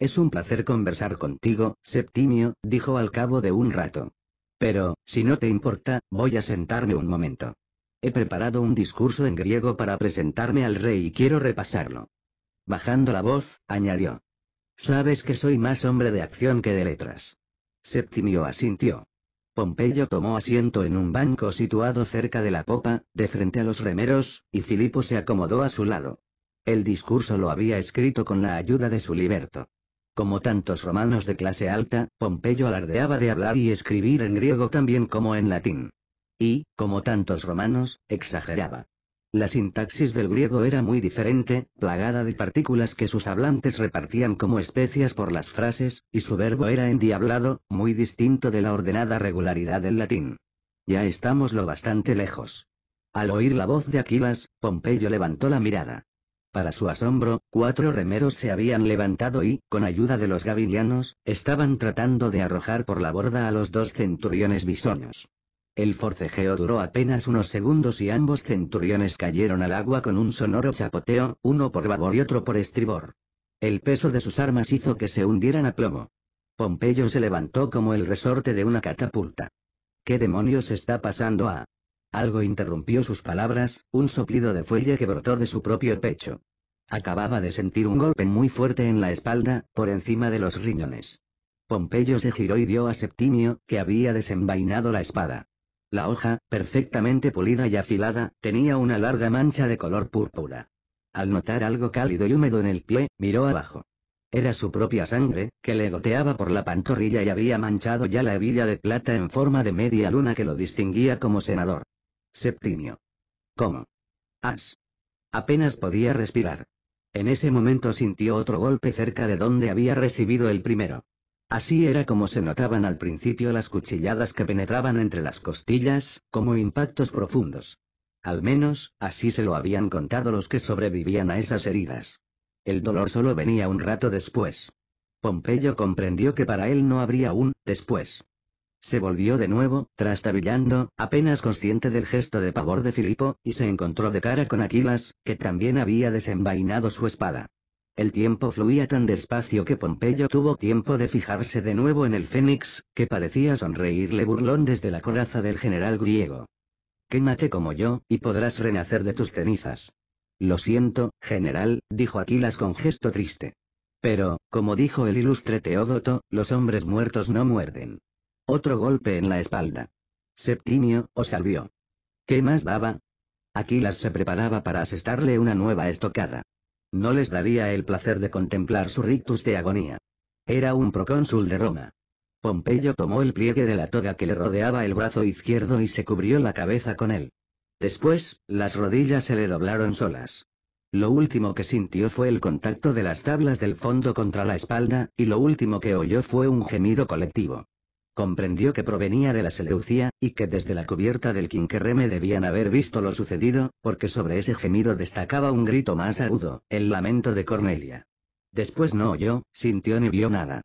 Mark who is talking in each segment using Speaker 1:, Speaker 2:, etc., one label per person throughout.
Speaker 1: Es un placer conversar contigo, Septimio, dijo al cabo de un rato. Pero, si no te importa, voy a sentarme un momento. He preparado un discurso en griego para presentarme al rey y quiero repasarlo. Bajando la voz, añadió. Sabes que soy más hombre de acción que de letras. Septimio asintió. Pompeyo tomó asiento en un banco situado cerca de la popa, de frente a los remeros, y Filipo se acomodó a su lado. El discurso lo había escrito con la ayuda de su liberto. Como tantos romanos de clase alta, Pompeyo alardeaba de hablar y escribir en griego también como en latín. Y, como tantos romanos, exageraba. La sintaxis del griego era muy diferente, plagada de partículas que sus hablantes repartían como especias por las frases, y su verbo era endiablado, muy distinto de la ordenada regularidad del latín. Ya estamos lo bastante lejos. Al oír la voz de Aquilas, Pompeyo levantó la mirada. Para su asombro, cuatro remeros se habían levantado y, con ayuda de los gavilianos, estaban tratando de arrojar por la borda a los dos centuriones bisoños. El forcejeo duró apenas unos segundos y ambos centuriones cayeron al agua con un sonoro chapoteo, uno por babor y otro por estribor. El peso de sus armas hizo que se hundieran a plomo. Pompeyo se levantó como el resorte de una catapulta. ¿Qué demonios está pasando a...? Algo interrumpió sus palabras, un soplido de fuelle que brotó de su propio pecho. Acababa de sentir un golpe muy fuerte en la espalda, por encima de los riñones. Pompeyo se giró y vio a Septimio, que había desenvainado la espada. La hoja, perfectamente pulida y afilada, tenía una larga mancha de color púrpura. Al notar algo cálido y húmedo en el pie, miró abajo. Era su propia sangre, que le goteaba por la pantorrilla y había manchado ya la hebilla de plata en forma de media luna que lo distinguía como senador. Septimio. ¿Cómo? As. Apenas podía respirar. En ese momento sintió otro golpe cerca de donde había recibido el primero. Así era como se notaban al principio las cuchilladas que penetraban entre las costillas, como impactos profundos. Al menos, así se lo habían contado los que sobrevivían a esas heridas. El dolor solo venía un rato después. Pompeyo comprendió que para él no habría un después. Se volvió de nuevo, trastabillando, apenas consciente del gesto de pavor de Filipo, y se encontró de cara con Aquilas, que también había desenvainado su espada. El tiempo fluía tan despacio que Pompeyo tuvo tiempo de fijarse de nuevo en el Fénix, que parecía sonreírle burlón desde la coraza del general griego. Quémate como yo, y podrás renacer de tus cenizas. Lo siento, general, dijo Aquilas con gesto triste. Pero, como dijo el ilustre Teódoto, los hombres muertos no muerden. Otro golpe en la espalda. Septimio, os salvió. ¿Qué más daba? Aquilas se preparaba para asestarle una nueva estocada. No les daría el placer de contemplar su rictus de agonía. Era un procónsul de Roma. Pompeyo tomó el pliegue de la toga que le rodeaba el brazo izquierdo y se cubrió la cabeza con él. Después, las rodillas se le doblaron solas. Lo último que sintió fue el contacto de las tablas del fondo contra la espalda, y lo último que oyó fue un gemido colectivo. Comprendió que provenía de la Seleucía, y que desde la cubierta del Quinquereme debían haber visto lo sucedido, porque sobre ese gemido destacaba un grito más agudo, el lamento de Cornelia. Después no oyó, sintió ni vio nada.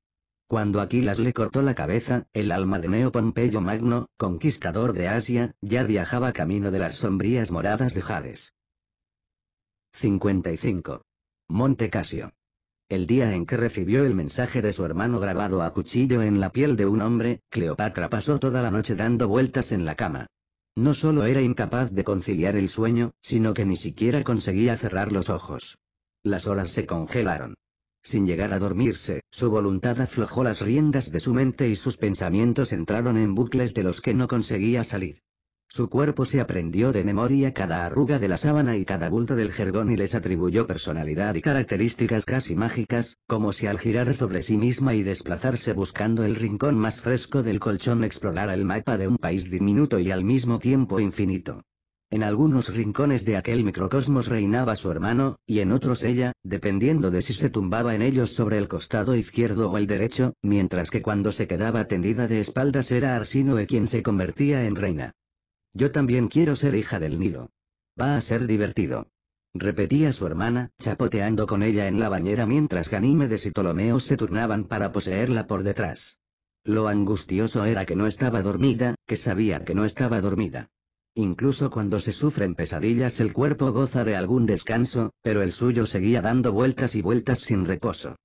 Speaker 1: Cuando Aquilas le cortó la cabeza, el alma de Neo Pompeyo Magno, conquistador de Asia, ya viajaba camino de las sombrías moradas de Hades. 55. Monte Casio el día en que recibió el mensaje de su hermano grabado a cuchillo en la piel de un hombre, Cleopatra pasó toda la noche dando vueltas en la cama. No solo era incapaz de conciliar el sueño, sino que ni siquiera conseguía cerrar los ojos. Las horas se congelaron. Sin llegar a dormirse, su voluntad aflojó las riendas de su mente y sus pensamientos entraron en bucles de los que no conseguía salir. Su cuerpo se aprendió de memoria cada arruga de la sábana y cada bulto del jergón y les atribuyó personalidad y características casi mágicas, como si al girar sobre sí misma y desplazarse buscando el rincón más fresco del colchón explorara el mapa de un país diminuto y al mismo tiempo infinito. En algunos rincones de aquel microcosmos reinaba su hermano, y en otros ella, dependiendo de si se tumbaba en ellos sobre el costado izquierdo o el derecho, mientras que cuando se quedaba tendida de espaldas era Arsinoe quien se convertía en reina. Yo también quiero ser hija del Nilo. Va a ser divertido. Repetía su hermana, chapoteando con ella en la bañera mientras Ganímedes y Ptolomeo se turnaban para poseerla por detrás. Lo angustioso era que no estaba dormida, que sabía que no estaba dormida. Incluso cuando se sufren pesadillas el cuerpo goza de algún descanso, pero el suyo seguía dando vueltas y vueltas sin reposo.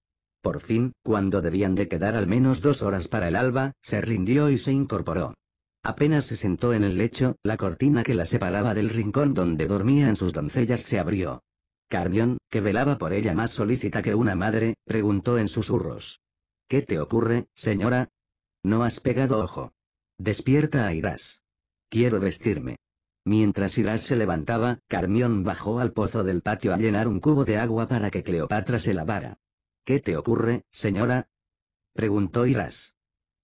Speaker 1: Por fin, cuando debían de quedar al menos dos horas para el alba, se rindió y se incorporó. Apenas se sentó en el lecho, la cortina que la separaba del rincón donde dormían sus doncellas se abrió. Carmión, que velaba por ella más solícita que una madre, preguntó en susurros. ¿Qué te ocurre, señora? No has pegado ojo. Despierta a Irás. Quiero vestirme. Mientras Irás se levantaba, Carmión bajó al pozo del patio a llenar un cubo de agua para que Cleopatra se lavara. ¿Qué te ocurre, señora? preguntó Irás.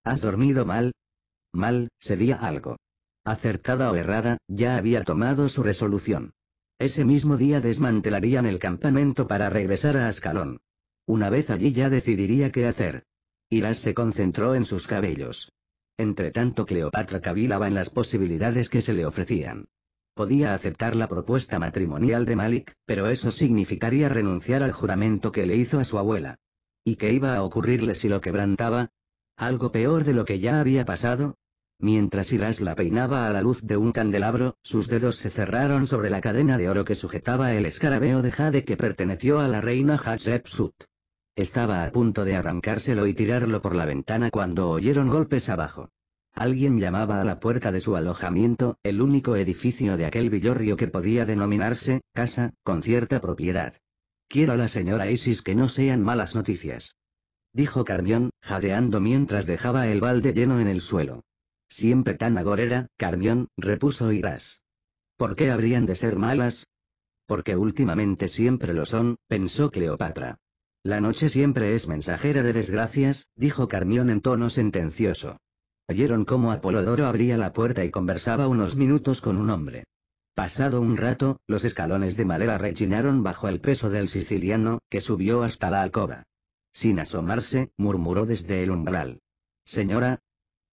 Speaker 1: ¿Has dormido mal? mal, sería algo. Acertada o errada, ya había tomado su resolución. Ese mismo día desmantelarían el campamento para regresar a Ascalón. Una vez allí ya decidiría qué hacer. Irás se concentró en sus cabellos. Entretanto Cleopatra cavilaba en las posibilidades que se le ofrecían. Podía aceptar la propuesta matrimonial de Malik, pero eso significaría renunciar al juramento que le hizo a su abuela. ¿Y qué iba a ocurrirle si lo quebrantaba? ¿Algo peor de lo que ya había pasado? Mientras Iras la peinaba a la luz de un candelabro, sus dedos se cerraron sobre la cadena de oro que sujetaba el escarabeo de jade que perteneció a la reina Hatshepsut. Estaba a punto de arrancárselo y tirarlo por la ventana cuando oyeron golpes abajo. Alguien llamaba a la puerta de su alojamiento, el único edificio de aquel villorrio que podía denominarse, casa, con cierta propiedad. Quiero a la señora Isis que no sean malas noticias. Dijo Carmión, jadeando mientras dejaba el balde lleno en el suelo. Siempre tan agorera, Carmión, repuso Irás. ¿Por qué habrían de ser malas? Porque últimamente siempre lo son, pensó Cleopatra. La noche siempre es mensajera de desgracias, dijo Carmión en tono sentencioso. Oyeron cómo Apolodoro abría la puerta y conversaba unos minutos con un hombre. Pasado un rato, los escalones de madera rechinaron bajo el peso del siciliano, que subió hasta la alcoba. Sin asomarse, murmuró desde el umbral. Señora,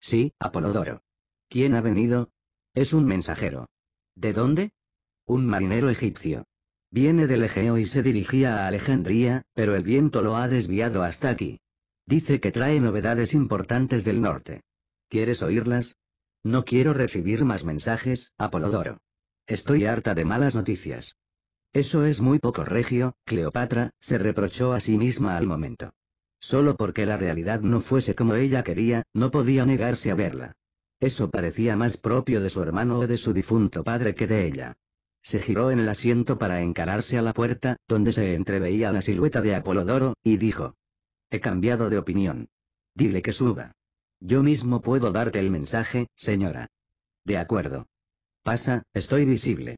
Speaker 1: Sí, Apolodoro. ¿Quién ha venido? Es un mensajero. ¿De dónde? Un marinero egipcio. Viene del Egeo y se dirigía a Alejandría, pero el viento lo ha desviado hasta aquí. Dice que trae novedades importantes del norte. ¿Quieres oírlas? No quiero recibir más mensajes, Apolodoro. Estoy harta de malas noticias. Eso es muy poco regio, Cleopatra, se reprochó a sí misma al momento. Solo porque la realidad no fuese como ella quería, no podía negarse a verla. Eso parecía más propio de su hermano o de su difunto padre que de ella. Se giró en el asiento para encararse a la puerta, donde se entreveía la silueta de Apolodoro, y dijo. He cambiado de opinión. Dile que suba. Yo mismo puedo darte el mensaje, señora. De acuerdo. Pasa, estoy visible.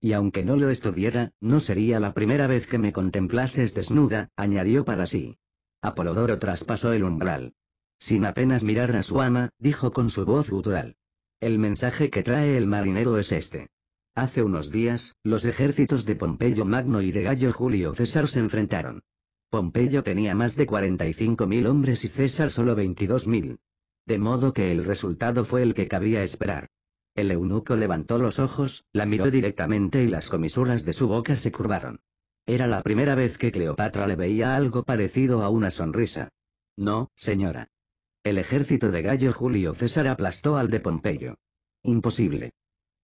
Speaker 1: Y aunque no lo estuviera, no sería la primera vez que me contemplases desnuda, añadió para sí. Apolodoro traspasó el umbral. Sin apenas mirar a su ama, dijo con su voz gutural. El mensaje que trae el marinero es este. Hace unos días, los ejércitos de Pompeyo Magno y de Gallo Julio César se enfrentaron. Pompeyo tenía más de 45.000 hombres y César solo 22.000. De modo que el resultado fue el que cabía esperar. El eunuco levantó los ojos, la miró directamente y las comisuras de su boca se curvaron. Era la primera vez que Cleopatra le veía algo parecido a una sonrisa. No, señora. El ejército de Gallo Julio César aplastó al de Pompeyo. Imposible.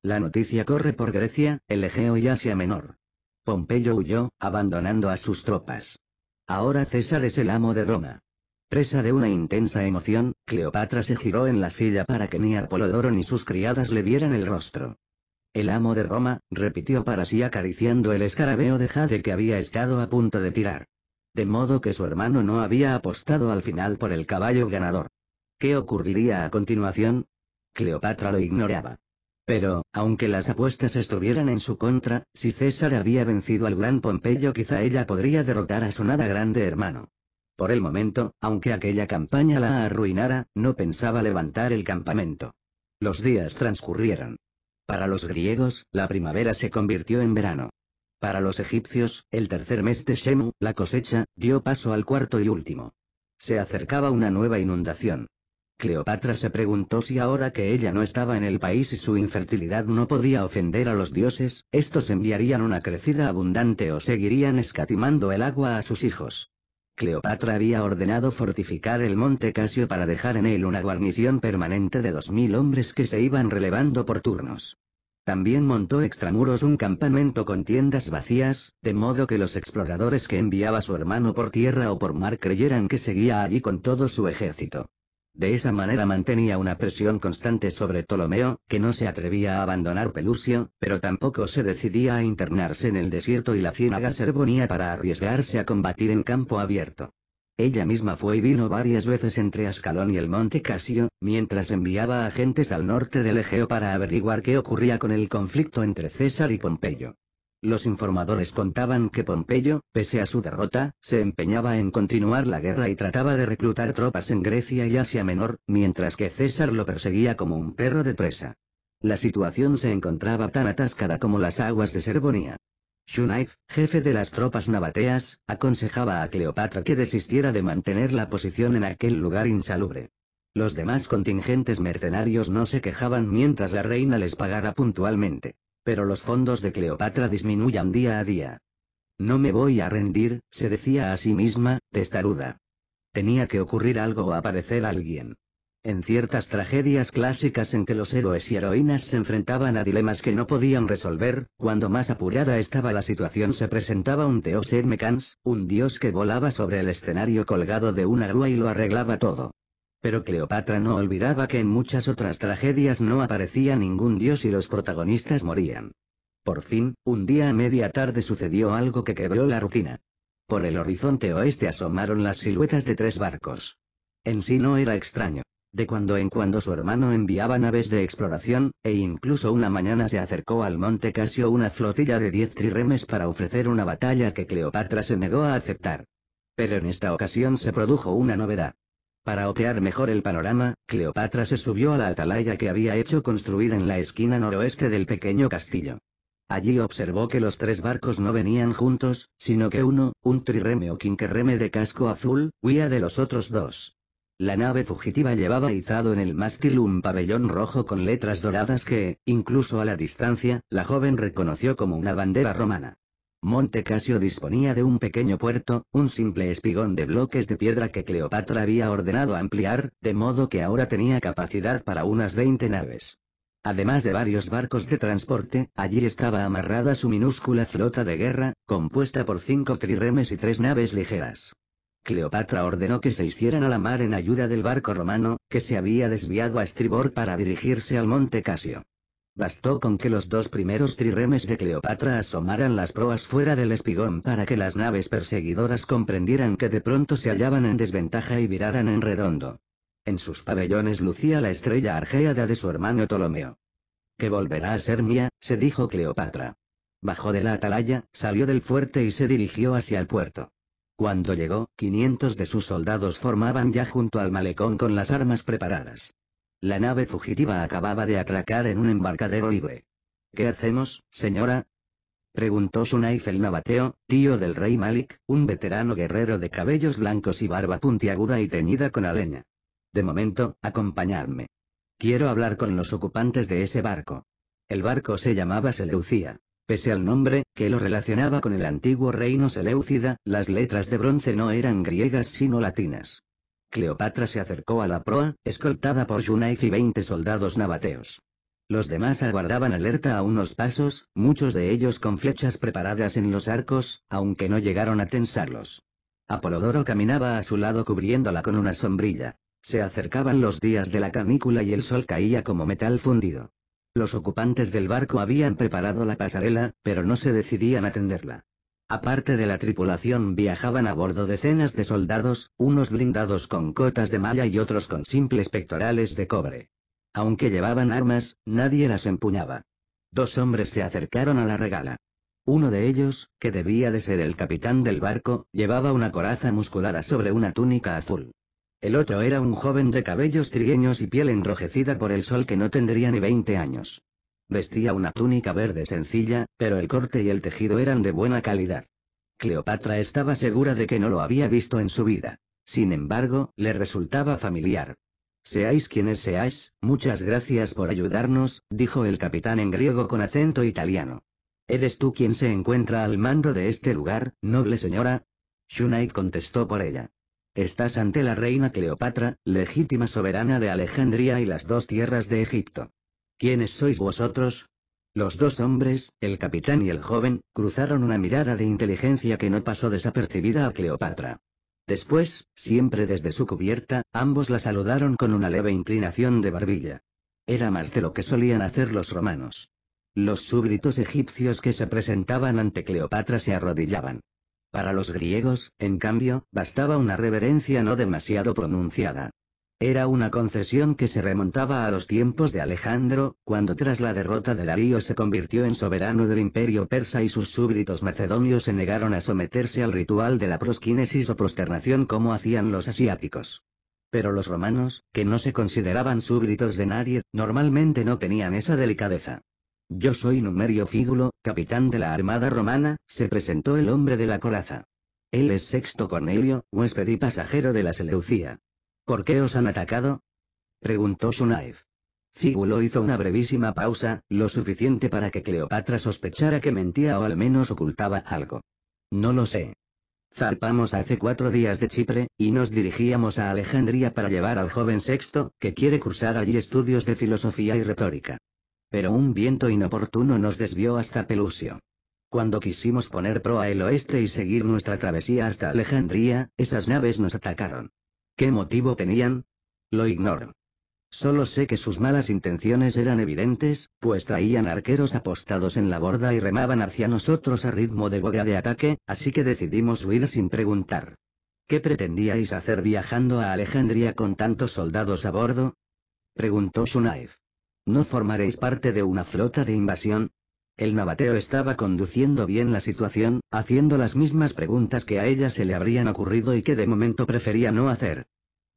Speaker 1: La noticia corre por Grecia, el Egeo y Asia Menor. Pompeyo huyó, abandonando a sus tropas. Ahora César es el amo de Roma. Presa de una intensa emoción, Cleopatra se giró en la silla para que ni Apolodoro ni sus criadas le vieran el rostro. El amo de Roma, repitió para sí acariciando el escarabeo de jade que había estado a punto de tirar. De modo que su hermano no había apostado al final por el caballo ganador. ¿Qué ocurriría a continuación? Cleopatra lo ignoraba. Pero, aunque las apuestas estuvieran en su contra, si César había vencido al gran Pompeyo quizá ella podría derrotar a su nada grande hermano. Por el momento, aunque aquella campaña la arruinara, no pensaba levantar el campamento. Los días transcurrieron. Para los griegos, la primavera se convirtió en verano. Para los egipcios, el tercer mes de Shemu, la cosecha, dio paso al cuarto y último. Se acercaba una nueva inundación. Cleopatra se preguntó si ahora que ella no estaba en el país y su infertilidad no podía ofender a los dioses, estos enviarían una crecida abundante o seguirían escatimando el agua a sus hijos. Cleopatra había ordenado fortificar el monte Casio para dejar en él una guarnición permanente de 2.000 hombres que se iban relevando por turnos. También montó extramuros un campamento con tiendas vacías, de modo que los exploradores que enviaba su hermano por tierra o por mar creyeran que seguía allí con todo su ejército. De esa manera mantenía una presión constante sobre Ptolomeo, que no se atrevía a abandonar Pelusio, pero tampoco se decidía a internarse en el desierto y la ciénaga Serbonía para arriesgarse a combatir en campo abierto. Ella misma fue y vino varias veces entre Ascalón y el monte Casio, mientras enviaba agentes al norte del Egeo para averiguar qué ocurría con el conflicto entre César y Pompeyo. Los informadores contaban que Pompeyo, pese a su derrota, se empeñaba en continuar la guerra y trataba de reclutar tropas en Grecia y Asia Menor, mientras que César lo perseguía como un perro de presa. La situación se encontraba tan atascada como las aguas de Serbonia. Shunaif, jefe de las tropas nabateas, aconsejaba a Cleopatra que desistiera de mantener la posición en aquel lugar insalubre. Los demás contingentes mercenarios no se quejaban mientras la reina les pagara puntualmente. Pero los fondos de Cleopatra disminuyan día a día. No me voy a rendir, se decía a sí misma, testaruda. Tenía que ocurrir algo o aparecer alguien. En ciertas tragedias clásicas en que los héroes y heroínas se enfrentaban a dilemas que no podían resolver, cuando más apurada estaba la situación se presentaba un Teos Hermecans, un dios que volaba sobre el escenario colgado de una grúa y lo arreglaba todo. Pero Cleopatra no olvidaba que en muchas otras tragedias no aparecía ningún dios y los protagonistas morían. Por fin, un día a media tarde sucedió algo que quebró la rutina. Por el horizonte oeste asomaron las siluetas de tres barcos. En sí no era extraño. De cuando en cuando su hermano enviaba naves de exploración, e incluso una mañana se acercó al monte Casio una flotilla de diez triremes para ofrecer una batalla que Cleopatra se negó a aceptar. Pero en esta ocasión se produjo una novedad. Para otear mejor el panorama, Cleopatra se subió a la atalaya que había hecho construir en la esquina noroeste del pequeño castillo. Allí observó que los tres barcos no venían juntos, sino que uno, un trireme o quinquerreme de casco azul, huía de los otros dos. La nave fugitiva llevaba izado en el mástil un pabellón rojo con letras doradas que, incluso a la distancia, la joven reconoció como una bandera romana. Monte Casio disponía de un pequeño puerto, un simple espigón de bloques de piedra que Cleopatra había ordenado ampliar, de modo que ahora tenía capacidad para unas 20 naves. Además de varios barcos de transporte, allí estaba amarrada su minúscula flota de guerra, compuesta por cinco triremes y tres naves ligeras. Cleopatra ordenó que se hicieran a la mar en ayuda del barco romano, que se había desviado a estribor para dirigirse al monte Casio. Bastó con que los dos primeros triremes de Cleopatra asomaran las proas fuera del espigón para que las naves perseguidoras comprendieran que de pronto se hallaban en desventaja y viraran en redondo. En sus pabellones lucía la estrella argeada de su hermano Ptolomeo. Que volverá a ser mía, se dijo Cleopatra. Bajó de la atalaya, salió del fuerte y se dirigió hacia el puerto. Cuando llegó, 500 de sus soldados formaban ya junto al malecón con las armas preparadas. La nave fugitiva acababa de atracar en un embarcadero libre. ¿Qué hacemos, señora? Preguntó Sunaif el Nabateo, tío del rey Malik, un veterano guerrero de cabellos blancos y barba puntiaguda y teñida con aleña. De momento, acompañadme. Quiero hablar con los ocupantes de ese barco. El barco se llamaba Seleucía. Pese al nombre, que lo relacionaba con el antiguo reino Seleucida, las letras de bronce no eran griegas sino latinas. Cleopatra se acercó a la proa, escoltada por Yunais y veinte soldados nabateos. Los demás aguardaban alerta a unos pasos, muchos de ellos con flechas preparadas en los arcos, aunque no llegaron a tensarlos. Apolodoro caminaba a su lado cubriéndola con una sombrilla. Se acercaban los días de la canícula y el sol caía como metal fundido. Los ocupantes del barco habían preparado la pasarela, pero no se decidían a Aparte de la tripulación viajaban a bordo decenas de soldados, unos blindados con cotas de malla y otros con simples pectorales de cobre. Aunque llevaban armas, nadie las empuñaba. Dos hombres se acercaron a la regala. Uno de ellos, que debía de ser el capitán del barco, llevaba una coraza musculada sobre una túnica azul. El otro era un joven de cabellos trigueños y piel enrojecida por el sol que no tendría ni 20 años. Vestía una túnica verde sencilla, pero el corte y el tejido eran de buena calidad. Cleopatra estaba segura de que no lo había visto en su vida. Sin embargo, le resultaba familiar. Seáis quienes seáis, muchas gracias por ayudarnos, dijo el capitán en griego con acento italiano. ¿Eres tú quien se encuentra al mando de este lugar, noble señora? Shunai contestó por ella. Estás ante la reina Cleopatra, legítima soberana de Alejandría y las dos tierras de Egipto. ¿Quiénes sois vosotros? Los dos hombres, el capitán y el joven, cruzaron una mirada de inteligencia que no pasó desapercibida a Cleopatra. Después, siempre desde su cubierta, ambos la saludaron con una leve inclinación de barbilla. Era más de lo que solían hacer los romanos. Los súbditos egipcios que se presentaban ante Cleopatra se arrodillaban. Para los griegos, en cambio, bastaba una reverencia no demasiado pronunciada. Era una concesión que se remontaba a los tiempos de Alejandro, cuando tras la derrota de Darío se convirtió en soberano del imperio persa y sus súbditos macedonios se negaron a someterse al ritual de la prosquinesis o prosternación como hacían los asiáticos. Pero los romanos, que no se consideraban súbditos de nadie, normalmente no tenían esa delicadeza. Yo soy Numerio Fígulo, capitán de la Armada Romana, se presentó el hombre de la coraza. Él es Sexto Cornelio, huésped y pasajero de la Seleucía. ¿Por qué os han atacado? preguntó Shunaev. Figulo hizo una brevísima pausa, lo suficiente para que Cleopatra sospechara que mentía o al menos ocultaba algo. No lo sé. Zarpamos hace cuatro días de Chipre, y nos dirigíamos a Alejandría para llevar al joven sexto, que quiere cursar allí estudios de filosofía y retórica. Pero un viento inoportuno nos desvió hasta Pelusio. Cuando quisimos poner proa el oeste y seguir nuestra travesía hasta Alejandría, esas naves nos atacaron. ¿Qué motivo tenían? Lo ignoro. Solo sé que sus malas intenciones eran evidentes, pues traían arqueros apostados en la borda y remaban hacia nosotros a ritmo de boga de ataque, así que decidimos huir sin preguntar. ¿Qué pretendíais hacer viajando a Alejandría con tantos soldados a bordo? preguntó Shunaev. ¿No formaréis parte de una flota de invasión? El navateo estaba conduciendo bien la situación, haciendo las mismas preguntas que a ella se le habrían ocurrido y que de momento prefería no hacer.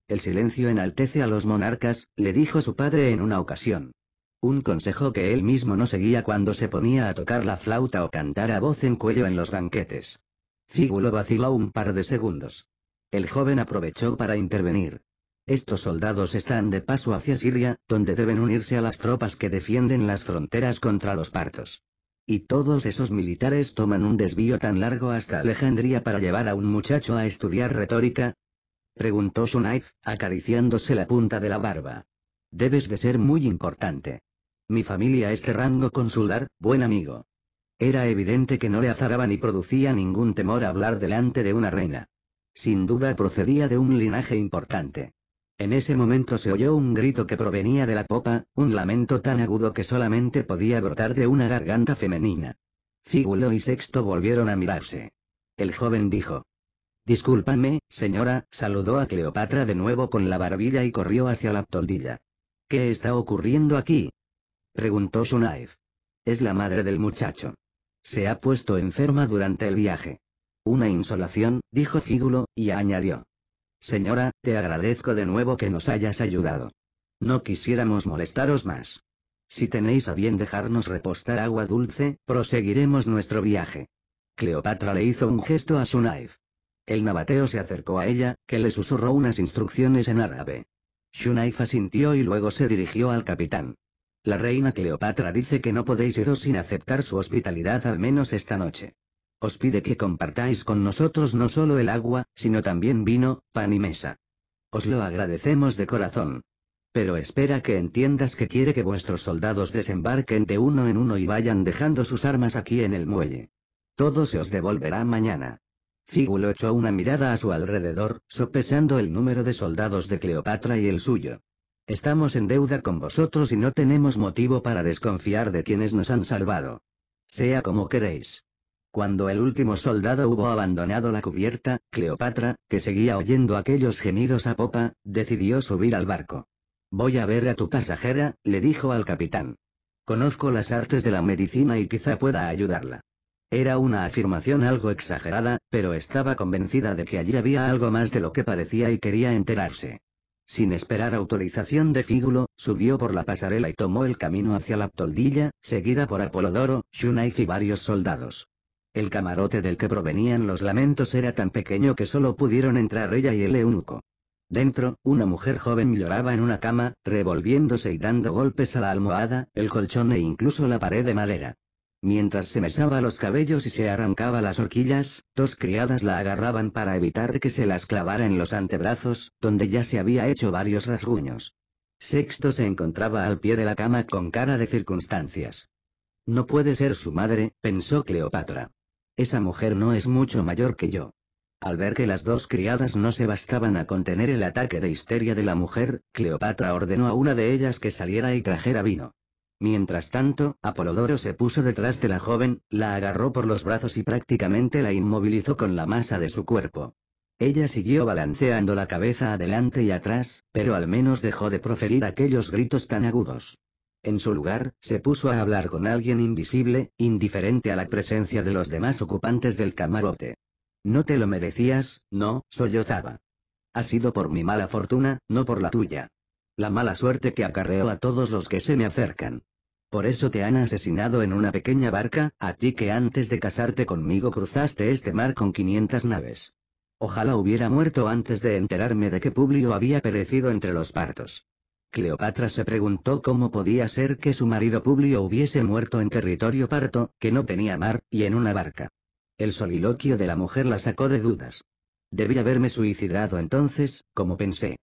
Speaker 1: El silencio enaltece a los monarcas, le dijo su padre en una ocasión. Un consejo que él mismo no seguía cuando se ponía a tocar la flauta o cantar a voz en cuello en los banquetes. Figulo vaciló un par de segundos. El joven aprovechó para intervenir. Estos soldados están de paso hacia Siria, donde deben unirse a las tropas que defienden las fronteras contra los partos. Y todos esos militares toman un desvío tan largo hasta Alejandría para llevar a un muchacho a estudiar retórica? Preguntó Sunaif, acariciándose la punta de la barba. Debes de ser muy importante. Mi familia es de rango consular, buen amigo. Era evidente que no le azaraba ni producía ningún temor hablar delante de una reina. Sin duda procedía de un linaje importante. En ese momento se oyó un grito que provenía de la popa, un lamento tan agudo que solamente podía brotar de una garganta femenina. Fígulo y Sexto volvieron a mirarse. El joven dijo. Discúlpame, señora, saludó a Cleopatra de nuevo con la barbilla y corrió hacia la toldilla. ¿Qué está ocurriendo aquí? preguntó Shunaev. Es la madre del muchacho. Se ha puesto enferma durante el viaje. Una insolación, dijo Fígulo, y añadió. Señora, te agradezco de nuevo que nos hayas ayudado. No quisiéramos molestaros más. Si tenéis a bien dejarnos repostar agua dulce, proseguiremos nuestro viaje. Cleopatra le hizo un gesto a Shunayf. El nabateo se acercó a ella, que le susurró unas instrucciones en árabe. Shunaif asintió y luego se dirigió al capitán. La reina Cleopatra dice que no podéis iros sin aceptar su hospitalidad al menos esta noche. Os pide que compartáis con nosotros no solo el agua, sino también vino, pan y mesa. Os lo agradecemos de corazón. Pero espera que entiendas que quiere que vuestros soldados desembarquen de uno en uno y vayan dejando sus armas aquí en el muelle. Todo se os devolverá mañana. Figulo echó una mirada a su alrededor, sopesando el número de soldados de Cleopatra y el suyo. Estamos en deuda con vosotros y no tenemos motivo para desconfiar de quienes nos han salvado. Sea como queréis. Cuando el último soldado hubo abandonado la cubierta, Cleopatra, que seguía oyendo aquellos gemidos a popa, decidió subir al barco. Voy a ver a tu pasajera, le dijo al capitán. Conozco las artes de la medicina y quizá pueda ayudarla. Era una afirmación algo exagerada, pero estaba convencida de que allí había algo más de lo que parecía y quería enterarse. Sin esperar autorización de Fígulo, subió por la pasarela y tomó el camino hacia la toldilla, seguida por Apolodoro, Shunai y varios soldados. El camarote del que provenían los lamentos era tan pequeño que solo pudieron entrar ella y el eunuco. Dentro, una mujer joven lloraba en una cama, revolviéndose y dando golpes a la almohada, el colchón e incluso la pared de madera. Mientras se mesaba los cabellos y se arrancaba las horquillas, dos criadas la agarraban para evitar que se las clavara en los antebrazos, donde ya se había hecho varios rasguños. Sexto se encontraba al pie de la cama con cara de circunstancias. No puede ser su madre, pensó Cleopatra. Esa mujer no es mucho mayor que yo. Al ver que las dos criadas no se bastaban a contener el ataque de histeria de la mujer, Cleopatra ordenó a una de ellas que saliera y trajera vino. Mientras tanto, Apolodoro se puso detrás de la joven, la agarró por los brazos y prácticamente la inmovilizó con la masa de su cuerpo. Ella siguió balanceando la cabeza adelante y atrás, pero al menos dejó de proferir aquellos gritos tan agudos. En su lugar, se puso a hablar con alguien invisible, indiferente a la presencia de los demás ocupantes del camarote. No te lo merecías, no, sollozaba. Ha sido por mi mala fortuna, no por la tuya. La mala suerte que acarreó a todos los que se me acercan. Por eso te han asesinado en una pequeña barca, a ti que antes de casarte conmigo cruzaste este mar con 500 naves. Ojalá hubiera muerto antes de enterarme de que Publio había perecido entre los partos. Cleopatra se preguntó cómo podía ser que su marido Publio hubiese muerto en territorio parto, que no tenía mar, y en una barca. El soliloquio de la mujer la sacó de dudas. Debí haberme suicidado entonces, como pensé.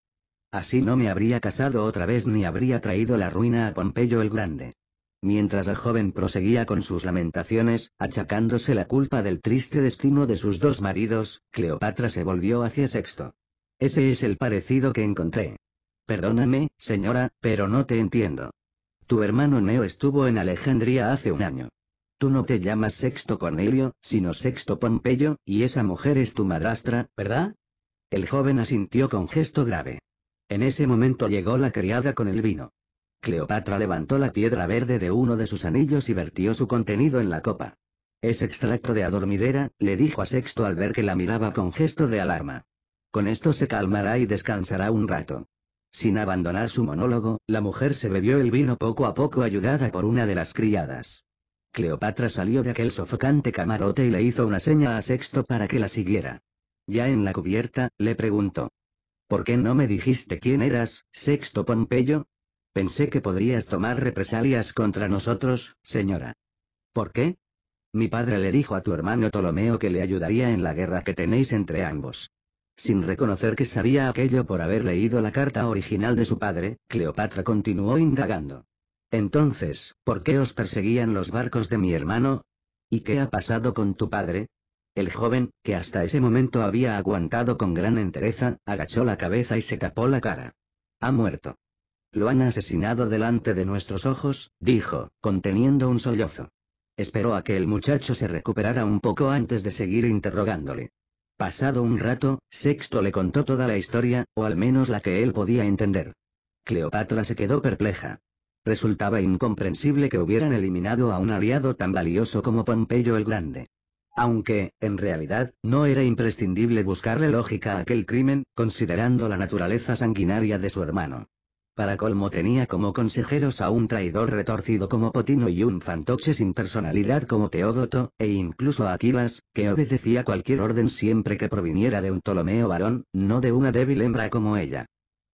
Speaker 1: Así no me habría casado otra vez ni habría traído la ruina a Pompeyo el Grande. Mientras la joven proseguía con sus lamentaciones, achacándose la culpa del triste destino de sus dos maridos, Cleopatra se volvió hacia Sexto. Ese es el parecido que encontré. Perdóname, señora, pero no te entiendo. Tu hermano Neo estuvo en Alejandría hace un año. Tú no te llamas Sexto Cornelio, sino Sexto Pompeyo, y esa mujer es tu madrastra, ¿verdad? El joven asintió con gesto grave. En ese momento llegó la criada con el vino. Cleopatra levantó la piedra verde de uno de sus anillos y vertió su contenido en la copa. Es extracto de adormidera, le dijo a Sexto al ver que la miraba con gesto de alarma. Con esto se calmará y descansará un rato. Sin abandonar su monólogo, la mujer se bebió el vino poco a poco ayudada por una de las criadas. Cleopatra salió de aquel sofocante camarote y le hizo una seña a Sexto para que la siguiera. Ya en la cubierta, le preguntó. ¿Por qué no me dijiste quién eras, Sexto Pompeyo? Pensé que podrías tomar represalias contra nosotros, señora. ¿Por qué? Mi padre le dijo a tu hermano Ptolomeo que le ayudaría en la guerra que tenéis entre ambos. Sin reconocer que sabía aquello por haber leído la carta original de su padre, Cleopatra continuó indagando. Entonces, ¿por qué os perseguían los barcos de mi hermano? ¿Y qué ha pasado con tu padre? El joven, que hasta ese momento había aguantado con gran entereza, agachó la cabeza y se tapó la cara. Ha muerto. Lo han asesinado delante de nuestros ojos, dijo, conteniendo un sollozo. Esperó a que el muchacho se recuperara un poco antes de seguir interrogándole. Pasado un rato, Sexto le contó toda la historia, o al menos la que él podía entender. Cleopatra se quedó perpleja. Resultaba incomprensible que hubieran eliminado a un aliado tan valioso como Pompeyo el Grande. Aunque, en realidad, no era imprescindible buscarle lógica a aquel crimen, considerando la naturaleza sanguinaria de su hermano. Para colmo tenía como consejeros a un traidor retorcido como Potino y un fantoche sin personalidad como Teodoto, e incluso a Aquilas, que obedecía cualquier orden siempre que proviniera de un Ptolomeo varón, no de una débil hembra como ella.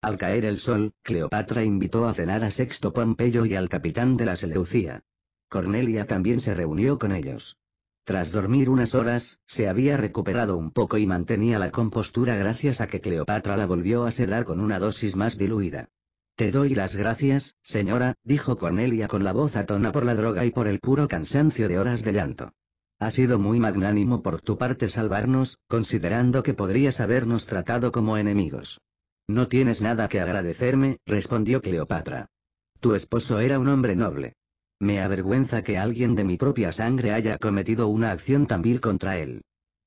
Speaker 1: Al caer el sol, Cleopatra invitó a cenar a Sexto Pompeyo y al capitán de la Seleucía. Cornelia también se reunió con ellos. Tras dormir unas horas, se había recuperado un poco y mantenía la compostura gracias a que Cleopatra la volvió a sedar con una dosis más diluida. Te doy las gracias, señora, dijo Cornelia con la voz atona por la droga y por el puro cansancio de horas de llanto. Ha sido muy magnánimo por tu parte salvarnos, considerando que podrías habernos tratado como enemigos. No tienes nada que agradecerme, respondió Cleopatra. Tu esposo era un hombre noble. Me avergüenza que alguien de mi propia sangre haya cometido una acción tan vil contra él.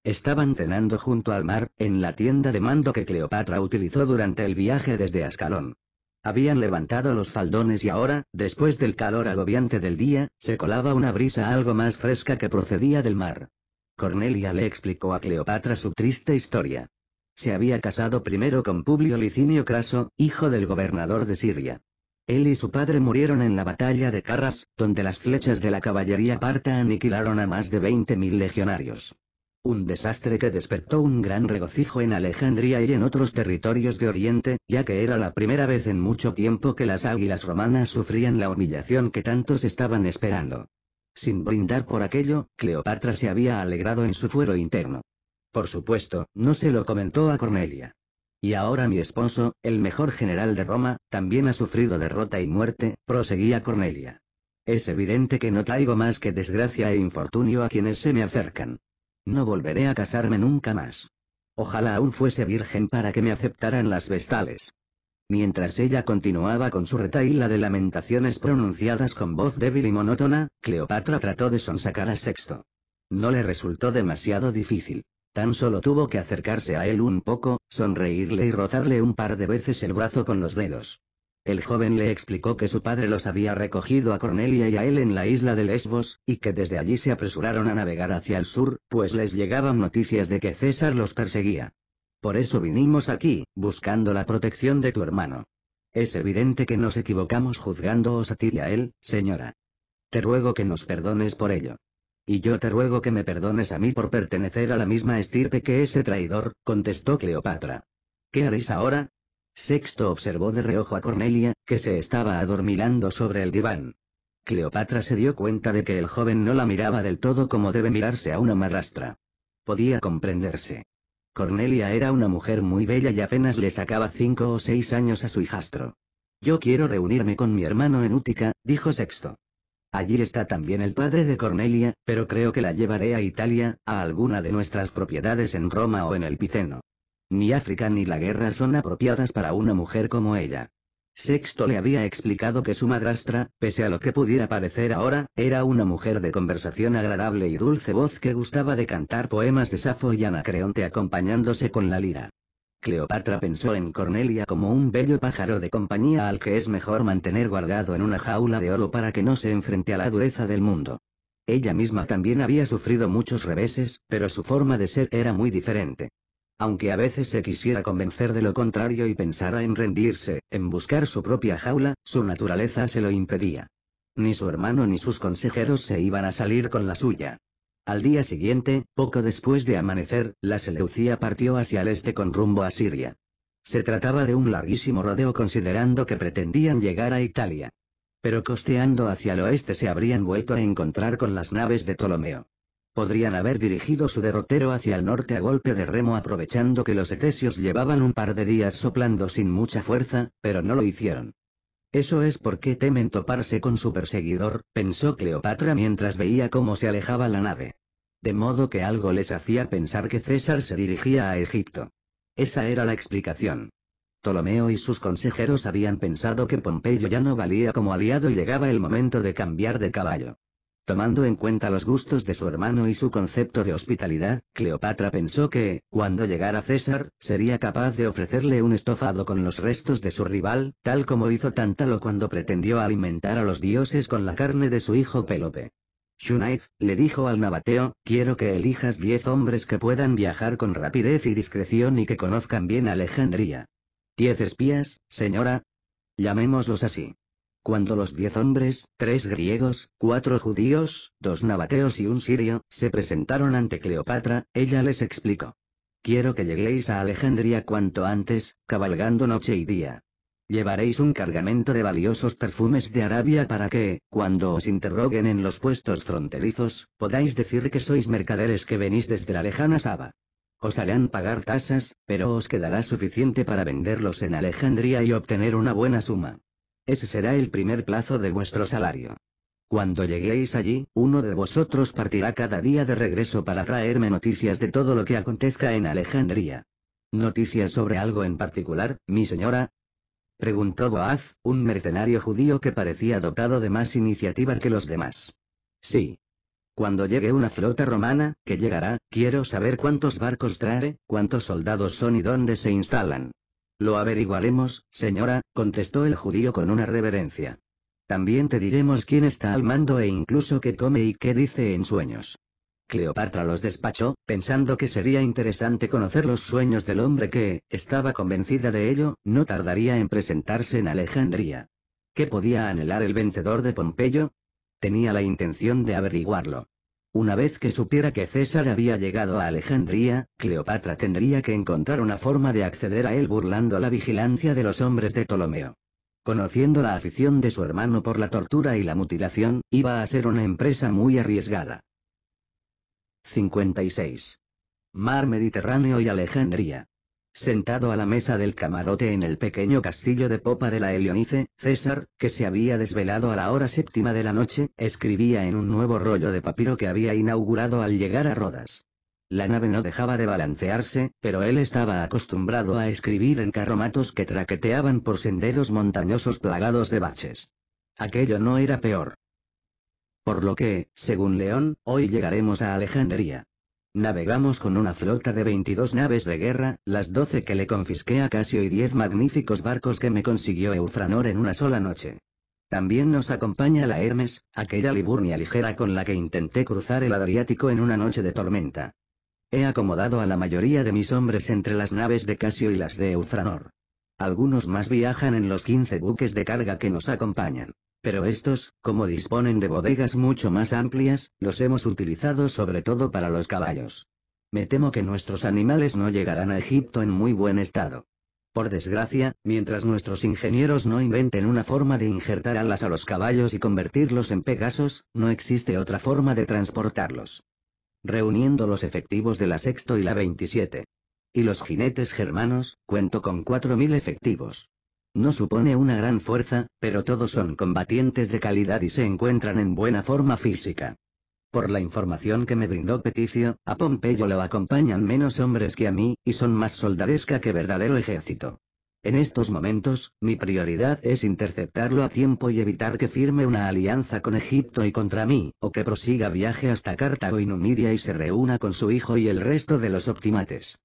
Speaker 1: Estaban cenando junto al mar, en la tienda de mando que Cleopatra utilizó durante el viaje desde Ascalón. Habían levantado los faldones y ahora, después del calor agobiante del día, se colaba una brisa algo más fresca que procedía del mar. Cornelia le explicó a Cleopatra su triste historia. Se había casado primero con Publio Licinio Craso, hijo del gobernador de Siria. Él y su padre murieron en la batalla de Carras, donde las flechas de la caballería parta aniquilaron a más de 20.000 legionarios. Un desastre que despertó un gran regocijo en Alejandría y en otros territorios de Oriente, ya que era la primera vez en mucho tiempo que las águilas romanas sufrían la humillación que tantos estaban esperando. Sin brindar por aquello, Cleopatra se había alegrado en su fuero interno. Por supuesto, no se lo comentó a Cornelia. Y ahora mi esposo, el mejor general de Roma, también ha sufrido derrota y muerte, proseguía Cornelia. Es evidente que no traigo más que desgracia e infortunio a quienes se me acercan. No volveré a casarme nunca más. Ojalá aún fuese virgen para que me aceptaran las vestales. Mientras ella continuaba con su retaíla de lamentaciones pronunciadas con voz débil y monótona, Cleopatra trató de sonsacar a Sexto. No le resultó demasiado difícil. Tan solo tuvo que acercarse a él un poco, sonreírle y rozarle un par de veces el brazo con los dedos. El joven le explicó que su padre los había recogido a Cornelia y a él en la isla de Lesbos, y que desde allí se apresuraron a navegar hacia el sur, pues les llegaban noticias de que César los perseguía. Por eso vinimos aquí, buscando la protección de tu hermano. Es evidente que nos equivocamos juzgándoos a ti y a él, señora. Te ruego que nos perdones por ello. Y yo te ruego que me perdones a mí por pertenecer a la misma estirpe que ese traidor, contestó Cleopatra. ¿Qué haréis ahora? Sexto observó de reojo a Cornelia, que se estaba adormilando sobre el diván. Cleopatra se dio cuenta de que el joven no la miraba del todo como debe mirarse a una madrastra. Podía comprenderse. Cornelia era una mujer muy bella y apenas le sacaba cinco o seis años a su hijastro. Yo quiero reunirme con mi hermano en Útica, dijo Sexto. Allí está también el padre de Cornelia, pero creo que la llevaré a Italia, a alguna de nuestras propiedades en Roma o en el Piceno. Ni África ni la guerra son apropiadas para una mujer como ella. Sexto le había explicado que su madrastra, pese a lo que pudiera parecer ahora, era una mujer de conversación agradable y dulce voz que gustaba de cantar poemas de Safo y Anacreonte acompañándose con la lira. Cleopatra pensó en Cornelia como un bello pájaro de compañía al que es mejor mantener guardado en una jaula de oro para que no se enfrente a la dureza del mundo. Ella misma también había sufrido muchos reveses, pero su forma de ser era muy diferente aunque a veces se quisiera convencer de lo contrario y pensara en rendirse, en buscar su propia jaula, su naturaleza se lo impedía. Ni su hermano ni sus consejeros se iban a salir con la suya. Al día siguiente, poco después de amanecer, la Seleucía partió hacia el este con rumbo a Siria. Se trataba de un larguísimo rodeo considerando que pretendían llegar a Italia. Pero costeando hacia el oeste se habrían vuelto a encontrar con las naves de Ptolomeo. Podrían haber dirigido su derrotero hacia el norte a golpe de remo aprovechando que los etesios llevaban un par de días soplando sin mucha fuerza, pero no lo hicieron. Eso es porque temen toparse con su perseguidor, pensó Cleopatra mientras veía cómo se alejaba la nave. De modo que algo les hacía pensar que César se dirigía a Egipto. Esa era la explicación. Ptolomeo y sus consejeros habían pensado que Pompeyo ya no valía como aliado y llegaba el momento de cambiar de caballo. Tomando en cuenta los gustos de su hermano y su concepto de hospitalidad, Cleopatra pensó que, cuando llegara César, sería capaz de ofrecerle un estofado con los restos de su rival, tal como hizo Tántalo cuando pretendió alimentar a los dioses con la carne de su hijo Pélope. Shunaif, le dijo al nabateo, quiero que elijas diez hombres que puedan viajar con rapidez y discreción y que conozcan bien Alejandría. Diez espías, señora. Llamémoslos así. Cuando los diez hombres, tres griegos, cuatro judíos, dos nabateos y un sirio, se presentaron ante Cleopatra, ella les explicó. Quiero que lleguéis a Alejandría cuanto antes, cabalgando noche y día. Llevaréis un cargamento de valiosos perfumes de Arabia para que, cuando os interroguen en los puestos fronterizos, podáis decir que sois mercaderes que venís desde la lejana Saba. Os harán pagar tasas, pero os quedará suficiente para venderlos en Alejandría y obtener una buena suma. Ese será el primer plazo de vuestro salario. Cuando lleguéis allí, uno de vosotros partirá cada día de regreso para traerme noticias de todo lo que acontezca en Alejandría. ¿Noticias sobre algo en particular, mi señora? Preguntó Boaz, un mercenario judío que parecía dotado de más iniciativa que los demás. Sí. Cuando llegue una flota romana, que llegará, quiero saber cuántos barcos trae, cuántos soldados son y dónde se instalan. Lo averiguaremos, señora, contestó el judío con una reverencia. También te diremos quién está al mando e incluso qué come y qué dice en sueños. Cleopatra los despachó, pensando que sería interesante conocer los sueños del hombre que, estaba convencida de ello, no tardaría en presentarse en Alejandría. ¿Qué podía anhelar el vencedor de Pompeyo? Tenía la intención de averiguarlo. Una vez que supiera que César había llegado a Alejandría, Cleopatra tendría que encontrar una forma de acceder a él burlando la vigilancia de los hombres de Ptolomeo. Conociendo la afición de su hermano por la tortura y la mutilación, iba a ser una empresa muy arriesgada. 56. Mar Mediterráneo y Alejandría. Sentado a la mesa del camarote en el pequeño castillo de popa de la Helionice, César, que se había desvelado a la hora séptima de la noche, escribía en un nuevo rollo de papiro que había inaugurado al llegar a Rodas. La nave no dejaba de balancearse, pero él estaba acostumbrado a escribir en carromatos que traqueteaban por senderos montañosos plagados de baches. Aquello no era peor. Por lo que, según León, hoy llegaremos a Alejandría. Navegamos con una flota de 22 naves de guerra, las 12 que le confisqué a Casio y 10 magníficos barcos que me consiguió Eufranor en una sola noche. También nos acompaña la Hermes, aquella Liburnia ligera con la que intenté cruzar el Adriático en una noche de tormenta. He acomodado a la mayoría de mis hombres entre las naves de Casio y las de Eufranor. Algunos más viajan en los 15 buques de carga que nos acompañan. Pero estos, como disponen de bodegas mucho más amplias, los hemos utilizado sobre todo para los caballos. Me temo que nuestros animales no llegarán a Egipto en muy buen estado. Por desgracia, mientras nuestros ingenieros no inventen una forma de injertar alas a los caballos y convertirlos en pegasos, no existe otra forma de transportarlos. Reuniendo los efectivos de la sexto y la 27, y los jinetes germanos, cuento con 4.000 efectivos. No supone una gran fuerza, pero todos son combatientes de calidad y se encuentran en buena forma física. Por la información que me brindó Peticio, a Pompeyo lo acompañan menos hombres que a mí, y son más soldadesca que verdadero ejército. En estos momentos, mi prioridad es interceptarlo a tiempo y evitar que firme una alianza con Egipto y contra mí, o que prosiga viaje hasta Cartago y Numidia y se reúna con su hijo y el resto de los optimates.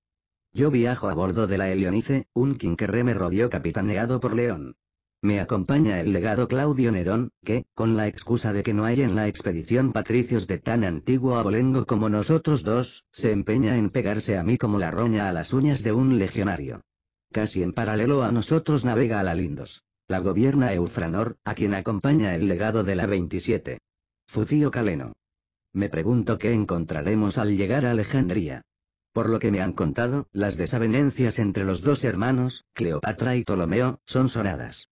Speaker 1: Yo viajo a bordo de la Helionice, un me rodeo capitaneado por León. Me acompaña el legado Claudio Nerón, que, con la excusa de que no hay en la expedición patricios de tan antiguo abolengo como nosotros dos, se empeña en pegarse a mí como la roña a las uñas de un legionario. Casi en paralelo a nosotros navega a la Lindos. La gobierna Eufranor, a quien acompaña el legado de la 27. Fucio Caleno. Me pregunto qué encontraremos al llegar a Alejandría. Por lo que me han contado, las desavenencias entre los dos hermanos, Cleopatra y Ptolomeo, son sonadas.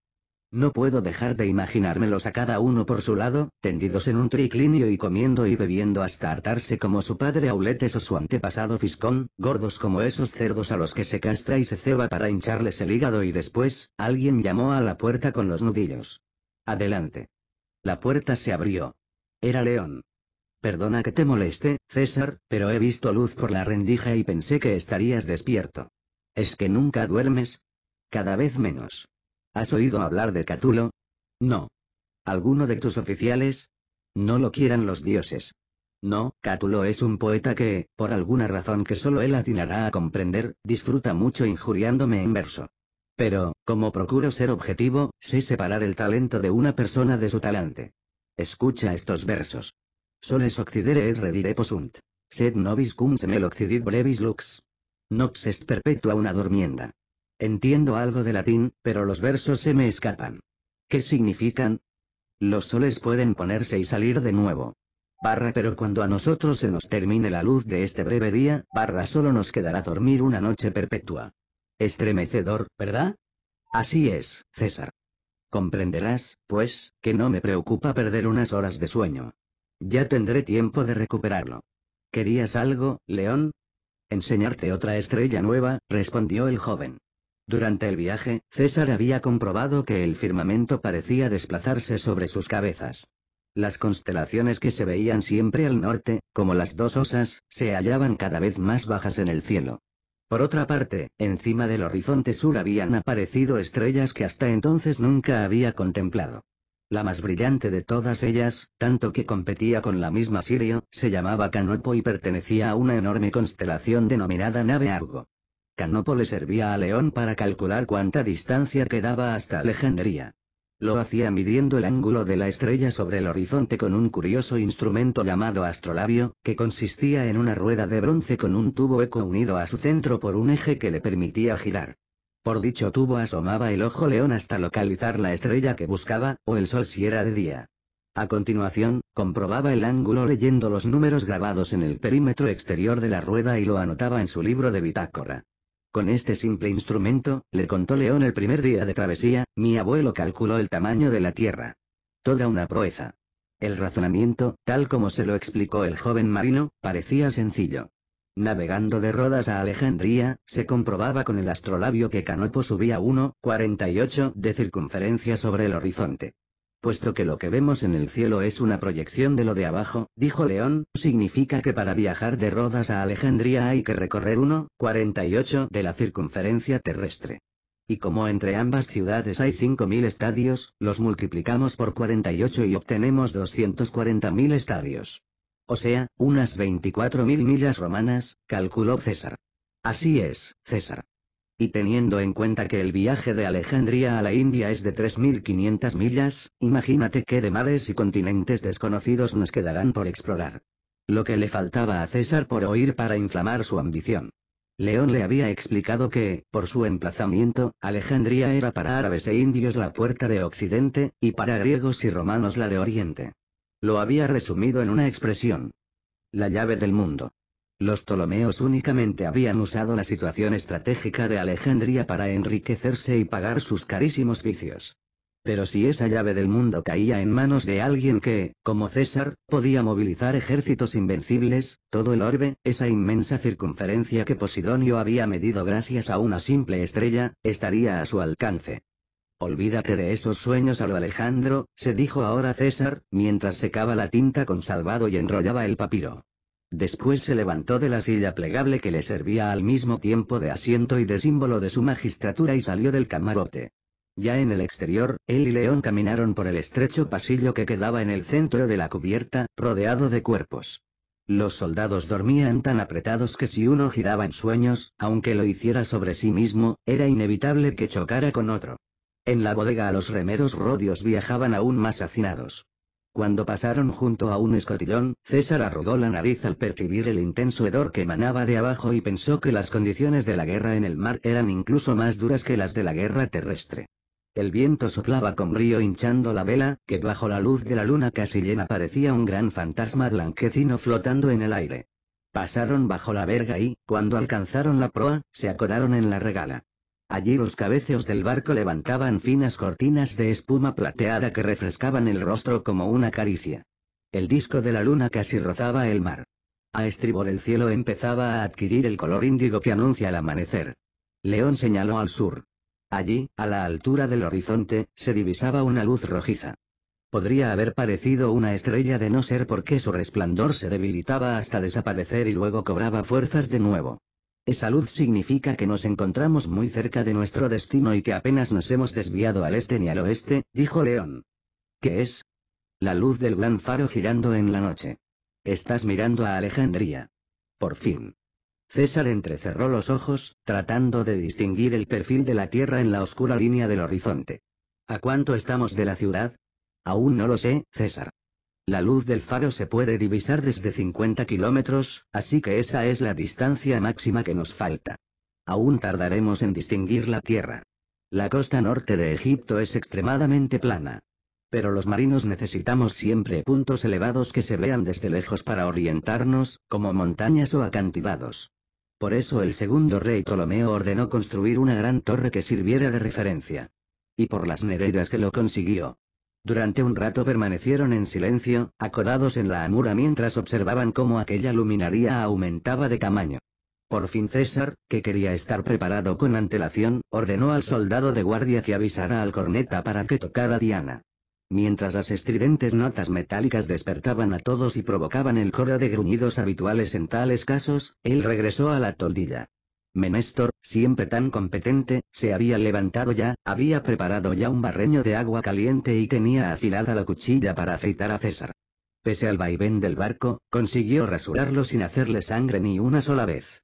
Speaker 1: No puedo dejar de imaginármelos a cada uno por su lado, tendidos en un triclinio y comiendo y bebiendo hasta hartarse como su padre Auletes o su antepasado Fiscón, gordos como esos cerdos a los que se castra y se ceba para hincharles el hígado y después, alguien llamó a la puerta con los nudillos. Adelante. La puerta se abrió. Era León. Perdona que te moleste, César, pero he visto luz por la rendija y pensé que estarías despierto. ¿Es que nunca duermes? Cada vez menos. ¿Has oído hablar de Catulo? No. ¿Alguno de tus oficiales? No lo quieran los dioses. No, Catulo es un poeta que, por alguna razón que solo él atinará a comprender, disfruta mucho injuriándome en verso. Pero, como procuro ser objetivo, sé separar el talento de una persona de su talante. Escucha estos versos soles occidere et redire posunt. Sed nobis cum semel occidit brevis lux. Nox est perpetua una dormienda. Entiendo algo de latín, pero los versos se me escapan. ¿Qué significan? Los soles pueden ponerse y salir de nuevo. Barra pero cuando a nosotros se nos termine la luz de este breve día, barra solo nos quedará dormir una noche perpetua. Estremecedor, ¿verdad? Así es, César. Comprenderás, pues, que no me preocupa perder unas horas de sueño. Ya tendré tiempo de recuperarlo. ¿Querías algo, León? Enseñarte otra estrella nueva, respondió el joven. Durante el viaje, César había comprobado que el firmamento parecía desplazarse sobre sus cabezas. Las constelaciones que se veían siempre al norte, como las dos osas, se hallaban cada vez más bajas en el cielo. Por otra parte, encima del horizonte sur habían aparecido estrellas que hasta entonces nunca había contemplado. La más brillante de todas ellas, tanto que competía con la misma Sirio, se llamaba Canopo y pertenecía a una enorme constelación denominada Nave Argo. Canopo le servía a León para calcular cuánta distancia quedaba hasta Alejandría. Lo hacía midiendo el ángulo de la estrella sobre el horizonte con un curioso instrumento llamado astrolabio, que consistía en una rueda de bronce con un tubo eco unido a su centro por un eje que le permitía girar. Por dicho tubo asomaba el ojo león hasta localizar la estrella que buscaba, o el sol si era de día. A continuación, comprobaba el ángulo leyendo los números grabados en el perímetro exterior de la rueda y lo anotaba en su libro de bitácora. Con este simple instrumento, le contó León el primer día de travesía, mi abuelo calculó el tamaño de la Tierra. Toda una proeza. El razonamiento, tal como se lo explicó el joven marino, parecía sencillo. Navegando de Rodas a Alejandría, se comprobaba con el astrolabio que Canopo subía 1,48 de circunferencia sobre el horizonte. Puesto que lo que vemos en el cielo es una proyección de lo de abajo, dijo León, significa que para viajar de Rodas a Alejandría hay que recorrer 1,48 de la circunferencia terrestre. Y como entre ambas ciudades hay 5.000 estadios, los multiplicamos por 48 y obtenemos 240.000 estadios. O sea, unas 24.000 millas romanas, calculó César. Así es, César. Y teniendo en cuenta que el viaje de Alejandría a la India es de 3.500 millas, imagínate qué de mares y continentes desconocidos nos quedarán por explorar. Lo que le faltaba a César por oír para inflamar su ambición. León le había explicado que, por su emplazamiento, Alejandría era para árabes e indios la puerta de Occidente, y para griegos y romanos la de Oriente. Lo había resumido en una expresión. La llave del mundo. Los Ptolomeos únicamente habían usado la situación estratégica de Alejandría para enriquecerse y pagar sus carísimos vicios. Pero si esa llave del mundo caía en manos de alguien que, como César, podía movilizar ejércitos invencibles, todo el orbe, esa inmensa circunferencia que Posidonio había medido gracias a una simple estrella, estaría a su alcance. Olvídate de esos sueños a lo Alejandro, se dijo ahora César, mientras secaba la tinta con salvado y enrollaba el papiro. Después se levantó de la silla plegable que le servía al mismo tiempo de asiento y de símbolo de su magistratura y salió del camarote. Ya en el exterior, él y León caminaron por el estrecho pasillo que quedaba en el centro de la cubierta, rodeado de cuerpos. Los soldados dormían tan apretados que si uno giraba en sueños, aunque lo hiciera sobre sí mismo, era inevitable que chocara con otro. En la bodega a los remeros rodios viajaban aún más hacinados. Cuando pasaron junto a un escotillón, César arrugó la nariz al percibir el intenso hedor que emanaba de abajo y pensó que las condiciones de la guerra en el mar eran incluso más duras que las de la guerra terrestre. El viento soplaba con brío hinchando la vela, que bajo la luz de la luna casi llena parecía un gran fantasma blanquecino flotando en el aire. Pasaron bajo la verga y, cuando alcanzaron la proa, se acordaron en la regala. Allí los cabeceos del barco levantaban finas cortinas de espuma plateada que refrescaban el rostro como una caricia. El disco de la luna casi rozaba el mar. A estribor el cielo empezaba a adquirir el color índigo que anuncia el amanecer. León señaló al sur. Allí, a la altura del horizonte, se divisaba una luz rojiza. Podría haber parecido una estrella de no ser porque su resplandor se debilitaba hasta desaparecer y luego cobraba fuerzas de nuevo. Esa luz significa que nos encontramos muy cerca de nuestro destino y que apenas nos hemos desviado al este ni al oeste, dijo León. ¿Qué es? La luz del gran faro girando en la noche. Estás mirando a Alejandría. Por fin. César entrecerró los ojos, tratando de distinguir el perfil de la Tierra en la oscura línea del horizonte. ¿A cuánto estamos de la ciudad? Aún no lo sé, César. La luz del faro se puede divisar desde 50 kilómetros, así que esa es la distancia máxima que nos falta. Aún tardaremos en distinguir la Tierra. La costa norte de Egipto es extremadamente plana. Pero los marinos necesitamos siempre puntos elevados que se vean desde lejos para orientarnos, como montañas o acantilados. Por eso el segundo rey Ptolomeo ordenó construir una gran torre que sirviera de referencia. Y por las Nereidas que lo consiguió. Durante un rato permanecieron en silencio, acodados en la amura mientras observaban cómo aquella luminaría aumentaba de tamaño. Por fin César, que quería estar preparado con antelación, ordenó al soldado de guardia que avisara al corneta para que tocara Diana. Mientras las estridentes notas metálicas despertaban a todos y provocaban el coro de gruñidos habituales en tales casos, él regresó a la toldilla. Menestor, siempre tan competente, se había levantado ya, había preparado ya un barreño de agua caliente y tenía afilada la cuchilla para afeitar a César. Pese al vaivén del barco, consiguió rasurarlo sin hacerle sangre ni una sola vez.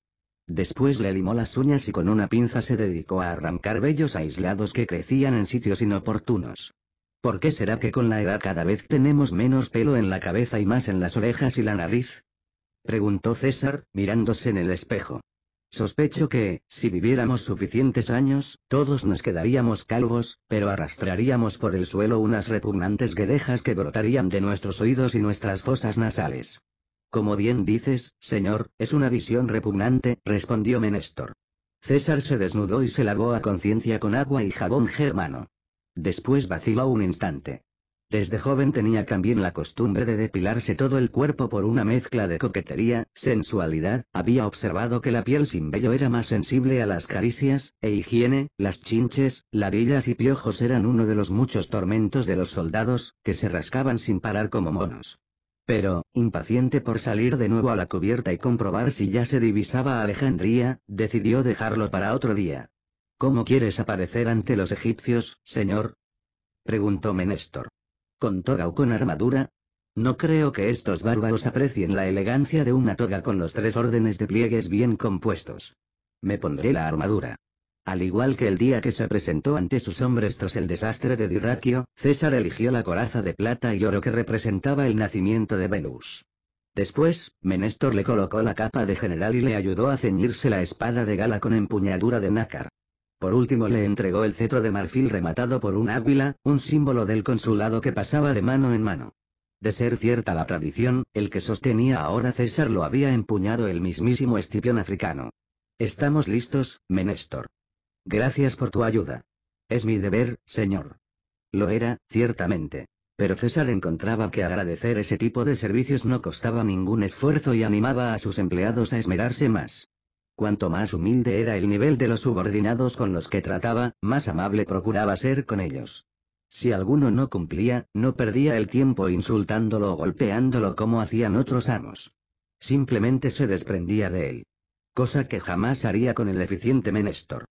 Speaker 1: Después le limó las uñas y con una pinza se dedicó a arrancar vellos aislados que crecían en sitios inoportunos. ¿Por qué será que con la edad cada vez tenemos menos pelo en la cabeza y más en las orejas y la nariz? preguntó César, mirándose en el espejo. Sospecho que, si viviéramos suficientes años, todos nos quedaríamos calvos, pero arrastraríamos por el suelo unas repugnantes guedejas que brotarían de nuestros oídos y nuestras fosas nasales. Como bien dices, señor, es una visión repugnante, respondió Menéstor. César se desnudó y se lavó a conciencia con agua y jabón germano. Después vaciló un instante. Desde joven tenía también la costumbre de depilarse todo el cuerpo por una mezcla de coquetería, sensualidad, había observado que la piel sin vello era más sensible a las caricias, e higiene, las chinches, ladillas y piojos eran uno de los muchos tormentos de los soldados, que se rascaban sin parar como monos. Pero, impaciente por salir de nuevo a la cubierta y comprobar si ya se divisaba Alejandría, decidió dejarlo para otro día. ¿Cómo quieres aparecer ante los egipcios, señor? preguntó Menéstor. ¿Con toga o con armadura? No creo que estos bárbaros aprecien la elegancia de una toga con los tres órdenes de pliegues bien compuestos. Me pondré la armadura. Al igual que el día que se presentó ante sus hombres tras el desastre de Diraquio, César eligió la coraza de plata y oro que representaba el nacimiento de Venus. Después, Menéstor le colocó la capa de general y le ayudó a ceñirse la espada de gala con empuñadura de nácar. Por último le entregó el cetro de marfil rematado por un águila, un símbolo del consulado que pasaba de mano en mano. De ser cierta la tradición, el que sostenía ahora César lo había empuñado el mismísimo Escipión africano. Estamos listos, Menéstor. Gracias por tu ayuda. Es mi deber, señor. Lo era, ciertamente. Pero César encontraba que agradecer ese tipo de servicios no costaba ningún esfuerzo y animaba a sus empleados a esmerarse más. Cuanto más humilde era el nivel de los subordinados con los que trataba, más amable procuraba ser con ellos. Si alguno no cumplía, no perdía el tiempo insultándolo o golpeándolo como hacían otros amos. Simplemente se desprendía de él. Cosa que jamás haría con el eficiente Menestor.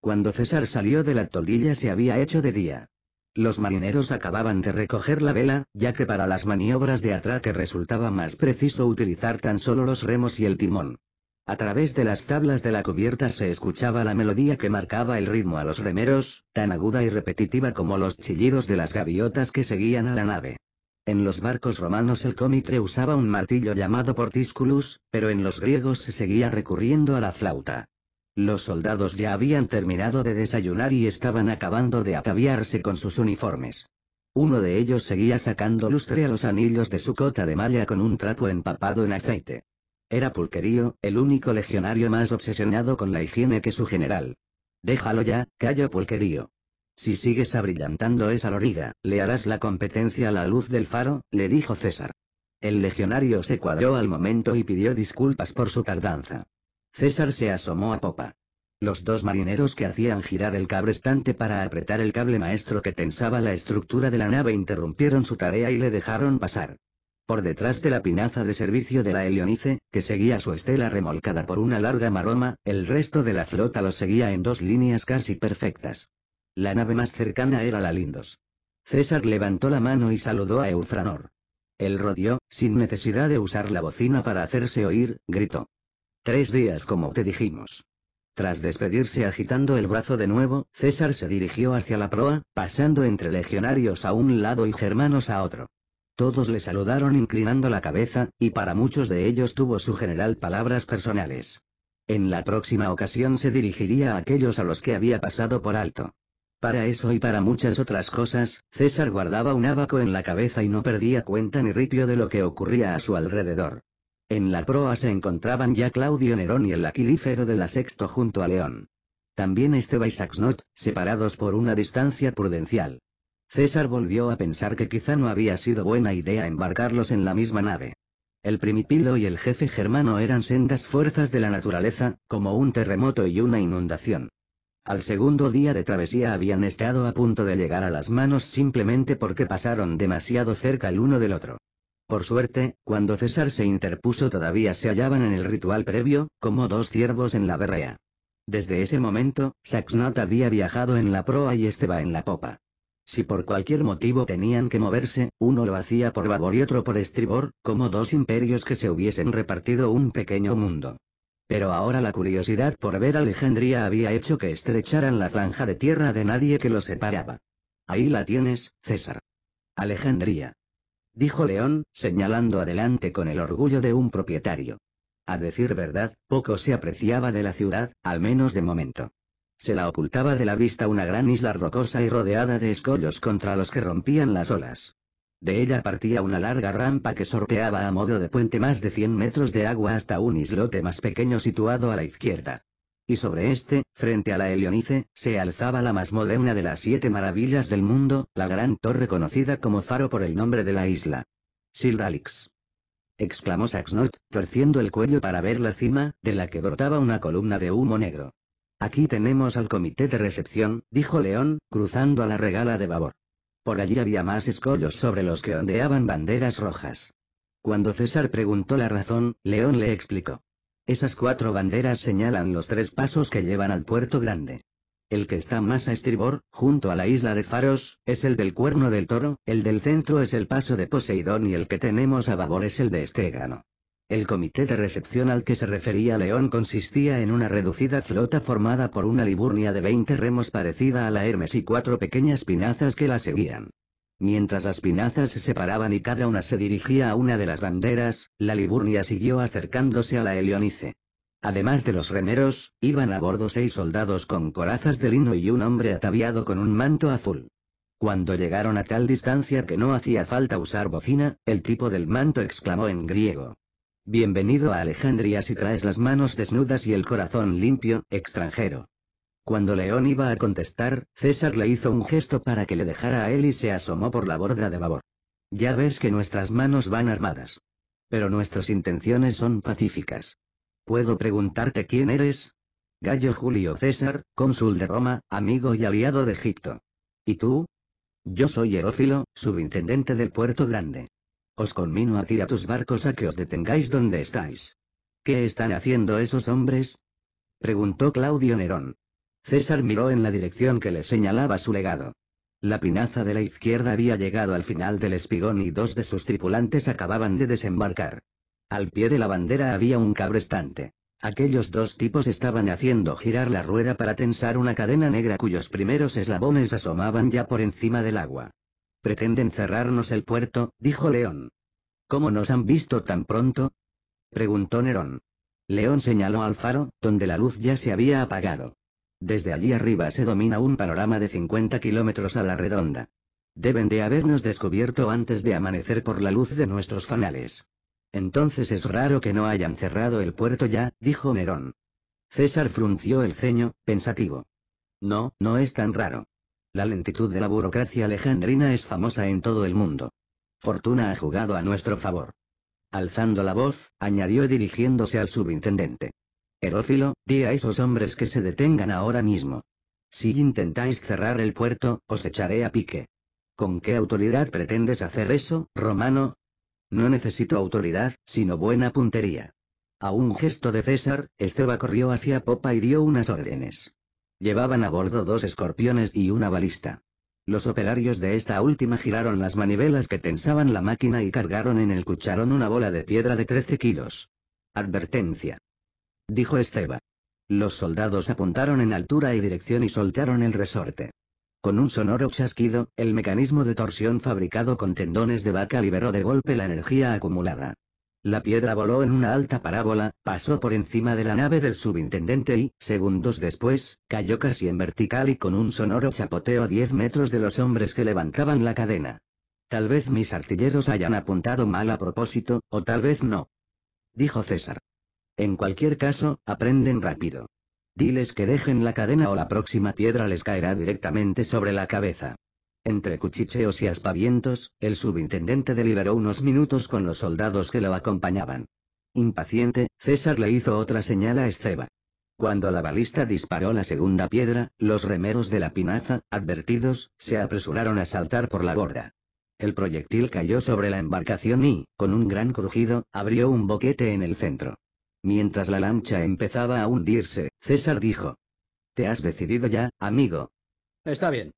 Speaker 1: Cuando César salió de la toldilla se había hecho de día. Los marineros acababan de recoger la vela, ya que para las maniobras de atraque resultaba más preciso utilizar tan solo los remos y el timón. A través de las tablas de la cubierta se escuchaba la melodía que marcaba el ritmo a los remeros, tan aguda y repetitiva como los chillidos de las gaviotas que seguían a la nave. En los barcos romanos el cómitre usaba un martillo llamado portisculus, pero en los griegos se seguía recurriendo a la flauta. Los soldados ya habían terminado de desayunar y estaban acabando de ataviarse con sus uniformes. Uno de ellos seguía sacando lustre a los anillos de su cota de malla con un trapo empapado en aceite. Era Pulquerío, el único legionario más obsesionado con la higiene que su general. Déjalo ya, calla Pulquerío. Si sigues abrillantando esa loriga, le harás la competencia a la luz del faro, le dijo César. El legionario se cuadró al momento y pidió disculpas por su tardanza. César se asomó a popa. Los dos marineros que hacían girar el cabrestante para apretar el cable maestro que tensaba la estructura de la nave interrumpieron su tarea y le dejaron pasar por detrás de la pinaza de servicio de la Helionice, que seguía su estela remolcada por una larga maroma, el resto de la flota lo seguía en dos líneas casi perfectas. La nave más cercana era la Lindos. César levantó la mano y saludó a Eufranor. El rodeó, sin necesidad de usar la bocina para hacerse oír, gritó. Tres días como te dijimos. Tras despedirse agitando el brazo de nuevo, César se dirigió hacia la proa, pasando entre legionarios a un lado y germanos a otro. Todos le saludaron inclinando la cabeza, y para muchos de ellos tuvo su general palabras personales. En la próxima ocasión se dirigiría a aquellos a los que había pasado por alto. Para eso y para muchas otras cosas, César guardaba un abaco en la cabeza y no perdía cuenta ni ripio de lo que ocurría a su alrededor. En la proa se encontraban ya Claudio Nerón y el aquilífero de la Sexto junto a León. También Esteba y Saxnot, separados por una distancia prudencial. César volvió a pensar que quizá no había sido buena idea embarcarlos en la misma nave. El primipilo y el jefe germano eran sendas fuerzas de la naturaleza, como un terremoto y una inundación. Al segundo día de travesía habían estado a punto de llegar a las manos simplemente porque pasaron demasiado cerca el uno del otro. Por suerte, cuando César se interpuso todavía se hallaban en el ritual previo, como dos ciervos en la berrea. Desde ese momento, Saxnat había viajado en la proa y Esteba en la popa. Si por cualquier motivo tenían que moverse, uno lo hacía por babor y otro por estribor, como dos imperios que se hubiesen repartido un pequeño mundo. Pero ahora la curiosidad por ver Alejandría había hecho que estrecharan la franja de tierra de nadie que los separaba. Ahí la tienes, César. Alejandría. Dijo León, señalando adelante con el orgullo de un propietario. A decir verdad, poco se apreciaba de la ciudad, al menos de momento. Se la ocultaba de la vista una gran isla rocosa y rodeada de escollos contra los que rompían las olas. De ella partía una larga rampa que sorteaba a modo de puente más de 100 metros de agua hasta un islote más pequeño situado a la izquierda. Y sobre este, frente a la Helionice, se alzaba la más moderna de las siete maravillas del mundo, la gran torre conocida como Faro por el nombre de la isla. Sildalix. exclamó Saxnot, torciendo el cuello para ver la cima, de la que brotaba una columna de humo negro. Aquí tenemos al comité de recepción, dijo León, cruzando a la regala de babor. Por allí había más escollos sobre los que ondeaban banderas rojas. Cuando César preguntó la razón, León le explicó. Esas cuatro banderas señalan los tres pasos que llevan al puerto grande. El que está más a estribor, junto a la isla de Faros, es el del Cuerno del Toro, el del centro es el paso de Poseidón y el que tenemos a babor es el de Estegano. El comité de recepción al que se refería León consistía en una reducida flota formada por una Liburnia de 20 remos parecida a la Hermes y cuatro pequeñas pinazas que la seguían. Mientras las pinazas se separaban y cada una se dirigía a una de las banderas, la Liburnia siguió acercándose a la Helionice. Además de los remeros, iban a bordo seis soldados con corazas de lino y un hombre ataviado con un manto azul. Cuando llegaron a tal distancia que no hacía falta usar bocina, el tipo del manto exclamó en griego, Bienvenido a Alejandría si traes las manos desnudas y el corazón limpio, extranjero. Cuando León iba a contestar, César le hizo un gesto para que le dejara a él y se asomó por la borda de babor. Ya ves que nuestras manos van armadas. Pero nuestras intenciones son pacíficas. ¿Puedo preguntarte quién eres? Gallo Julio César, cónsul de Roma, amigo y aliado de Egipto. ¿Y tú? Yo soy Herófilo, subintendente del Puerto Grande. Os conmino a tirar a tus barcos a que os detengáis donde estáis. ¿Qué están haciendo esos hombres? preguntó Claudio Nerón. César miró en la dirección que le señalaba su legado. La pinaza de la izquierda había llegado al final del espigón y dos de sus tripulantes acababan de desembarcar. Al pie de la bandera había un cabrestante. Aquellos dos tipos estaban haciendo girar la rueda para tensar una cadena negra cuyos primeros eslabones asomaban ya por encima del agua. Pretenden cerrarnos el puerto, dijo León. ¿Cómo nos han visto tan pronto? preguntó Nerón. León señaló al faro, donde la luz ya se había apagado. Desde allí arriba se domina un panorama de 50 kilómetros a la redonda. Deben de habernos descubierto antes de amanecer por la luz de nuestros fanales. Entonces es raro que no hayan cerrado el puerto ya, dijo Nerón. César frunció el ceño, pensativo. No, no es tan raro. La lentitud de la burocracia alejandrina es famosa en todo el mundo. Fortuna ha jugado a nuestro favor. Alzando la voz, añadió dirigiéndose al subintendente. Herófilo, di a esos hombres que se detengan ahora mismo. Si intentáis cerrar el puerto, os echaré a pique. ¿Con qué autoridad pretendes hacer eso, Romano? No necesito autoridad, sino buena puntería. A un gesto de César, Esteba corrió hacia popa y dio unas órdenes. Llevaban a bordo dos escorpiones y una balista. Los operarios de esta última giraron las manivelas que tensaban la máquina y cargaron en el cucharón una bola de piedra de 13 kilos. Advertencia. Dijo Esteba. Los soldados apuntaron en altura y dirección y soltaron el resorte. Con un sonoro chasquido, el mecanismo de torsión fabricado con tendones de vaca liberó de golpe la energía acumulada. La piedra voló en una alta parábola, pasó por encima de la nave del subintendente y, segundos después, cayó casi en vertical y con un sonoro chapoteo a 10 metros de los hombres que levantaban la cadena. Tal vez mis artilleros hayan apuntado mal a propósito, o tal vez no. Dijo César. En cualquier caso, aprenden rápido. Diles que dejen la cadena o la próxima piedra les caerá directamente sobre la cabeza. Entre cuchicheos y aspavientos, el subintendente deliberó unos minutos con los soldados que lo acompañaban. Impaciente, César le hizo otra señal a Esteba. Cuando la balista disparó la segunda piedra, los remeros de la pinaza, advertidos, se apresuraron a saltar por la borda. El proyectil cayó sobre la embarcación y, con un gran crujido, abrió un boquete en el centro. Mientras la lancha empezaba a hundirse, César dijo. Te has decidido ya, amigo. Está bien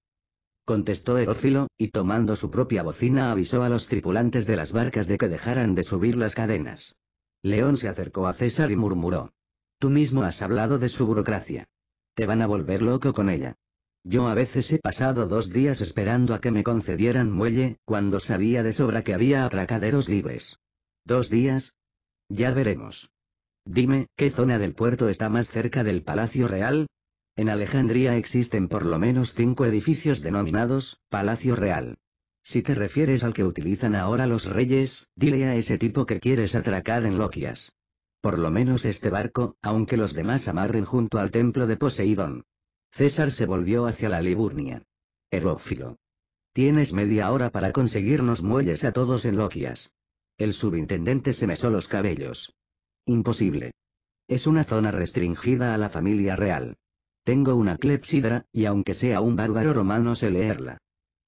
Speaker 1: contestó Herófilo, y tomando su propia bocina avisó a los tripulantes de las barcas de que dejaran de subir las cadenas. León se acercó a César y murmuró. Tú mismo has hablado de su burocracia. Te van a volver loco con ella. Yo a veces he pasado dos días esperando a que me concedieran muelle, cuando sabía de sobra que había atracaderos libres. ¿Dos días? Ya veremos. Dime, ¿qué zona del puerto está más cerca del Palacio Real? En Alejandría existen por lo menos cinco edificios denominados, Palacio Real. Si te refieres al que utilizan ahora los reyes, dile a ese tipo que quieres atracar en Loquias. Por lo menos este barco, aunque los demás amarren junto al templo de Poseidón. César se volvió hacia la Liburnia. Herófilo. Tienes media hora para conseguirnos muelles a todos en Loquias. El subintendente se mesó los cabellos. Imposible. Es una zona restringida a la familia real. Tengo una clepsidra, y aunque sea un bárbaro romano sé leerla.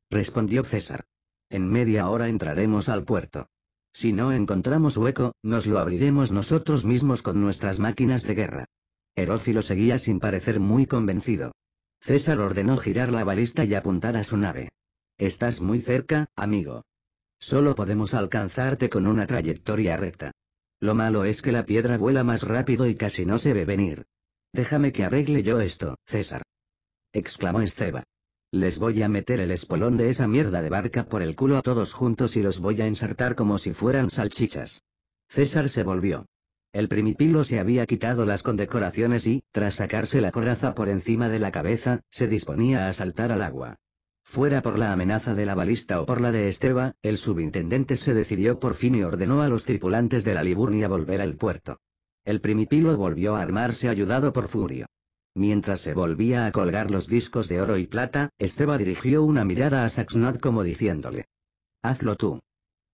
Speaker 1: Respondió César. En media hora entraremos al puerto. Si no encontramos hueco, nos lo abriremos nosotros mismos con nuestras máquinas de guerra. Herófilo seguía sin parecer muy convencido. César ordenó girar la balista y apuntar a su nave. Estás muy cerca, amigo. Solo podemos alcanzarte con una trayectoria recta. Lo malo es que la piedra vuela más rápido y casi no se ve venir. Déjame que arregle yo esto, César. exclamó Esteba. Les voy a meter el espolón de esa mierda de barca por el culo a todos juntos y los voy a ensartar como si fueran salchichas. César se volvió. El primipilo se había quitado las condecoraciones y, tras sacarse la coraza por encima de la cabeza, se disponía a saltar al agua. Fuera por la amenaza de la balista o por la de Esteba, el subintendente se decidió por fin y ordenó a los tripulantes de la Liburnia volver al puerto. El primipilo volvió a armarse ayudado por Furio. Mientras se volvía a colgar los discos de oro y plata, Esteba dirigió una mirada a Saxnot como diciéndole. Hazlo tú.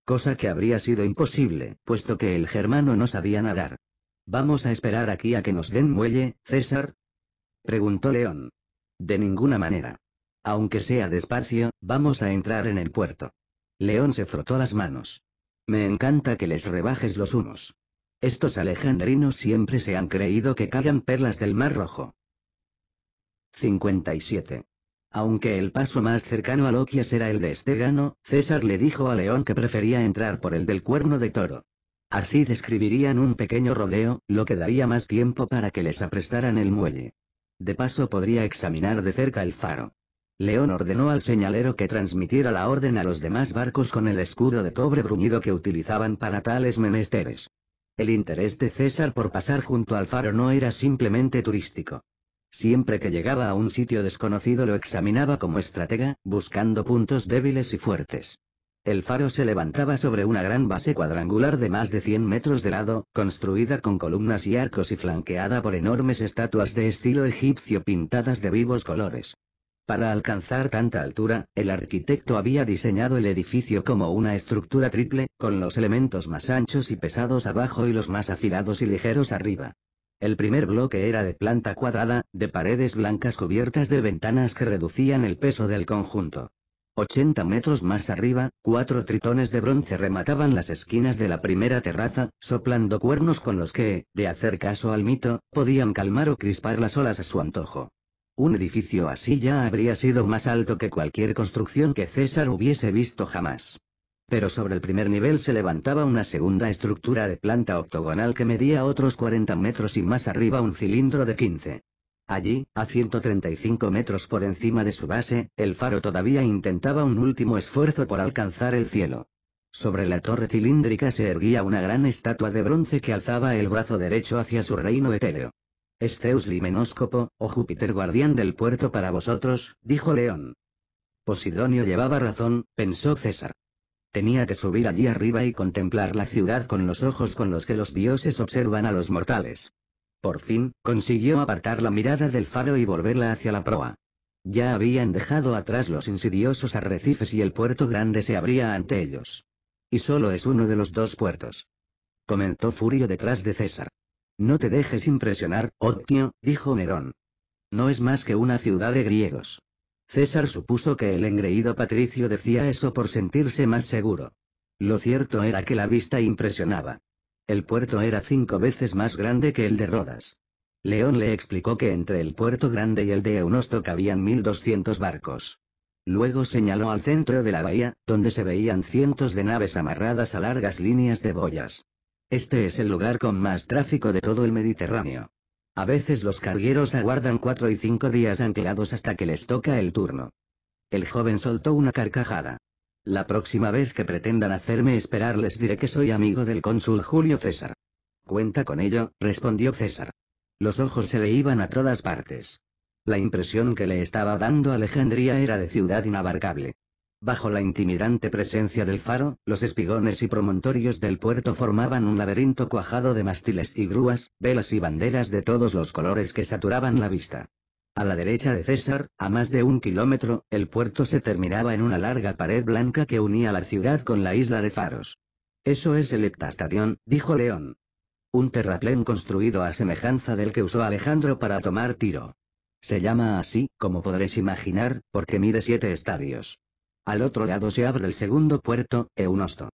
Speaker 1: Cosa que habría sido imposible, puesto que el germano no sabía nadar. ¿Vamos a esperar aquí a que nos den muelle, César? Preguntó León. De ninguna manera. Aunque sea despacio, vamos a entrar en el puerto. León se frotó las manos. Me encanta que les rebajes los humos. Estos alejandrinos siempre se han creído que cagan perlas del Mar Rojo. 57. Aunque el paso más cercano a Loquias era el de Estegano, César le dijo a León que prefería entrar por el del cuerno de toro. Así describirían un pequeño rodeo, lo que daría más tiempo para que les aprestaran el muelle. De paso podría examinar de cerca el faro. León ordenó al señalero que transmitiera la orden a los demás barcos con el escudo de cobre bruñido que utilizaban para tales menesteres. El interés de César por pasar junto al faro no era simplemente turístico. Siempre que llegaba a un sitio desconocido lo examinaba como estratega, buscando puntos débiles y fuertes. El faro se levantaba sobre una gran base cuadrangular de más de 100 metros de lado, construida con columnas y arcos y flanqueada por enormes estatuas de estilo egipcio pintadas de vivos colores. Para alcanzar tanta altura, el arquitecto había diseñado el edificio como una estructura triple, con los elementos más anchos y pesados abajo y los más afilados y ligeros arriba. El primer bloque era de planta cuadrada, de paredes blancas cubiertas de ventanas que reducían el peso del conjunto. 80 metros más arriba, cuatro tritones de bronce remataban las esquinas de la primera terraza, soplando cuernos con los que, de hacer caso al mito, podían calmar o crispar las olas a su antojo. Un edificio así ya habría sido más alto que cualquier construcción que César hubiese visto jamás. Pero sobre el primer nivel se levantaba una segunda estructura de planta octogonal que medía otros 40 metros y más arriba un cilindro de 15. Allí, a 135 metros por encima de su base, el faro todavía intentaba un último esfuerzo por alcanzar el cielo. Sobre la torre cilíndrica se erguía una gran estatua de bronce que alzaba el brazo derecho hacia su reino etéreo. Es Zeus Limenóscopo, o Júpiter guardián del puerto para vosotros, dijo León. Posidonio llevaba razón, pensó César. Tenía que subir allí arriba y contemplar la ciudad con los ojos con los que los dioses observan a los mortales. Por fin, consiguió apartar la mirada del faro y volverla hacia la proa. Ya habían dejado atrás los insidiosos arrecifes y el puerto grande se abría ante ellos. Y solo es uno de los dos puertos. Comentó Furio detrás de César. No te dejes impresionar, Otnio, dijo Nerón. No es más que una ciudad de griegos. César supuso que el engreído patricio decía eso por sentirse más seguro. Lo cierto era que la vista impresionaba. El puerto era cinco veces más grande que el de Rodas. León le explicó que entre el puerto grande y el de Eunosto cabían 1.200 barcos. Luego señaló al centro de la bahía, donde se veían cientos de naves amarradas a largas líneas de boyas. Este es el lugar con más tráfico de todo el Mediterráneo. A veces los cargueros aguardan cuatro y cinco días anclados hasta que les toca el turno. El joven soltó una carcajada. La próxima vez que pretendan hacerme esperar les diré que soy amigo del cónsul Julio César. Cuenta con ello, respondió César. Los ojos se le iban a todas partes. La impresión que le estaba dando Alejandría era de ciudad inabarcable. Bajo la intimidante presencia del faro, los espigones y promontorios del puerto formaban un laberinto cuajado de mástiles y grúas, velas y banderas de todos los colores que saturaban la vista. A la derecha de César, a más de un kilómetro, el puerto se terminaba en una larga pared blanca que unía la ciudad con la isla de Faros. Eso es el heptastadión, dijo León. Un terraplén construido a semejanza del que usó Alejandro para tomar tiro. Se llama así, como podréis imaginar, porque mide siete estadios. Al otro lado se abre el segundo puerto, Eunosto.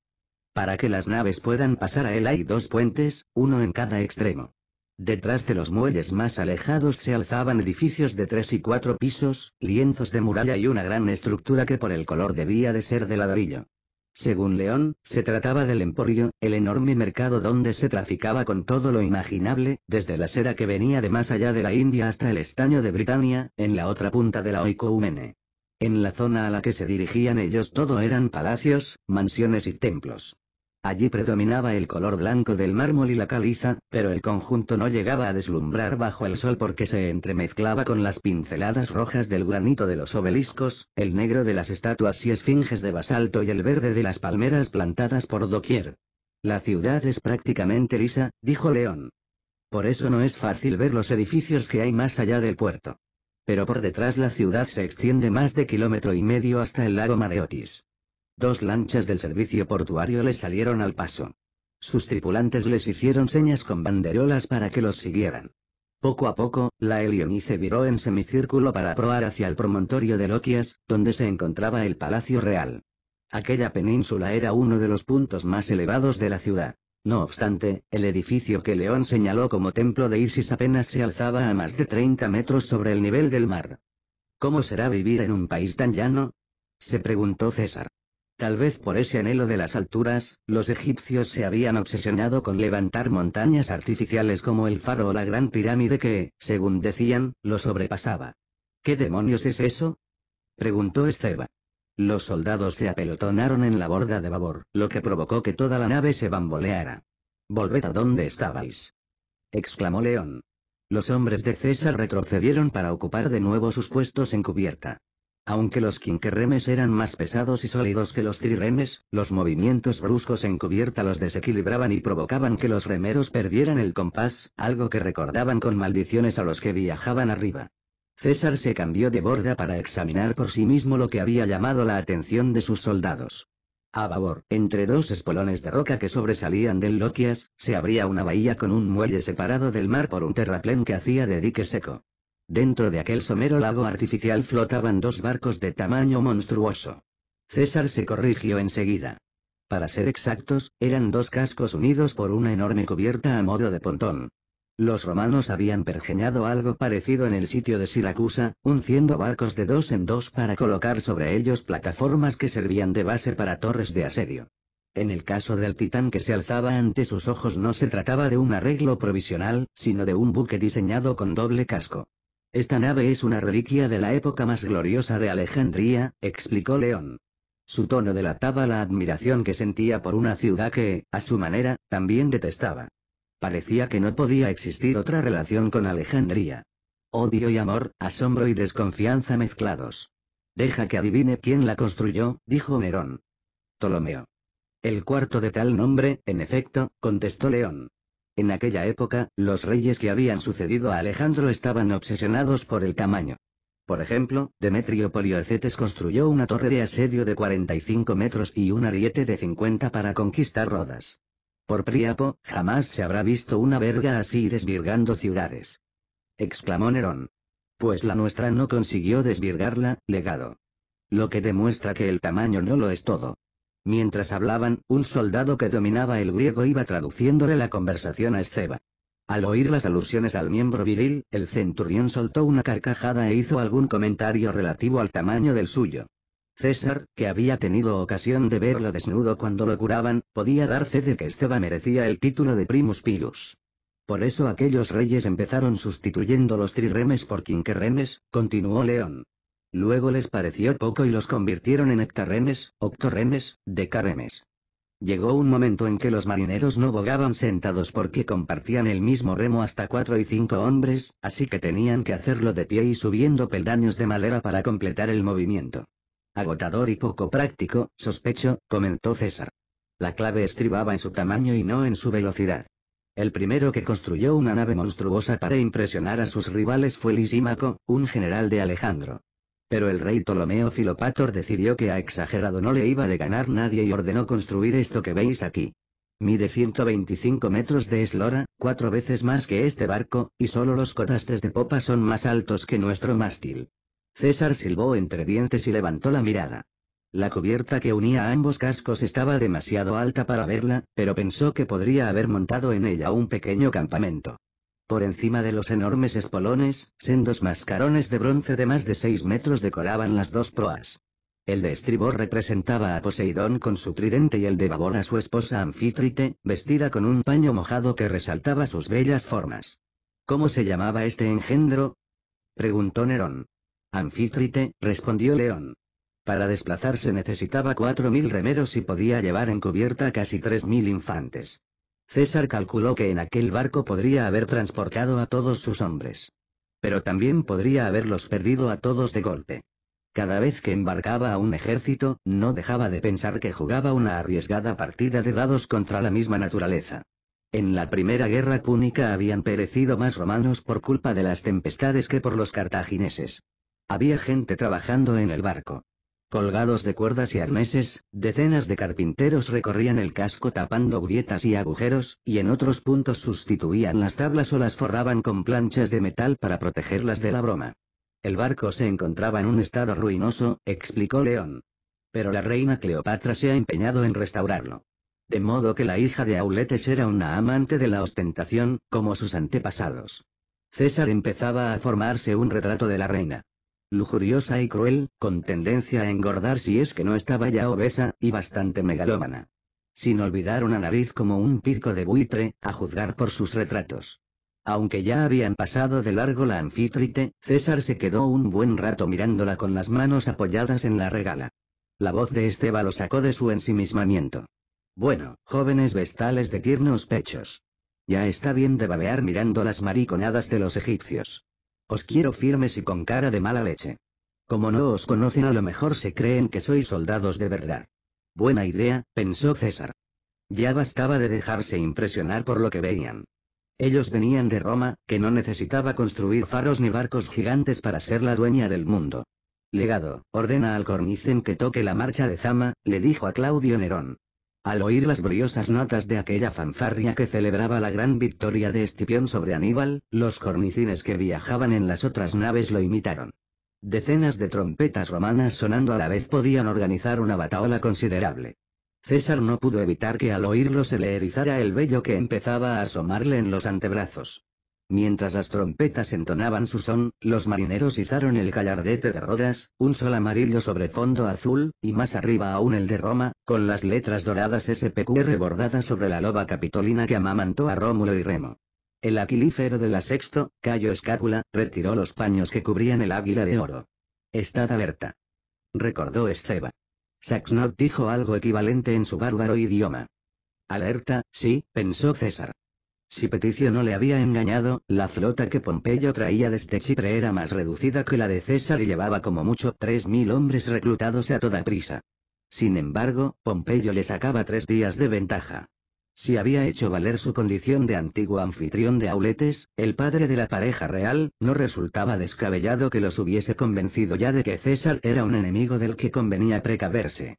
Speaker 1: Para que las naves puedan pasar a él hay dos puentes, uno en cada extremo. Detrás de los muelles más alejados se alzaban edificios de tres y cuatro pisos, lienzos de muralla y una gran estructura que por el color debía de ser de ladrillo. Según León, se trataba del Emporio, el enorme mercado donde se traficaba con todo lo imaginable, desde la seda que venía de más allá de la India hasta el estaño de Britania, en la otra punta de la Oikoumene. En la zona a la que se dirigían ellos todo eran palacios, mansiones y templos. Allí predominaba el color blanco del mármol y la caliza, pero el conjunto no llegaba a deslumbrar bajo el sol porque se entremezclaba con las pinceladas rojas del granito de los obeliscos, el negro de las estatuas y esfinges de basalto y el verde de las palmeras plantadas por doquier. La ciudad es prácticamente lisa, dijo León. Por eso no es fácil ver los edificios que hay más allá del puerto pero por detrás la ciudad se extiende más de kilómetro y medio hasta el lago Mareotis. Dos lanchas del servicio portuario les salieron al paso. Sus tripulantes les hicieron señas con banderolas para que los siguieran. Poco a poco, la Helionice viró en semicírculo para proar hacia el promontorio de Loquias, donde se encontraba el Palacio Real. Aquella península era uno de los puntos más elevados de la ciudad. No obstante, el edificio que León señaló como templo de Isis apenas se alzaba a más de 30 metros sobre el nivel del mar. ¿Cómo será vivir en un país tan llano? se preguntó César. Tal vez por ese anhelo de las alturas, los egipcios se habían obsesionado con levantar montañas artificiales como el faro o la gran pirámide que, según decían, lo sobrepasaba. ¿Qué demonios es eso? preguntó Esteba. Los soldados se apelotonaron en la borda de babor, lo que provocó que toda la nave se bamboleara. Volved a donde estabais. exclamó León. Los hombres de César retrocedieron para ocupar de nuevo sus puestos en cubierta. Aunque los quinquerremes eran más pesados y sólidos que los triremes, los movimientos bruscos en cubierta los desequilibraban y provocaban que los remeros perdieran el compás, algo que recordaban con maldiciones a los que viajaban arriba. César se cambió de borda para examinar por sí mismo lo que había llamado la atención de sus soldados. A babor, entre dos espolones de roca que sobresalían del Loquias, se abría una bahía con un muelle separado del mar por un terraplén que hacía de dique seco. Dentro de aquel somero lago artificial flotaban dos barcos de tamaño monstruoso. César se corrigió enseguida. Para ser exactos, eran dos cascos unidos por una enorme cubierta a modo de pontón. Los romanos habían pergeñado algo parecido en el sitio de Siracusa, unciendo barcos de dos en dos para colocar sobre ellos plataformas que servían de base para torres de asedio. En el caso del titán que se alzaba ante sus ojos no se trataba de un arreglo provisional, sino de un buque diseñado con doble casco. Esta nave es una reliquia de la época más gloriosa de Alejandría, explicó León. Su tono delataba la admiración que sentía por una ciudad que, a su manera, también detestaba. Parecía que no podía existir otra relación con Alejandría. Odio y amor, asombro y desconfianza mezclados. Deja que adivine quién la construyó, dijo Nerón. Ptolomeo. El cuarto de tal nombre, en efecto, contestó León. En aquella época, los reyes que habían sucedido a Alejandro estaban obsesionados por el tamaño. Por ejemplo, Demetrio Poliorcetes construyó una torre de asedio de 45 metros y un ariete de 50 para conquistar Rodas. Por Priapo, jamás se habrá visto una verga así desvirgando ciudades. Exclamó Nerón. Pues la nuestra no consiguió desvirgarla, legado. Lo que demuestra que el tamaño no lo es todo. Mientras hablaban, un soldado que dominaba el griego iba traduciéndole la conversación a Esteba. Al oír las alusiones al miembro viril, el centurión soltó una carcajada e hizo algún comentario relativo al tamaño del suyo. César, que había tenido ocasión de verlo desnudo cuando lo curaban, podía dar fe de que Esteba merecía el título de primus pilus. Por eso aquellos reyes empezaron sustituyendo los triremes por quinquerremes, continuó León. Luego les pareció poco y los convirtieron en hectarremes, octorremes, decarremes. Llegó un momento en que los marineros no bogaban sentados porque compartían el mismo remo hasta cuatro y cinco hombres, así que tenían que hacerlo de pie y subiendo peldaños de madera para completar el movimiento. Agotador y poco práctico, sospecho, comentó César. La clave estribaba en su tamaño y no en su velocidad. El primero que construyó una nave monstruosa para impresionar a sus rivales fue Lisímaco, un general de Alejandro. Pero el rey Ptolomeo Filopator decidió que a exagerado no le iba de ganar nadie y ordenó construir esto que veis aquí. Mide 125 metros de eslora, cuatro veces más que este barco, y solo los cotastes de popa son más altos que nuestro mástil. César silbó entre dientes y levantó la mirada. La cubierta que unía ambos cascos estaba demasiado alta para verla, pero pensó que podría haber montado en ella un pequeño campamento. Por encima de los enormes espolones, sendos mascarones de bronce de más de seis metros decoraban las dos proas. El de estribor representaba a Poseidón con su tridente y el de babor a su esposa Anfítrite, vestida con un paño mojado que resaltaba sus bellas formas. ¿Cómo se llamaba este engendro? preguntó Nerón. Anfítrite, respondió León. Para desplazarse necesitaba cuatro mil remeros y podía llevar en cubierta casi tres mil infantes. César calculó que en aquel barco podría haber transportado a todos sus hombres. Pero también podría haberlos perdido a todos de golpe. Cada vez que embarcaba a un ejército, no dejaba de pensar que jugaba una arriesgada partida de dados contra la misma naturaleza. En la primera guerra púnica habían perecido más romanos por culpa de las tempestades que por los cartagineses. Había gente trabajando en el barco. Colgados de cuerdas y arneses, decenas de carpinteros recorrían el casco tapando grietas y agujeros, y en otros puntos sustituían las tablas o las forraban con planchas de metal para protegerlas de la broma. El barco se encontraba en un estado ruinoso, explicó León. Pero la reina Cleopatra se ha empeñado en restaurarlo. De modo que la hija de Auletes era una amante de la ostentación, como sus antepasados. César empezaba a formarse un retrato de la reina. Lujuriosa y cruel, con tendencia a engordar si es que no estaba ya obesa, y bastante megalómana. Sin olvidar una nariz como un pico de buitre, a juzgar por sus retratos. Aunque ya habían pasado de largo la anfítrite, César se quedó un buen rato mirándola con las manos apoyadas en la regala. La voz de Esteba lo sacó de su ensimismamiento. Bueno, jóvenes vestales de tiernos pechos. Ya está bien de babear mirando las mariconadas de los egipcios. Os quiero firmes y con cara de mala leche. Como no os conocen a lo mejor se creen que sois soldados de verdad. Buena idea, pensó César. Ya bastaba de dejarse impresionar por lo que veían. Ellos venían de Roma, que no necesitaba construir faros ni barcos gigantes para ser la dueña del mundo. Legado, ordena al cornicen que toque la marcha de Zama, le dijo a Claudio Nerón. Al oír las briosas notas de aquella fanfarria que celebraba la gran victoria de Escipión sobre Aníbal, los cornicines que viajaban en las otras naves lo imitaron. Decenas de trompetas romanas sonando a la vez podían organizar una bataola considerable. César no pudo evitar que al oírlo se le erizara el vello que empezaba a asomarle en los antebrazos. Mientras las trompetas entonaban su son, los marineros izaron el gallardete de Rodas, un sol amarillo sobre fondo azul, y más arriba aún el de Roma, con las letras doradas SPQR bordadas sobre la loba capitolina que amamantó a Rómulo y Remo. El aquilífero de la sexto, Cayo Escápula, retiró los paños que cubrían el águila de oro. Estad alerta. Recordó Esteba. Saxnot dijo algo equivalente en su bárbaro idioma. Alerta, sí, pensó César. Si Peticio no le había engañado, la flota que Pompeyo traía desde Chipre era más reducida que la de César y llevaba como mucho 3.000 hombres reclutados a toda prisa. Sin embargo, Pompeyo le sacaba tres días de ventaja. Si había hecho valer su condición de antiguo anfitrión de Auletes, el padre de la pareja real, no resultaba descabellado que los hubiese convencido ya de que César era un enemigo del que convenía precaverse.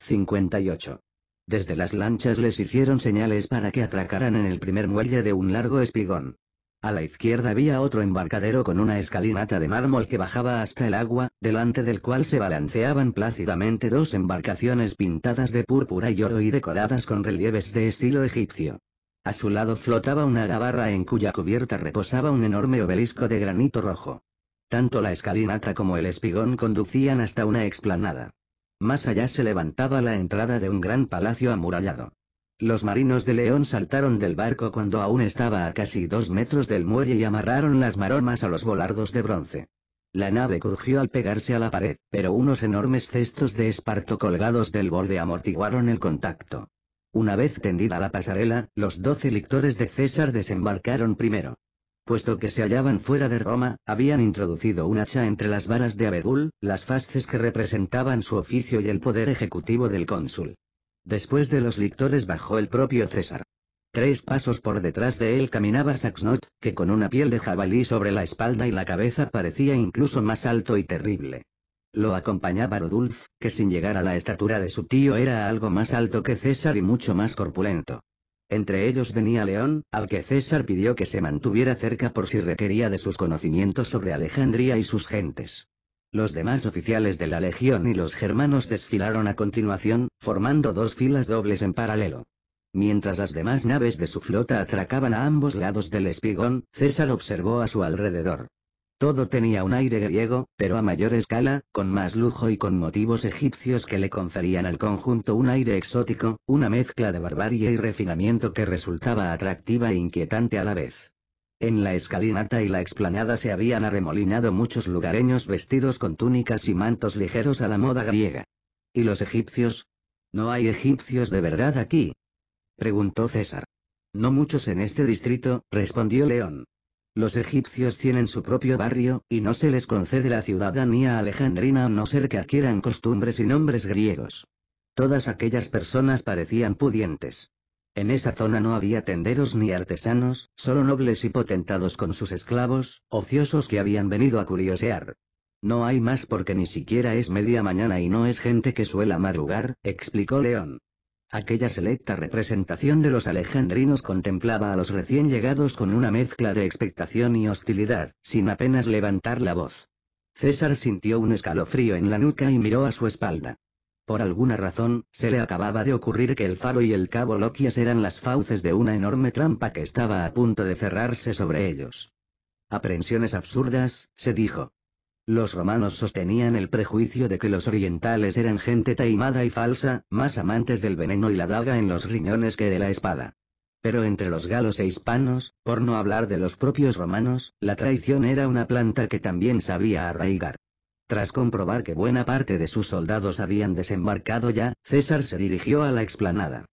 Speaker 1: 58. Desde las lanchas les hicieron señales para que atracaran en el primer muelle de un largo espigón. A la izquierda había otro embarcadero con una escalinata de mármol que bajaba hasta el agua, delante del cual se balanceaban plácidamente dos embarcaciones pintadas de púrpura y oro y decoradas con relieves de estilo egipcio. A su lado flotaba una gabarra en cuya cubierta reposaba un enorme obelisco de granito rojo. Tanto la escalinata como el espigón conducían hasta una explanada. Más allá se levantaba la entrada de un gran palacio amurallado. Los marinos de León saltaron del barco cuando aún estaba a casi dos metros del muelle y amarraron las maromas a los volardos de bronce. La nave crujió al pegarse a la pared, pero unos enormes cestos de esparto colgados del borde amortiguaron el contacto. Una vez tendida la pasarela, los doce lictores de César desembarcaron primero. Puesto que se hallaban fuera de Roma, habían introducido un hacha entre las varas de abedul, las fasces que representaban su oficio y el poder ejecutivo del cónsul. Después de los lictores bajó el propio César. Tres pasos por detrás de él caminaba Saxnot, que con una piel de jabalí sobre la espalda y la cabeza parecía incluso más alto y terrible. Lo acompañaba Rodulf, que sin llegar a la estatura de su tío era algo más alto que César y mucho más corpulento. Entre ellos venía León, al que César pidió que se mantuviera cerca por si requería de sus conocimientos sobre Alejandría y sus gentes. Los demás oficiales de la legión y los germanos desfilaron a continuación, formando dos filas dobles en paralelo. Mientras las demás naves de su flota atracaban a ambos lados del espigón, César observó a su alrededor. Todo tenía un aire griego, pero a mayor escala, con más lujo y con motivos egipcios que le conferían al conjunto un aire exótico, una mezcla de barbarie y refinamiento que resultaba atractiva e inquietante a la vez. En la escalinata y la explanada se habían arremolinado muchos lugareños vestidos con túnicas y mantos ligeros a la moda griega. ¿Y los egipcios? ¿No hay egipcios de verdad aquí? preguntó César. No muchos en este distrito, respondió León. Los egipcios tienen su propio barrio, y no se les concede la ciudadanía alejandrina a no ser que adquieran costumbres y nombres griegos. Todas aquellas personas parecían pudientes. En esa zona no había tenderos ni artesanos, solo nobles y potentados con sus esclavos, ociosos que habían venido a curiosear. No hay más porque ni siquiera es media mañana y no es gente que suela madrugar, explicó León. Aquella selecta representación de los alejandrinos contemplaba a los recién llegados con una mezcla de expectación y hostilidad, sin apenas levantar la voz. César sintió un escalofrío en la nuca y miró a su espalda. Por alguna razón, se le acababa de ocurrir que el faro y el cabo Loquias eran las fauces de una enorme trampa que estaba a punto de cerrarse sobre ellos. Aprensiones absurdas, se dijo. Los romanos sostenían el prejuicio de que los orientales eran gente taimada y falsa, más amantes del veneno y la daga en los riñones que de la espada. Pero entre los galos e hispanos, por no hablar de los propios romanos, la traición era una planta que también sabía arraigar. Tras comprobar que buena parte de sus soldados habían desembarcado ya, César se dirigió a la explanada.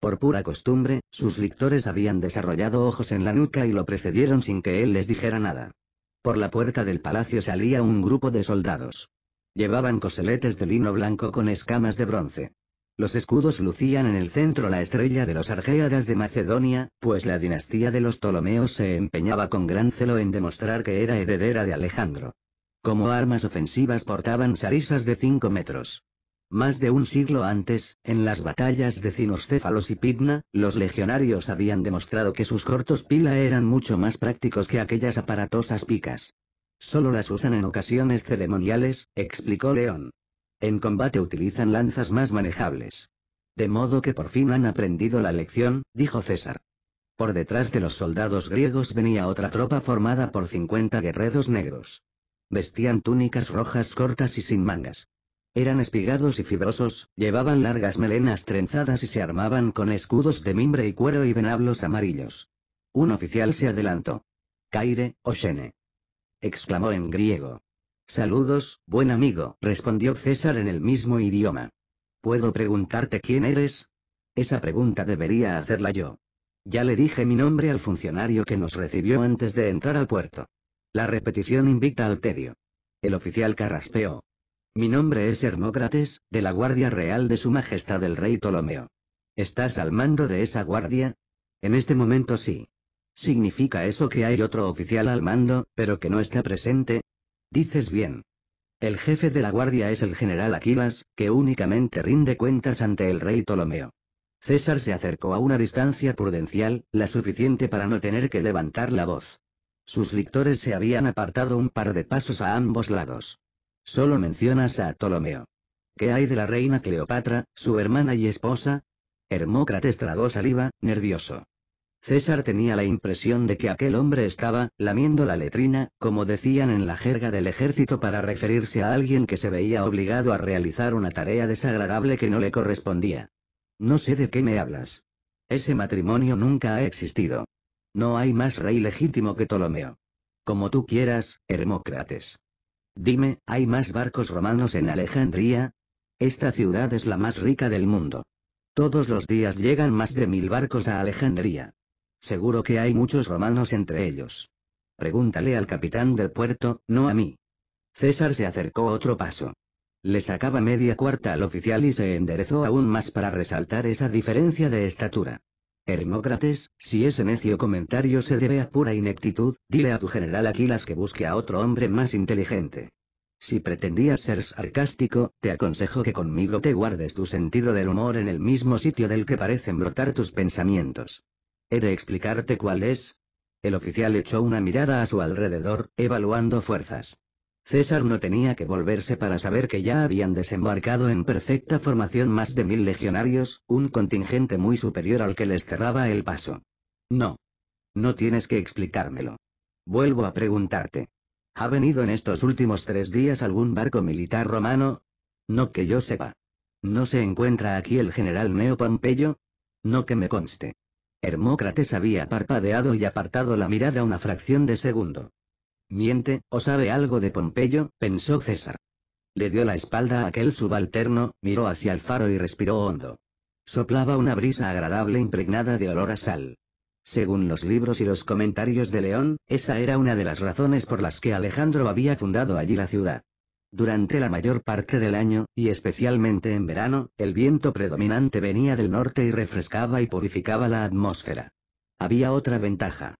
Speaker 1: Por pura costumbre, sus lictores habían desarrollado ojos en la nuca y lo precedieron sin que él les dijera nada. Por la puerta del palacio salía un grupo de soldados. Llevaban coseletes de lino blanco con escamas de bronce. Los escudos lucían en el centro la estrella de los Argeadas de Macedonia, pues la dinastía de los Ptolomeos se empeñaba con gran celo en demostrar que era heredera de Alejandro. Como armas ofensivas portaban sarisas de 5 metros. Más de un siglo antes, en las batallas de Cinocéfalos y Pidna, los legionarios habían demostrado que sus cortos pila eran mucho más prácticos que aquellas aparatosas picas. Solo las usan en ocasiones ceremoniales, explicó León. En combate utilizan lanzas más manejables. De modo que por fin han aprendido la lección, dijo César. Por detrás de los soldados griegos venía otra tropa formada por 50 guerreros negros. Vestían túnicas rojas cortas y sin mangas. Eran espigados y fibrosos, llevaban largas melenas trenzadas y se armaban con escudos de mimbre y cuero y venablos amarillos. Un oficial se adelantó. Caire, Oshene. exclamó en griego. Saludos, buen amigo, respondió César en el mismo idioma. ¿Puedo preguntarte quién eres? Esa pregunta debería hacerla yo. Ya le dije mi nombre al funcionario que nos recibió antes de entrar al puerto. La repetición invita al tedio. El oficial carraspeó. Mi nombre es Hermócrates, de la Guardia Real de Su Majestad el Rey Ptolomeo. ¿Estás al mando de esa guardia? En este momento sí. ¿Significa eso que hay otro oficial al mando, pero que no está presente? Dices bien. El jefe de la guardia es el general Aquilas, que únicamente rinde cuentas ante el rey Ptolomeo. César se acercó a una distancia prudencial, la suficiente para no tener que levantar la voz. Sus lictores se habían apartado un par de pasos a ambos lados. Solo mencionas a Ptolomeo. ¿Qué hay de la reina Cleopatra, su hermana y esposa? Hermócrates tragó saliva, nervioso. César tenía la impresión de que aquel hombre estaba, lamiendo la letrina, como decían en la jerga del ejército para referirse a alguien que se veía obligado a realizar una tarea desagradable que no le correspondía. No sé de qué me hablas. Ese matrimonio nunca ha existido. No hay más rey legítimo que Ptolomeo. Como tú quieras, Hermócrates. Dime, ¿hay más barcos romanos en Alejandría? Esta ciudad es la más rica del mundo. Todos los días llegan más de mil barcos a Alejandría. Seguro que hay muchos romanos entre ellos. Pregúntale al capitán del puerto, no a mí. César se acercó otro paso. Le sacaba media cuarta al oficial y se enderezó aún más para resaltar esa diferencia de estatura. Hermócrates, si ese necio comentario se debe a pura ineptitud, dile a tu general Aquilas que busque a otro hombre más inteligente. Si pretendías ser sarcástico, te aconsejo que conmigo te guardes tu sentido del humor en el mismo sitio del que parecen brotar tus pensamientos. He de explicarte cuál es. El oficial echó una mirada a su alrededor, evaluando fuerzas. César no tenía que volverse para saber que ya habían desembarcado en perfecta formación más de mil legionarios, un contingente muy superior al que les cerraba el paso. No. No tienes que explicármelo. Vuelvo a preguntarte. ¿Ha venido en estos últimos tres días algún barco militar romano? No que yo sepa. ¿No se encuentra aquí el general Neo Pompeyo? No que me conste. Hermócrates había parpadeado y apartado la mirada una fracción de segundo. Miente, o sabe algo de Pompeyo, pensó César. Le dio la espalda a aquel subalterno, miró hacia el faro y respiró hondo. Soplaba una brisa agradable impregnada de olor a sal. Según los libros y los comentarios de León, esa era una de las razones por las que Alejandro había fundado allí la ciudad. Durante la mayor parte del año, y especialmente en verano, el viento predominante venía del norte y refrescaba y purificaba la atmósfera. Había otra ventaja.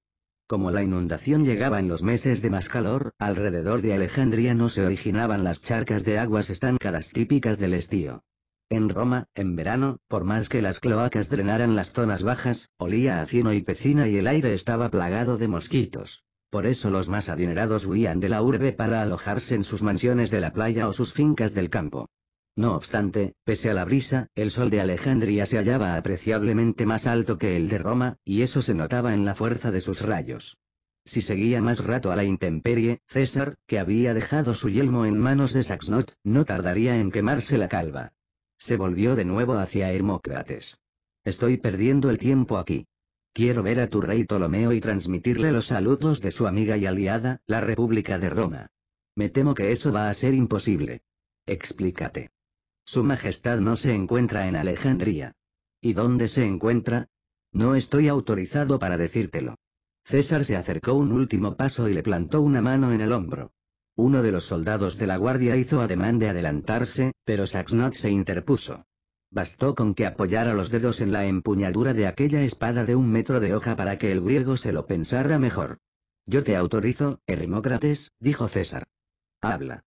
Speaker 1: Como la inundación llegaba en los meses de más calor, alrededor de Alejandría no se originaban las charcas de aguas estancadas típicas del estío. En Roma, en verano, por más que las cloacas drenaran las zonas bajas, olía a cieno y pecina y el aire estaba plagado de mosquitos. Por eso los más adinerados huían de la urbe para alojarse en sus mansiones de la playa o sus fincas del campo. No obstante, pese a la brisa, el sol de Alejandría se hallaba apreciablemente más alto que el de Roma, y eso se notaba en la fuerza de sus rayos. Si seguía más rato a la intemperie, César, que había dejado su yelmo en manos de Saxnot, no tardaría en quemarse la calva. Se volvió de nuevo hacia Hermócrates. Estoy perdiendo el tiempo aquí. Quiero ver a tu rey Ptolomeo y transmitirle los saludos de su amiga y aliada, la República de Roma. Me temo que eso va a ser imposible. Explícate. Su Majestad no se encuentra en Alejandría. ¿Y dónde se encuentra? No estoy autorizado para decírtelo. César se acercó un último paso y le plantó una mano en el hombro. Uno de los soldados de la guardia hizo ademán de adelantarse, pero Saxnot se interpuso. Bastó con que apoyara los dedos en la empuñadura de aquella espada de un metro de hoja para que el griego se lo pensara mejor. Yo te autorizo, Hermócrates, dijo César. Habla.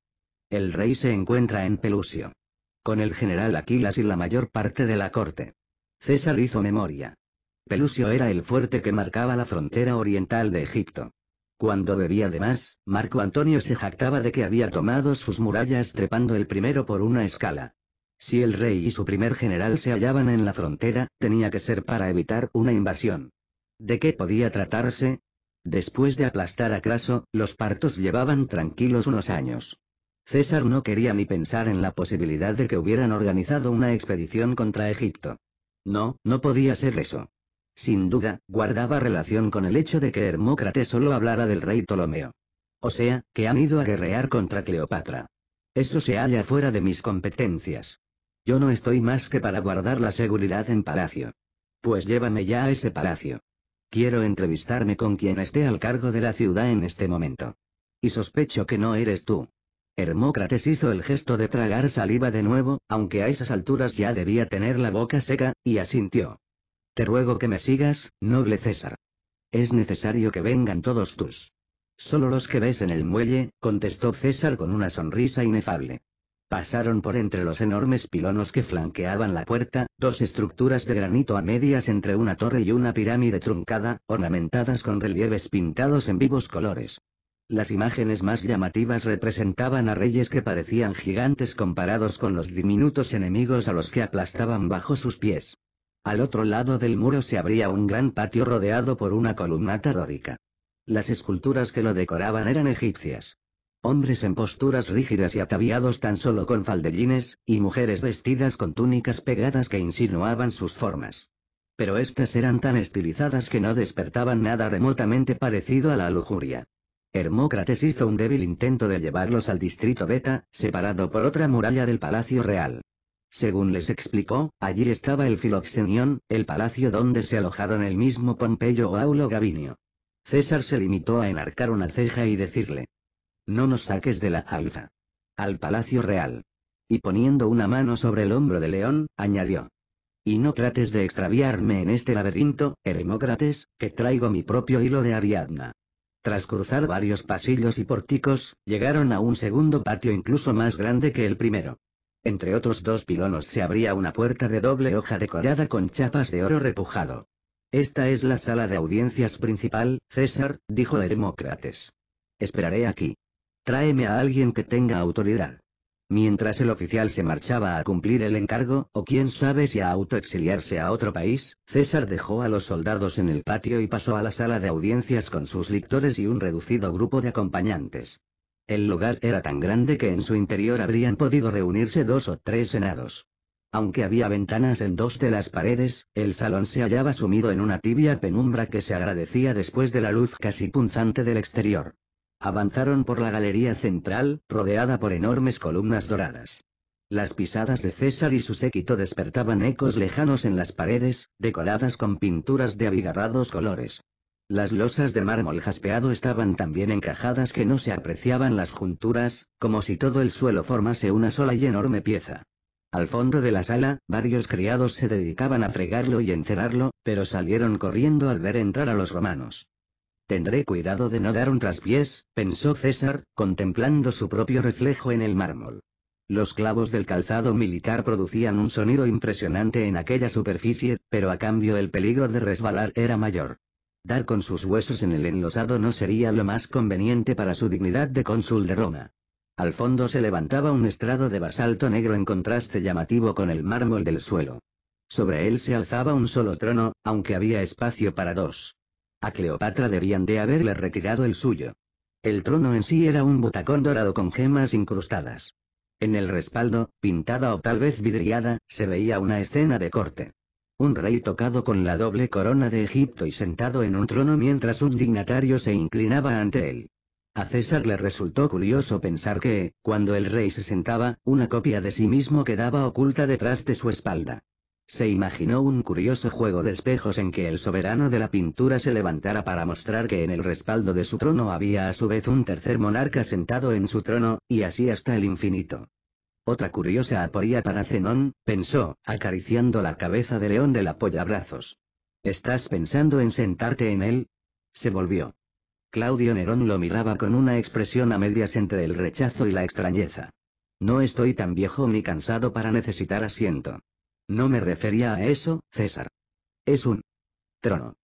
Speaker 1: El rey se encuentra en Pelusio con el general Aquilas y la mayor parte de la corte. César hizo memoria. Pelusio era el fuerte que marcaba la frontera oriental de Egipto. Cuando bebía de más, Marco Antonio se jactaba de que había tomado sus murallas trepando el primero por una escala. Si el rey y su primer general se hallaban en la frontera, tenía que ser para evitar una invasión. ¿De qué podía tratarse? Después de aplastar a Craso, los partos llevaban tranquilos unos años. César no quería ni pensar en la posibilidad de que hubieran organizado una expedición contra Egipto. No, no podía ser eso. Sin duda, guardaba relación con el hecho de que Hermócrates solo hablara del rey Ptolomeo. O sea, que han ido a guerrear contra Cleopatra. Eso se halla fuera de mis competencias. Yo no estoy más que para guardar la seguridad en palacio. Pues llévame ya a ese palacio. Quiero entrevistarme con quien esté al cargo de la ciudad en este momento. Y sospecho que no eres tú. Hermócrates hizo el gesto de tragar saliva de nuevo, aunque a esas alturas ya debía tener la boca seca, y asintió. Te ruego que me sigas, noble César. Es necesario que vengan todos tus. Solo los que ves en el muelle, contestó César con una sonrisa inefable. Pasaron por entre los enormes pilonos que flanqueaban la puerta, dos estructuras de granito a medias entre una torre y una pirámide truncada, ornamentadas con relieves pintados en vivos colores. Las imágenes más llamativas representaban a reyes que parecían gigantes comparados con los diminutos enemigos a los que aplastaban bajo sus pies. Al otro lado del muro se abría un gran patio rodeado por una columnata dórica. Las esculturas que lo decoraban eran egipcias. Hombres en posturas rígidas y ataviados tan solo con faldellines, y mujeres vestidas con túnicas pegadas que insinuaban sus formas pero estas eran tan estilizadas que no despertaban nada remotamente parecido a la lujuria. Hermócrates hizo un débil intento de llevarlos al distrito Beta, separado por otra muralla del Palacio Real. Según les explicó, allí estaba el Filoxenión, el palacio donde se alojaron el mismo Pompeyo o Aulo Gavinio. César se limitó a enarcar una ceja y decirle, No nos saques de la alza. Al Palacio Real. Y poniendo una mano sobre el hombro de León, añadió, Y no trates de extraviarme en este laberinto, Hermócrates, que traigo mi propio hilo de Ariadna. Tras cruzar varios pasillos y pórticos, llegaron a un segundo patio incluso más grande que el primero. Entre otros dos pilonos se abría una puerta de doble hoja decorada con chapas de oro repujado. Esta es la sala de audiencias principal, César, dijo Hermócrates. Esperaré aquí. Tráeme a alguien que tenga autoridad mientras el oficial se marchaba a cumplir el encargo, o quién sabe si a autoexiliarse a otro país, César dejó a los soldados en el patio y pasó a la sala de audiencias con sus lictores y un reducido grupo de acompañantes. El lugar era tan grande que en su interior habrían podido reunirse dos o tres senados. Aunque había ventanas en dos de las paredes, el salón se hallaba sumido en una tibia penumbra que se agradecía después de la luz casi punzante del exterior. Avanzaron por la galería central, rodeada por enormes columnas doradas. Las pisadas de César y su séquito despertaban ecos lejanos en las paredes, decoradas con pinturas de abigarrados colores. Las losas de mármol jaspeado estaban tan bien encajadas que no se apreciaban las junturas, como si todo el suelo formase una sola y enorme pieza. Al fondo de la sala, varios criados se dedicaban a fregarlo y encerarlo, pero salieron corriendo al ver entrar a los romanos. Tendré cuidado de no dar un traspiés, pensó César, contemplando su propio reflejo en el mármol. Los clavos del calzado militar producían un sonido impresionante en aquella superficie, pero a cambio el peligro de resbalar era mayor. Dar con sus huesos en el enlosado no sería lo más conveniente para su dignidad de cónsul de Roma. Al fondo se levantaba un estrado de basalto negro en contraste llamativo con el mármol del suelo. Sobre él se alzaba un solo trono, aunque había espacio para dos. A Cleopatra debían de haberle retirado el suyo. El trono en sí era un butacón dorado con gemas incrustadas. En el respaldo, pintada o tal vez vidriada, se veía una escena de corte. Un rey tocado con la doble corona de Egipto y sentado en un trono mientras un dignatario se inclinaba ante él. A César le resultó curioso pensar que, cuando el rey se sentaba, una copia de sí mismo quedaba oculta detrás de su espalda se imaginó un curioso juego de espejos en que el soberano de la pintura se levantara para mostrar que en el respaldo de su trono había a su vez un tercer monarca sentado en su trono, y así hasta el infinito. Otra curiosa aporía para Zenón, pensó, acariciando la cabeza de león del la ¿Estás pensando en sentarte en él? Se volvió. Claudio Nerón lo miraba con una expresión a medias entre el rechazo y la extrañeza. No estoy tan viejo ni cansado para necesitar asiento. No me refería a eso, César. Es un trono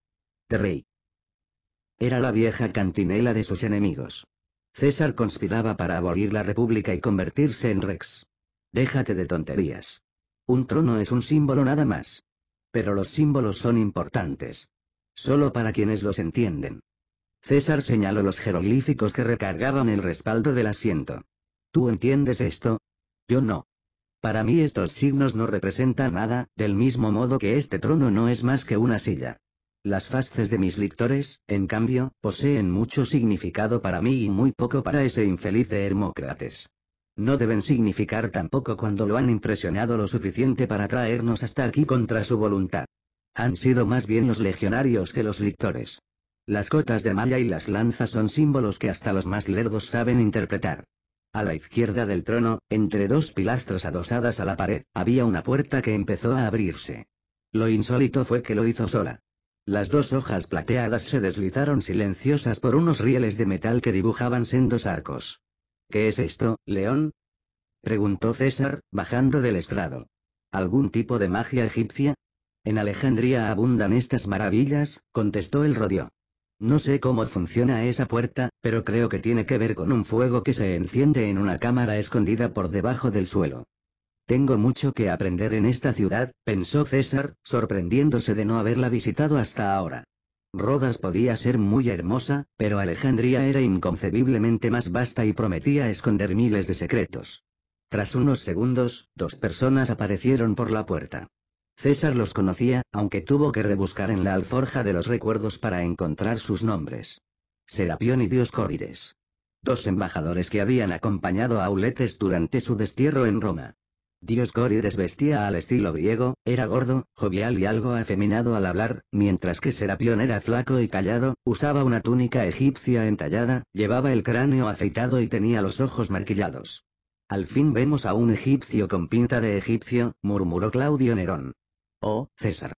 Speaker 1: de rey. Era la vieja cantinela de sus enemigos. César conspiraba para abolir la república y convertirse en rex. Déjate de tonterías. Un trono es un símbolo nada más. Pero los símbolos son importantes. Solo para quienes los entienden. César señaló los jeroglíficos que recargaban el respaldo del asiento. ¿Tú entiendes esto? Yo no. Para mí estos signos no representan nada, del mismo modo que este trono no es más que una silla. Las fasces de mis lictores, en cambio, poseen mucho significado para mí y muy poco para ese infeliz de Hermócrates. No deben significar tampoco cuando lo han impresionado lo suficiente para traernos hasta aquí contra su voluntad. Han sido más bien los legionarios que los lictores. Las cotas de malla y las lanzas son símbolos que hasta los más lerdos saben interpretar. A la izquierda del trono, entre dos pilastras adosadas a la pared, había una puerta que empezó a abrirse. Lo insólito fue que lo hizo sola. Las dos hojas plateadas se deslizaron silenciosas por unos rieles de metal que dibujaban sendos arcos. ¿Qué es esto, León? preguntó César, bajando del estrado. ¿Algún tipo de magia egipcia? En Alejandría abundan estas maravillas, contestó el rodeo. No sé cómo funciona esa puerta, pero creo que tiene que ver con un fuego que se enciende en una cámara escondida por debajo del suelo. Tengo mucho que aprender en esta ciudad, pensó César, sorprendiéndose de no haberla visitado hasta ahora. Rodas podía ser muy hermosa, pero Alejandría era inconcebiblemente más vasta y prometía esconder miles de secretos. Tras unos segundos, dos personas aparecieron por la puerta. César los conocía, aunque tuvo que rebuscar en la alforja de los recuerdos para encontrar sus nombres. Serapión y Dioscórides. Dos embajadores que habían acompañado a Auletes durante su destierro en Roma. Dioscórides vestía al estilo griego, era gordo, jovial y algo afeminado al hablar, mientras que Serapión era flaco y callado, usaba una túnica egipcia entallada, llevaba el cráneo afeitado y tenía los ojos marquillados. Al fin vemos a un egipcio con pinta de egipcio, murmuró Claudio Nerón. Oh, César.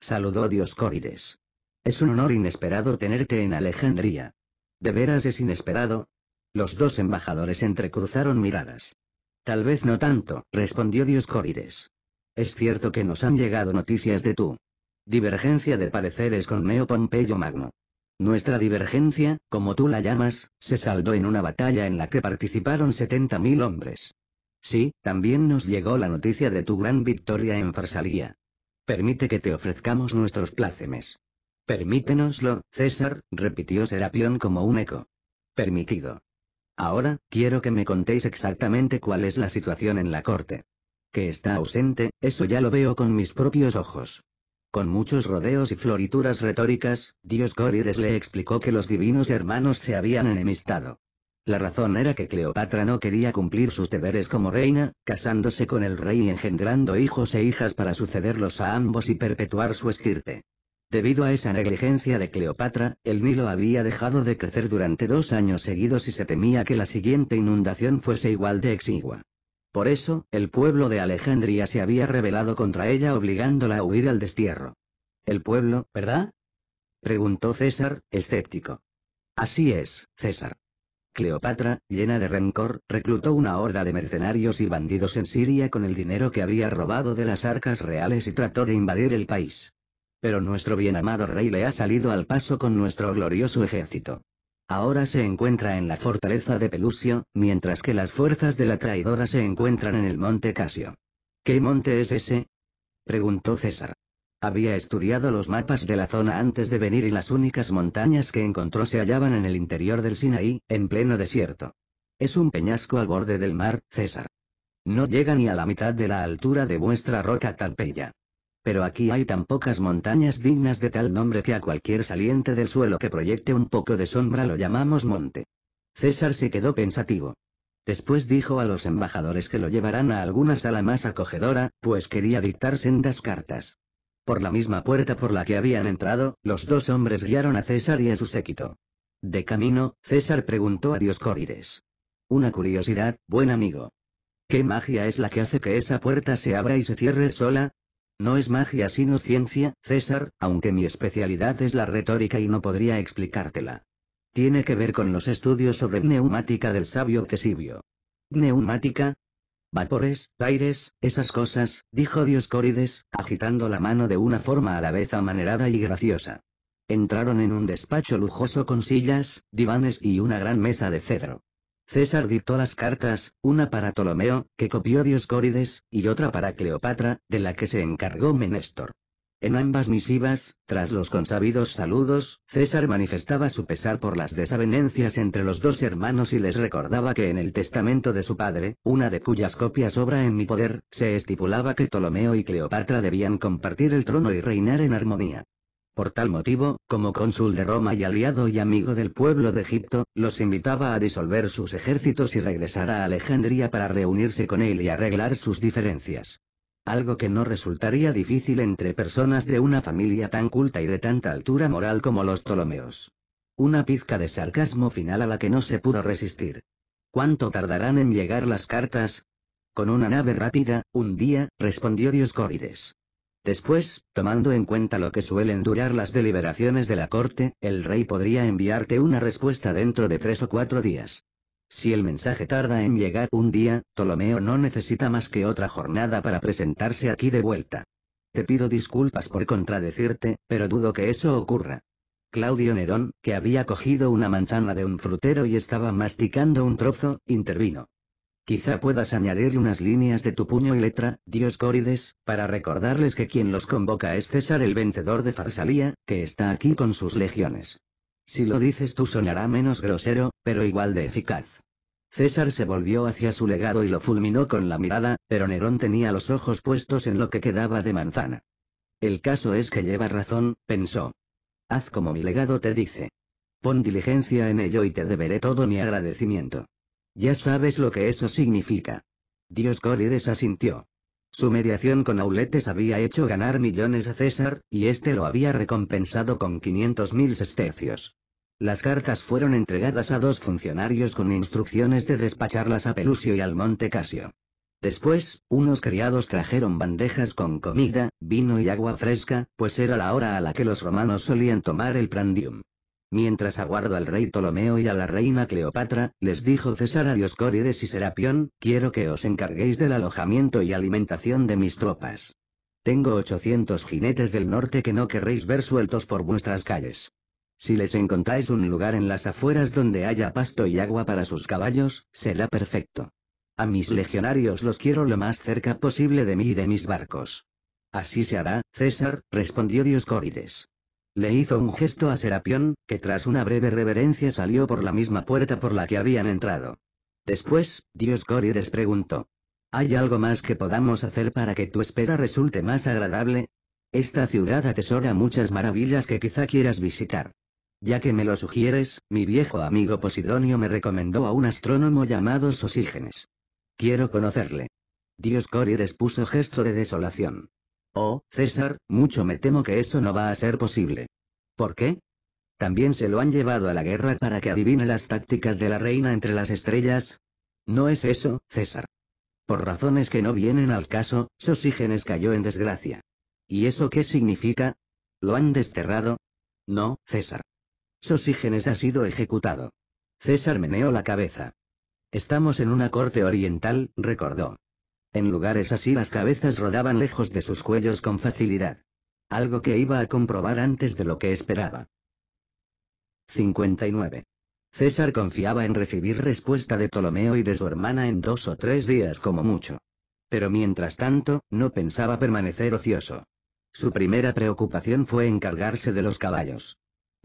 Speaker 1: Saludó Dioscórides. Es un honor inesperado tenerte en Alejandría. ¿De veras es inesperado? Los dos embajadores entrecruzaron miradas. Tal vez no tanto, respondió Dioscórides. Es cierto que nos han llegado noticias de tu divergencia de pareceres con Meo Pompeyo Magno. Nuestra divergencia, como tú la llamas, se saldó en una batalla en la que participaron 70.000 hombres. Sí, también nos llegó la noticia de tu gran victoria en Farsalía permite que te ofrezcamos nuestros plácemes. Permítenoslo, César, repitió Serapión como un eco. Permitido. Ahora, quiero que me contéis exactamente cuál es la situación en la corte. Que está ausente, eso ya lo veo con mis propios ojos. Con muchos rodeos y florituras retóricas, Dios Corides le explicó que los divinos hermanos se habían enemistado. La razón era que Cleopatra no quería cumplir sus deberes como reina, casándose con el rey y engendrando hijos e hijas para sucederlos a ambos y perpetuar su estirpe. Debido a esa negligencia de Cleopatra, el Nilo había dejado de crecer durante dos años seguidos y se temía que la siguiente inundación fuese igual de exigua. Por eso, el pueblo de Alejandría se había rebelado contra ella obligándola a huir al destierro. El pueblo, ¿verdad? preguntó César, escéptico. Así es, César. Cleopatra, llena de rencor, reclutó una horda de mercenarios y bandidos en Siria con el dinero que había robado de las arcas reales y trató de invadir el país. Pero nuestro bien amado rey le ha salido al paso con nuestro glorioso ejército. Ahora se encuentra en la fortaleza de Pelusio, mientras que las fuerzas de la traidora se encuentran en el monte Casio. ¿Qué monte es ese? preguntó César. Había estudiado los mapas de la zona antes de venir y las únicas montañas que encontró se hallaban en el interior del Sinaí, en pleno desierto. Es un peñasco al borde del mar, César. No llega ni a la mitad de la altura de vuestra roca Talpeya. Pero aquí hay tan pocas montañas dignas de tal nombre que a cualquier saliente del suelo que proyecte un poco de sombra lo llamamos monte. César se quedó pensativo. Después dijo a los embajadores que lo llevarán a alguna sala más acogedora, pues quería dictar sendas cartas. Por la misma puerta por la que habían entrado, los dos hombres guiaron a César y a su séquito. De camino, César preguntó a Dioscórides. Una curiosidad, buen amigo. ¿Qué magia es la que hace que esa puerta se abra y se cierre sola? No es magia sino ciencia, César, aunque mi especialidad es la retórica y no podría explicártela. Tiene que ver con los estudios sobre neumática del sabio Tesibio. Neumática, Vapores, aires, esas cosas, dijo Dioscórides, agitando la mano de una forma a la vez amanerada y graciosa. Entraron en un despacho lujoso con sillas, divanes y una gran mesa de cedro. César dictó las cartas, una para Ptolomeo, que copió Dioscórides, y otra para Cleopatra, de la que se encargó Menéstor. En ambas misivas, tras los consabidos saludos, César manifestaba su pesar por las desavenencias entre los dos hermanos y les recordaba que en el testamento de su padre, una de cuyas copias obra en mi poder, se estipulaba que Ptolomeo y Cleopatra debían compartir el trono y reinar en armonía. Por tal motivo, como cónsul de Roma y aliado y amigo del pueblo de Egipto, los invitaba a disolver sus ejércitos y regresar a Alejandría para reunirse con él y arreglar sus diferencias algo que no resultaría difícil entre personas de una familia tan culta y de tanta altura moral como los Ptolomeos. Una pizca de sarcasmo final a la que no se pudo resistir. ¿Cuánto tardarán en llegar las cartas? Con una nave rápida, un día, respondió Dioscórides. Después, tomando en cuenta lo que suelen durar las deliberaciones de la corte, el rey podría enviarte una respuesta dentro de tres o cuatro días. Si el mensaje tarda en llegar un día, Ptolomeo no necesita más que otra jornada para presentarse aquí de vuelta. Te pido disculpas por contradecirte, pero dudo que eso ocurra. Claudio Nerón, que había cogido una manzana de un frutero y estaba masticando un trozo, intervino. Quizá puedas añadir unas líneas de tu puño y letra, Dios Córides, para recordarles que quien los convoca es César el vencedor de Farsalía, que está aquí con sus legiones. Si lo dices tú sonará menos grosero, pero igual de eficaz. César se volvió hacia su legado y lo fulminó con la mirada, pero Nerón tenía los ojos puestos en lo que quedaba de manzana. El caso es que lleva razón, pensó. Haz como mi legado te dice. Pon diligencia en ello y te deberé todo mi agradecimiento. Ya sabes lo que eso significa. Dios Córides asintió. Su mediación con Auletes había hecho ganar millones a César, y este lo había recompensado con 500.000 sestecios. Las cartas fueron entregadas a dos funcionarios con instrucciones de despacharlas a Pelusio y al Monte Casio. Después, unos criados trajeron bandejas con comida, vino y agua fresca, pues era la hora a la que los romanos solían tomar el prandium. Mientras aguardo al rey Ptolomeo y a la reina Cleopatra, les dijo César a Dioscórides y Serapión, quiero que os encarguéis del alojamiento y alimentación de mis tropas. Tengo 800 jinetes del norte que no querréis ver sueltos por vuestras calles. Si les encontráis un lugar en las afueras donde haya pasto y agua para sus caballos, será perfecto. A mis legionarios los quiero lo más cerca posible de mí y de mis barcos. Así se hará, César, respondió Dioscórides. Le hizo un gesto a Serapión, que tras una breve reverencia salió por la misma puerta por la que habían entrado. Después, Dioscórides preguntó. ¿Hay algo más que podamos hacer para que tu espera resulte más agradable? Esta ciudad atesora muchas maravillas que quizá quieras visitar. Ya que me lo sugieres, mi viejo amigo Posidonio me recomendó a un astrónomo llamado Sosígenes. Quiero conocerle. Dios Dioscórides puso gesto de desolación. Oh, César, mucho me temo que eso no va a ser posible. ¿Por qué? También se lo han llevado a la guerra para que adivine las tácticas de la reina entre las estrellas. No es eso, César. Por razones que no vienen al caso, Sosígenes cayó en desgracia. ¿Y eso qué significa? ¿Lo han desterrado? No, César. Sosígenes ha sido ejecutado. César meneó la cabeza. Estamos en una corte oriental, recordó. En lugares así las cabezas rodaban lejos de sus cuellos con facilidad. Algo que iba a comprobar antes de lo que esperaba. 59. César confiaba en recibir respuesta de Ptolomeo y de su hermana en dos o tres días como mucho. Pero mientras tanto, no pensaba permanecer ocioso. Su primera preocupación fue encargarse de los caballos.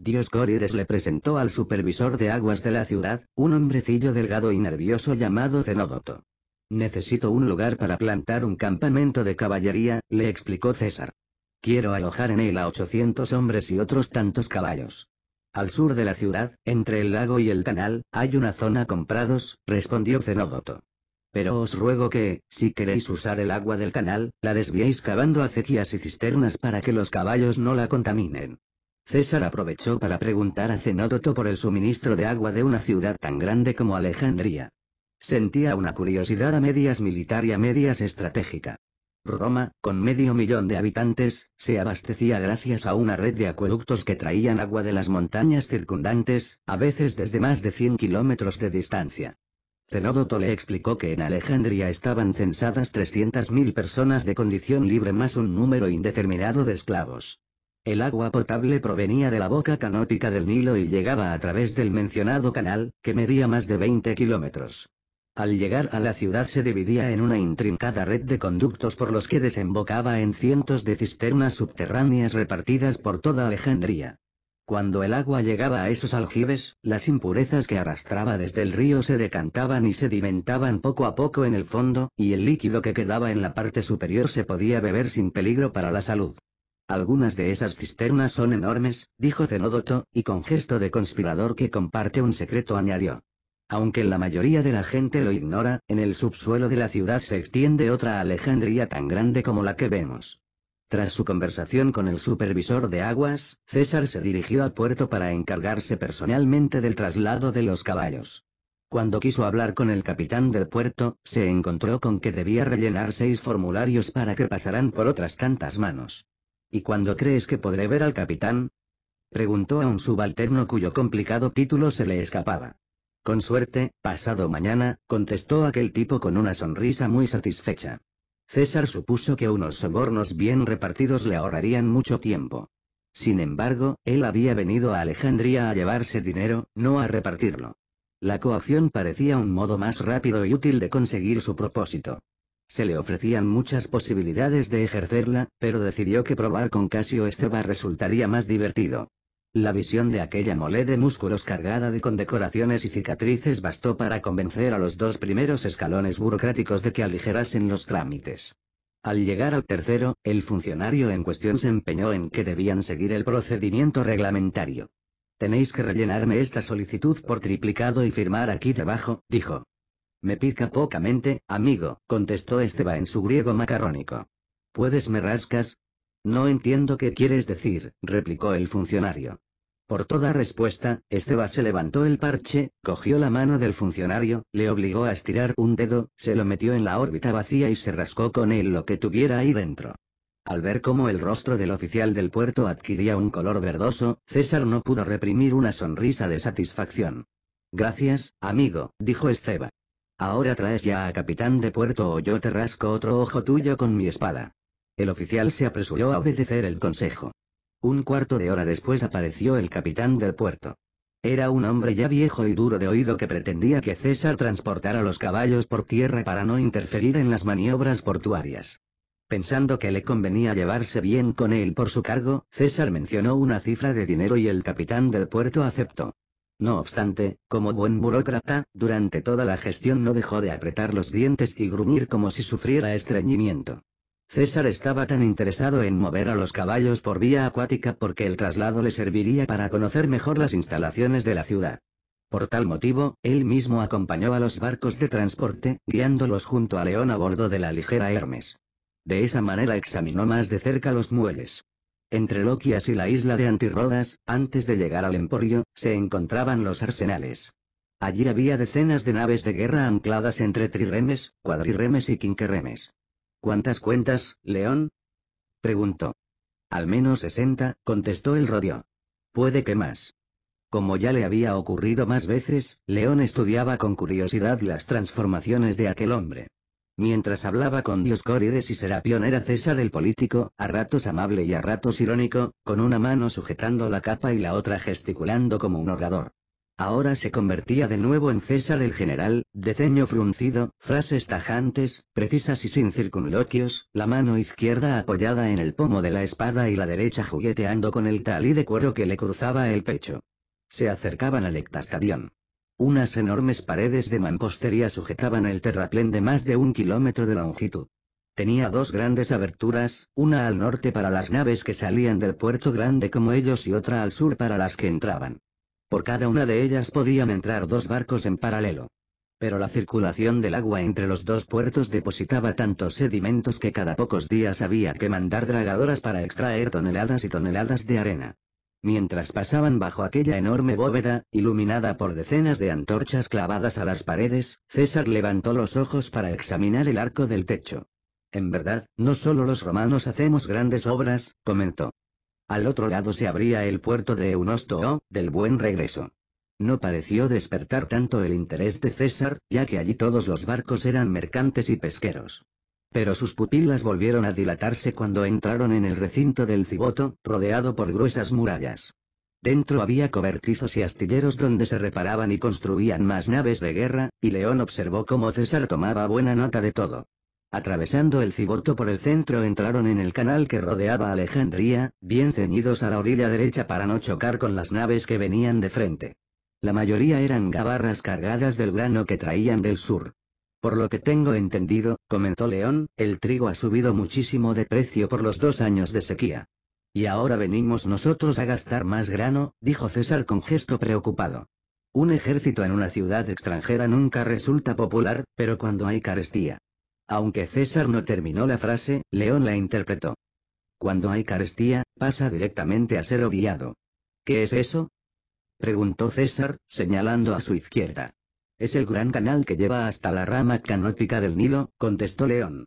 Speaker 1: Dioscórides le presentó al supervisor de aguas de la ciudad, un hombrecillo delgado y nervioso llamado Zenodoto. Necesito un lugar para plantar un campamento de caballería, le explicó César. Quiero alojar en él a 800 hombres y otros tantos caballos. Al sur de la ciudad, entre el lago y el canal, hay una zona con prados, respondió Zenodoto. Pero os ruego que, si queréis usar el agua del canal, la desviéis cavando acequias y cisternas para que los caballos no la contaminen. César aprovechó para preguntar a Cenódoto por el suministro de agua de una ciudad tan grande como Alejandría. Sentía una curiosidad a medias militar y a medias estratégica. Roma, con medio millón de habitantes, se abastecía gracias a una red de acueductos que traían agua de las montañas circundantes, a veces desde más de 100 kilómetros de distancia. Cenódoto le explicó que en Alejandría estaban censadas 300.000 personas de condición libre más un número indeterminado de esclavos. El agua potable provenía de la boca canótica del Nilo y llegaba a través del mencionado canal, que medía más de 20 kilómetros. Al llegar a la ciudad se dividía en una intrincada red de conductos por los que desembocaba en cientos de cisternas subterráneas repartidas por toda Alejandría. Cuando el agua llegaba a esos aljibes, las impurezas que arrastraba desde el río se decantaban y sedimentaban poco a poco en el fondo, y el líquido que quedaba en la parte superior se podía beber sin peligro para la salud. Algunas de esas cisternas son enormes, dijo Zenódoto, y con gesto de conspirador que comparte un secreto añadió. Aunque la mayoría de la gente lo ignora, en el subsuelo de la ciudad se extiende otra Alejandría tan grande como la que vemos. Tras su conversación con el supervisor de aguas, César se dirigió al puerto para encargarse personalmente del traslado de los caballos. Cuando quiso hablar con el capitán del puerto, se encontró con que debía rellenar seis formularios para que pasaran por otras tantas manos. ¿Y cuándo crees que podré ver al capitán? Preguntó a un subalterno cuyo complicado título se le escapaba. Con suerte, pasado mañana, contestó aquel tipo con una sonrisa muy satisfecha. César supuso que unos sobornos bien repartidos le ahorrarían mucho tiempo. Sin embargo, él había venido a Alejandría a llevarse dinero, no a repartirlo. La coacción parecía un modo más rápido y útil de conseguir su propósito. Se le ofrecían muchas posibilidades de ejercerla, pero decidió que probar con Casio Esteba resultaría más divertido. La visión de aquella mole de músculos cargada de condecoraciones y cicatrices bastó para convencer a los dos primeros escalones burocráticos de que aligerasen los trámites. Al llegar al tercero, el funcionario en cuestión se empeñó en que debían seguir el procedimiento reglamentario. Tenéis que rellenarme esta solicitud por triplicado y firmar aquí debajo, dijo. Me pica pocamente, amigo, contestó Esteba en su griego macarrónico. ¿Puedes me rascas? No entiendo qué quieres decir, replicó el funcionario. Por toda respuesta, Esteba se levantó el parche, cogió la mano del funcionario, le obligó a estirar un dedo, se lo metió en la órbita vacía y se rascó con él lo que tuviera ahí dentro. Al ver cómo el rostro del oficial del puerto adquiría un color verdoso, César no pudo reprimir una sonrisa de satisfacción. Gracias, amigo, dijo Esteba. Ahora traes ya a capitán de puerto o yo te rasco otro ojo tuyo con mi espada. El oficial se apresuró a obedecer el consejo. Un cuarto de hora después apareció el capitán del puerto. Era un hombre ya viejo y duro de oído que pretendía que César transportara los caballos por tierra para no interferir en las maniobras portuarias. Pensando que le convenía llevarse bien con él por su cargo, César mencionó una cifra de dinero y el capitán del puerto aceptó. No obstante, como buen burócrata, durante toda la gestión no dejó de apretar los dientes y gruñir como si sufriera estreñimiento. César estaba tan interesado en mover a los caballos por vía acuática porque el traslado le serviría para conocer mejor las instalaciones de la ciudad. Por tal motivo, él mismo acompañó a los barcos de transporte, guiándolos junto a León a bordo de la ligera Hermes. De esa manera examinó más de cerca los muelles. Entre Loquias y la isla de Antirrodas, antes de llegar al Emporio, se encontraban los arsenales. Allí había decenas de naves de guerra ancladas entre triremes, cuadrirremes y quinquerremes. ¿Cuántas cuentas, León? preguntó. Al menos sesenta, contestó el rodio. Puede que más. Como ya le había ocurrido más veces, León estudiaba con curiosidad las transformaciones de aquel hombre. Mientras hablaba con Dioscórides y Serapión era César el político, a ratos amable y a ratos irónico, con una mano sujetando la capa y la otra gesticulando como un orador. Ahora se convertía de nuevo en César el general, de ceño fruncido, frases tajantes, precisas y sin circunloquios, la mano izquierda apoyada en el pomo de la espada y la derecha jugueteando con el talí de cuero que le cruzaba el pecho. Se acercaban al Ectastadión. Unas enormes paredes de mampostería sujetaban el terraplén de más de un kilómetro de longitud. Tenía dos grandes aberturas, una al norte para las naves que salían del puerto grande como ellos y otra al sur para las que entraban. Por cada una de ellas podían entrar dos barcos en paralelo. Pero la circulación del agua entre los dos puertos depositaba tantos sedimentos que cada pocos días había que mandar dragadoras para extraer toneladas y toneladas de arena. Mientras pasaban bajo aquella enorme bóveda, iluminada por decenas de antorchas clavadas a las paredes, César levantó los ojos para examinar el arco del techo. En verdad, no solo los romanos hacemos grandes obras, comentó. Al otro lado se abría el puerto de Eunosto oh, del buen regreso. No pareció despertar tanto el interés de César, ya que allí todos los barcos eran mercantes y pesqueros. Pero sus pupilas volvieron a dilatarse cuando entraron en el recinto del ciboto, rodeado por gruesas murallas. Dentro había cobertizos y astilleros donde se reparaban y construían más naves de guerra, y León observó cómo César tomaba buena nota de todo. Atravesando el ciboto por el centro entraron en el canal que rodeaba Alejandría, bien ceñidos a la orilla derecha para no chocar con las naves que venían de frente. La mayoría eran gabarras cargadas del grano que traían del sur. Por lo que tengo entendido, comentó León, el trigo ha subido muchísimo de precio por los dos años de sequía. Y ahora venimos nosotros a gastar más grano, dijo César con gesto preocupado. Un ejército en una ciudad extranjera nunca resulta popular, pero cuando hay carestía. Aunque César no terminó la frase, León la interpretó. Cuando hay carestía, pasa directamente a ser odiado. ¿Qué es eso? preguntó César, señalando a su izquierda. Es el gran canal que lleva hasta la rama canótica del Nilo, contestó León.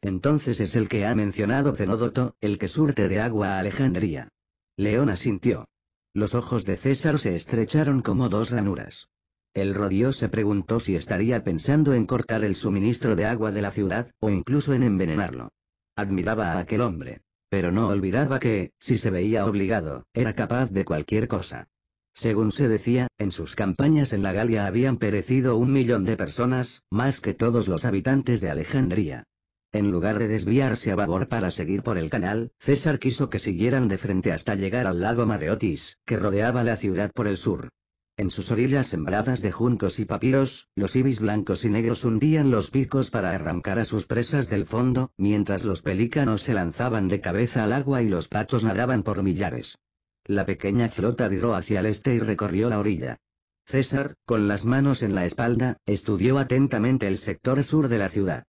Speaker 1: Entonces es el que ha mencionado Zenodoto, el que surte de agua a Alejandría. León asintió. Los ojos de César se estrecharon como dos ranuras. El rodio se preguntó si estaría pensando en cortar el suministro de agua de la ciudad, o incluso en envenenarlo. Admiraba a aquel hombre. Pero no olvidaba que, si se veía obligado, era capaz de cualquier cosa. Según se decía, en sus campañas en la Galia habían perecido un millón de personas, más que todos los habitantes de Alejandría. En lugar de desviarse a babor para seguir por el canal, César quiso que siguieran de frente hasta llegar al lago Mareotis, que rodeaba la ciudad por el sur. En sus orillas sembradas de juncos y papiros, los ibis blancos y negros hundían los picos para arrancar a sus presas del fondo, mientras los pelícanos se lanzaban de cabeza al agua y los patos nadaban por millares. La pequeña flota viró hacia el este y recorrió la orilla. César, con las manos en la espalda, estudió atentamente el sector sur de la ciudad.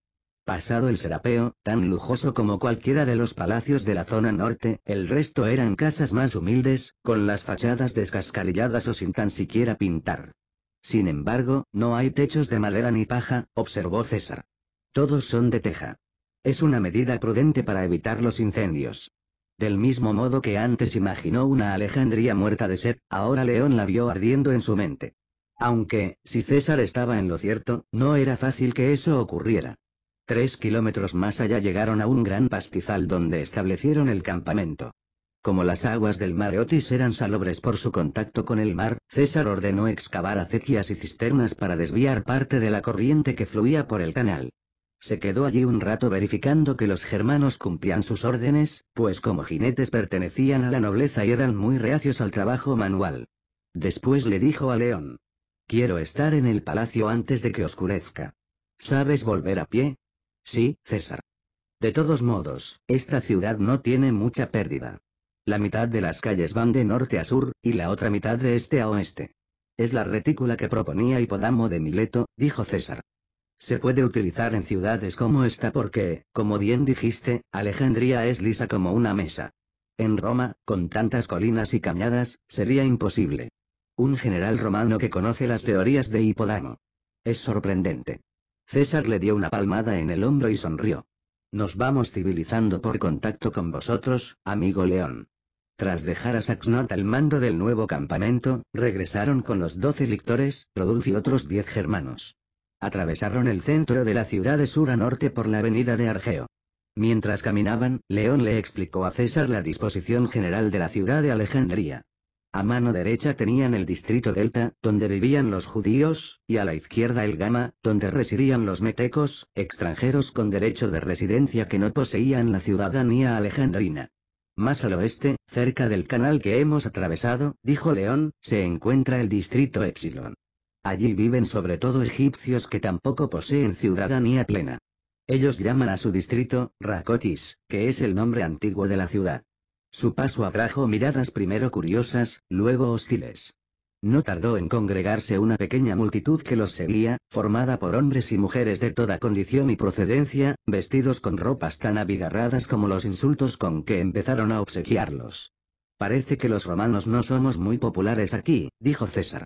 Speaker 1: Pasado el serapeo, tan lujoso como cualquiera de los palacios de la zona norte, el resto eran casas más humildes, con las fachadas descascarilladas o sin tan siquiera pintar. Sin embargo, no hay techos de madera ni paja, observó César. Todos son de teja. Es una medida prudente para evitar los incendios. Del mismo modo que antes imaginó una Alejandría muerta de sed, ahora León la vio ardiendo en su mente. Aunque, si César estaba en lo cierto, no era fácil que eso ocurriera. Tres kilómetros más allá llegaron a un gran pastizal donde establecieron el campamento. Como las aguas del mar Otis eran salobres por su contacto con el mar, César ordenó excavar acequias y cisternas para desviar parte de la corriente que fluía por el canal. Se quedó allí un rato verificando que los germanos cumplían sus órdenes, pues como jinetes pertenecían a la nobleza y eran muy reacios al trabajo manual. Después le dijo a León. Quiero estar en el palacio antes de que oscurezca. ¿Sabes volver a pie? Sí, César. De todos modos, esta ciudad no tiene mucha pérdida. La mitad de las calles van de norte a sur, y la otra mitad de este a oeste. Es la retícula que proponía Hipodamo de Mileto, dijo César. Se puede utilizar en ciudades como esta porque, como bien dijiste, Alejandría es lisa como una mesa. En Roma, con tantas colinas y cañadas, sería imposible. Un general romano que conoce las teorías de Hipodamo. Es sorprendente. César le dio una palmada en el hombro y sonrió. Nos vamos civilizando por contacto con vosotros, amigo León. Tras dejar a Saxnot al mando del nuevo campamento, regresaron con los doce lictores, Produce y otros diez germanos. Atravesaron el centro de la ciudad de sur a norte por la avenida de Argeo. Mientras caminaban, León le explicó a César la disposición general de la ciudad de Alejandría. A mano derecha tenían el distrito Delta, donde vivían los judíos, y a la izquierda el Gama, donde residían los metecos, extranjeros con derecho de residencia que no poseían la ciudadanía alejandrina. Más al oeste, cerca del canal que hemos atravesado, dijo León, se encuentra el distrito Epsilon. Allí viven sobre todo egipcios que tampoco poseen ciudadanía plena. Ellos llaman a su distrito, Rakotis, que es el nombre antiguo de la ciudad. Su paso atrajo miradas primero curiosas, luego hostiles. No tardó en congregarse una pequeña multitud que los seguía, formada por hombres y mujeres de toda condición y procedencia, vestidos con ropas tan abigarradas como los insultos con que empezaron a obsequiarlos. Parece que los romanos no somos muy populares aquí, dijo César.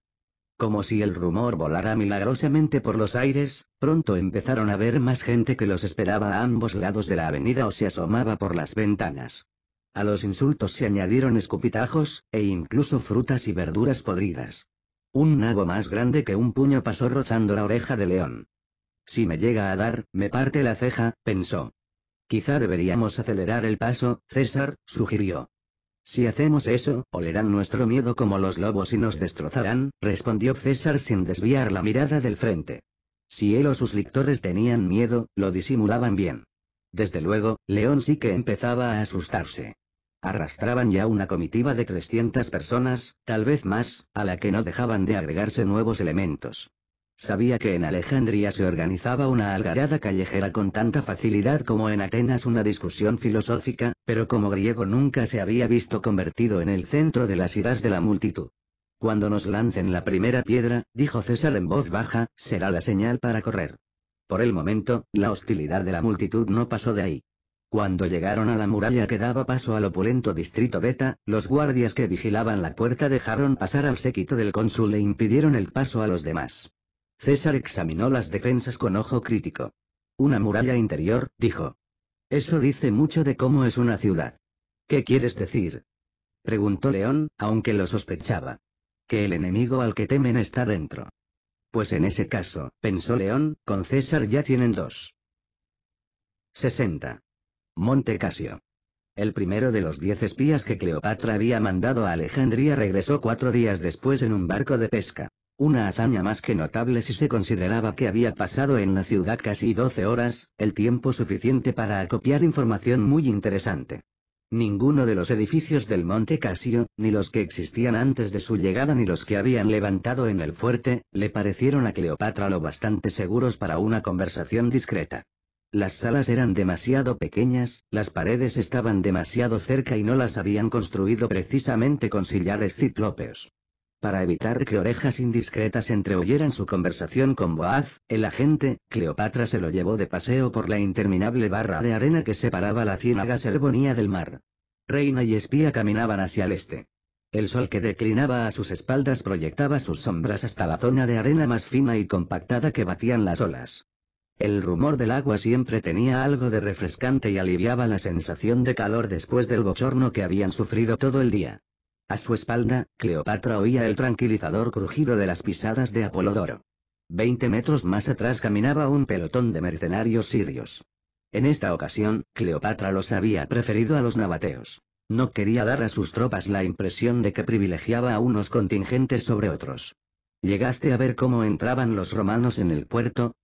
Speaker 1: Como si el rumor volara milagrosamente por los aires, pronto empezaron a ver más gente que los esperaba a ambos lados de la avenida o se asomaba por las ventanas. A los insultos se añadieron escupitajos, e incluso frutas y verduras podridas. Un nabo más grande que un puño pasó rozando la oreja de león. Si me llega a dar, me parte la ceja, pensó. Quizá deberíamos acelerar el paso, César, sugirió. Si hacemos eso, olerán nuestro miedo como los lobos y nos destrozarán, respondió César sin desviar la mirada del frente. Si él o sus lictores tenían miedo, lo disimulaban bien. Desde luego, León sí que empezaba a asustarse. Arrastraban ya una comitiva de 300 personas, tal vez más, a la que no dejaban de agregarse nuevos elementos. Sabía que en Alejandría se organizaba una algarada callejera con tanta facilidad como en Atenas una discusión filosófica, pero como griego nunca se había visto convertido en el centro de las idas de la multitud. Cuando nos lancen la primera piedra, dijo César en voz baja, será la señal para correr. Por el momento, la hostilidad de la multitud no pasó de ahí. Cuando llegaron a la muralla que daba paso al opulento distrito Beta, los guardias que vigilaban la puerta dejaron pasar al séquito del cónsul e impidieron el paso a los demás. César examinó las defensas con ojo crítico. Una muralla interior, dijo. Eso dice mucho de cómo es una ciudad. ¿Qué quieres decir? Preguntó León, aunque lo sospechaba. Que el enemigo al que temen está dentro. Pues en ese caso, pensó León, con César ya tienen dos. 60. Monte Casio. El primero de los diez espías que Cleopatra había mandado a Alejandría regresó cuatro días después en un barco de pesca. Una hazaña más que notable si se consideraba que había pasado en la ciudad casi 12 horas, el tiempo suficiente para acopiar información muy interesante. Ninguno de los edificios del Monte Casio, ni los que existían antes de su llegada ni los que habían levantado en el fuerte, le parecieron a Cleopatra lo bastante seguros para una conversación discreta. Las salas eran demasiado pequeñas, las paredes estaban demasiado cerca y no las habían construido precisamente con sillares ciclópeos. Para evitar que orejas indiscretas entreoyeran su conversación con Boaz, el agente, Cleopatra se lo llevó de paseo por la interminable barra de arena que separaba la ciénaga Serbonía del mar. Reina y espía caminaban hacia el este. El sol que declinaba a sus espaldas proyectaba sus sombras hasta la zona de arena más fina y compactada que batían las olas. El rumor del agua siempre tenía algo de refrescante y aliviaba la sensación de calor después del bochorno que habían sufrido todo el día. A su espalda, Cleopatra oía el tranquilizador crujido de las pisadas de Apolodoro. Veinte metros más atrás caminaba un pelotón de mercenarios sirios. En esta ocasión, Cleopatra los había preferido a los nabateos. No quería dar a sus tropas la impresión de que privilegiaba a unos contingentes sobre otros. ¿Llegaste a ver cómo entraban los romanos en el puerto?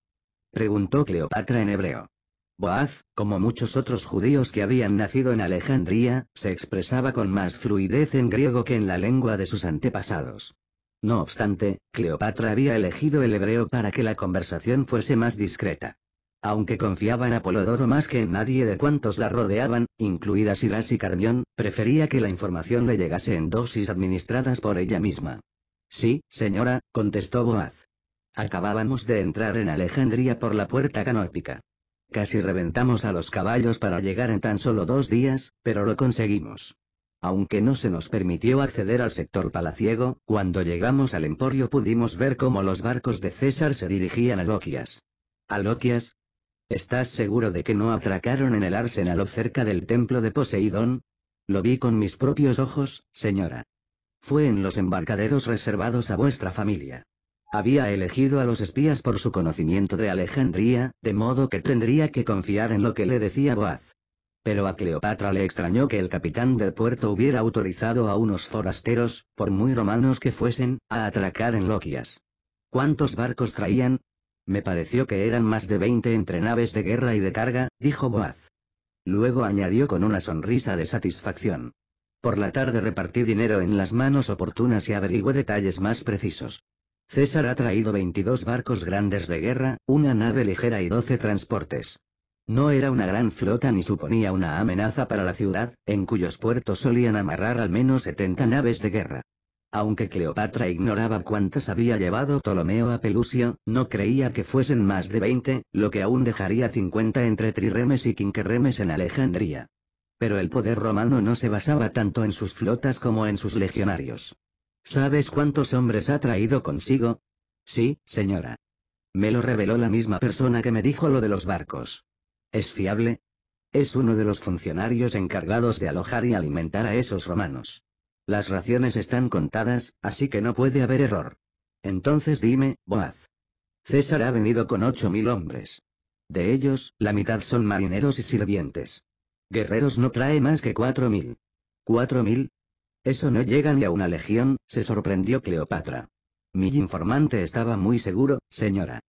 Speaker 1: preguntó Cleopatra en hebreo. Boaz, como muchos otros judíos que habían nacido en Alejandría, se expresaba con más fluidez en griego que en la lengua de sus antepasados. No obstante, Cleopatra había elegido el hebreo para que la conversación fuese más discreta. Aunque confiaba en Apolodoro más que en nadie de cuantos la rodeaban, incluidas Irás y Carmión, prefería que la información le llegase en dosis administradas por ella misma. Sí, señora, contestó Boaz. Acabábamos de entrar en Alejandría por la puerta canópica. Casi reventamos a los caballos para llegar en tan solo dos días, pero lo conseguimos. Aunque no se nos permitió acceder al sector palaciego, cuando llegamos al emporio pudimos ver cómo los barcos de César se dirigían a Loquias. ¿A Loquias? ¿Estás seguro de que no atracaron en el arsenal o cerca del templo de Poseidón? Lo vi con mis propios ojos, señora. Fue en los embarcaderos reservados a vuestra familia. Había elegido a los espías por su conocimiento de Alejandría, de modo que tendría que confiar en lo que le decía Boaz. Pero a Cleopatra le extrañó que el capitán del puerto hubiera autorizado a unos forasteros, por muy romanos que fuesen, a atracar en Loquias. ¿Cuántos barcos traían? Me pareció que eran más de veinte entre naves de guerra y de carga, dijo Boaz. Luego añadió con una sonrisa de satisfacción. Por la tarde repartí dinero en las manos oportunas y averigüé detalles más precisos. César ha traído 22 barcos grandes de guerra, una nave ligera y 12 transportes. No era una gran flota ni suponía una amenaza para la ciudad, en cuyos puertos solían amarrar al menos 70 naves de guerra. Aunque Cleopatra ignoraba cuántas había llevado Ptolomeo a Pelusio, no creía que fuesen más de 20, lo que aún dejaría 50 entre triremes y quinquerremes en Alejandría. Pero el poder romano no se basaba tanto en sus flotas como en sus legionarios. ¿Sabes cuántos hombres ha traído consigo? Sí, señora. Me lo reveló la misma persona que me dijo lo de los barcos. ¿Es fiable? Es uno de los funcionarios encargados de alojar y alimentar a esos romanos. Las raciones están contadas, así que no puede haber error. Entonces dime, Boaz. César ha venido con ocho mil hombres. De ellos, la mitad son marineros y sirvientes. Guerreros no trae más que cuatro mil. ¿Cuatro mil? Eso no llega ni a una legión, se sorprendió Cleopatra. Mi informante estaba muy seguro, señora.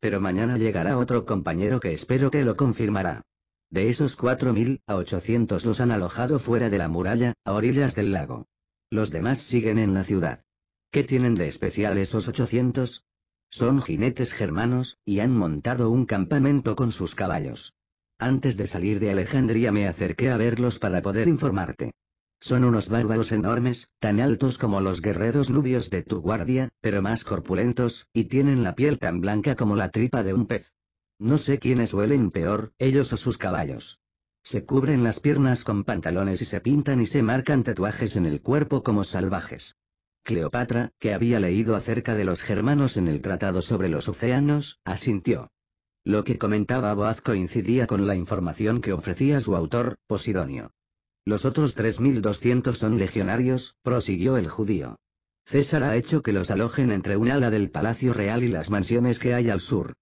Speaker 1: Pero mañana llegará otro compañero que espero que lo confirmará. De esos 4.000, a 800 los han alojado fuera de la muralla, a orillas del lago. Los demás siguen en la ciudad. ¿Qué tienen de especial esos 800? Son jinetes germanos, y han montado un campamento con sus caballos. Antes de salir de Alejandría me acerqué a verlos para poder informarte. Son unos bárbaros enormes, tan altos como los guerreros nubios de tu guardia, pero más corpulentos, y tienen la piel tan blanca como la tripa de un pez. No sé quiénes huelen peor, ellos o sus caballos. Se cubren las piernas con pantalones y se pintan y se marcan tatuajes en el cuerpo como salvajes. Cleopatra, que había leído acerca de los germanos en el Tratado sobre los Océanos, asintió. Lo que comentaba Boaz coincidía con la información que ofrecía su autor, Posidonio. Los otros 3.200 son legionarios, prosiguió el judío. César ha hecho que los alojen entre un ala del Palacio Real y las mansiones que hay al sur.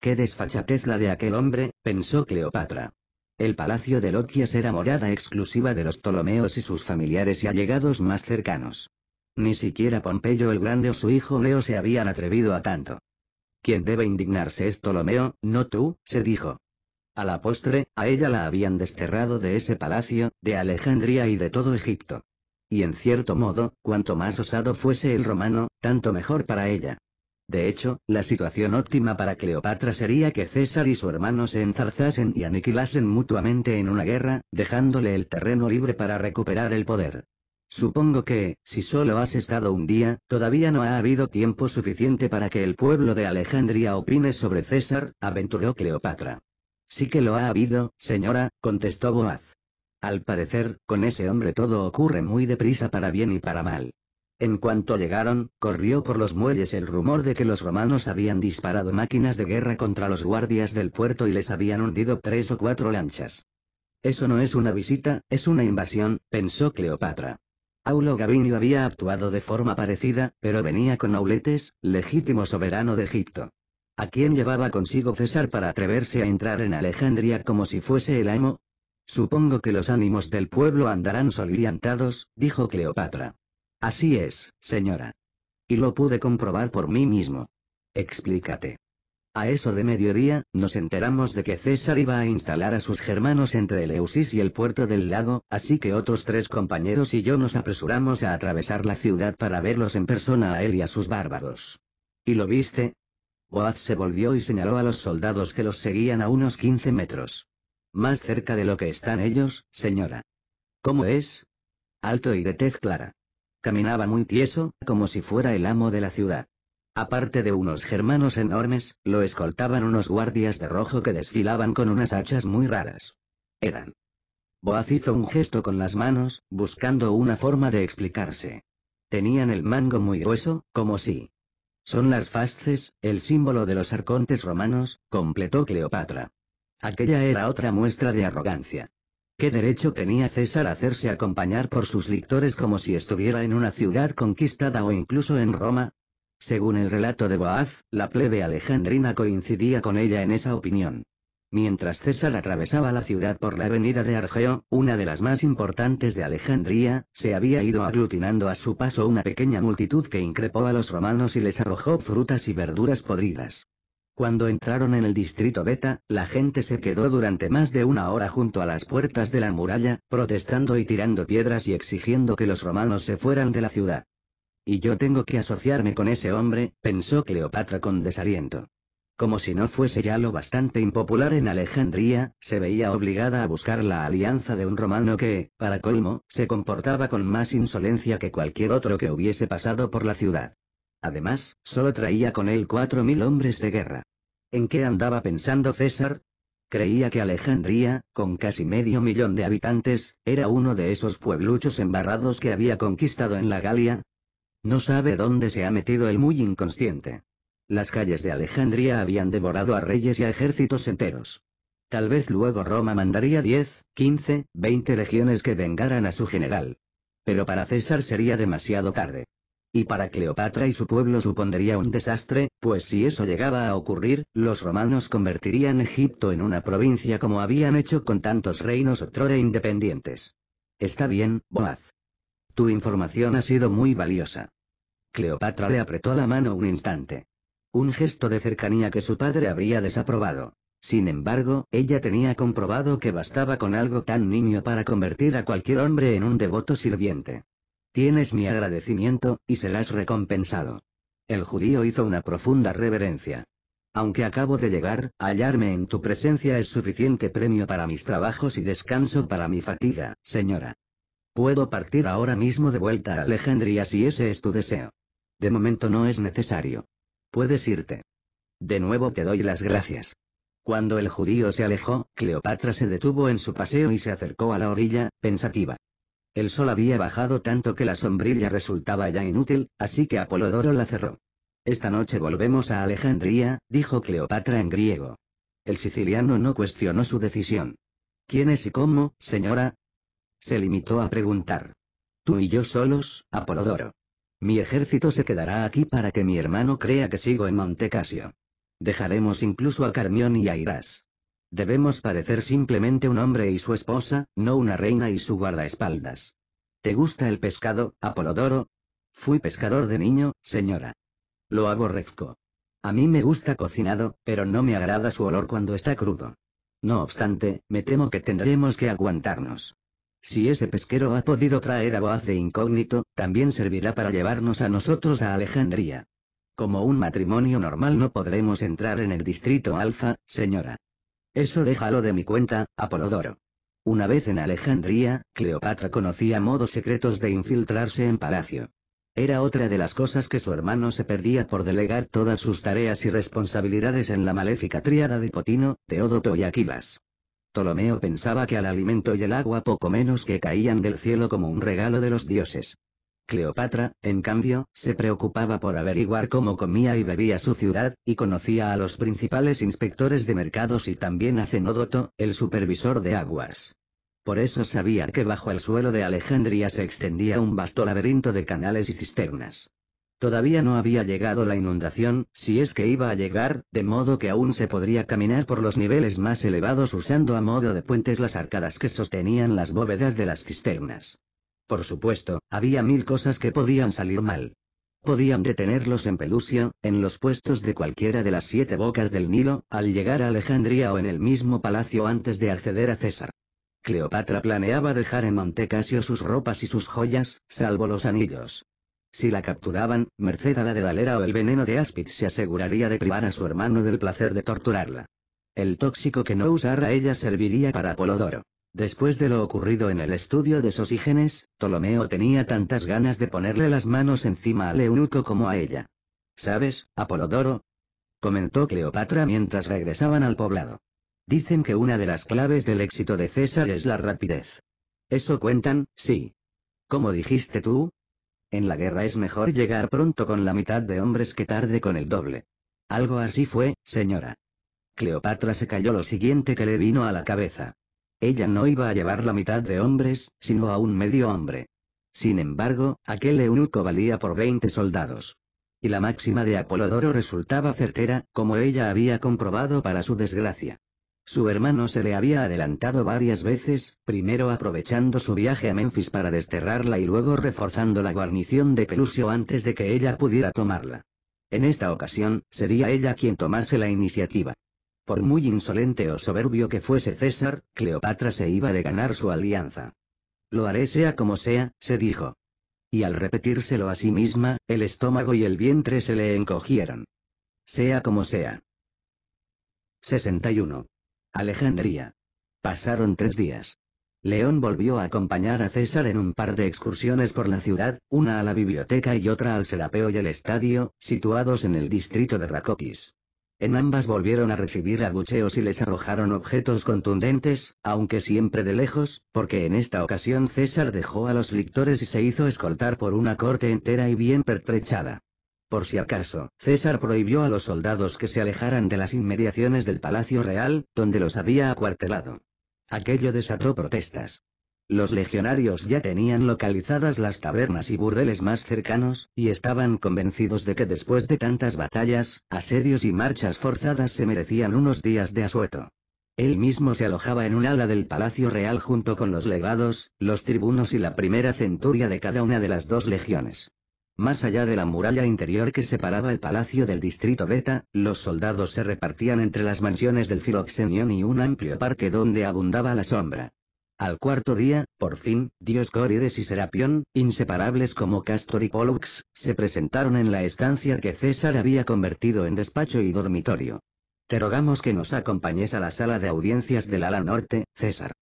Speaker 1: Qué desfachatez la de aquel hombre, pensó Cleopatra. El palacio de Loquias era morada exclusiva de los Ptolomeos y sus familiares y allegados más cercanos. Ni siquiera Pompeyo el Grande o su hijo Leo se habían atrevido a tanto. Quien debe indignarse es Ptolomeo, no tú, se dijo. A la postre, a ella la habían desterrado de ese palacio, de Alejandría y de todo Egipto. Y en cierto modo, cuanto más osado fuese el romano, tanto mejor para ella. De hecho, la situación óptima para Cleopatra sería que César y su hermano se enzarzasen y aniquilasen mutuamente en una guerra, dejándole el terreno libre para recuperar el poder. Supongo que, si solo has estado un día, todavía no ha habido tiempo suficiente para que el pueblo de Alejandría opine sobre César, aventuró Cleopatra. Sí que lo ha habido, señora, contestó Boaz. Al parecer, con ese hombre todo ocurre muy deprisa para bien y para mal. En cuanto llegaron, corrió por los muelles el rumor de que los romanos habían disparado máquinas de guerra contra los guardias del puerto y les habían hundido tres o cuatro lanchas. Eso no es una visita, es una invasión, pensó Cleopatra. Aulo Gavinio había actuado de forma parecida, pero venía con Auletes, legítimo soberano de Egipto. ¿A quién llevaba consigo César para atreverse a entrar en Alejandría como si fuese el amo? Supongo que los ánimos del pueblo andarán soliviantados, dijo Cleopatra. Así es, señora. Y lo pude comprobar por mí mismo. Explícate. A eso de mediodía, nos enteramos de que César iba a instalar a sus germanos entre Eleusis y el puerto del lago, así que otros tres compañeros y yo nos apresuramos a atravesar la ciudad para verlos en persona a él y a sus bárbaros. ¿Y lo viste? Boaz se volvió y señaló a los soldados que los seguían a unos 15 metros. Más cerca de lo que están ellos, señora. ¿Cómo es? Alto y de tez clara. Caminaba muy tieso, como si fuera el amo de la ciudad. Aparte de unos germanos enormes, lo escoltaban unos guardias de rojo que desfilaban con unas hachas muy raras. Eran. Boaz hizo un gesto con las manos, buscando una forma de explicarse. Tenían el mango muy grueso, como si son las fasces, el símbolo de los arcontes romanos, completó Cleopatra. Aquella era otra muestra de arrogancia. ¿Qué derecho tenía César a hacerse acompañar por sus lictores como si estuviera en una ciudad conquistada o incluso en Roma? Según el relato de Boaz, la plebe alejandrina coincidía con ella en esa opinión. Mientras César atravesaba la ciudad por la avenida de Argeo, una de las más importantes de Alejandría, se había ido aglutinando a su paso una pequeña multitud que increpó a los romanos y les arrojó frutas y verduras podridas. Cuando entraron en el distrito Beta, la gente se quedó durante más de una hora junto a las puertas de la muralla, protestando y tirando piedras y exigiendo que los romanos se fueran de la ciudad. Y yo tengo que asociarme con ese hombre, pensó Cleopatra con desaliento. Como si no fuese ya lo bastante impopular en Alejandría, se veía obligada a buscar la alianza de un romano que, para colmo, se comportaba con más insolencia que cualquier otro que hubiese pasado por la ciudad. Además, solo traía con él cuatro mil hombres de guerra. ¿En qué andaba pensando César? Creía que Alejandría, con casi medio millón de habitantes, era uno de esos puebluchos embarrados que había conquistado en la Galia. No sabe dónde se ha metido el muy inconsciente. Las calles de Alejandría habían devorado a reyes y a ejércitos enteros. Tal vez luego Roma mandaría 10, 15, 20 legiones que vengaran a su general. Pero para César sería demasiado tarde. Y para Cleopatra y su pueblo supondría un desastre, pues si eso llegaba a ocurrir, los romanos convertirían Egipto en una provincia como habían hecho con tantos reinos otrora independientes. Está bien, Boaz. Tu información ha sido muy valiosa. Cleopatra le apretó la mano un instante un gesto de cercanía que su padre habría desaprobado. Sin embargo, ella tenía comprobado que bastaba con algo tan niño para convertir a cualquier hombre en un devoto sirviente. Tienes mi agradecimiento, y se las recompensado. El judío hizo una profunda reverencia. Aunque acabo de llegar, hallarme en tu presencia es suficiente premio para mis trabajos y descanso para mi fatiga, señora. Puedo partir ahora mismo de vuelta a Alejandría si ese es tu deseo. De momento no es necesario. Puedes irte. De nuevo te doy las gracias. Cuando el judío se alejó, Cleopatra se detuvo en su paseo y se acercó a la orilla, pensativa. El sol había bajado tanto que la sombrilla resultaba ya inútil, así que Apolodoro la cerró. Esta noche volvemos a Alejandría, dijo Cleopatra en griego. El siciliano no cuestionó su decisión. ¿Quién es y cómo, señora? Se limitó a preguntar. Tú y yo solos, Apolodoro. Mi ejército se quedará aquí para que mi hermano crea que sigo en Montecasio. Dejaremos incluso a Carmión y a Irás. Debemos parecer simplemente un hombre y su esposa, no una reina y su guardaespaldas. ¿Te gusta el pescado, Apolodoro? Fui pescador de niño, señora. Lo aborrezco. A mí me gusta cocinado, pero no me agrada su olor cuando está crudo. No obstante, me temo que tendremos que aguantarnos. Si ese pesquero ha podido traer a Boaz de incógnito, también servirá para llevarnos a nosotros a Alejandría. Como un matrimonio normal no podremos entrar en el distrito Alfa, señora. Eso déjalo de mi cuenta, Apolodoro. Una vez en Alejandría, Cleopatra conocía modos secretos de infiltrarse en palacio. Era otra de las cosas que su hermano se perdía por delegar todas sus tareas y responsabilidades en la maléfica triada de Potino, Teodoto y Aquilas. Ptolomeo pensaba que al alimento y el agua poco menos que caían del cielo como un regalo de los dioses. Cleopatra, en cambio, se preocupaba por averiguar cómo comía y bebía su ciudad, y conocía a los principales inspectores de mercados y también a Cenódoto, el supervisor de aguas. Por eso sabía que bajo el suelo de Alejandría se extendía un vasto laberinto de canales y cisternas. Todavía no había llegado la inundación, si es que iba a llegar, de modo que aún se podría caminar por los niveles más elevados usando a modo de puentes las arcadas que sostenían las bóvedas de las cisternas. Por supuesto, había mil cosas que podían salir mal. Podían detenerlos en Pelusia, en los puestos de cualquiera de las siete bocas del Nilo, al llegar a Alejandría o en el mismo palacio antes de acceder a César. Cleopatra planeaba dejar en Montecasio sus ropas y sus joyas, salvo los anillos. Si la capturaban, merced a la dedalera o el veneno de Aspid se aseguraría de privar a su hermano del placer de torturarla. El tóxico que no usara ella serviría para Apolodoro. Después de lo ocurrido en el estudio de Sosígenes, Ptolomeo tenía tantas ganas de ponerle las manos encima al eunuco como a ella. ¿Sabes, Apolodoro? comentó Cleopatra mientras regresaban al poblado. Dicen que una de las claves del éxito de César es la rapidez. Eso cuentan, sí. ¿Cómo dijiste tú? En la guerra es mejor llegar pronto con la mitad de hombres que tarde con el doble. Algo así fue, señora. Cleopatra se cayó lo siguiente que le vino a la cabeza. Ella no iba a llevar la mitad de hombres, sino a un medio hombre. Sin embargo, aquel eunuco valía por 20 soldados. Y la máxima de Apolodoro resultaba certera, como ella había comprobado para su desgracia. Su hermano se le había adelantado varias veces, primero aprovechando su viaje a Memphis para desterrarla y luego reforzando la guarnición de Pelusio antes de que ella pudiera tomarla. En esta ocasión, sería ella quien tomase la iniciativa. Por muy insolente o soberbio que fuese César, Cleopatra se iba de ganar su alianza. Lo haré sea como sea, se dijo. Y al repetírselo a sí misma, el estómago y el vientre se le encogieron. Sea como sea. 61. Alejandría. Pasaron tres días. León volvió a acompañar a César en un par de excursiones por la ciudad, una a la biblioteca y otra al Serapeo y el estadio, situados en el distrito de Racoquis. En ambas volvieron a recibir abucheos y les arrojaron objetos contundentes, aunque siempre de lejos, porque en esta ocasión César dejó a los lictores y se hizo escoltar por una corte entera y bien pertrechada. Por si acaso, César prohibió a los soldados que se alejaran de las inmediaciones del Palacio Real, donde los había acuartelado. Aquello desató protestas. Los legionarios ya tenían localizadas las tabernas y burdeles más cercanos, y estaban convencidos de que después de tantas batallas, asedios y marchas forzadas se merecían unos días de asueto. Él mismo se alojaba en un ala del Palacio Real junto con los legados, los tribunos y la primera centuria de cada una de las dos legiones. Más allá de la muralla interior que separaba el palacio del distrito Beta, los soldados se repartían entre las mansiones del Filoxenion y un amplio parque donde abundaba la sombra. Al cuarto día, por fin, Dios y Serapión, inseparables como Castor y Pollux, se presentaron en la estancia que César había convertido en despacho y dormitorio. Te rogamos que nos acompañes a la sala de audiencias del ala norte, César.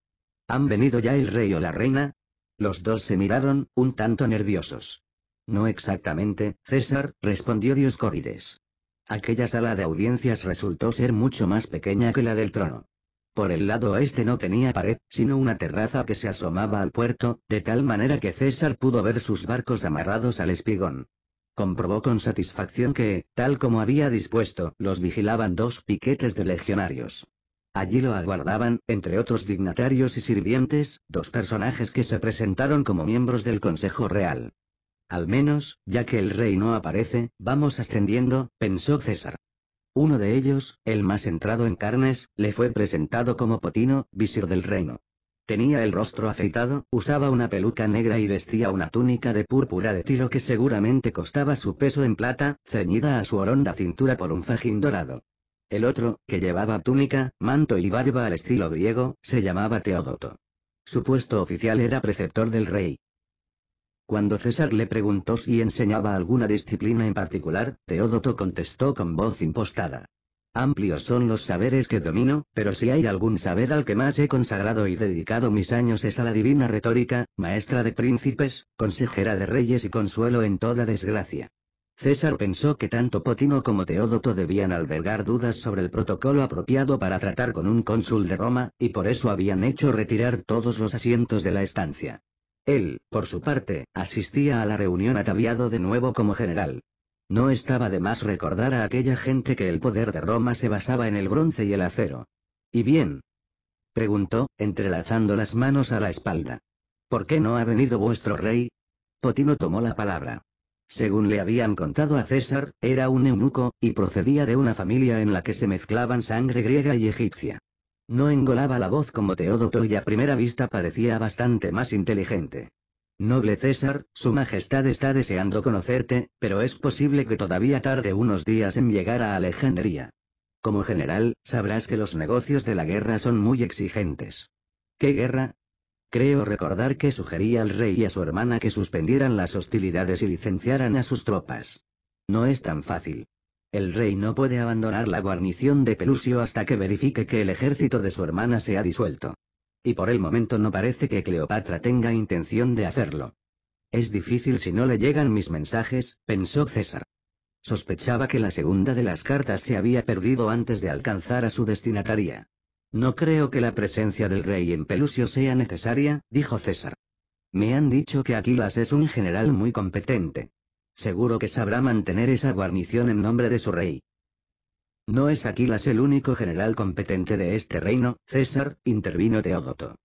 Speaker 1: ¿Han venido ya el rey o la reina? Los dos se miraron, un tanto nerviosos. No exactamente, César, respondió Dioscórides. Aquella sala de audiencias resultó ser mucho más pequeña que la del trono. Por el lado oeste no tenía pared, sino una terraza que se asomaba al puerto, de tal manera que César pudo ver sus barcos amarrados al espigón. Comprobó con satisfacción que, tal como había dispuesto, los vigilaban dos piquetes de legionarios. Allí lo aguardaban, entre otros dignatarios y sirvientes, dos personajes que se presentaron como miembros del Consejo Real. Al menos, ya que el rey no aparece, vamos ascendiendo, pensó César. Uno de ellos, el más entrado en carnes, le fue presentado como Potino, visir del reino. Tenía el rostro afeitado, usaba una peluca negra y vestía una túnica de púrpura de tiro que seguramente costaba su peso en plata, ceñida a su oronda cintura por un fajín dorado. El otro, que llevaba túnica, manto y barba al estilo griego, se llamaba Teodoto. Su puesto oficial era preceptor del rey. Cuando César le preguntó si enseñaba alguna disciplina en particular, Teódoto contestó con voz impostada. Amplios son los saberes que domino, pero si hay algún saber al que más he consagrado y dedicado mis años es a la divina retórica, maestra de príncipes, consejera de reyes y consuelo en toda desgracia. César pensó que tanto Potino como Teódoto debían albergar dudas sobre el protocolo apropiado para tratar con un cónsul de Roma, y por eso habían hecho retirar todos los asientos de la estancia. Él, por su parte, asistía a la reunión ataviado de nuevo como general. No estaba de más recordar a aquella gente que el poder de Roma se basaba en el bronce y el acero. ¿Y bien? preguntó, entrelazando las manos a la espalda. ¿Por qué no ha venido vuestro rey? Potino tomó la palabra. Según le habían contado a César, era un eunuco, y procedía de una familia en la que se mezclaban sangre griega y egipcia. No engolaba la voz como Teodoto y a primera vista parecía bastante más inteligente. Noble César, Su Majestad está deseando conocerte, pero es posible que todavía tarde unos días en llegar a Alejandría. Como general, sabrás que los negocios de la guerra son muy exigentes. ¿Qué guerra? Creo recordar que sugería al rey y a su hermana que suspendieran las hostilidades y licenciaran a sus tropas. No es tan fácil. El rey no puede abandonar la guarnición de Pelusio hasta que verifique que el ejército de su hermana se ha disuelto. Y por el momento no parece que Cleopatra tenga intención de hacerlo. Es difícil si no le llegan mis mensajes, pensó César. Sospechaba que la segunda de las cartas se había perdido antes de alcanzar a su destinataria. No creo que la presencia del rey en Pelusio sea necesaria, dijo César. Me han dicho que Aquilas es un general muy competente. Seguro que sabrá mantener esa guarnición en nombre de su rey. No es Aquilas el único general competente de este reino, César, intervino Teodoto.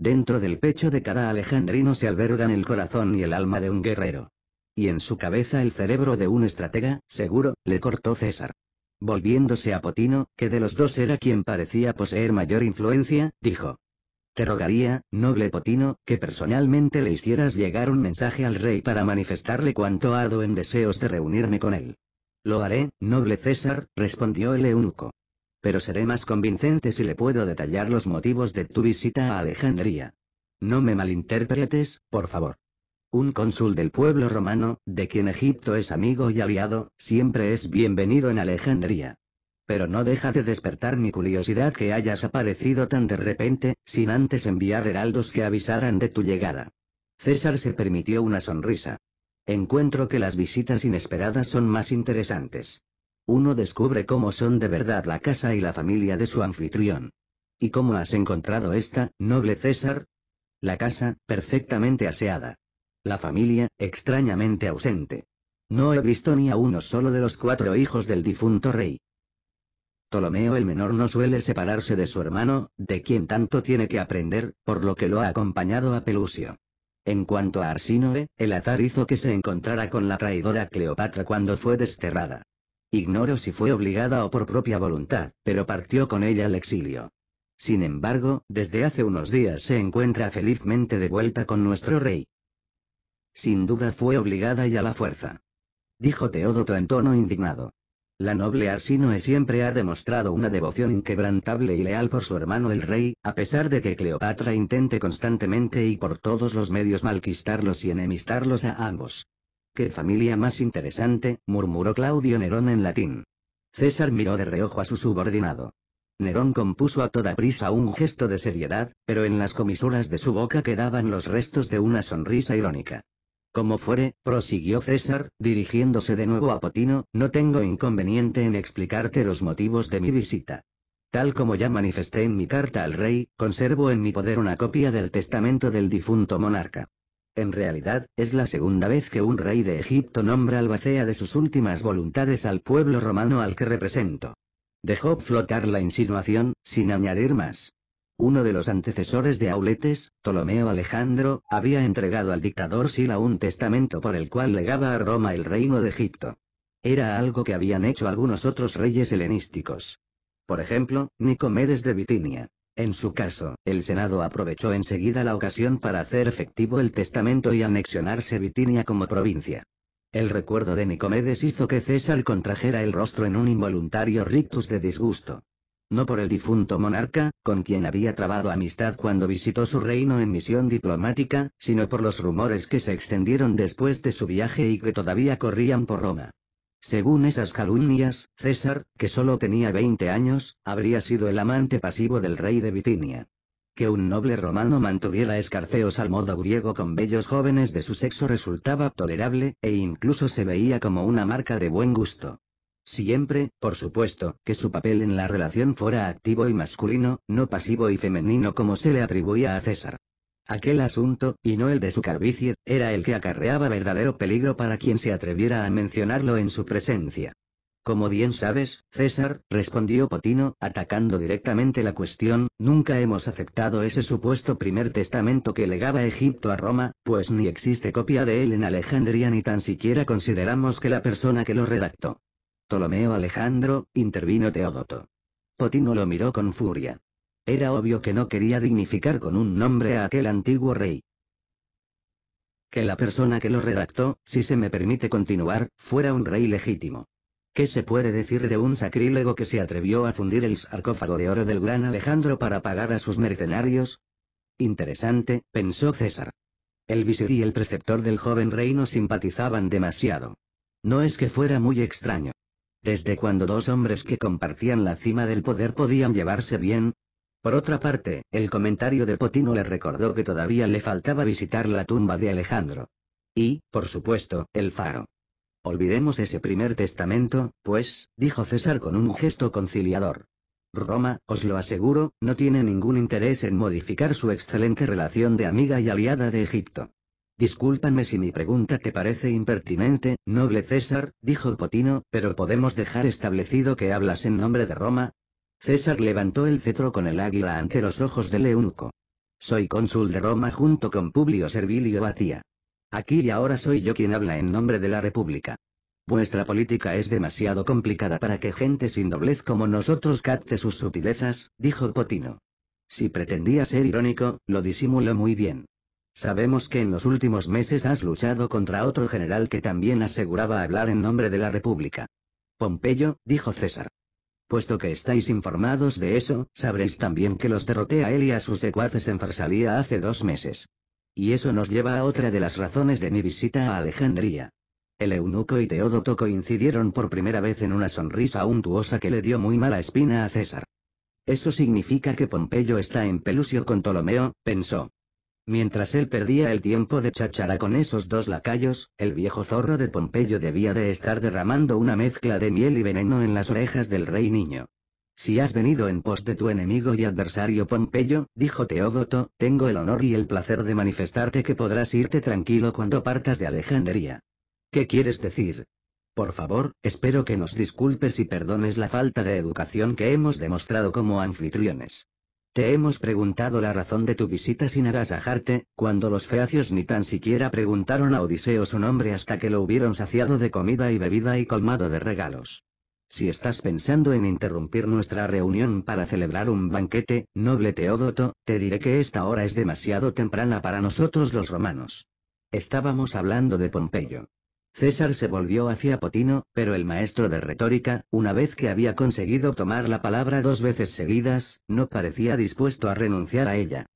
Speaker 1: Dentro del pecho de cada alejandrino se albergan el corazón y el alma de un guerrero. Y en su cabeza el cerebro de un estratega, seguro, le cortó César. Volviéndose a Potino, que de los dos era quien parecía poseer mayor influencia, dijo, te rogaría, noble Potino, que personalmente le hicieras llegar un mensaje al rey para manifestarle cuánto ardo en deseos de reunirme con él. Lo haré, noble César, respondió el eunuco. Pero seré más convincente si le puedo detallar los motivos de tu visita a Alejandría. No me malinterpretes, por favor. Un cónsul del pueblo romano, de quien Egipto es amigo y aliado, siempre es bienvenido en Alejandría pero no deja de despertar mi curiosidad que hayas aparecido tan de repente, sin antes enviar heraldos que avisaran de tu llegada. César se permitió una sonrisa. Encuentro que las visitas inesperadas son más interesantes. Uno descubre cómo son de verdad la casa y la familia de su anfitrión. ¿Y cómo has encontrado esta, noble César? La casa, perfectamente aseada. La familia, extrañamente ausente. No he visto ni a uno solo de los cuatro hijos del difunto rey. Ptolomeo el Menor no suele separarse de su hermano, de quien tanto tiene que aprender, por lo que lo ha acompañado a Pelusio. En cuanto a Arsínoe, el azar hizo que se encontrara con la traidora Cleopatra cuando fue desterrada. Ignoro si fue obligada o por propia voluntad, pero partió con ella al exilio. Sin embargo, desde hace unos días se encuentra felizmente de vuelta con nuestro rey. Sin duda fue obligada y a la fuerza. Dijo Teodoto en tono indignado. La noble Arsinoe siempre ha demostrado una devoción inquebrantable y leal por su hermano el rey, a pesar de que Cleopatra intente constantemente y por todos los medios malquistarlos y enemistarlos a ambos. ¡Qué familia más interesante! murmuró Claudio Nerón en latín. César miró de reojo a su subordinado. Nerón compuso a toda prisa un gesto de seriedad, pero en las comisuras de su boca quedaban los restos de una sonrisa irónica. Como fuere, prosiguió César, dirigiéndose de nuevo a Potino, no tengo inconveniente en explicarte los motivos de mi visita. Tal como ya manifesté en mi carta al rey, conservo en mi poder una copia del testamento del difunto monarca. En realidad, es la segunda vez que un rey de Egipto nombra albacea de sus últimas voluntades al pueblo romano al que represento. Dejó flotar la insinuación, sin añadir más. Uno de los antecesores de Auletes, Ptolomeo Alejandro, había entregado al dictador Sila un testamento por el cual legaba a Roma el reino de Egipto. Era algo que habían hecho algunos otros reyes helenísticos. Por ejemplo, Nicomedes de Bitinia. En su caso, el Senado aprovechó enseguida la ocasión para hacer efectivo el testamento y anexionarse Bitinia como provincia. El recuerdo de Nicomedes hizo que César contrajera el rostro en un involuntario rictus de disgusto no por el difunto monarca, con quien había trabado amistad cuando visitó su reino en misión diplomática, sino por los rumores que se extendieron después de su viaje y que todavía corrían por Roma. Según esas calumnias, César, que solo tenía 20 años, habría sido el amante pasivo del rey de Bitinia. Que un noble romano mantuviera escarceos al modo griego con bellos jóvenes de su sexo resultaba tolerable, e incluso se veía como una marca de buen gusto. Siempre, por supuesto, que su papel en la relación fuera activo y masculino, no pasivo y femenino como se le atribuía a César. Aquel asunto, y no el de su calvicie, era el que acarreaba verdadero peligro para quien se atreviera a mencionarlo en su presencia. Como bien sabes, César, respondió Potino, atacando directamente la cuestión, nunca hemos aceptado ese supuesto primer testamento que legaba Egipto a Roma, pues ni existe copia de él en Alejandría ni tan siquiera consideramos que la persona que lo redactó Ptolomeo Alejandro, intervino Teodoto. Potino lo miró con furia. Era obvio que no quería dignificar con un nombre a aquel antiguo rey. Que la persona que lo redactó, si se me permite continuar, fuera un rey legítimo. ¿Qué se puede decir de un sacrílego que se atrevió a fundir el sarcófago de oro del gran Alejandro para pagar a sus mercenarios? Interesante, pensó César. El visir y el preceptor del joven reino simpatizaban demasiado. No es que fuera muy extraño desde cuando dos hombres que compartían la cima del poder podían llevarse bien. Por otra parte, el comentario de Potino le recordó que todavía le faltaba visitar la tumba de Alejandro. Y, por supuesto, el faro. Olvidemos ese primer testamento, pues, dijo César con un gesto conciliador. Roma, os lo aseguro, no tiene ningún interés en modificar su excelente relación de amiga y aliada de Egipto. Discúlpame si mi pregunta te parece impertinente, noble César, dijo Potino, pero podemos dejar establecido que hablas en nombre de Roma. César levantó el cetro con el águila ante los ojos del eunuco. Soy cónsul de Roma junto con Publio Servilio Batía. Aquí y ahora soy yo quien habla en nombre de la República. Vuestra política es demasiado complicada para que gente sin doblez como nosotros capte sus sutilezas, dijo Potino. Si pretendía ser irónico, lo disimuló muy bien. Sabemos que en los últimos meses has luchado contra otro general que también aseguraba hablar en nombre de la República. Pompeyo, dijo César. Puesto que estáis informados de eso, sabréis también que los derroté a él y a sus secuaces en Farsalía hace dos meses. Y eso nos lleva a otra de las razones de mi visita a Alejandría. El eunuco y Teodoto coincidieron por primera vez en una sonrisa untuosa que le dio muy mala espina a César. Eso significa que Pompeyo está en Pelusio con Ptolomeo, pensó. Mientras él perdía el tiempo de chachara con esos dos lacayos, el viejo zorro de Pompeyo debía de estar derramando una mezcla de miel y veneno en las orejas del rey niño. Si has venido en pos de tu enemigo y adversario Pompeyo, dijo Teódoto, tengo el honor y el placer de manifestarte que podrás irte tranquilo cuando partas de Alejandría. ¿Qué quieres decir? Por favor, espero que nos disculpes y perdones la falta de educación que hemos demostrado como anfitriones. Te hemos preguntado la razón de tu visita sin agasajarte, cuando los feacios ni tan siquiera preguntaron a Odiseo su nombre hasta que lo hubieron saciado de comida y bebida y colmado de regalos. Si estás pensando en interrumpir nuestra reunión para celebrar un banquete, noble Teódoto, te diré que esta hora es demasiado temprana para nosotros los romanos. Estábamos hablando de Pompeyo. César se volvió hacia Potino, pero el maestro de retórica, una vez que había conseguido tomar la palabra dos veces seguidas, no parecía dispuesto a renunciar a ella.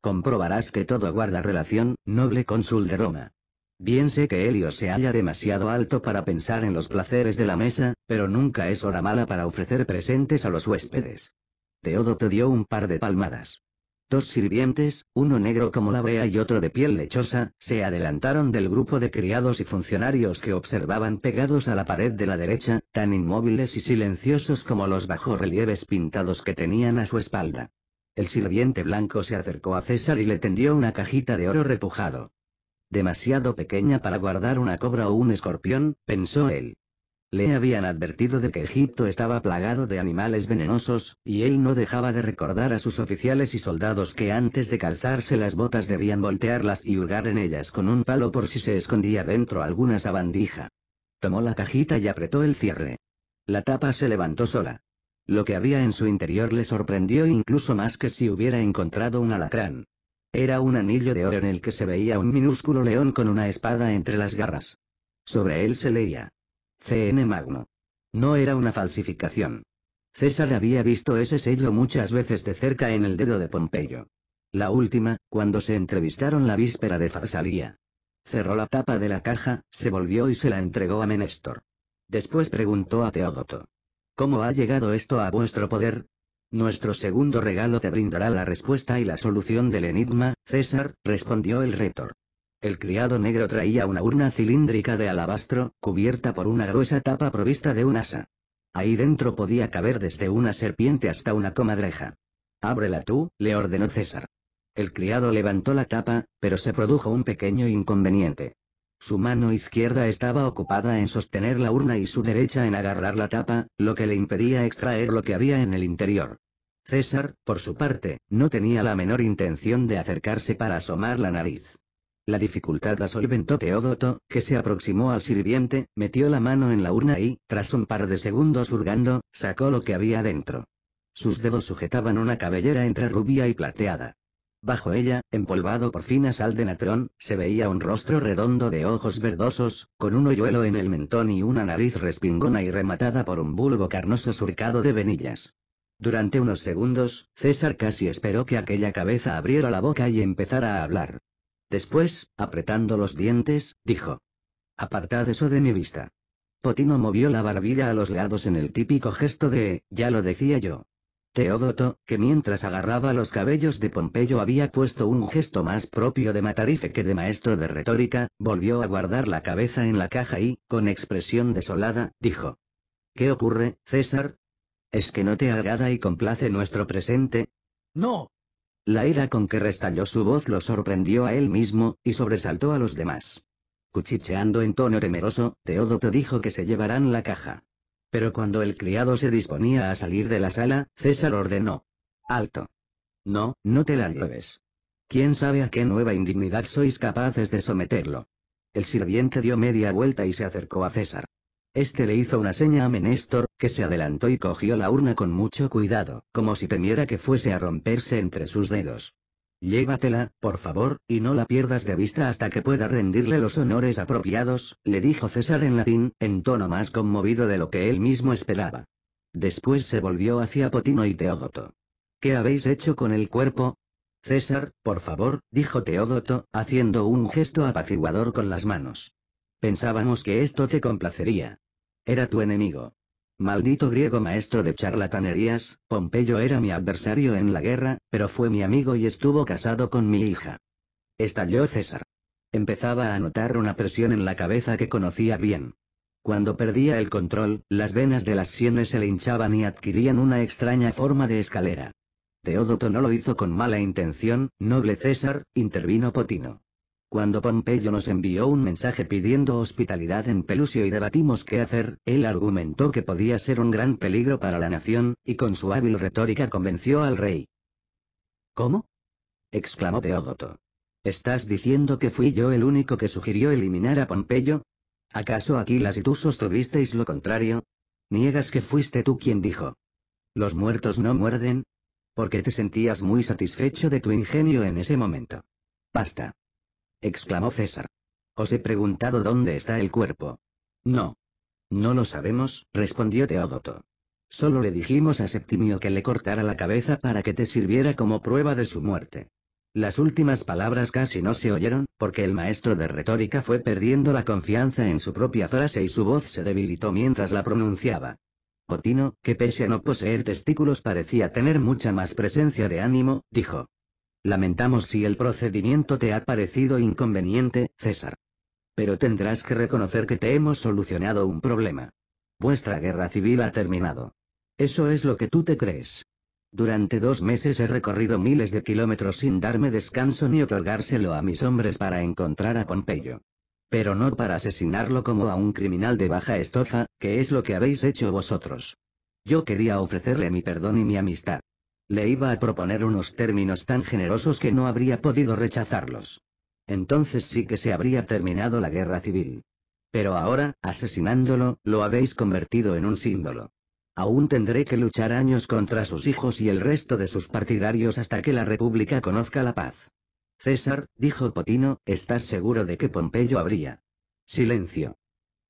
Speaker 1: Comprobarás que todo guarda relación, noble cónsul de Roma. Bien sé que Helio se halla demasiado alto para pensar en los placeres de la mesa, pero nunca es hora mala para ofrecer presentes a los huéspedes. te dio un par de palmadas. Dos sirvientes, uno negro como la brea y otro de piel lechosa, se adelantaron del grupo de criados y funcionarios que observaban pegados a la pared de la derecha, tan inmóviles y silenciosos como los bajorrelieves pintados que tenían a su espalda. El sirviente blanco se acercó a César y le tendió una cajita de oro repujado. Demasiado pequeña para guardar una cobra o un escorpión, pensó él. Le habían advertido de que Egipto estaba plagado de animales venenosos, y él no dejaba de recordar a sus oficiales y soldados que antes de calzarse las botas debían voltearlas y hurgar en ellas con un palo por si se escondía dentro alguna sabandija. Tomó la cajita y apretó el cierre. La tapa se levantó sola. Lo que había en su interior le sorprendió incluso más que si hubiera encontrado un alacrán. Era un anillo de oro en el que se veía un minúsculo león con una espada entre las garras. Sobre él se leía CN Magno. No era una falsificación. César había visto ese sello muchas veces de cerca en el dedo de Pompeyo. La última, cuando se entrevistaron la víspera de Farsalia. Cerró la tapa de la caja, se volvió y se la entregó a Menéstor. Después preguntó a Teodoto. ¿Cómo ha llegado esto a vuestro poder? Nuestro segundo regalo te brindará la respuesta y la solución del enigma, César, respondió el retor. El criado negro traía una urna cilíndrica de alabastro, cubierta por una gruesa tapa provista de un asa. Ahí dentro podía caber desde una serpiente hasta una comadreja. Ábrela tú, le ordenó César. El criado levantó la tapa, pero se produjo un pequeño inconveniente. Su mano izquierda estaba ocupada en sostener la urna y su derecha en agarrar la tapa, lo que le impedía extraer lo que había en el interior. César, por su parte, no tenía la menor intención de acercarse para asomar la nariz. La dificultad la solventó Teodoto, que se aproximó al sirviente, metió la mano en la urna y, tras un par de segundos hurgando, sacó lo que había dentro. Sus dedos sujetaban una cabellera entre rubia y plateada. Bajo ella, empolvado por fina sal de natrón, se veía un rostro redondo de ojos verdosos, con un hoyuelo en el mentón y una nariz respingona y rematada por un bulbo carnoso surcado de venillas. Durante unos segundos, César casi esperó que aquella cabeza abriera la boca y empezara a hablar. Después, apretando los dientes, dijo. Apartad eso de mi vista. Potino movió la barbilla a los lados en el típico gesto de, ya lo decía yo. Teodoto, que mientras agarraba los cabellos de Pompeyo había puesto un gesto más propio de matarife que de maestro de retórica, volvió a guardar la cabeza en la caja y, con expresión desolada, dijo. ¿Qué ocurre, César? ¿Es que no te agrada y complace nuestro presente? No, la ira con que restalló su voz lo sorprendió a él mismo, y sobresaltó a los demás. Cuchicheando en tono temeroso, Teodoto dijo que se llevarán la caja. Pero cuando el criado se disponía a salir de la sala, César ordenó. Alto. No, no te la lleves. ¿Quién sabe a qué nueva indignidad sois capaces de someterlo? El sirviente dio media vuelta y se acercó a César. Este le hizo una seña a Menéstor, que se adelantó y cogió la urna con mucho cuidado, como si temiera que fuese a romperse entre sus dedos. Llévatela, por favor, y no la pierdas de vista hasta que pueda rendirle los honores apropiados, le dijo César en latín, en tono más conmovido de lo que él mismo esperaba. Después se volvió hacia Potino y Teodoto. ¿Qué habéis hecho con el cuerpo? César, por favor, dijo Teodoto, haciendo un gesto apaciguador con las manos. Pensábamos que esto te complacería. Era tu enemigo. Maldito griego maestro de charlatanerías, Pompeyo era mi adversario en la guerra, pero fue mi amigo y estuvo casado con mi hija. Estalló César. Empezaba a notar una presión en la cabeza que conocía bien. Cuando perdía el control, las venas de las sienes se le hinchaban y adquirían una extraña forma de escalera. Teodoto no lo hizo con mala intención, noble César, intervino Potino. Cuando Pompeyo nos envió un mensaje pidiendo hospitalidad en Pelusio y debatimos qué hacer, él argumentó que podía ser un gran peligro para la nación, y con su hábil retórica convenció al rey. ¿Cómo? exclamó Teodoto. ¿Estás diciendo que fui yo el único que sugirió eliminar a Pompeyo? ¿Acaso Aquilas y tú sostuvisteis lo contrario? Niegas que fuiste tú quien dijo. Los muertos no muerden. Porque te sentías muy satisfecho de tu ingenio en ese momento. Basta exclamó César. Os he preguntado dónde está el cuerpo. No. No lo sabemos, respondió Teodoto. Solo le dijimos a Septimio que le cortara la cabeza para que te sirviera como prueba de su muerte. Las últimas palabras casi no se oyeron, porque el maestro de retórica fue perdiendo la confianza en su propia frase y su voz se debilitó mientras la pronunciaba. Otino, que pese a no poseer testículos parecía tener mucha más presencia de ánimo, dijo, Lamentamos si el procedimiento te ha parecido inconveniente, César. Pero tendrás que reconocer que te hemos solucionado un problema. Vuestra guerra civil ha terminado. Eso es lo que tú te crees. Durante dos meses he recorrido miles de kilómetros sin darme descanso ni otorgárselo a mis hombres para encontrar a Pompeyo. Pero no para asesinarlo como a un criminal de baja estofa, que es lo que habéis hecho vosotros. Yo quería ofrecerle mi perdón y mi amistad. Le iba a proponer unos términos tan generosos que no habría podido rechazarlos. Entonces sí que se habría terminado la guerra civil. Pero ahora, asesinándolo, lo habéis convertido en un símbolo. Aún tendré que luchar años contra sus hijos y el resto de sus partidarios hasta que la República conozca la paz. César, dijo Potino, ¿estás seguro de que Pompeyo habría? Silencio.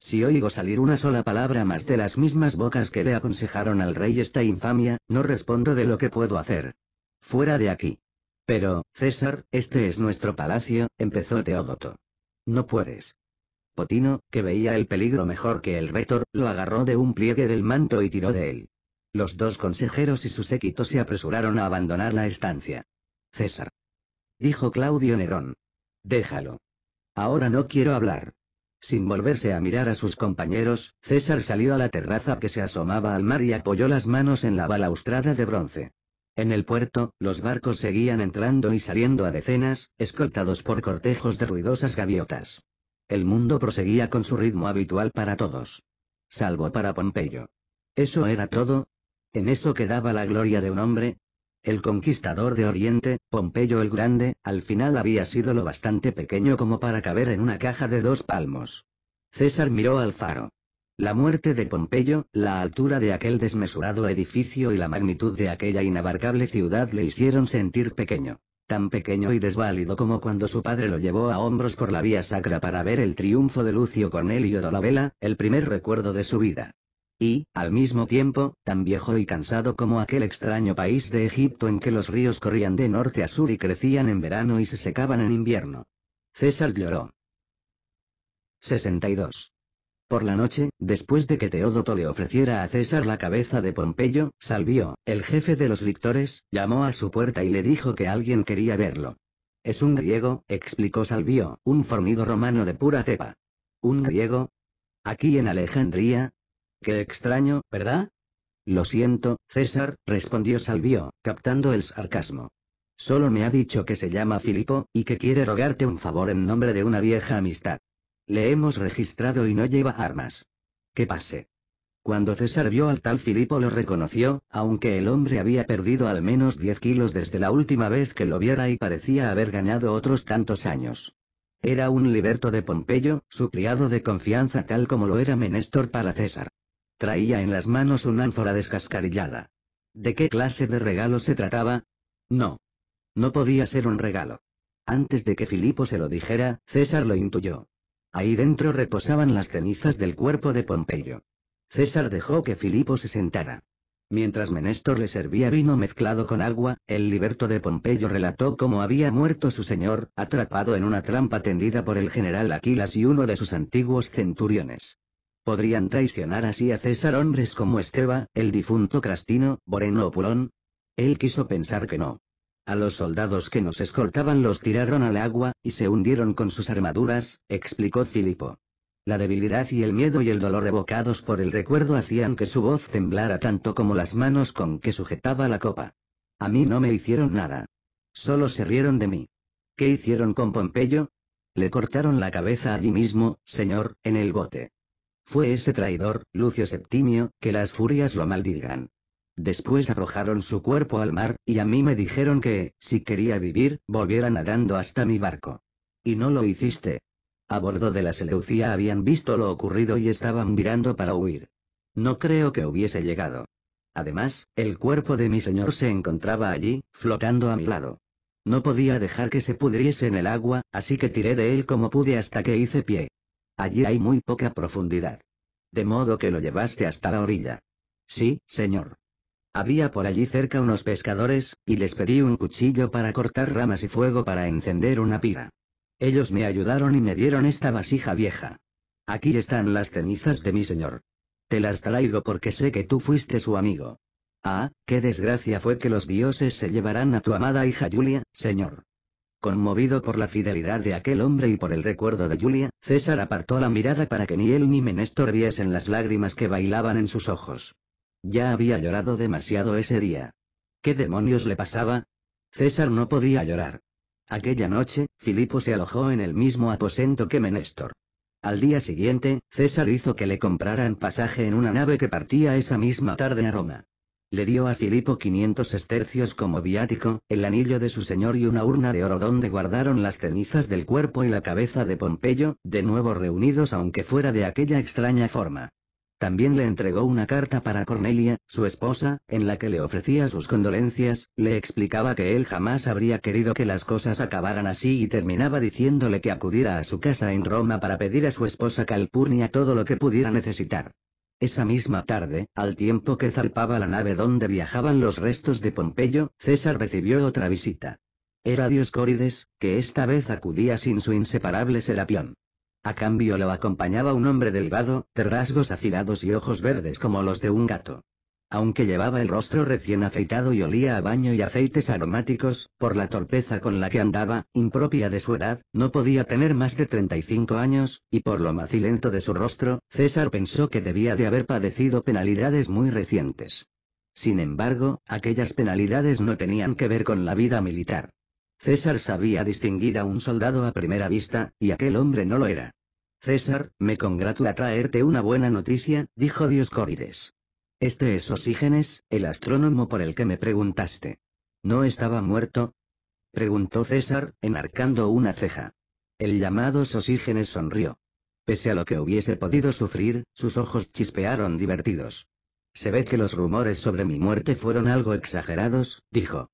Speaker 1: Si oigo salir una sola palabra más de las mismas bocas que le aconsejaron al rey esta infamia, no respondo de lo que puedo hacer. Fuera de aquí. Pero, César, este es nuestro palacio, empezó Teodoto. No puedes. Potino, que veía el peligro mejor que el rétor lo agarró de un pliegue del manto y tiró de él. Los dos consejeros y su séquito se apresuraron a abandonar la estancia. César. Dijo Claudio Nerón. Déjalo. Ahora no quiero hablar. Sin volverse a mirar a sus compañeros, César salió a la terraza que se asomaba al mar y apoyó las manos en la balaustrada de bronce. En el puerto, los barcos seguían entrando y saliendo a decenas, escoltados por cortejos de ruidosas gaviotas. El mundo proseguía con su ritmo habitual para todos. Salvo para Pompeyo. Eso era todo. En eso quedaba la gloria de un hombre, el conquistador de Oriente, Pompeyo el Grande, al final había sido lo bastante pequeño como para caber en una caja de dos palmos. César miró al faro. La muerte de Pompeyo, la altura de aquel desmesurado edificio y la magnitud de aquella inabarcable ciudad le hicieron sentir pequeño. Tan pequeño y desválido como cuando su padre lo llevó a hombros por la vía sacra para ver el triunfo de Lucio Cornelio Dolabella, el primer recuerdo de su vida y, al mismo tiempo, tan viejo y cansado como aquel extraño país de Egipto en que los ríos corrían de norte a sur y crecían en verano y se secaban en invierno. César lloró. 62. Por la noche, después de que Teodoto le ofreciera a César la cabeza de Pompeyo, Salvio, el jefe de los lictores, llamó a su puerta y le dijo que alguien quería verlo. Es un griego, explicó Salvio, un fornido romano de pura cepa. ¿Un griego? Aquí en Alejandría, Qué extraño, ¿verdad? Lo siento, César, respondió Salvio, captando el sarcasmo. Solo me ha dicho que se llama Filipo, y que quiere rogarte un favor en nombre de una vieja amistad. Le hemos registrado y no lleva armas. Que pase. Cuando César vio al tal Filipo lo reconoció, aunque el hombre había perdido al menos 10 kilos desde la última vez que lo viera y parecía haber ganado otros tantos años. Era un liberto de Pompeyo, su criado de confianza tal como lo era Menéstor para César. Traía en las manos un ánfora descascarillada. ¿De qué clase de regalo se trataba? No. No podía ser un regalo. Antes de que Filipo se lo dijera, César lo intuyó. Ahí dentro reposaban las cenizas del cuerpo de Pompeyo. César dejó que Filipo se sentara. Mientras Menéstor le servía vino mezclado con agua, el liberto de Pompeyo relató cómo había muerto su señor, atrapado en una trampa tendida por el general Aquilas y uno de sus antiguos centuriones. ¿Podrían traicionar así a César hombres como Esteba, el difunto Crastino, Boreno o Pulón? Él quiso pensar que no. A los soldados que nos escoltaban los tiraron al agua, y se hundieron con sus armaduras, explicó Filipo. La debilidad y el miedo y el dolor evocados por el recuerdo hacían que su voz temblara tanto como las manos con que sujetaba la copa. A mí no me hicieron nada. Solo se rieron de mí. ¿Qué hicieron con Pompeyo? Le cortaron la cabeza allí mismo, señor, en el bote. Fue ese traidor, Lucio Septimio, que las furias lo maldigan. Después arrojaron su cuerpo al mar, y a mí me dijeron que, si quería vivir, volviera nadando hasta mi barco. Y no lo hiciste. A bordo de la Seleucía habían visto lo ocurrido y estaban mirando para huir. No creo que hubiese llegado. Además, el cuerpo de mi señor se encontraba allí, flotando a mi lado. No podía dejar que se pudriese en el agua, así que tiré de él como pude hasta que hice pie. Allí hay muy poca profundidad. De modo que lo llevaste hasta la orilla. Sí, señor. Había por allí cerca unos pescadores, y les pedí un cuchillo para cortar ramas y fuego para encender una pira. Ellos me ayudaron y me dieron esta vasija vieja. Aquí están las cenizas de mi señor. Te las traigo porque sé que tú fuiste su amigo. Ah, qué desgracia fue que los dioses se llevarán a tu amada hija Julia, señor. Conmovido por la fidelidad de aquel hombre y por el recuerdo de Julia, César apartó la mirada para que ni él ni Menéstor viesen las lágrimas que bailaban en sus ojos. Ya había llorado demasiado ese día. ¿Qué demonios le pasaba? César no podía llorar. Aquella noche, Filipo se alojó en el mismo aposento que Menéstor. Al día siguiente, César hizo que le compraran pasaje en una nave que partía esa misma tarde a Roma. Le dio a Filipo 500 estercios como viático, el anillo de su señor y una urna de oro donde guardaron las cenizas del cuerpo y la cabeza de Pompeyo, de nuevo reunidos aunque fuera de aquella extraña forma. También le entregó una carta para Cornelia, su esposa, en la que le ofrecía sus condolencias, le explicaba que él jamás habría querido que las cosas acabaran así y terminaba diciéndole que acudiera a su casa en Roma para pedir a su esposa Calpurnia todo lo que pudiera necesitar. Esa misma tarde, al tiempo que zarpaba la nave donde viajaban los restos de Pompeyo, César recibió otra visita. Era Dioscórides, que esta vez acudía sin su inseparable Serapión. A cambio lo acompañaba un hombre delgado, de rasgos afilados y ojos verdes como los de un gato aunque llevaba el rostro recién afeitado y olía a baño y aceites aromáticos, por la torpeza con la que andaba, impropia de su edad, no podía tener más de 35 años, y por lo macilento de su rostro, César pensó que debía de haber padecido penalidades muy recientes. Sin embargo, aquellas penalidades no tenían que ver con la vida militar. César sabía distinguir a un soldado a primera vista, y aquel hombre no lo era. César, me congratula traerte una buena noticia, dijo Dioscórides. Este es Osígenes, el astrónomo por el que me preguntaste. ¿No estaba muerto? Preguntó César, enarcando una ceja. El llamado Osígenes sonrió. Pese a lo que hubiese podido sufrir, sus ojos chispearon divertidos. Se ve que los rumores sobre mi muerte fueron algo exagerados, dijo.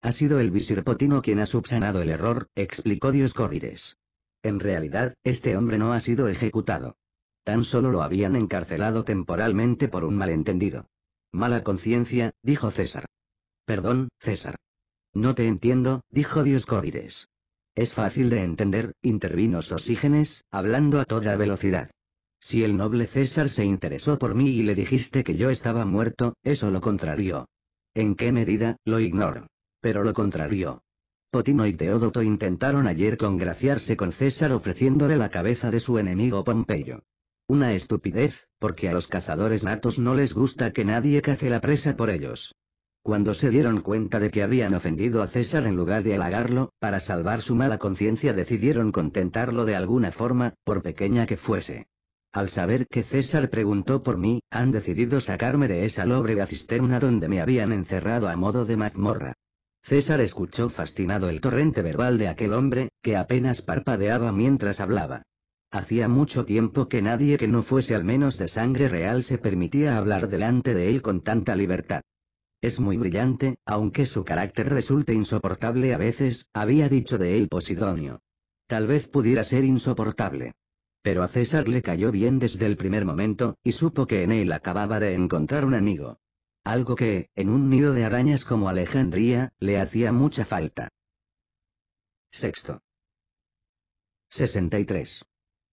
Speaker 1: Ha sido el Potino quien ha subsanado el error, explicó Dioscórides. En realidad, este hombre no ha sido ejecutado. Tan solo lo habían encarcelado temporalmente por un malentendido. Mala conciencia, dijo César. Perdón, César. No te entiendo, dijo Dioscórides. Es fácil de entender, intervino Sosígenes, hablando a toda velocidad. Si el noble César se interesó por mí y le dijiste que yo estaba muerto, eso lo contrarió. ¿En qué medida? Lo ignoro. Pero lo contrarió. Potino y Teodoto intentaron ayer congraciarse con César ofreciéndole la cabeza de su enemigo Pompeyo. Una estupidez, porque a los cazadores natos no les gusta que nadie cace la presa por ellos. Cuando se dieron cuenta de que habían ofendido a César en lugar de halagarlo, para salvar su mala conciencia decidieron contentarlo de alguna forma, por pequeña que fuese. Al saber que César preguntó por mí, han decidido sacarme de esa lóbrega cisterna donde me habían encerrado a modo de mazmorra. César escuchó fascinado el torrente verbal de aquel hombre, que apenas parpadeaba mientras hablaba. Hacía mucho tiempo que nadie que no fuese al menos de sangre real se permitía hablar delante de él con tanta libertad. Es muy brillante, aunque su carácter resulte insoportable a veces, había dicho de él Posidonio. Tal vez pudiera ser insoportable. Pero a César le cayó bien desde el primer momento, y supo que en él acababa de encontrar un amigo. Algo que, en un nido de arañas como Alejandría, le hacía mucha falta. Sexto. 63.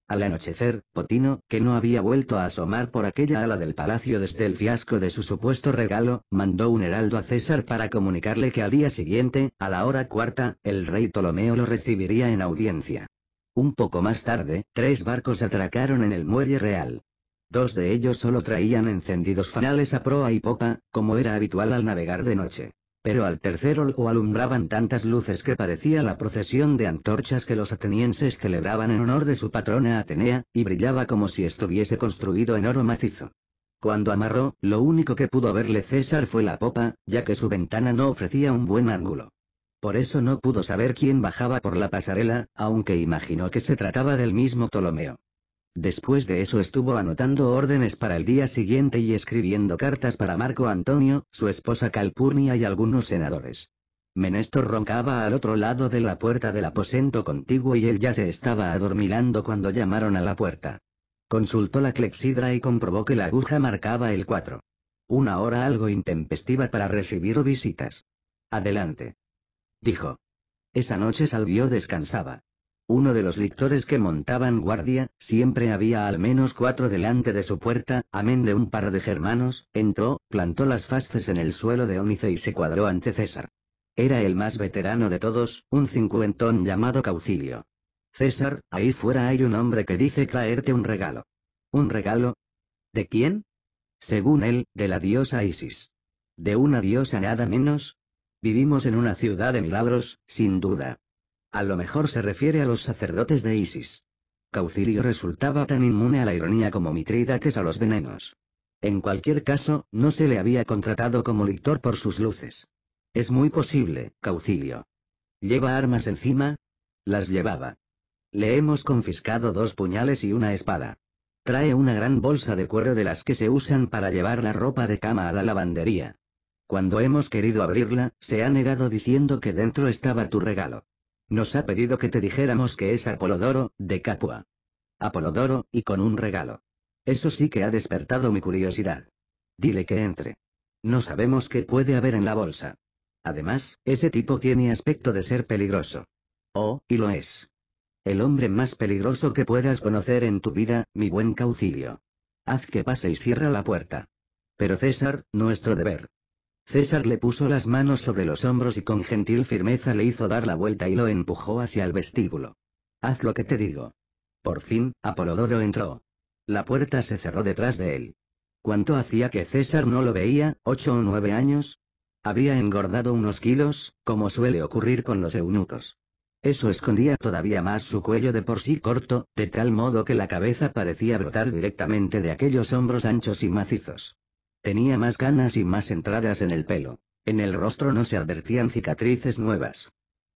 Speaker 1: Al anochecer, Potino, que no había vuelto a asomar por aquella ala del palacio desde el fiasco de su supuesto regalo, mandó un heraldo a César para comunicarle que al día siguiente, a la hora cuarta, el rey Ptolomeo lo recibiría en audiencia. Un poco más tarde, tres barcos atracaron en el muelle real. Dos de ellos solo traían encendidos fanales a proa y popa, como era habitual al navegar de noche pero al tercero lo alumbraban tantas luces que parecía la procesión de antorchas que los atenienses celebraban en honor de su patrona Atenea, y brillaba como si estuviese construido en oro macizo. Cuando amarró, lo único que pudo verle César fue la popa, ya que su ventana no ofrecía un buen ángulo. Por eso no pudo saber quién bajaba por la pasarela, aunque imaginó que se trataba del mismo Ptolomeo. Después de eso estuvo anotando órdenes para el día siguiente y escribiendo cartas para Marco Antonio, su esposa Calpurnia y algunos senadores. Menesto roncaba al otro lado de la puerta del aposento contiguo y él ya se estaba adormilando cuando llamaron a la puerta. Consultó la clepsidra y comprobó que la aguja marcaba el 4. Una hora algo intempestiva para recibir visitas. Adelante. Dijo. Esa noche Salvio descansaba. Uno de los lictores que montaban guardia, siempre había al menos cuatro delante de su puerta, amén de un par de germanos, entró, plantó las fasces en el suelo de Ónice y se cuadró ante César. Era el más veterano de todos, un cincuentón llamado Caucilio. César, ahí fuera hay un hombre que dice traerte un regalo. ¿Un regalo? ¿De quién? Según él, de la diosa Isis. ¿De una diosa nada menos? Vivimos en una ciudad de milagros, sin duda. A lo mejor se refiere a los sacerdotes de Isis. Caucilio resultaba tan inmune a la ironía como Mitrídates a los venenos. En cualquier caso, no se le había contratado como lictor por sus luces. Es muy posible, Caucilio. ¿Lleva armas encima? Las llevaba. Le hemos confiscado dos puñales y una espada. Trae una gran bolsa de cuero de las que se usan para llevar la ropa de cama a la lavandería. Cuando hemos querido abrirla, se ha negado diciendo que dentro estaba tu regalo. Nos ha pedido que te dijéramos que es Apolodoro, de Capua. Apolodoro, y con un regalo. Eso sí que ha despertado mi curiosidad. Dile que entre. No sabemos qué puede haber en la bolsa. Además, ese tipo tiene aspecto de ser peligroso. Oh, y lo es. El hombre más peligroso que puedas conocer en tu vida, mi buen caucilio. Haz que pase y cierra la puerta. Pero César, nuestro deber, César le puso las manos sobre los hombros y con gentil firmeza le hizo dar la vuelta y lo empujó hacia el vestíbulo. Haz lo que te digo. Por fin, Apolodoro entró. La puerta se cerró detrás de él. ¿Cuánto hacía que César no lo veía? ¿Ocho o nueve años? Había engordado unos kilos, como suele ocurrir con los eunucos. Eso escondía todavía más su cuello de por sí corto, de tal modo que la cabeza parecía brotar directamente de aquellos hombros anchos y macizos. Tenía más ganas y más entradas en el pelo. En el rostro no se advertían cicatrices nuevas.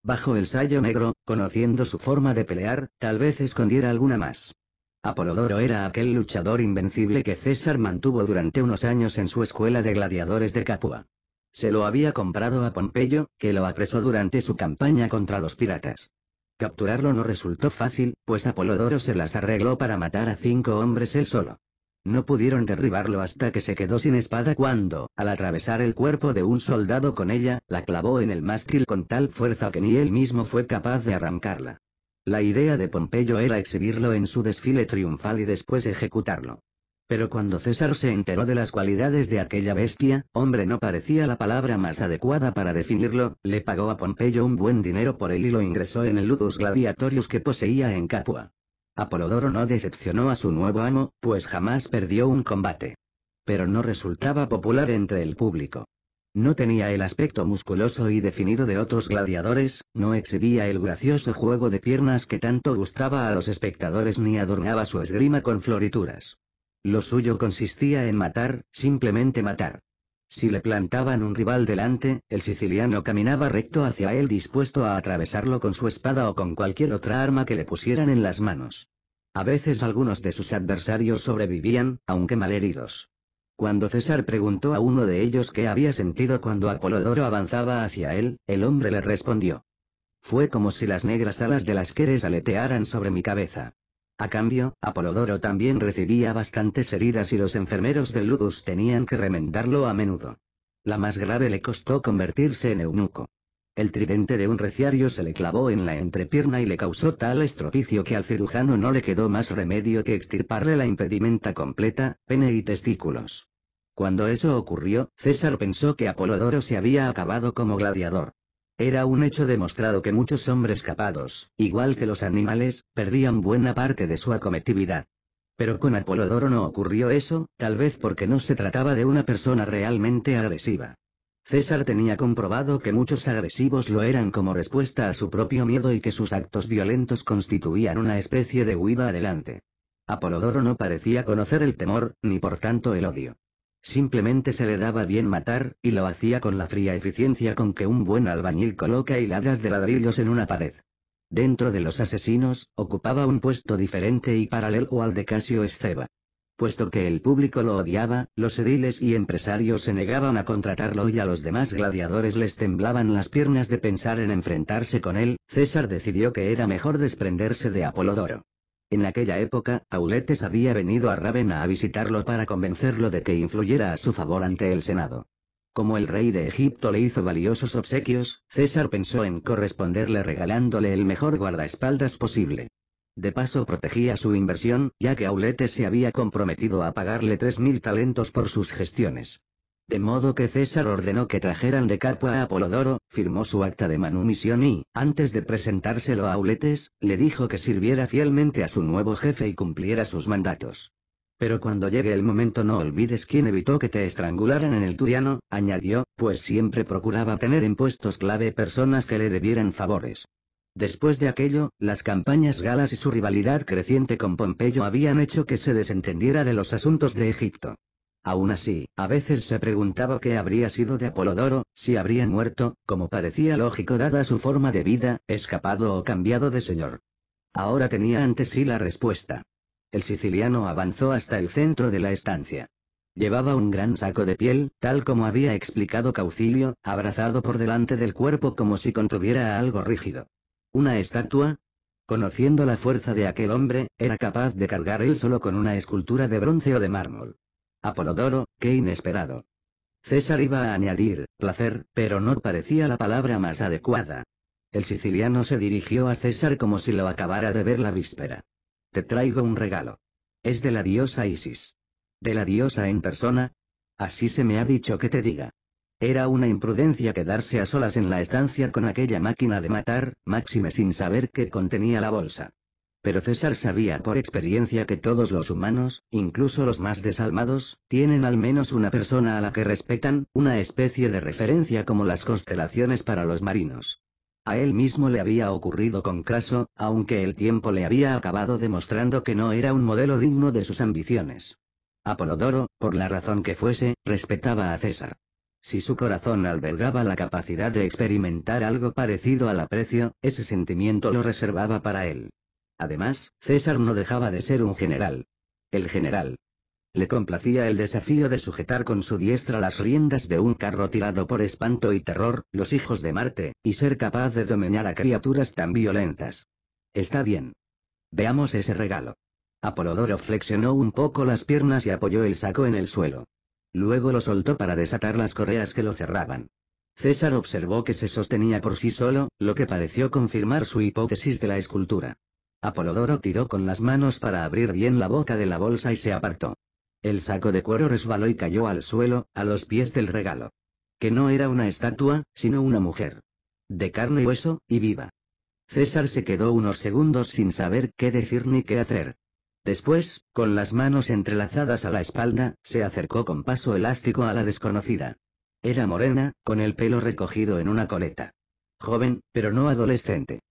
Speaker 1: Bajo el sayo negro, conociendo su forma de pelear, tal vez escondiera alguna más. Apolodoro era aquel luchador invencible que César mantuvo durante unos años en su escuela de gladiadores de Capua. Se lo había comprado a Pompeyo, que lo apresó durante su campaña contra los piratas. Capturarlo no resultó fácil, pues Apolodoro se las arregló para matar a cinco hombres él solo. No pudieron derribarlo hasta que se quedó sin espada cuando, al atravesar el cuerpo de un soldado con ella, la clavó en el mástil con tal fuerza que ni él mismo fue capaz de arrancarla. La idea de Pompeyo era exhibirlo en su desfile triunfal y después ejecutarlo. Pero cuando César se enteró de las cualidades de aquella bestia, hombre no parecía la palabra más adecuada para definirlo, le pagó a Pompeyo un buen dinero por él y lo ingresó en el ludus gladiatorius que poseía en Capua. Apolodoro no decepcionó a su nuevo amo, pues jamás perdió un combate. Pero no resultaba popular entre el público. No tenía el aspecto musculoso y definido de otros gladiadores, no exhibía el gracioso juego de piernas que tanto gustaba a los espectadores ni adornaba su esgrima con florituras. Lo suyo consistía en matar, simplemente matar. Si le plantaban un rival delante, el siciliano caminaba recto hacia él dispuesto a atravesarlo con su espada o con cualquier otra arma que le pusieran en las manos. A veces algunos de sus adversarios sobrevivían, aunque malheridos. Cuando César preguntó a uno de ellos qué había sentido cuando Apolodoro avanzaba hacia él, el hombre le respondió. Fue como si las negras alas de las queres aletearan sobre mi cabeza. A cambio, Apolodoro también recibía bastantes heridas y los enfermeros de Ludus tenían que remendarlo a menudo. La más grave le costó convertirse en eunuco. El tridente de un reciario se le clavó en la entrepierna y le causó tal estropicio que al cirujano no le quedó más remedio que extirparle la impedimenta completa, pene y testículos. Cuando eso ocurrió, César pensó que Apolodoro se había acabado como gladiador. Era un hecho demostrado que muchos hombres capados, igual que los animales, perdían buena parte de su acometividad. Pero con Apolodoro no ocurrió eso, tal vez porque no se trataba de una persona realmente agresiva. César tenía comprobado que muchos agresivos lo eran como respuesta a su propio miedo y que sus actos violentos constituían una especie de huida adelante. Apolodoro no parecía conocer el temor, ni por tanto el odio. Simplemente se le daba bien matar, y lo hacía con la fría eficiencia con que un buen albañil coloca hiladas de ladrillos en una pared. Dentro de los asesinos, ocupaba un puesto diferente y paralelo al de Casio Esteba. Puesto que el público lo odiaba, los ediles y empresarios se negaban a contratarlo y a los demás gladiadores les temblaban las piernas de pensar en enfrentarse con él, César decidió que era mejor desprenderse de Apolodoro. En aquella época, Auletes había venido a Rávena a visitarlo para convencerlo de que influyera a su favor ante el Senado. Como el rey de Egipto le hizo valiosos obsequios, César pensó en corresponderle regalándole el mejor guardaespaldas posible. De paso protegía su inversión, ya que Auletes se había comprometido a pagarle 3.000 talentos por sus gestiones. De modo que César ordenó que trajeran de Capua a Apolodoro, firmó su acta de manumisión y, antes de presentárselo a Auletes, le dijo que sirviera fielmente a su nuevo jefe y cumpliera sus mandatos. Pero cuando llegue el momento no olvides quién evitó que te estrangularan en el Turiano, añadió, pues siempre procuraba tener en puestos clave personas que le debieran favores. Después de aquello, las campañas galas y su rivalidad creciente con Pompeyo habían hecho que se desentendiera de los asuntos de Egipto. Aún así, a veces se preguntaba qué habría sido de Apolodoro, si habría muerto, como parecía lógico dada su forma de vida, escapado o cambiado de señor. Ahora tenía ante sí la respuesta. El siciliano avanzó hasta el centro de la estancia. Llevaba un gran saco de piel, tal como había explicado Caucilio, abrazado por delante del cuerpo como si contuviera algo rígido. ¿Una estatua? Conociendo la fuerza de aquel hombre, era capaz de cargar él solo con una escultura de bronce o de mármol. Apolodoro, qué inesperado. César iba a añadir, placer, pero no parecía la palabra más adecuada. El siciliano se dirigió a César como si lo acabara de ver la víspera. Te traigo un regalo. Es de la diosa Isis. ¿De la diosa en persona? Así se me ha dicho que te diga. Era una imprudencia quedarse a solas en la estancia con aquella máquina de matar, máxime sin saber qué contenía la bolsa. Pero César sabía por experiencia que todos los humanos, incluso los más desalmados, tienen al menos una persona a la que respetan, una especie de referencia como las constelaciones para los marinos. A él mismo le había ocurrido con Craso, aunque el tiempo le había acabado demostrando que no era un modelo digno de sus ambiciones. Apolodoro, por la razón que fuese, respetaba a César. Si su corazón albergaba la capacidad de experimentar algo parecido al aprecio, ese sentimiento lo reservaba para él. Además, César no dejaba de ser un general. El general. Le complacía el desafío de sujetar con su diestra las riendas de un carro tirado por espanto y terror, los hijos de Marte, y ser capaz de dominar a criaturas tan violentas. Está bien. Veamos ese regalo. Apolodoro flexionó un poco las piernas y apoyó el saco en el suelo. Luego lo soltó para desatar las correas que lo cerraban. César observó que se sostenía por sí solo, lo que pareció confirmar su hipótesis de la escultura. Apolodoro tiró con las manos para abrir bien la boca de la bolsa y se apartó. El saco de cuero resbaló y cayó al suelo, a los pies del regalo. Que no era una estatua, sino una mujer. De carne y hueso, y viva. César se quedó unos segundos sin saber qué decir ni qué hacer. Después, con las manos entrelazadas a la espalda, se acercó con paso elástico a la desconocida. Era morena, con el pelo recogido en una coleta. Joven, pero no adolescente.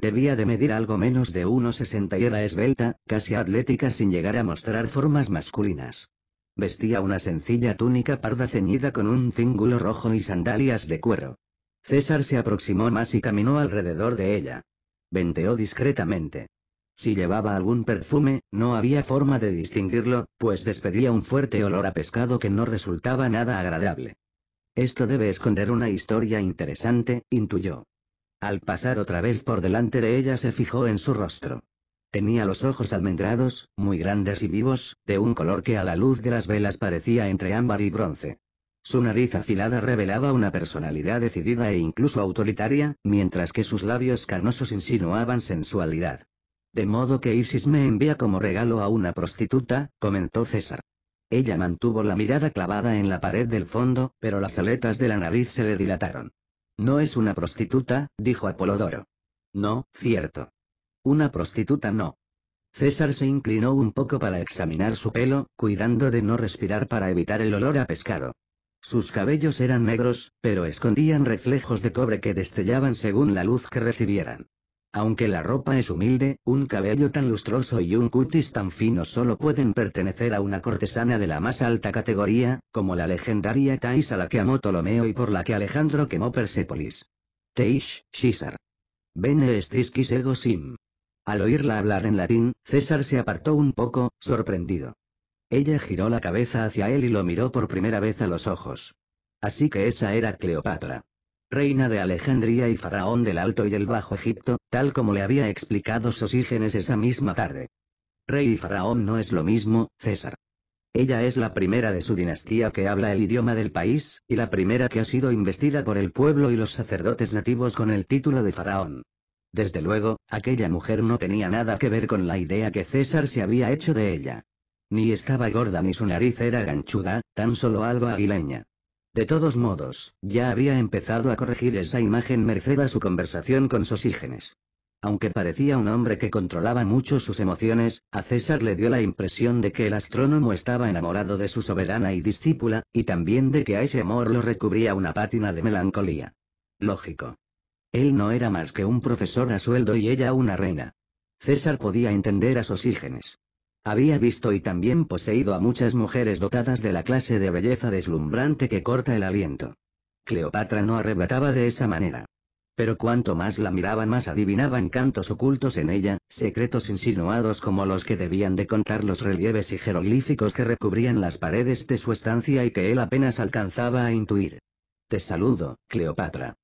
Speaker 1: Debía de medir algo menos de 1,60 y era esbelta, casi atlética sin llegar a mostrar formas masculinas. Vestía una sencilla túnica parda ceñida con un cíngulo rojo y sandalias de cuero. César se aproximó más y caminó alrededor de ella. Venteó discretamente. Si llevaba algún perfume, no había forma de distinguirlo, pues despedía un fuerte olor a pescado que no resultaba nada agradable. Esto debe esconder una historia interesante, intuyó. Al pasar otra vez por delante de ella se fijó en su rostro. Tenía los ojos almendrados, muy grandes y vivos, de un color que a la luz de las velas parecía entre ámbar y bronce. Su nariz afilada revelaba una personalidad decidida e incluso autoritaria, mientras que sus labios carnosos insinuaban sensualidad. De modo que Isis me envía como regalo a una prostituta, comentó César. Ella mantuvo la mirada clavada en la pared del fondo, pero las aletas de la nariz se le dilataron. No es una prostituta, dijo Apolodoro. No, cierto. Una prostituta no. César se inclinó un poco para examinar su pelo, cuidando de no respirar para evitar el olor a pescado. Sus cabellos eran negros, pero escondían reflejos de cobre que destellaban según la luz que recibieran. Aunque la ropa es humilde, un cabello tan lustroso y un cutis tan fino solo pueden pertenecer a una cortesana de la más alta categoría, como la legendaria Thais a la que amó Ptolomeo y por la que Alejandro quemó Persépolis. Teish, Shizar. Bene Strisquis ego sim. Al oírla hablar en latín, César se apartó un poco, sorprendido. Ella giró la cabeza hacia él y lo miró por primera vez a los ojos. Así que esa era Cleopatra reina de Alejandría y faraón del Alto y del Bajo Egipto, tal como le había explicado Sosígenes esa misma tarde. Rey y faraón no es lo mismo, César. Ella es la primera de su dinastía que habla el idioma del país, y la primera que ha sido investida por el pueblo y los sacerdotes nativos con el título de faraón. Desde luego, aquella mujer no tenía nada que ver con la idea que César se había hecho de ella. Ni estaba gorda ni su nariz era ganchuda, tan solo algo aguileña. De todos modos, ya había empezado a corregir esa imagen merced a su conversación con Sosígenes. Aunque parecía un hombre que controlaba mucho sus emociones, a César le dio la impresión de que el astrónomo estaba enamorado de su soberana y discípula, y también de que a ese amor lo recubría una pátina de melancolía. Lógico. Él no era más que un profesor a sueldo y ella una reina. César podía entender a Sosígenes. Había visto y también poseído a muchas mujeres dotadas de la clase de belleza deslumbrante que corta el aliento. Cleopatra no arrebataba de esa manera. Pero cuanto más la miraban más adivinaban cantos ocultos en ella, secretos insinuados como los que debían de contar los relieves y jeroglíficos que recubrían las paredes de su estancia y que él apenas alcanzaba a intuir. Te saludo, Cleopatra.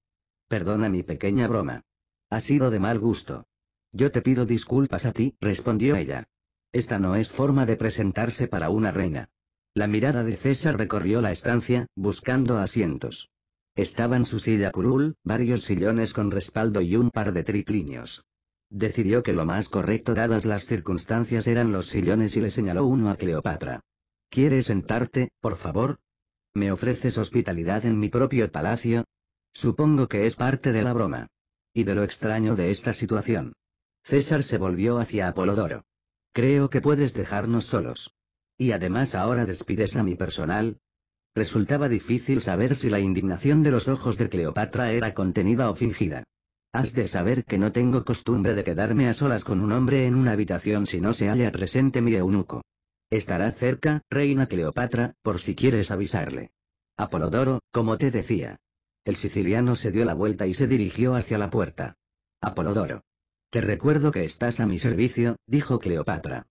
Speaker 1: Perdona mi pequeña broma. Ha sido de mal gusto. Yo te pido disculpas a ti, respondió ella. Esta no es forma de presentarse para una reina. La mirada de César recorrió la estancia, buscando asientos. Estaban su silla curul, varios sillones con respaldo y un par de triclinios. Decidió que lo más correcto dadas las circunstancias eran los sillones y le señaló uno a Cleopatra. ¿Quieres sentarte, por favor? ¿Me ofreces hospitalidad en mi propio palacio? Supongo que es parte de la broma. Y de lo extraño de esta situación. César se volvió hacia Apolodoro. Creo que puedes dejarnos solos. Y además ahora despides a mi personal. Resultaba difícil saber si la indignación de los ojos de Cleopatra era contenida o fingida. Has de saber que no tengo costumbre de quedarme a solas con un hombre en una habitación si no se halla presente mi eunuco. Estará cerca, reina Cleopatra, por si quieres avisarle. Apolodoro, como te decía. El siciliano se dio la vuelta y se dirigió hacia la puerta. Apolodoro. Te recuerdo que estás a mi servicio, dijo Cleopatra.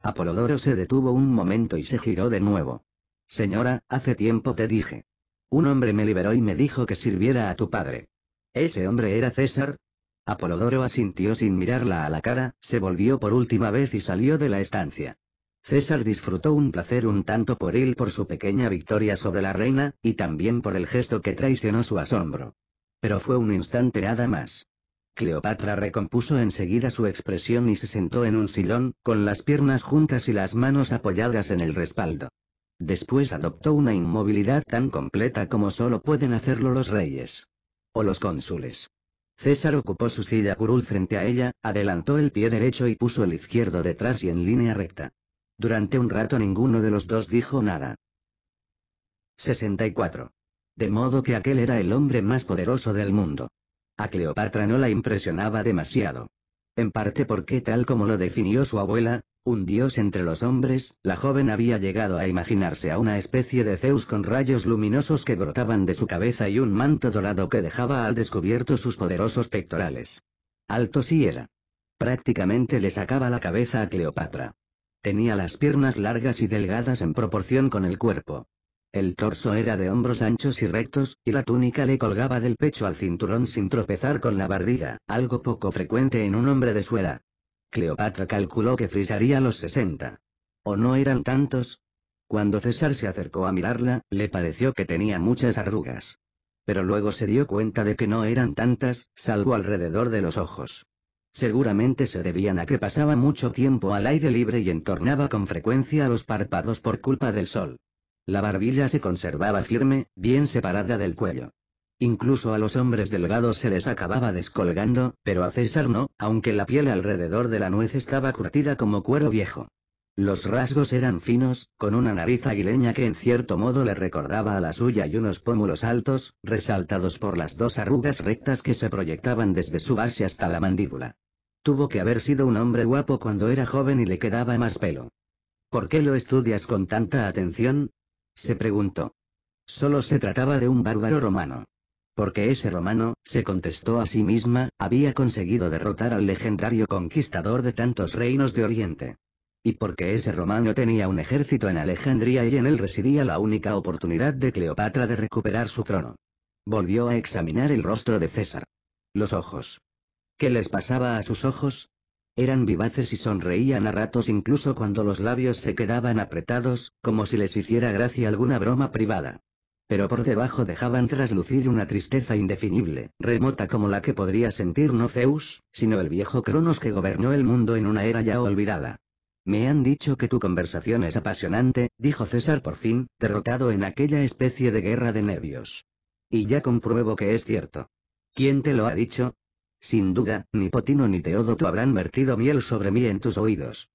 Speaker 1: Apolodoro se detuvo un momento y se giró de nuevo. Señora, hace tiempo te dije. Un hombre me liberó y me dijo que sirviera a tu padre. ¿Ese hombre era César? Apolodoro asintió sin mirarla a la cara, se volvió por última vez y salió de la estancia. César disfrutó un placer un tanto por él por su pequeña victoria sobre la reina, y también por el gesto que traicionó su asombro. Pero fue un instante nada más. Cleopatra recompuso enseguida su expresión y se sentó en un sillón, con las piernas juntas y las manos apoyadas en el respaldo. Después adoptó una inmovilidad tan completa como solo pueden hacerlo los reyes. O los cónsules. César ocupó su silla curul frente a ella, adelantó el pie derecho y puso el izquierdo detrás y en línea recta. Durante un rato ninguno de los dos dijo nada. 64. De modo que aquel era el hombre más poderoso del mundo. A Cleopatra no la impresionaba demasiado. En parte porque tal como lo definió su abuela, un dios entre los hombres, la joven había llegado a imaginarse a una especie de Zeus con rayos luminosos que brotaban de su cabeza y un manto dorado que dejaba al descubierto sus poderosos pectorales. Alto sí era. Prácticamente le sacaba la cabeza a Cleopatra. Tenía las piernas largas y delgadas en proporción con el cuerpo. El torso era de hombros anchos y rectos, y la túnica le colgaba del pecho al cinturón sin tropezar con la barriga, algo poco frecuente en un hombre de su edad. Cleopatra calculó que frisaría los 60. ¿O no eran tantos? Cuando César se acercó a mirarla, le pareció que tenía muchas arrugas. Pero luego se dio cuenta de que no eran tantas, salvo alrededor de los ojos. Seguramente se debían a que pasaba mucho tiempo al aire libre y entornaba con frecuencia los párpados por culpa del sol. La barbilla se conservaba firme, bien separada del cuello. Incluso a los hombres delgados se les acababa descolgando, pero a César no, aunque la piel alrededor de la nuez estaba curtida como cuero viejo. Los rasgos eran finos, con una nariz aguileña que en cierto modo le recordaba a la suya y unos pómulos altos, resaltados por las dos arrugas rectas que se proyectaban desde su base hasta la mandíbula. Tuvo que haber sido un hombre guapo cuando era joven y le quedaba más pelo. ¿Por qué lo estudias con tanta atención? Se preguntó. Solo se trataba de un bárbaro romano. Porque ese romano, se contestó a sí misma, había conseguido derrotar al legendario conquistador de tantos reinos de Oriente. Y porque ese romano tenía un ejército en Alejandría y en él residía la única oportunidad de Cleopatra de recuperar su trono. Volvió a examinar el rostro de César. Los ojos. ¿Qué les pasaba a sus ojos? Eran vivaces y sonreían a ratos incluso cuando los labios se quedaban apretados, como si les hiciera gracia alguna broma privada. Pero por debajo dejaban traslucir una tristeza indefinible, remota como la que podría sentir no Zeus, sino el viejo Cronos que gobernó el mundo en una era ya olvidada. Me han dicho que tu conversación es apasionante, dijo César por fin, derrotado en aquella especie de guerra de nervios. Y ya compruebo que es cierto. ¿Quién te lo ha dicho? Sin duda, ni Potino ni Teodoto habrán vertido miel sobre mí en tus oídos.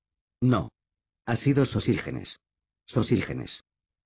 Speaker 1: No. Ha sido Sosígenes. Sosígenes.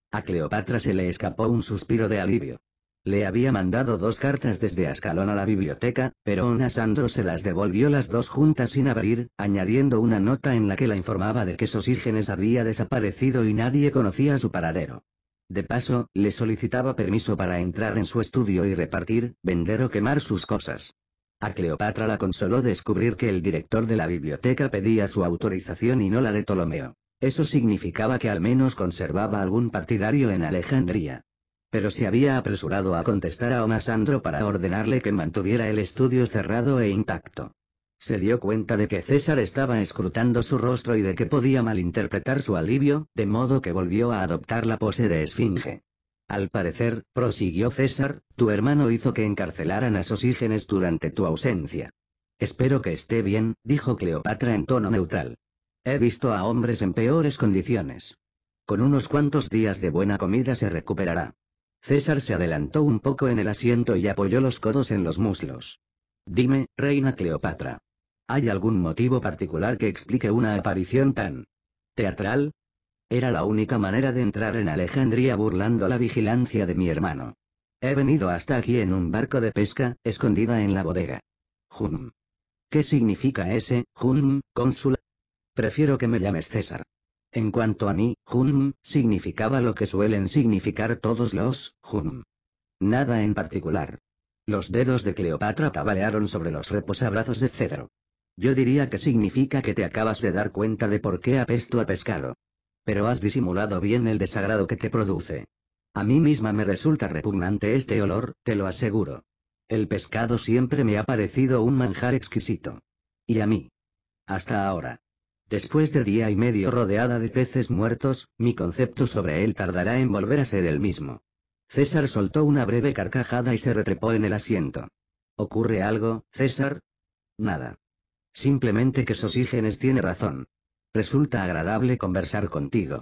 Speaker 1: A Cleopatra se le escapó un suspiro de alivio. Le había mandado dos cartas desde Ascalón a la biblioteca, pero una Sandro se las devolvió las dos juntas sin abrir, añadiendo una nota en la que la informaba de que Sosígenes había desaparecido y nadie conocía su paradero. De paso, le solicitaba permiso para entrar en su estudio y repartir, vender o quemar sus cosas. A Cleopatra la consoló descubrir que el director de la biblioteca pedía su autorización y no la de Ptolomeo. Eso significaba que al menos conservaba algún partidario en Alejandría. Pero se había apresurado a contestar a Omasandro para ordenarle que mantuviera el estudio cerrado e intacto. Se dio cuenta de que César estaba escrutando su rostro y de que podía malinterpretar su alivio, de modo que volvió a adoptar la pose de esfinge. Al parecer, prosiguió César, tu hermano hizo que encarcelaran a Sosígenes durante tu ausencia. Espero que esté bien, dijo Cleopatra en tono neutral. He visto a hombres en peores condiciones. Con unos cuantos días de buena comida se recuperará. César se adelantó un poco en el asiento y apoyó los codos en los muslos. Dime, reina Cleopatra. ¿Hay algún motivo particular que explique una aparición tan teatral? Era la única manera de entrar en Alejandría burlando la vigilancia de mi hermano. He venido hasta aquí en un barco de pesca, escondida en la bodega. Jum. ¿Qué significa ese, Jun, cónsul? Prefiero que me llames César. En cuanto a mí, Jun, significaba lo que suelen significar todos los, Jum. Nada en particular. Los dedos de Cleopatra tabalearon sobre los reposabrazos de cedro. Yo diría que significa que te acabas de dar cuenta de por qué apesto a pescado pero has disimulado bien el desagrado que te produce. A mí misma me resulta repugnante este olor, te lo aseguro. El pescado siempre me ha parecido un manjar exquisito. Y a mí. Hasta ahora. Después de día y medio rodeada de peces muertos, mi concepto sobre él tardará en volver a ser el mismo. César soltó una breve carcajada y se retrepó en el asiento. ¿Ocurre algo, César? Nada. Simplemente que Sosígenes tiene razón. Resulta agradable conversar contigo.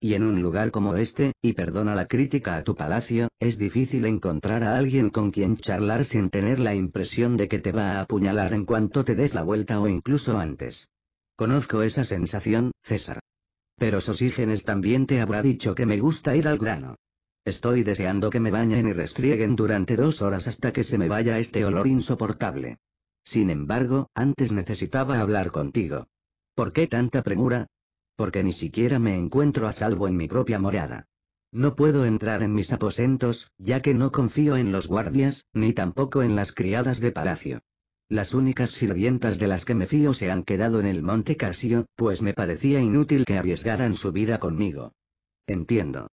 Speaker 1: Y en un lugar como este, y perdona la crítica a tu palacio, es difícil encontrar a alguien con quien charlar sin tener la impresión de que te va a apuñalar en cuanto te des la vuelta o incluso antes. Conozco esa sensación, César. Pero Sosígenes también te habrá dicho que me gusta ir al grano. Estoy deseando que me bañen y restrieguen durante dos horas hasta que se me vaya este olor insoportable. Sin embargo, antes necesitaba hablar contigo. ¿Por qué tanta premura? Porque ni siquiera me encuentro a salvo en mi propia morada. No puedo entrar en mis aposentos, ya que no confío en los guardias, ni tampoco en las criadas de palacio. Las únicas sirvientas de las que me fío se han quedado en el monte Casio, pues me parecía inútil que arriesgaran su vida conmigo. Entiendo.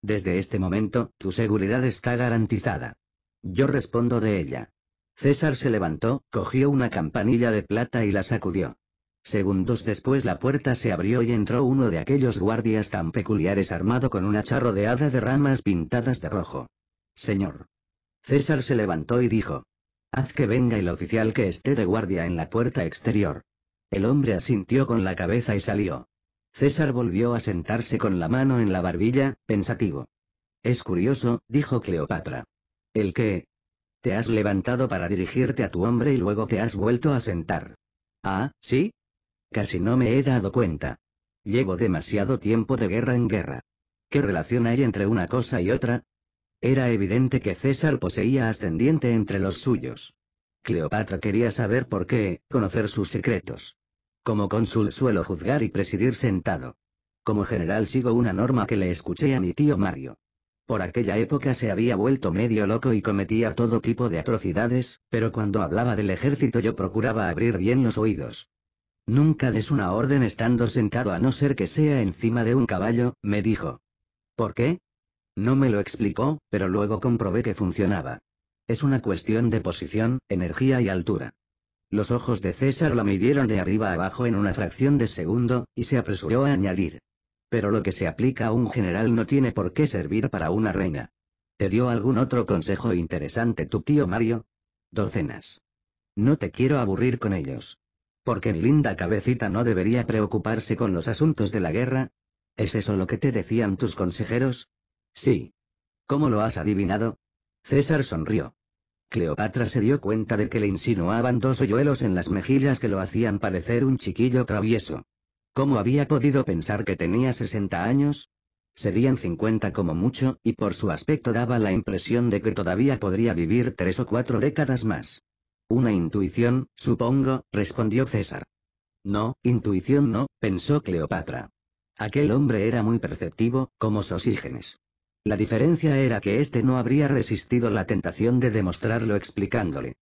Speaker 1: Desde este momento, tu seguridad está garantizada. Yo respondo de ella. César se levantó, cogió una campanilla de plata y la sacudió. Segundos después la puerta se abrió y entró uno de aquellos guardias tan peculiares armado con una hacha rodeada de ramas pintadas de rojo. Señor. César se levantó y dijo. Haz que venga el oficial que esté de guardia en la puerta exterior. El hombre asintió con la cabeza y salió. César volvió a sentarse con la mano en la barbilla, pensativo. Es curioso, dijo Cleopatra. El que... Te has levantado para dirigirte a tu hombre y luego te has vuelto a sentar. Ah, sí, Casi no me he dado cuenta. Llevo demasiado tiempo de guerra en guerra. ¿Qué relación hay entre una cosa y otra? Era evidente que César poseía ascendiente entre los suyos. Cleopatra quería saber por qué, conocer sus secretos. Como cónsul suelo juzgar y presidir sentado. Como general sigo una norma que le escuché a mi tío Mario. Por aquella época se había vuelto medio loco y cometía todo tipo de atrocidades, pero cuando hablaba del ejército yo procuraba abrir bien los oídos. Nunca des una orden estando sentado a no ser que sea encima de un caballo, me dijo. ¿Por qué? No me lo explicó, pero luego comprobé que funcionaba. Es una cuestión de posición, energía y altura. Los ojos de César la midieron de arriba a abajo en una fracción de segundo, y se apresuró a añadir. Pero lo que se aplica a un general no tiene por qué servir para una reina. ¿Te dio algún otro consejo interesante tu tío Mario? Docenas. No te quiero aburrir con ellos. Porque mi linda cabecita no debería preocuparse con los asuntos de la guerra. ¿Es eso lo que te decían tus consejeros? Sí. ¿Cómo lo has adivinado? César sonrió. Cleopatra se dio cuenta de que le insinuaban dos hoyuelos en las mejillas que lo hacían parecer un chiquillo travieso. ¿Cómo había podido pensar que tenía 60 años? Serían 50 como mucho, y por su aspecto daba la impresión de que todavía podría vivir tres o cuatro décadas más. Una intuición, supongo, respondió César. No, intuición no, pensó Cleopatra. Aquel hombre era muy perceptivo, como Sosígenes. La diferencia era que éste no habría resistido la tentación de demostrarlo explicándole.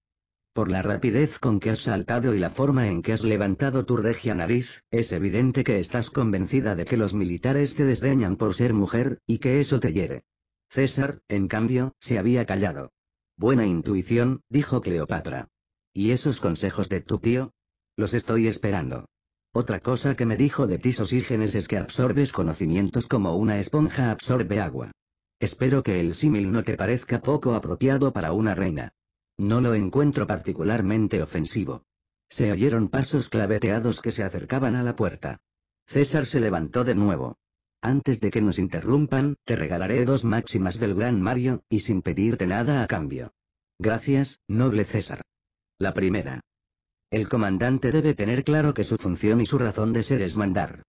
Speaker 1: Por la rapidez con que has saltado y la forma en que has levantado tu regia nariz, es evidente que estás convencida de que los militares te desdeñan por ser mujer, y que eso te hiere. César, en cambio, se había callado. Buena intuición, dijo Cleopatra. ¿Y esos consejos de tu tío? Los estoy esperando. Otra cosa que me dijo de ti Sosígenes es que absorbes conocimientos como una esponja absorbe agua. Espero que el símil no te parezca poco apropiado para una reina. No lo encuentro particularmente ofensivo. Se oyeron pasos claveteados que se acercaban a la puerta. César se levantó de nuevo. Antes de que nos interrumpan, te regalaré dos máximas del gran Mario, y sin pedirte nada a cambio. Gracias, noble César. La primera. El comandante debe tener claro que su función y su razón de ser es mandar.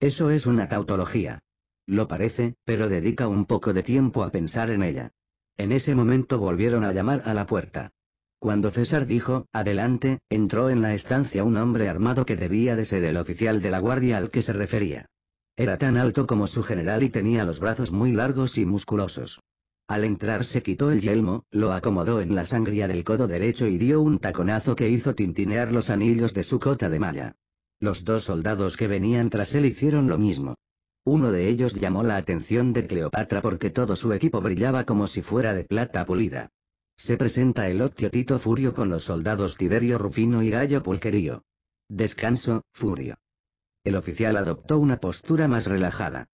Speaker 1: Eso es una tautología. Lo parece, pero dedica un poco de tiempo a pensar en ella. En ese momento volvieron a llamar a la puerta. Cuando César dijo, adelante, entró en la estancia un hombre armado que debía de ser el oficial de la guardia al que se refería. Era tan alto como su general y tenía los brazos muy largos y musculosos. Al entrar se quitó el yelmo, lo acomodó en la sangría del codo derecho y dio un taconazo que hizo tintinear los anillos de su cota de malla. Los dos soldados que venían tras él hicieron lo mismo. Uno de ellos llamó la atención de Cleopatra porque todo su equipo brillaba como si fuera de plata pulida. Se presenta el otio Tito Furio con los soldados Tiberio Rufino y Gallo Pulquerío. Descanso, Furio. El oficial adoptó una postura más relajada.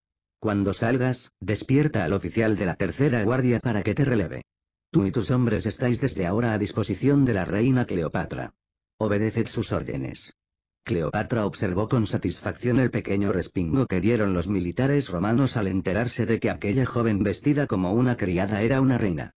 Speaker 1: Cuando salgas, despierta al oficial de la tercera guardia para que te releve. Tú y tus hombres estáis desde ahora a disposición de la reina Cleopatra. Obedeced sus órdenes. Cleopatra observó con satisfacción el pequeño respingo que dieron los militares romanos al enterarse de que aquella joven vestida como una criada era una reina.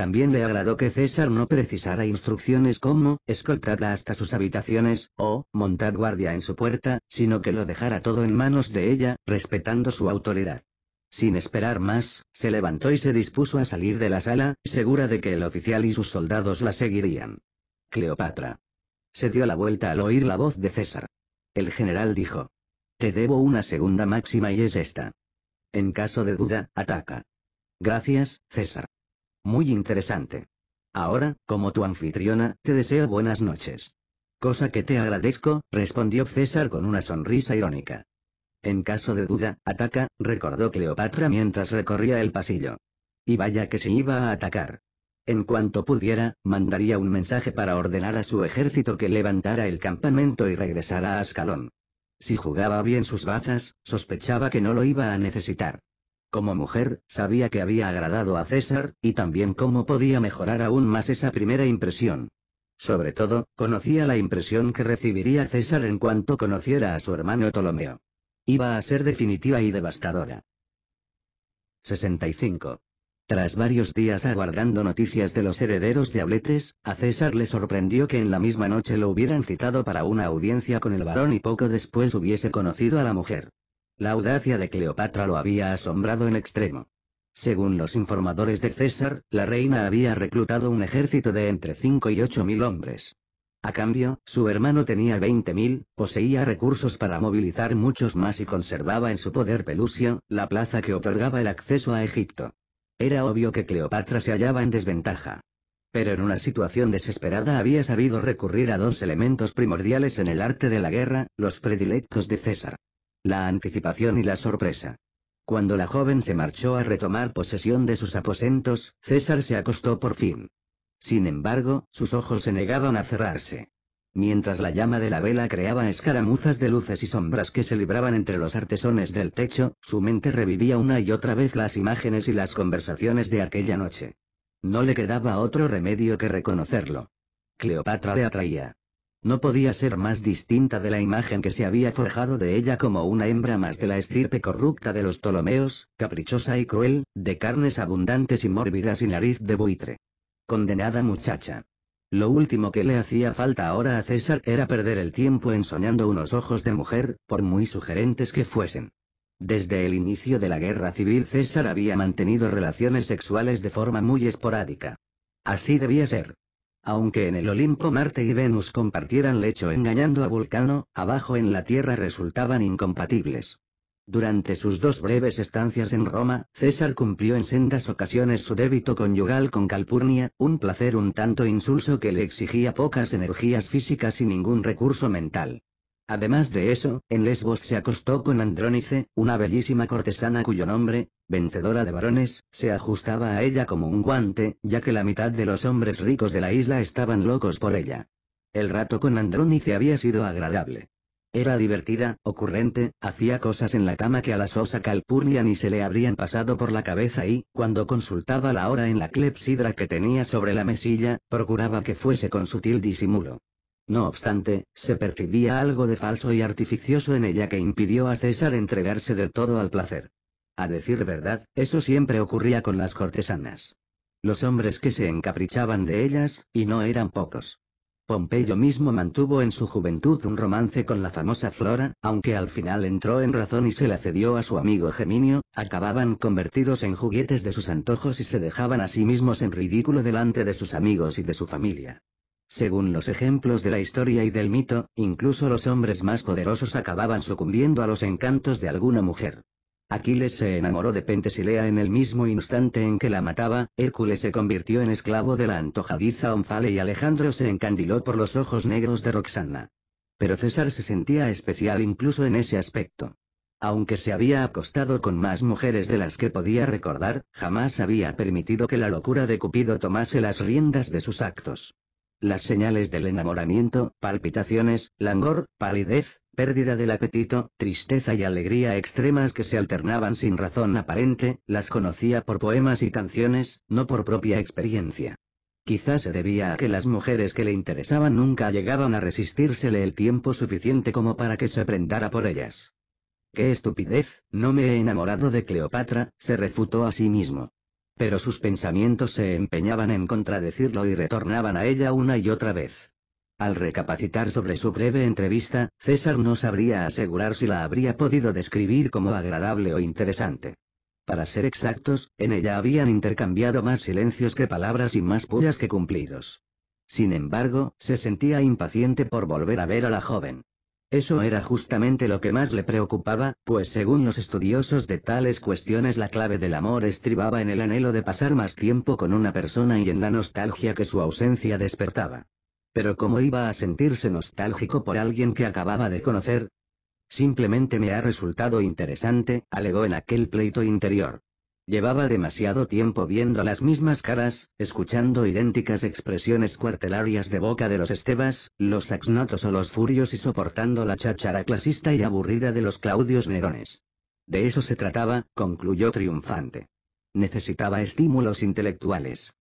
Speaker 1: También le agradó que César no precisara instrucciones como, escoltadla hasta sus habitaciones, o, montad guardia en su puerta, sino que lo dejara todo en manos de ella, respetando su autoridad. Sin esperar más, se levantó y se dispuso a salir de la sala, segura de que el oficial y sus soldados la seguirían. Cleopatra. Se dio la vuelta al oír la voz de César. El general dijo. Te debo una segunda máxima y es esta. En caso de duda, ataca. Gracias, César. Muy interesante. Ahora, como tu anfitriona, te deseo buenas noches. Cosa que te agradezco, respondió César con una sonrisa irónica. En caso de duda, ataca, recordó Cleopatra mientras recorría el pasillo. Y vaya que se iba a atacar. En cuanto pudiera, mandaría un mensaje para ordenar a su ejército que levantara el campamento y regresara a Ascalón. Si jugaba bien sus bazas, sospechaba que no lo iba a necesitar. Como mujer, sabía que había agradado a César, y también cómo podía mejorar aún más esa primera impresión. Sobre todo, conocía la impresión que recibiría César en cuanto conociera a su hermano Ptolomeo. Iba a ser definitiva y devastadora. 65. Tras varios días aguardando noticias de los herederos de Abletes, a César le sorprendió que en la misma noche lo hubieran citado para una audiencia con el varón y poco después hubiese conocido a la mujer. La audacia de Cleopatra lo había asombrado en extremo. Según los informadores de César, la reina había reclutado un ejército de entre 5 y 8 mil hombres. A cambio, su hermano tenía mil, poseía recursos para movilizar muchos más y conservaba en su poder Pelusio, la plaza que otorgaba el acceso a Egipto. Era obvio que Cleopatra se hallaba en desventaja. Pero en una situación desesperada había sabido recurrir a dos elementos primordiales en el arte de la guerra, los predilectos de César la anticipación y la sorpresa. Cuando la joven se marchó a retomar posesión de sus aposentos, César se acostó por fin. Sin embargo, sus ojos se negaban a cerrarse. Mientras la llama de la vela creaba escaramuzas de luces y sombras que se libraban entre los artesones del techo, su mente revivía una y otra vez las imágenes y las conversaciones de aquella noche. No le quedaba otro remedio que reconocerlo. Cleopatra le atraía. No podía ser más distinta de la imagen que se había forjado de ella como una hembra más de la estirpe corrupta de los Ptolomeos, caprichosa y cruel, de carnes abundantes y mórbidas y nariz de buitre. Condenada muchacha. Lo último que le hacía falta ahora a César era perder el tiempo ensoñando unos ojos de mujer, por muy sugerentes que fuesen. Desde el inicio de la guerra civil César había mantenido relaciones sexuales de forma muy esporádica. Así debía ser. Aunque en el Olimpo Marte y Venus compartieran lecho engañando a Vulcano, abajo en la Tierra resultaban incompatibles. Durante sus dos breves estancias en Roma, César cumplió en sendas ocasiones su débito conyugal con Calpurnia, un placer un tanto insulso que le exigía pocas energías físicas y ningún recurso mental. Además de eso, en Lesbos se acostó con Andrónice, una bellísima cortesana cuyo nombre, vendedora de varones, se ajustaba a ella como un guante, ya que la mitad de los hombres ricos de la isla estaban locos por ella. El rato con Andrónice había sido agradable. Era divertida, ocurrente, hacía cosas en la cama que a la sosa Calpurnia ni se le habrían pasado por la cabeza y, cuando consultaba la hora en la clepsidra que tenía sobre la mesilla, procuraba que fuese con sutil disimulo. No obstante, se percibía algo de falso y artificioso en ella que impidió a César entregarse de todo al placer. A decir verdad, eso siempre ocurría con las cortesanas. Los hombres que se encaprichaban de ellas, y no eran pocos. Pompeyo mismo mantuvo en su juventud un romance con la famosa Flora, aunque al final entró en razón y se la cedió a su amigo Geminio, acababan convertidos en juguetes de sus antojos y se dejaban a sí mismos en ridículo delante de sus amigos y de su familia. Según los ejemplos de la historia y del mito, incluso los hombres más poderosos acababan sucumbiendo a los encantos de alguna mujer. Aquiles se enamoró de Pentesilea en el mismo instante en que la mataba, Hércules se convirtió en esclavo de la antojadiza Onfale y Alejandro se encandiló por los ojos negros de Roxana. Pero César se sentía especial incluso en ese aspecto. Aunque se había acostado con más mujeres de las que podía recordar, jamás había permitido que la locura de Cupido tomase las riendas de sus actos. Las señales del enamoramiento, palpitaciones, langor, palidez, pérdida del apetito, tristeza y alegría extremas que se alternaban sin razón aparente, las conocía por poemas y canciones, no por propia experiencia. Quizás se debía a que las mujeres que le interesaban nunca llegaban a resistírsele el tiempo suficiente como para que se prendara por ellas. ¡Qué estupidez! No me he enamorado de Cleopatra, se refutó a sí mismo. Pero sus pensamientos se empeñaban en contradecirlo y retornaban a ella una y otra vez. Al recapacitar sobre su breve entrevista, César no sabría asegurar si la habría podido describir como agradable o interesante. Para ser exactos, en ella habían intercambiado más silencios que palabras y más puras que cumplidos. Sin embargo, se sentía impaciente por volver a ver a la joven. Eso era justamente lo que más le preocupaba, pues según los estudiosos de tales cuestiones la clave del amor estribaba en el anhelo de pasar más tiempo con una persona y en la nostalgia que su ausencia despertaba. Pero ¿cómo iba a sentirse nostálgico por alguien que acababa de conocer? Simplemente me ha resultado interesante, alegó en aquel pleito interior. Llevaba demasiado tiempo viendo las mismas caras, escuchando idénticas expresiones cuartelarias de boca de los Estebas, los Saxnotos o los Furios y soportando la cháchara clasista y aburrida de los Claudios Nerones. De eso se trataba, concluyó triunfante. Necesitaba estímulos intelectuales.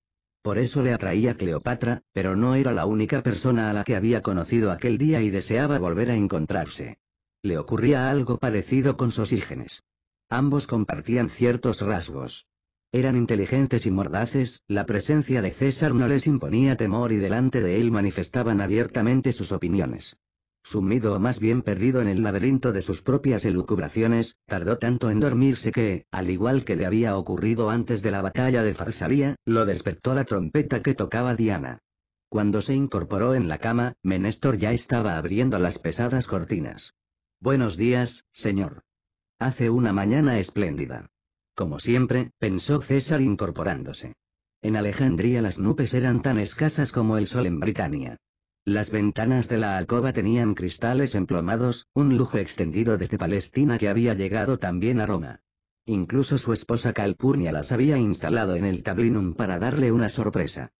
Speaker 1: Por eso le atraía Cleopatra, pero no era la única persona a la que había conocido aquel día y deseaba volver a encontrarse. Le ocurría algo parecido con Sosígenes. Ambos compartían ciertos rasgos. Eran inteligentes y mordaces, la presencia de César no les imponía temor y delante de él manifestaban abiertamente sus opiniones sumido o más bien perdido en el laberinto de sus propias elucubraciones, tardó tanto en dormirse que, al igual que le había ocurrido antes de la batalla de Farsalia, lo despertó la trompeta que tocaba Diana. Cuando se incorporó en la cama, Menestor ya estaba abriendo las pesadas cortinas. Buenos días, señor. Hace una mañana espléndida. Como siempre, pensó César incorporándose. En Alejandría las nubes eran tan escasas como el sol en Britania. Las ventanas de la alcoba tenían cristales emplomados, un lujo extendido desde Palestina que había llegado también a Roma. Incluso su esposa Calpurnia las había instalado en el tablinum para darle una sorpresa.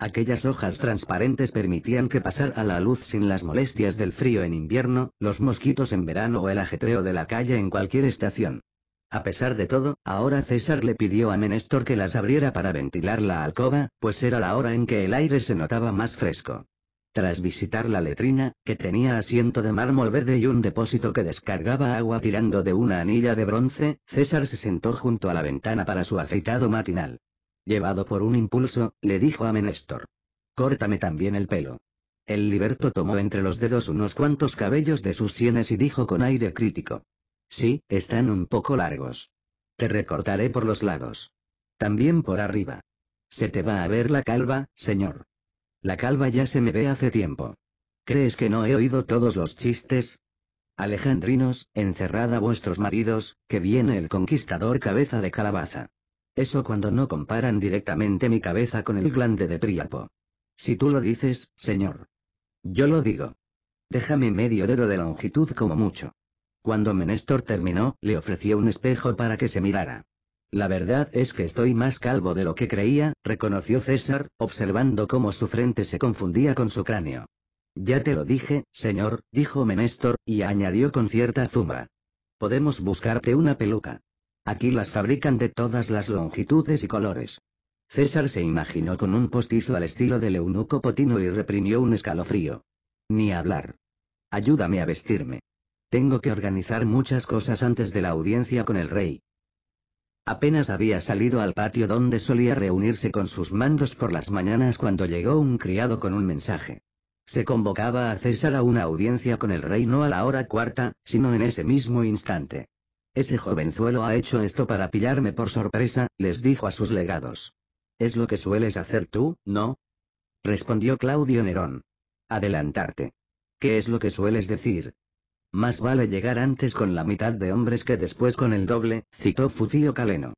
Speaker 1: Aquellas hojas transparentes permitían que pasara la luz sin las molestias del frío en invierno, los mosquitos en verano o el ajetreo de la calle en cualquier estación. A pesar de todo, ahora César le pidió a Menestor que las abriera para ventilar la alcoba, pues era la hora en que el aire se notaba más fresco. Tras visitar la letrina, que tenía asiento de mármol verde y un depósito que descargaba agua tirando de una anilla de bronce, César se sentó junto a la ventana para su afeitado matinal. Llevado por un impulso, le dijo a Menéstor. Córtame también el pelo. El liberto tomó entre los dedos unos cuantos cabellos de sus sienes y dijo con aire crítico. Sí, están un poco largos. Te recortaré por los lados. También por arriba. Se te va a ver la calva, señor. La calva ya se me ve hace tiempo. ¿Crees que no he oído todos los chistes? Alejandrinos, encerrad a vuestros maridos, que viene el conquistador cabeza de calabaza. Eso cuando no comparan directamente mi cabeza con el glande de Priapo. Si tú lo dices, señor. Yo lo digo. Déjame medio dedo de longitud como mucho. Cuando Menéstor terminó, le ofreció un espejo para que se mirara. La verdad es que estoy más calvo de lo que creía, reconoció César, observando cómo su frente se confundía con su cráneo. Ya te lo dije, señor, dijo Menéstor, y añadió con cierta zumba. Podemos buscarte una peluca. Aquí las fabrican de todas las longitudes y colores. César se imaginó con un postizo al estilo del eunuco potino y reprimió un escalofrío. Ni hablar. Ayúdame a vestirme. Tengo que organizar muchas cosas antes de la audiencia con el rey. Apenas había salido al patio donde solía reunirse con sus mandos por las mañanas cuando llegó un criado con un mensaje. Se convocaba a César a una audiencia con el rey no a la hora cuarta, sino en ese mismo instante. Ese jovenzuelo ha hecho esto para pillarme por sorpresa, les dijo a sus legados. Es lo que sueles hacer tú, ¿no? respondió Claudio Nerón. Adelantarte. ¿Qué es lo que sueles decir? Más vale llegar antes con la mitad de hombres que después con el doble, citó Fucio Caleno.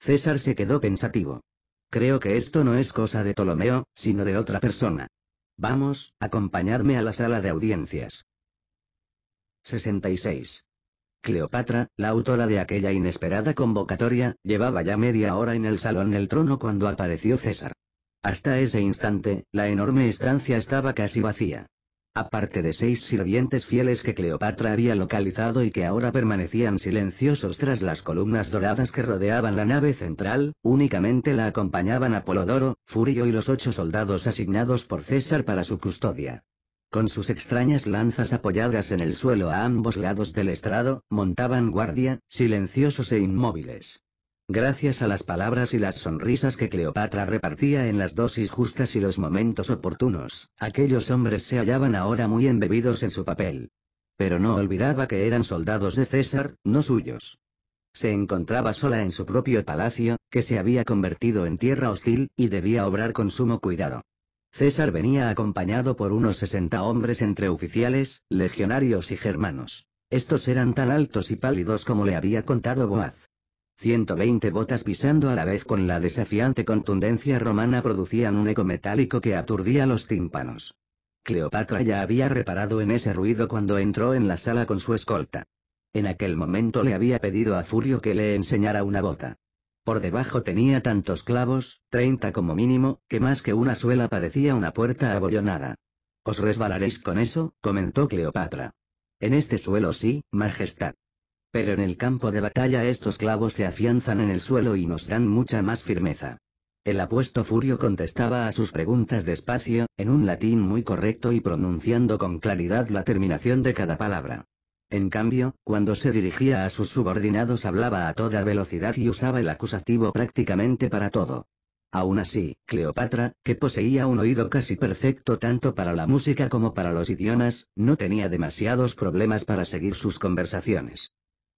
Speaker 1: César se quedó pensativo. Creo que esto no es cosa de Ptolomeo, sino de otra persona. Vamos, acompañadme a la sala de audiencias. 66. Cleopatra, la autora de aquella inesperada convocatoria, llevaba ya media hora en el salón del trono cuando apareció César. Hasta ese instante, la enorme estancia estaba casi vacía. Aparte de seis sirvientes fieles que Cleopatra había localizado y que ahora permanecían silenciosos tras las columnas doradas que rodeaban la nave central, únicamente la acompañaban Apolodoro, Furio y los ocho soldados asignados por César para su custodia. Con sus extrañas lanzas apoyadas en el suelo a ambos lados del estrado, montaban guardia, silenciosos e inmóviles. Gracias a las palabras y las sonrisas que Cleopatra repartía en las dosis justas y los momentos oportunos, aquellos hombres se hallaban ahora muy embebidos en su papel. Pero no olvidaba que eran soldados de César, no suyos. Se encontraba sola en su propio palacio, que se había convertido en tierra hostil, y debía obrar con sumo cuidado. César venía acompañado por unos 60 hombres entre oficiales, legionarios y germanos. Estos eran tan altos y pálidos como le había contado Boaz 120 botas pisando a la vez con la desafiante contundencia romana producían un eco metálico que aturdía los tímpanos. Cleopatra ya había reparado en ese ruido cuando entró en la sala con su escolta. En aquel momento le había pedido a Furio que le enseñara una bota. Por debajo tenía tantos clavos, 30 como mínimo, que más que una suela parecía una puerta abollonada. Os resbalaréis con eso, comentó Cleopatra. En este suelo sí, Majestad. Pero en el campo de batalla estos clavos se afianzan en el suelo y nos dan mucha más firmeza. El apuesto Furio contestaba a sus preguntas despacio, en un latín muy correcto y pronunciando con claridad la terminación de cada palabra. En cambio, cuando se dirigía a sus subordinados hablaba a toda velocidad y usaba el acusativo prácticamente para todo. Aún así, Cleopatra, que poseía un oído casi perfecto tanto para la música como para los idiomas, no tenía demasiados problemas para seguir sus conversaciones.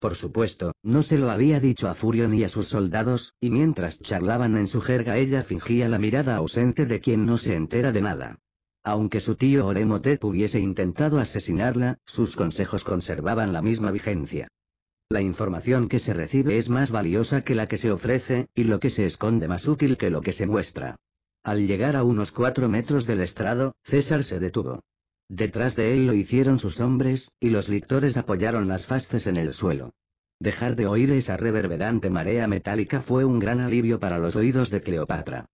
Speaker 1: Por supuesto, no se lo había dicho a Furio ni a sus soldados, y mientras charlaban en su jerga ella fingía la mirada ausente de quien no se entera de nada. Aunque su tío Oremotet hubiese intentado asesinarla, sus consejos conservaban la misma vigencia. La información que se recibe es más valiosa que la que se ofrece, y lo que se esconde más útil que lo que se muestra. Al llegar a unos cuatro metros del estrado, César se detuvo. Detrás de él lo hicieron sus hombres, y los lictores apoyaron las fasces en el suelo. Dejar de oír esa reverberante marea metálica fue un gran alivio para los oídos de Cleopatra.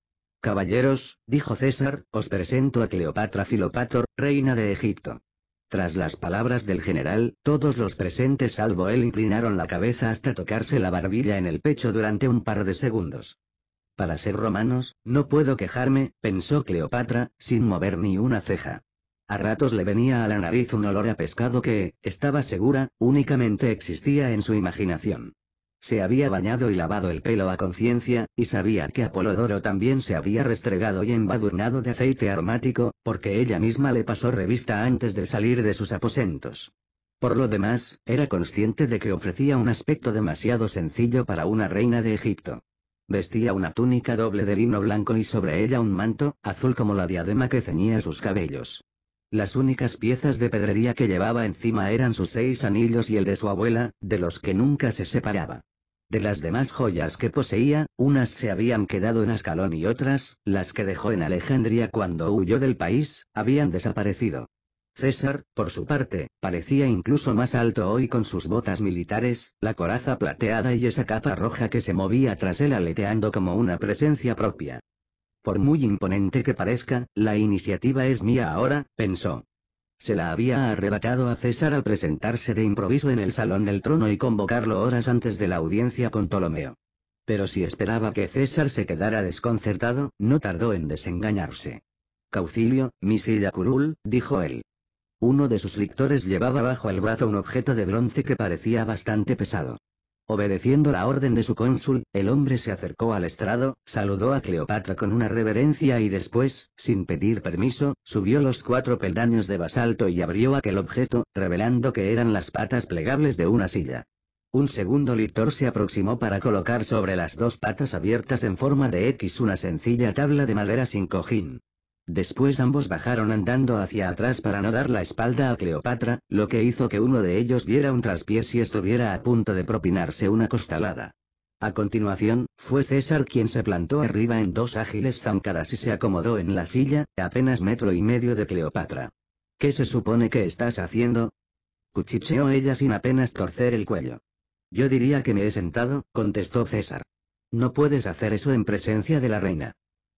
Speaker 1: Caballeros, dijo César, os presento a Cleopatra Filopator, reina de Egipto. Tras las palabras del general, todos los presentes salvo él inclinaron la cabeza hasta tocarse la barbilla en el pecho durante un par de segundos. Para ser romanos, no puedo quejarme, pensó Cleopatra, sin mover ni una ceja. A ratos le venía a la nariz un olor a pescado que, estaba segura, únicamente existía en su imaginación. Se había bañado y lavado el pelo a conciencia, y sabía que Apolodoro también se había restregado y embadurnado de aceite aromático, porque ella misma le pasó revista antes de salir de sus aposentos. Por lo demás, era consciente de que ofrecía un aspecto demasiado sencillo para una reina de Egipto. Vestía una túnica doble de lino blanco y sobre ella un manto, azul como la diadema que ceñía sus cabellos. Las únicas piezas de pedrería que llevaba encima eran sus seis anillos y el de su abuela, de los que nunca se separaba. De las demás joyas que poseía, unas se habían quedado en Ascalón y otras, las que dejó en Alejandría cuando huyó del país, habían desaparecido. César, por su parte, parecía incluso más alto hoy con sus botas militares, la coraza plateada y esa capa roja que se movía tras él aleteando como una presencia propia. Por muy imponente que parezca, la iniciativa es mía ahora, pensó. Se la había arrebatado a César al presentarse de improviso en el Salón del Trono y convocarlo horas antes de la audiencia con Ptolomeo. Pero si esperaba que César se quedara desconcertado, no tardó en desengañarse. Caucilio, Misilla Curul, dijo él. Uno de sus lictores llevaba bajo el brazo un objeto de bronce que parecía bastante pesado. Obedeciendo la orden de su cónsul, el hombre se acercó al estrado, saludó a Cleopatra con una reverencia y después, sin pedir permiso, subió los cuatro peldaños de basalto y abrió aquel objeto, revelando que eran las patas plegables de una silla. Un segundo lictor se aproximó para colocar sobre las dos patas abiertas en forma de X una sencilla tabla de madera sin cojín. Después ambos bajaron andando hacia atrás para no dar la espalda a Cleopatra, lo que hizo que uno de ellos diera un traspiés y estuviera a punto de propinarse una costalada. A continuación, fue César quien se plantó arriba en dos ágiles zancadas y se acomodó en la silla, apenas metro y medio de Cleopatra. ¿Qué se supone que estás haciendo? Cuchicheó ella sin apenas torcer el cuello. Yo diría que me he sentado, contestó César. No puedes hacer eso en presencia de la reina.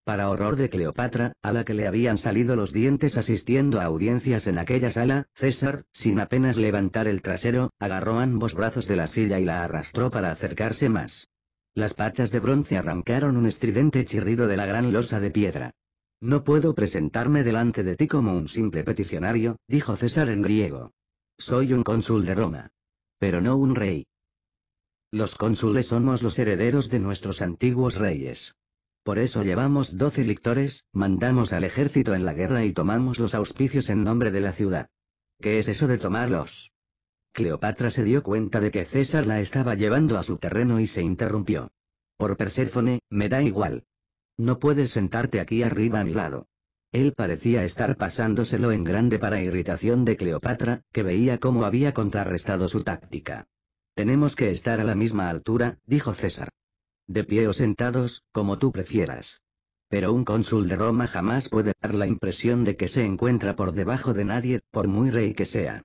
Speaker 1: Para horror de Cleopatra, a la que le habían salido los dientes asistiendo a audiencias en aquella sala, César, sin apenas levantar el trasero, agarró ambos brazos de la silla y la arrastró para acercarse más. Las patas de bronce arrancaron un estridente chirrido de la gran losa de piedra. No puedo presentarme delante de ti como un simple peticionario, dijo César en griego. Soy un cónsul de Roma. Pero no un rey. Los cónsules somos los herederos de nuestros antiguos reyes. Por eso llevamos doce lictores, mandamos al ejército en la guerra y tomamos los auspicios en nombre de la ciudad. ¿Qué es eso de tomarlos? Cleopatra se dio cuenta de que César la estaba llevando a su terreno y se interrumpió. Por Perséfone, me da igual. No puedes sentarte aquí arriba a mi lado. Él parecía estar pasándoselo en grande para irritación de Cleopatra, que veía cómo había contrarrestado su táctica. Tenemos que estar a la misma altura, dijo César de pie o sentados, como tú prefieras. Pero un cónsul de Roma jamás puede dar la impresión de que se encuentra por debajo de nadie, por muy rey que sea.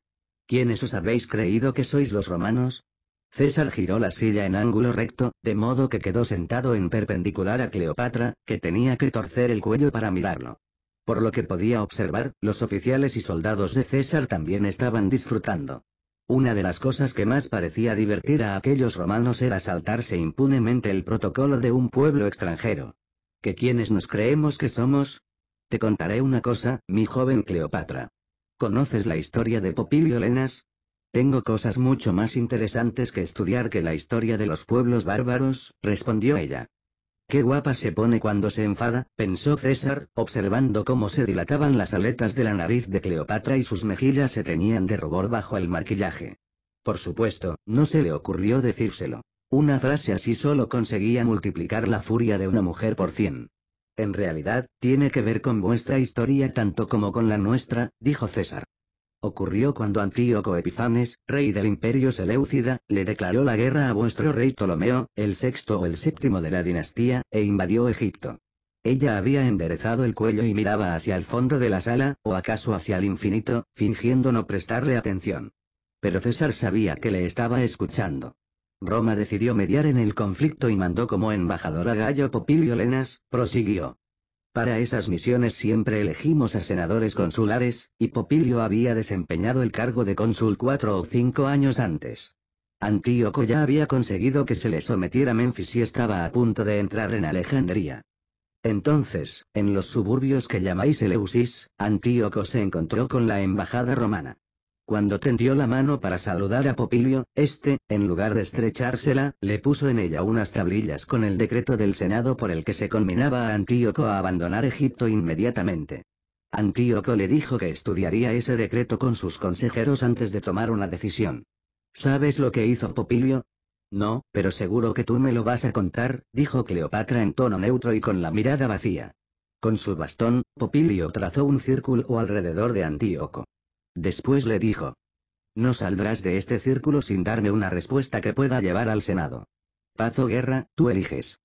Speaker 1: ¿Quiénes os habéis creído que sois los romanos? César giró la silla en ángulo recto, de modo que quedó sentado en perpendicular a Cleopatra, que tenía que torcer el cuello para mirarlo. Por lo que podía observar, los oficiales y soldados de César también estaban disfrutando. Una de las cosas que más parecía divertir a aquellos romanos era saltarse impunemente el protocolo de un pueblo extranjero. ¿Que quienes nos creemos que somos? Te contaré una cosa, mi joven Cleopatra. ¿Conoces la historia de Popilio Lenas? Tengo cosas mucho más interesantes que estudiar que la historia de los pueblos bárbaros, respondió ella. Qué guapa se pone cuando se enfada, pensó César, observando cómo se dilataban las aletas de la nariz de Cleopatra y sus mejillas se tenían de rubor bajo el maquillaje. Por supuesto, no se le ocurrió decírselo. Una frase así solo conseguía multiplicar la furia de una mujer por cien. En realidad, tiene que ver con vuestra historia tanto como con la nuestra, dijo César. Ocurrió cuando Antíoco Epifanes, rey del imperio Seleucida, le declaró la guerra a vuestro rey Ptolomeo, el sexto o el séptimo de la dinastía, e invadió Egipto. Ella había enderezado el cuello y miraba hacia el fondo de la sala, o acaso hacia el infinito, fingiendo no prestarle atención. Pero César sabía que le estaba escuchando. Roma decidió mediar en el conflicto y mandó como embajador a Gallo Popilio Lenas, prosiguió. Para esas misiones siempre elegimos a senadores consulares, y Popilio había desempeñado el cargo de cónsul cuatro o cinco años antes. Antíoco ya había conseguido que se le sometiera Menfis y estaba a punto de entrar en Alejandría. Entonces, en los suburbios que llamáis Eleusis, Antíoco se encontró con la embajada romana. Cuando tendió la mano para saludar a Popilio, este, en lugar de estrechársela, le puso en ella unas tablillas con el decreto del Senado por el que se conminaba a Antíoco a abandonar Egipto inmediatamente. Antíoco le dijo que estudiaría ese decreto con sus consejeros antes de tomar una decisión. ¿Sabes lo que hizo Popilio? No, pero seguro que tú me lo vas a contar, dijo Cleopatra en tono neutro y con la mirada vacía. Con su bastón, Popilio trazó un círculo alrededor de Antíoco. Después le dijo. No saldrás de este círculo sin darme una respuesta que pueda llevar al Senado. Paz o guerra, tú eliges.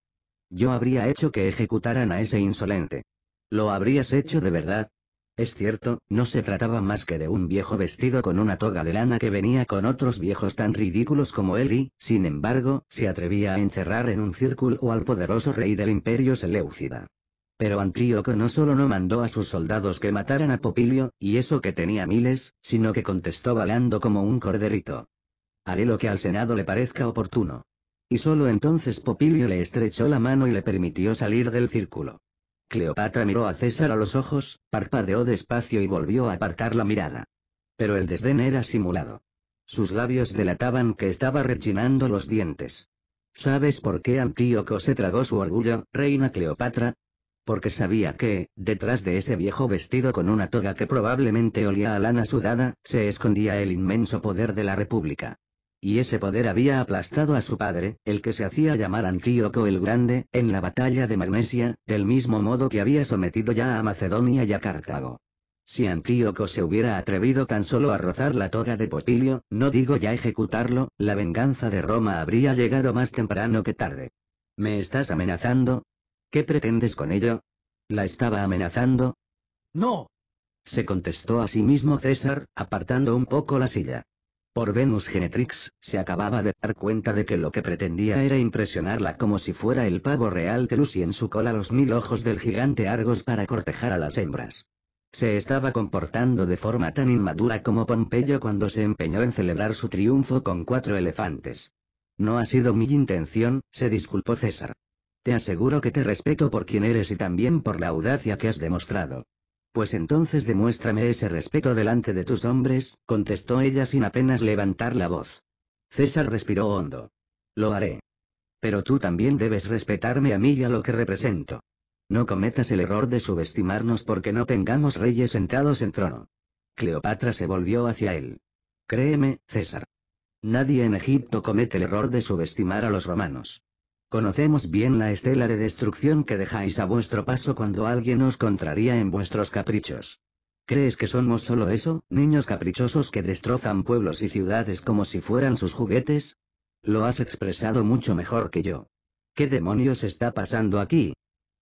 Speaker 1: Yo habría hecho que ejecutaran a ese insolente. ¿Lo habrías hecho de verdad? Es cierto, no se trataba más que de un viejo vestido con una toga de lana que venía con otros viejos tan ridículos como él y, sin embargo, se atrevía a encerrar en un círculo al poderoso rey del imperio Seleucida. Pero Antíoco no solo no mandó a sus soldados que mataran a Popilio, y eso que tenía miles, sino que contestó balando como un corderito. Haré lo que al Senado le parezca oportuno. Y solo entonces Popilio le estrechó la mano y le permitió salir del círculo. Cleopatra miró a César a los ojos, parpadeó despacio y volvió a apartar la mirada. Pero el desdén era simulado. Sus labios delataban que estaba rechinando los dientes. ¿Sabes por qué Antíoco se tragó su orgullo, reina Cleopatra? porque sabía que, detrás de ese viejo vestido con una toga que probablemente olía a lana sudada, se escondía el inmenso poder de la República. Y ese poder había aplastado a su padre, el que se hacía llamar Antíoco el Grande, en la batalla de Magnesia, del mismo modo que había sometido ya a Macedonia y a Cartago. Si Antíoco se hubiera atrevido tan solo a rozar la toga de Potilio, no digo ya ejecutarlo, la venganza de Roma habría llegado más temprano que tarde. ¿Me estás amenazando? ¿Qué pretendes con ello? ¿La estaba amenazando? No. Se contestó a sí mismo César, apartando un poco la silla. Por Venus Genetrix, se acababa de dar cuenta de que lo que pretendía era impresionarla como si fuera el pavo real que lucía en su cola los mil ojos del gigante Argos para cortejar a las hembras. Se estaba comportando de forma tan inmadura como Pompeyo cuando se empeñó en celebrar su triunfo con cuatro elefantes. No ha sido mi intención, se disculpó César. Te aseguro que te respeto por quien eres y también por la audacia que has demostrado. Pues entonces demuéstrame ese respeto delante de tus hombres, contestó ella sin apenas levantar la voz. César respiró hondo. Lo haré. Pero tú también debes respetarme a mí y a lo que represento. No cometas el error de subestimarnos porque no tengamos reyes sentados en trono. Cleopatra se volvió hacia él. Créeme, César. Nadie en Egipto comete el error de subestimar a los romanos. Conocemos bien la estela de destrucción que dejáis a vuestro paso cuando alguien os contraría en vuestros caprichos. ¿Crees que somos solo eso, niños caprichosos que destrozan pueblos y ciudades como si fueran sus juguetes? Lo has expresado mucho mejor que yo. ¿Qué demonios está pasando aquí?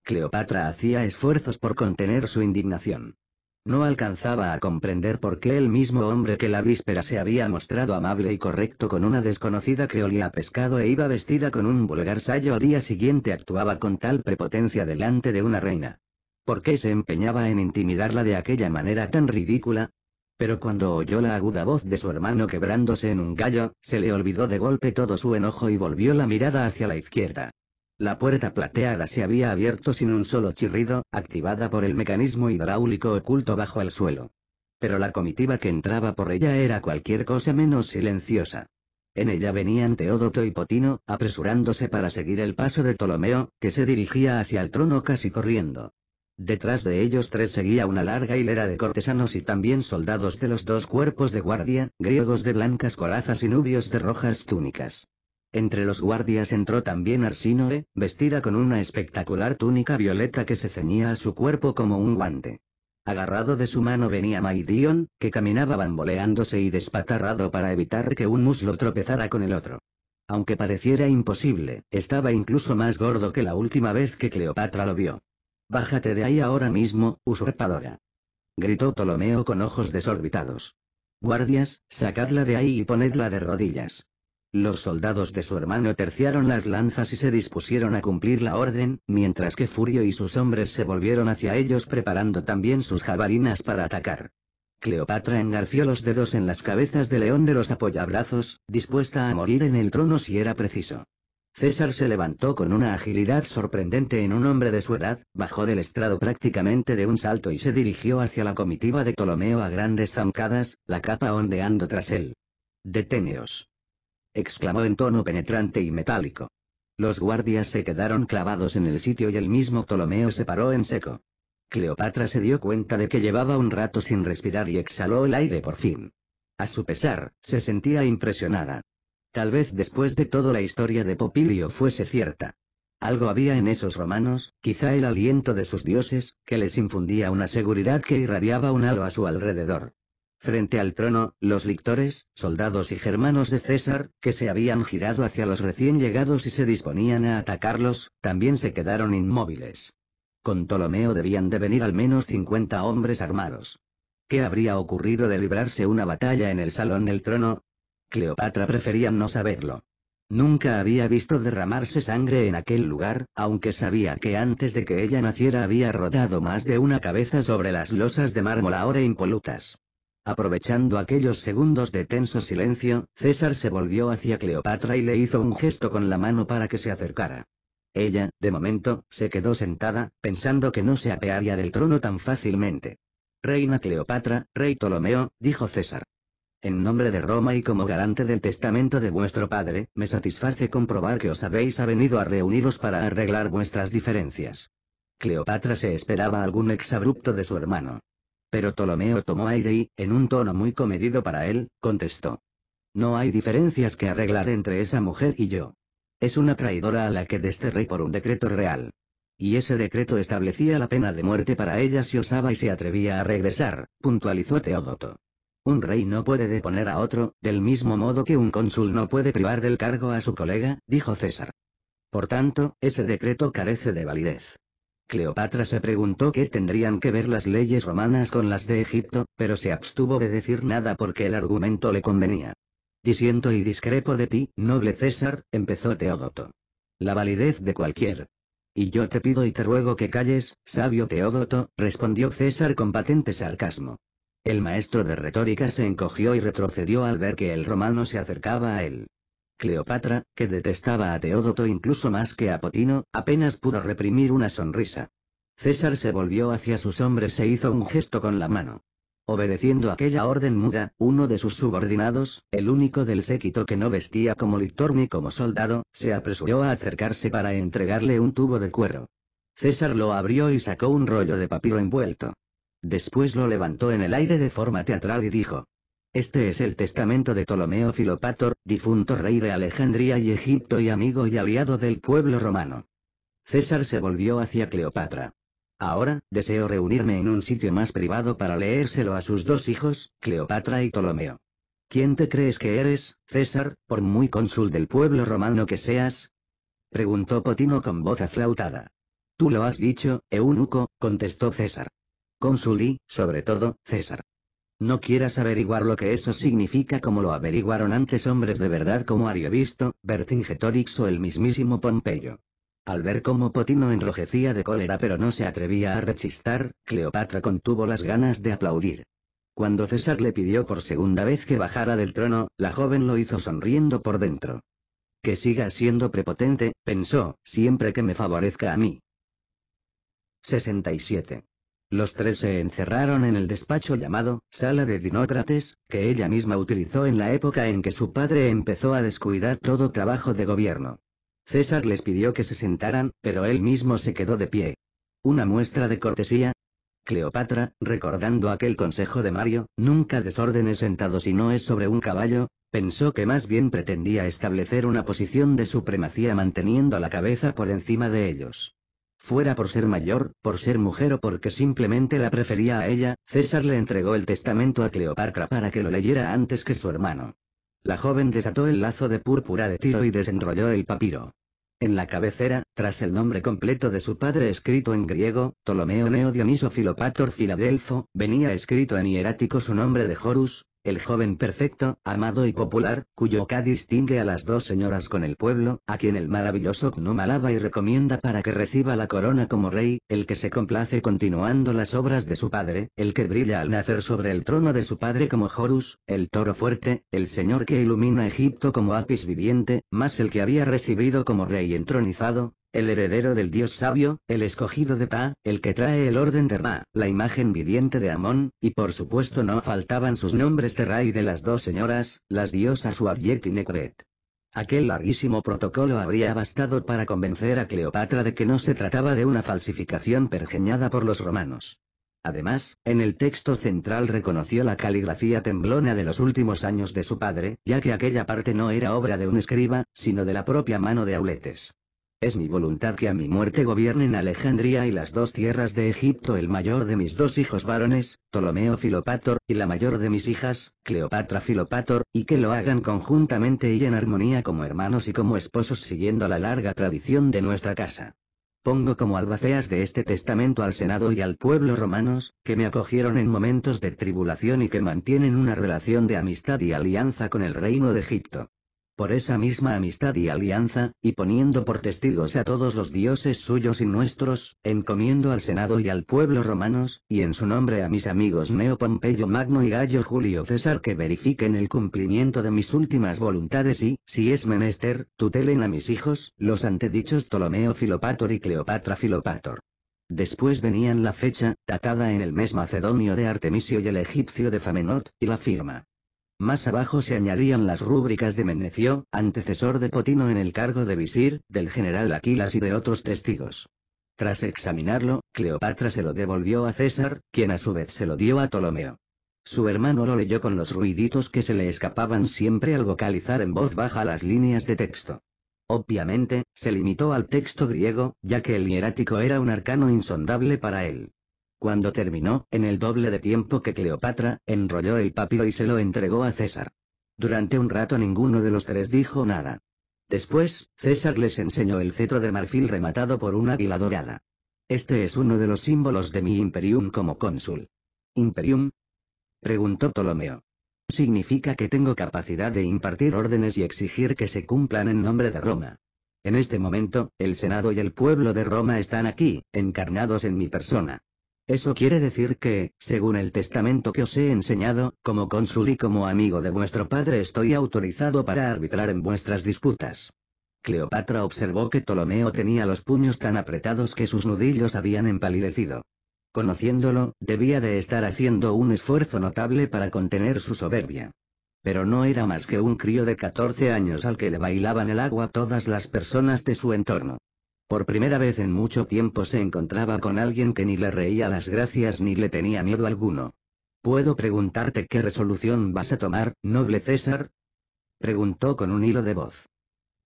Speaker 1: Cleopatra hacía esfuerzos por contener su indignación. No alcanzaba a comprender por qué el mismo hombre que la víspera se había mostrado amable y correcto con una desconocida que olía a pescado e iba vestida con un vulgar sayo al día siguiente actuaba con tal prepotencia delante de una reina. ¿Por qué se empeñaba en intimidarla de aquella manera tan ridícula? Pero cuando oyó la aguda voz de su hermano quebrándose en un gallo, se le olvidó de golpe todo su enojo y volvió la mirada hacia la izquierda. La puerta plateada se había abierto sin un solo chirrido, activada por el mecanismo hidráulico oculto bajo el suelo. Pero la comitiva que entraba por ella era cualquier cosa menos silenciosa. En ella venían Teódoto y Potino, apresurándose para seguir el paso de Ptolomeo, que se dirigía hacia el trono casi corriendo. Detrás de ellos tres seguía una larga hilera de cortesanos y también soldados de los dos cuerpos de guardia, griegos de blancas corazas y nubios de rojas túnicas. Entre los guardias entró también Arsinoe, vestida con una espectacular túnica violeta que se ceñía a su cuerpo como un guante. Agarrado de su mano venía Maidion, que caminaba bamboleándose y despatarrado para evitar que un muslo tropezara con el otro. Aunque pareciera imposible, estaba incluso más gordo que la última vez que Cleopatra lo vio. Bájate de ahí ahora mismo, usurpadora. Gritó Ptolomeo con ojos desorbitados. Guardias, sacadla de ahí y ponedla de rodillas. Los soldados de su hermano terciaron las lanzas y se dispusieron a cumplir la orden, mientras que Furio y sus hombres se volvieron hacia ellos preparando también sus jabalinas para atacar. Cleopatra engarció los dedos en las cabezas de león de los apoyabrazos, dispuesta a morir en el trono si era preciso. César se levantó con una agilidad sorprendente en un hombre de su edad, bajó del estrado prácticamente de un salto y se dirigió hacia la comitiva de Ptolomeo a grandes zancadas, la capa ondeando tras él. Deteneos exclamó en tono penetrante y metálico. Los guardias se quedaron clavados en el sitio y el mismo Ptolomeo se paró en seco. Cleopatra se dio cuenta de que llevaba un rato sin respirar y exhaló el aire por fin. A su pesar, se sentía impresionada. Tal vez después de todo la historia de Popilio fuese cierta. Algo había en esos romanos, quizá el aliento de sus dioses, que les infundía una seguridad que irradiaba un halo a su alrededor. Frente al trono, los lictores, soldados y germanos de César, que se habían girado hacia los recién llegados y se disponían a atacarlos, también se quedaron inmóviles. Con Ptolomeo debían de venir al menos 50 hombres armados. ¿Qué habría ocurrido de librarse una batalla en el salón del trono? Cleopatra prefería no saberlo. Nunca había visto derramarse sangre en aquel lugar, aunque sabía que antes de que ella naciera había rodado más de una cabeza sobre las losas de mármol ahora impolutas. Aprovechando aquellos segundos de tenso silencio, César se volvió hacia Cleopatra y le hizo un gesto con la mano para que se acercara. Ella, de momento, se quedó sentada, pensando que no se apearía del trono tan fácilmente. Reina Cleopatra, rey Ptolomeo, dijo César. En nombre de Roma y como garante del testamento de vuestro padre, me satisface comprobar que os habéis venido a reuniros para arreglar vuestras diferencias. Cleopatra se esperaba algún exabrupto de su hermano. Pero Ptolomeo tomó aire y, en un tono muy comedido para él, contestó. No hay diferencias que arreglar entre esa mujer y yo. Es una traidora a la que desterré por un decreto real. Y ese decreto establecía la pena de muerte para ella si osaba y se atrevía a regresar, puntualizó Teodoto. Un rey no puede deponer a otro, del mismo modo que un cónsul no puede privar del cargo a su colega, dijo César. Por tanto, ese decreto carece de validez. Cleopatra se preguntó qué tendrían que ver las leyes romanas con las de Egipto, pero se abstuvo de decir nada porque el argumento le convenía. Disiento y discrepo de ti, noble César, empezó Teodoto. La validez de cualquier. Y yo te pido y te ruego que calles, sabio Teodoto, respondió César con patente sarcasmo. El maestro de retórica se encogió y retrocedió al ver que el romano se acercaba a él. Cleopatra, que detestaba a Teódoto incluso más que a Potino, apenas pudo reprimir una sonrisa. César se volvió hacia sus hombres e hizo un gesto con la mano. Obedeciendo aquella orden muda, uno de sus subordinados, el único del séquito que no vestía como lictor ni como soldado, se apresuró a acercarse para entregarle un tubo de cuero. César lo abrió y sacó un rollo de papiro envuelto. Después lo levantó en el aire de forma teatral y dijo, este es el testamento de Ptolomeo Filopator, difunto rey de Alejandría y Egipto y amigo y aliado del pueblo romano. César se volvió hacia Cleopatra. Ahora, deseo reunirme en un sitio más privado para leérselo a sus dos hijos, Cleopatra y Ptolomeo. ¿Quién te crees que eres, César, por muy cónsul del pueblo romano que seas? preguntó Potino con voz aflautada. Tú lo has dicho, eunuco, contestó César. Cónsul y, sobre todo, César. No quieras averiguar lo que eso significa como lo averiguaron antes hombres de verdad como Ariovisto, Bertingetorix o el mismísimo Pompeyo. Al ver cómo Potino enrojecía de cólera pero no se atrevía a rechistar, Cleopatra contuvo las ganas de aplaudir. Cuando César le pidió por segunda vez que bajara del trono, la joven lo hizo sonriendo por dentro. Que siga siendo prepotente, pensó, siempre que me favorezca a mí. 67. Los tres se encerraron en el despacho llamado Sala de Dinócrates, que ella misma utilizó en la época en que su padre empezó a descuidar todo trabajo de gobierno. César les pidió que se sentaran, pero él mismo se quedó de pie. ¿Una muestra de cortesía? Cleopatra, recordando aquel consejo de Mario, nunca desórdenes sentado si no es sobre un caballo, pensó que más bien pretendía establecer una posición de supremacía manteniendo la cabeza por encima de ellos fuera por ser mayor, por ser mujer o porque simplemente la prefería a ella, César le entregó el testamento a Cleopatra para que lo leyera antes que su hermano. La joven desató el lazo de púrpura de tiro y desenrolló el papiro. En la cabecera, tras el nombre completo de su padre escrito en griego, Ptolomeo Neo Dioniso Filopator Filadelfo, venía escrito en hierático su nombre de Horus, el joven perfecto, amado y popular, cuyo K distingue a las dos señoras con el pueblo, a quien el maravilloso Gnum alaba y recomienda para que reciba la corona como rey, el que se complace continuando las obras de su padre, el que brilla al nacer sobre el trono de su padre como Horus, el toro fuerte, el señor que ilumina Egipto como Apis viviente, más el que había recibido como rey entronizado, el heredero del dios sabio, el escogido de Ta, el que trae el orden de Ra, la imagen viviente de Amón, y por supuesto no faltaban sus nombres de Ra y de las dos señoras, las diosas Suaryet y Nekret. Aquel larguísimo protocolo habría bastado para convencer a Cleopatra de que no se trataba de una falsificación pergeñada por los romanos. Además, en el texto central reconoció la caligrafía temblona de los últimos años de su padre, ya que aquella parte no era obra de un escriba, sino de la propia mano de Auletes. Es mi voluntad que a mi muerte gobiernen Alejandría y las dos tierras de Egipto el mayor de mis dos hijos varones, Ptolomeo Filopator, y la mayor de mis hijas, Cleopatra Filopator, y que lo hagan conjuntamente y en armonía como hermanos y como esposos siguiendo la larga tradición de nuestra casa. Pongo como albaceas de este testamento al Senado y al pueblo romanos, que me acogieron en momentos de tribulación y que mantienen una relación de amistad y alianza con el reino de Egipto por esa misma amistad y alianza, y poniendo por testigos a todos los dioses suyos y nuestros, encomiendo al Senado y al pueblo romanos, y en su nombre a mis amigos Neo Pompeyo Magno y Gallo Julio César que verifiquen el cumplimiento de mis últimas voluntades y, si es menester, tutelen a mis hijos, los antedichos Ptolomeo Filopator y Cleopatra Filopator. Después venían la fecha, datada en el mes macedonio de Artemisio y el egipcio de Famenot, y la firma. Más abajo se añadían las rúbricas de Menecio, antecesor de Potino en el cargo de visir, del general Aquilas y de otros testigos. Tras examinarlo, Cleopatra se lo devolvió a César, quien a su vez se lo dio a Ptolomeo. Su hermano lo leyó con los ruiditos que se le escapaban siempre al vocalizar en voz baja las líneas de texto. Obviamente, se limitó al texto griego, ya que el hierático era un arcano insondable para él. Cuando terminó, en el doble de tiempo que Cleopatra, enrolló el papiro y se lo entregó a César. Durante un rato ninguno de los tres dijo nada. Después, César les enseñó el cetro de marfil rematado por un águila dorada. Este es uno de los símbolos de mi imperium como cónsul. ¿Imperium? preguntó Ptolomeo. Significa que tengo capacidad de impartir órdenes y exigir que se cumplan en nombre de Roma. En este momento, el Senado y el pueblo de Roma están aquí, encarnados en mi persona. Eso quiere decir que, según el testamento que os he enseñado, como cónsul y como amigo de vuestro padre estoy autorizado para arbitrar en vuestras disputas. Cleopatra observó que Ptolomeo tenía los puños tan apretados que sus nudillos habían empalidecido. Conociéndolo, debía de estar haciendo un esfuerzo notable para contener su soberbia. Pero no era más que un crío de 14 años al que le bailaban el agua todas las personas de su entorno. Por primera vez en mucho tiempo se encontraba con alguien que ni le reía las gracias ni le tenía miedo alguno. ¿Puedo preguntarte qué resolución vas a tomar, noble César? preguntó con un hilo de voz.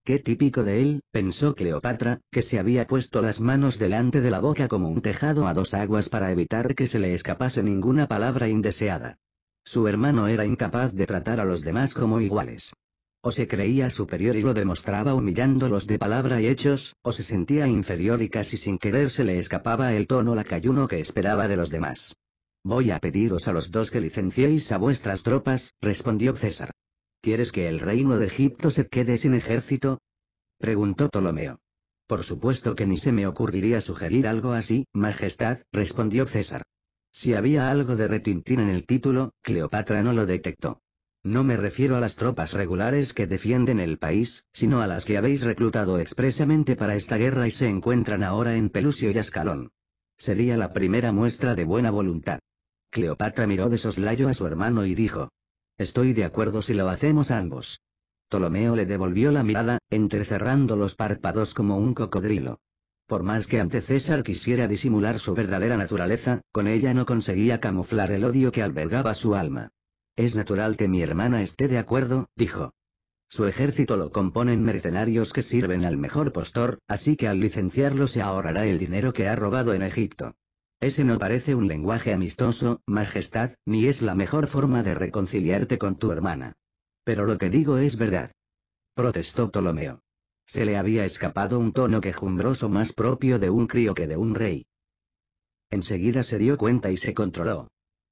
Speaker 1: Qué típico de él, pensó Cleopatra, que se había puesto las manos delante de la boca como un tejado a dos aguas para evitar que se le escapase ninguna palabra indeseada. Su hermano era incapaz de tratar a los demás como iguales. O se creía superior y lo demostraba humillándolos de palabra y hechos, o se sentía inferior y casi sin querer se le escapaba el tono lacayuno que esperaba de los demás. Voy a pediros a los dos que licenciéis a vuestras tropas, respondió César. ¿Quieres que el reino de Egipto se quede sin ejército? preguntó Ptolomeo. Por supuesto que ni se me ocurriría sugerir algo así, Majestad, respondió César. Si había algo de retintín en el título, Cleopatra no lo detectó. No me refiero a las tropas regulares que defienden el país, sino a las que habéis reclutado expresamente para esta guerra y se encuentran ahora en Pelusio y Ascalón. Sería la primera muestra de buena voluntad. Cleopatra miró de soslayo a su hermano y dijo. Estoy de acuerdo si lo hacemos ambos. Ptolomeo le devolvió la mirada, entrecerrando los párpados como un cocodrilo. Por más que ante César quisiera disimular su verdadera naturaleza, con ella no conseguía camuflar el odio que albergaba su alma. Es natural que mi hermana esté de acuerdo, dijo. Su ejército lo componen mercenarios que sirven al mejor postor, así que al licenciarlo se ahorrará el dinero que ha robado en Egipto. Ese no parece un lenguaje amistoso, Majestad, ni es la mejor forma de reconciliarte con tu hermana. Pero lo que digo es verdad. Protestó Ptolomeo. Se le había escapado un tono quejumbroso más propio de un crío que de un rey. Enseguida se dio cuenta y se controló.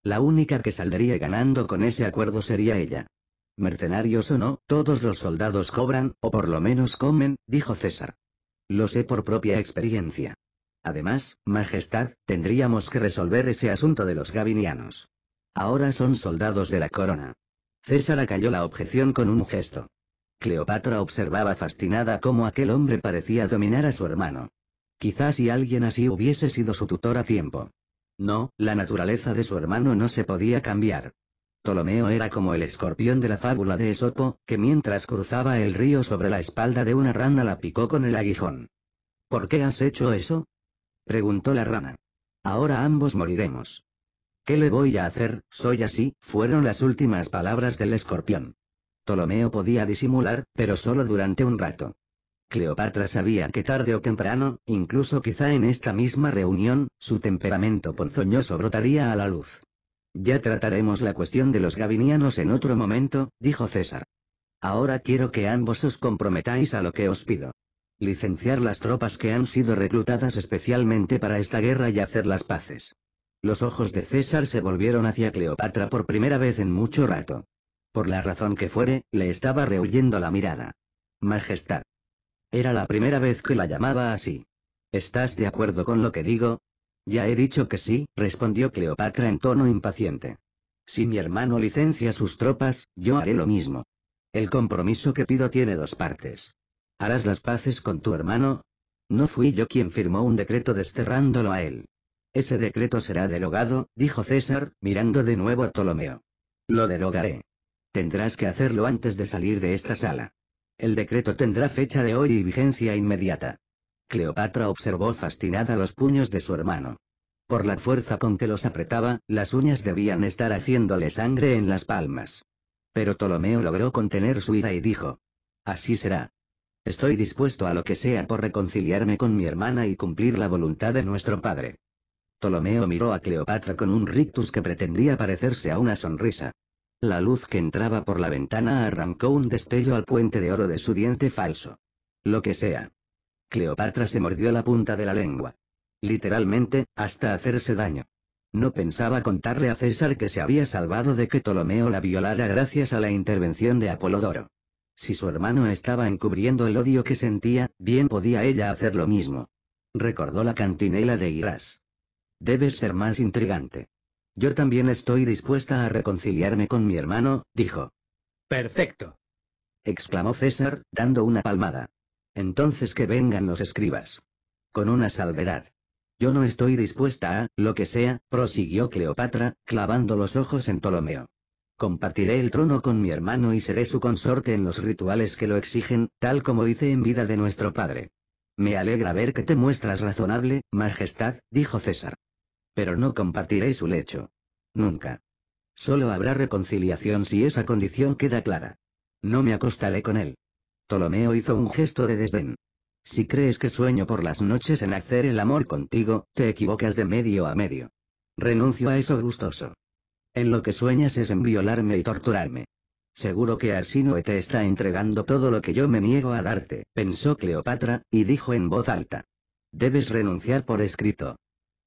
Speaker 1: La única que saldría ganando con ese acuerdo sería ella. Mercenarios o no, todos los soldados cobran, o por lo menos comen, dijo César. Lo sé por propia experiencia. Además, Majestad, tendríamos que resolver ese asunto de los gavinianos. Ahora son soldados de la corona. César acalló la objeción con un gesto. Cleopatra observaba fascinada cómo aquel hombre parecía dominar a su hermano. Quizás si alguien así hubiese sido su tutor a tiempo. No, la naturaleza de su hermano no se podía cambiar. Ptolomeo era como el escorpión de la fábula de Esopo, que mientras cruzaba el río sobre la espalda de una rana la picó con el aguijón. ¿Por qué has hecho eso? preguntó la rana. Ahora ambos moriremos. ¿Qué le voy a hacer? Soy así, fueron las últimas palabras del escorpión. Ptolomeo podía disimular, pero solo durante un rato. Cleopatra sabía que tarde o temprano, incluso quizá en esta misma reunión, su temperamento ponzoñoso brotaría a la luz. Ya trataremos la cuestión de los gavinianos en otro momento, dijo César. Ahora quiero que ambos os comprometáis a lo que os pido. Licenciar las tropas que han sido reclutadas especialmente para esta guerra y hacer las paces. Los ojos de César se volvieron hacia Cleopatra por primera vez en mucho rato. Por la razón que fuere, le estaba rehuyendo la mirada. Majestad. Era la primera vez que la llamaba así. ¿Estás de acuerdo con lo que digo? Ya he dicho que sí, respondió Cleopatra en tono impaciente. Si mi hermano licencia sus tropas, yo haré lo mismo. El compromiso que pido tiene dos partes. ¿Harás las paces con tu hermano? No fui yo quien firmó un decreto desterrándolo a él. Ese decreto será derogado, dijo César, mirando de nuevo a Ptolomeo. Lo derogaré. Tendrás que hacerlo antes de salir de esta sala. El decreto tendrá fecha de hoy y vigencia inmediata. Cleopatra observó fascinada los puños de su hermano. Por la fuerza con que los apretaba, las uñas debían estar haciéndole sangre en las palmas. Pero Ptolomeo logró contener su ira y dijo. Así será. Estoy dispuesto a lo que sea por reconciliarme con mi hermana y cumplir la voluntad de nuestro padre. Ptolomeo miró a Cleopatra con un rictus que pretendía parecerse a una sonrisa. La luz que entraba por la ventana arrancó un destello al puente de oro de su diente falso. Lo que sea. Cleopatra se mordió la punta de la lengua. Literalmente, hasta hacerse daño. No pensaba contarle a César que se había salvado de que Ptolomeo la violara gracias a la intervención de Apolodoro. Si su hermano estaba encubriendo el odio que sentía, bien podía ella hacer lo mismo. Recordó la cantinela de Irás. Debes ser más intrigante. Yo también estoy dispuesta a reconciliarme con mi hermano, dijo. Perfecto. exclamó César, dando una palmada. Entonces que vengan los escribas. Con una salvedad. Yo no estoy dispuesta a, lo que sea, prosiguió Cleopatra, clavando los ojos en Ptolomeo. Compartiré el trono con mi hermano y seré su consorte en los rituales que lo exigen, tal como hice en vida de nuestro padre. Me alegra ver que te muestras razonable, Majestad, dijo César pero no compartiré su lecho. Nunca. Solo habrá reconciliación si esa condición queda clara. No me acostaré con él. Ptolomeo hizo un gesto de desdén. Si crees que sueño por las noches en hacer el amor contigo, te equivocas de medio a medio. Renuncio a eso gustoso. En lo que sueñas es en violarme y torturarme. Seguro que Arsinoe te está entregando todo lo que yo me niego a darte, pensó Cleopatra, y dijo en voz alta. Debes renunciar por escrito.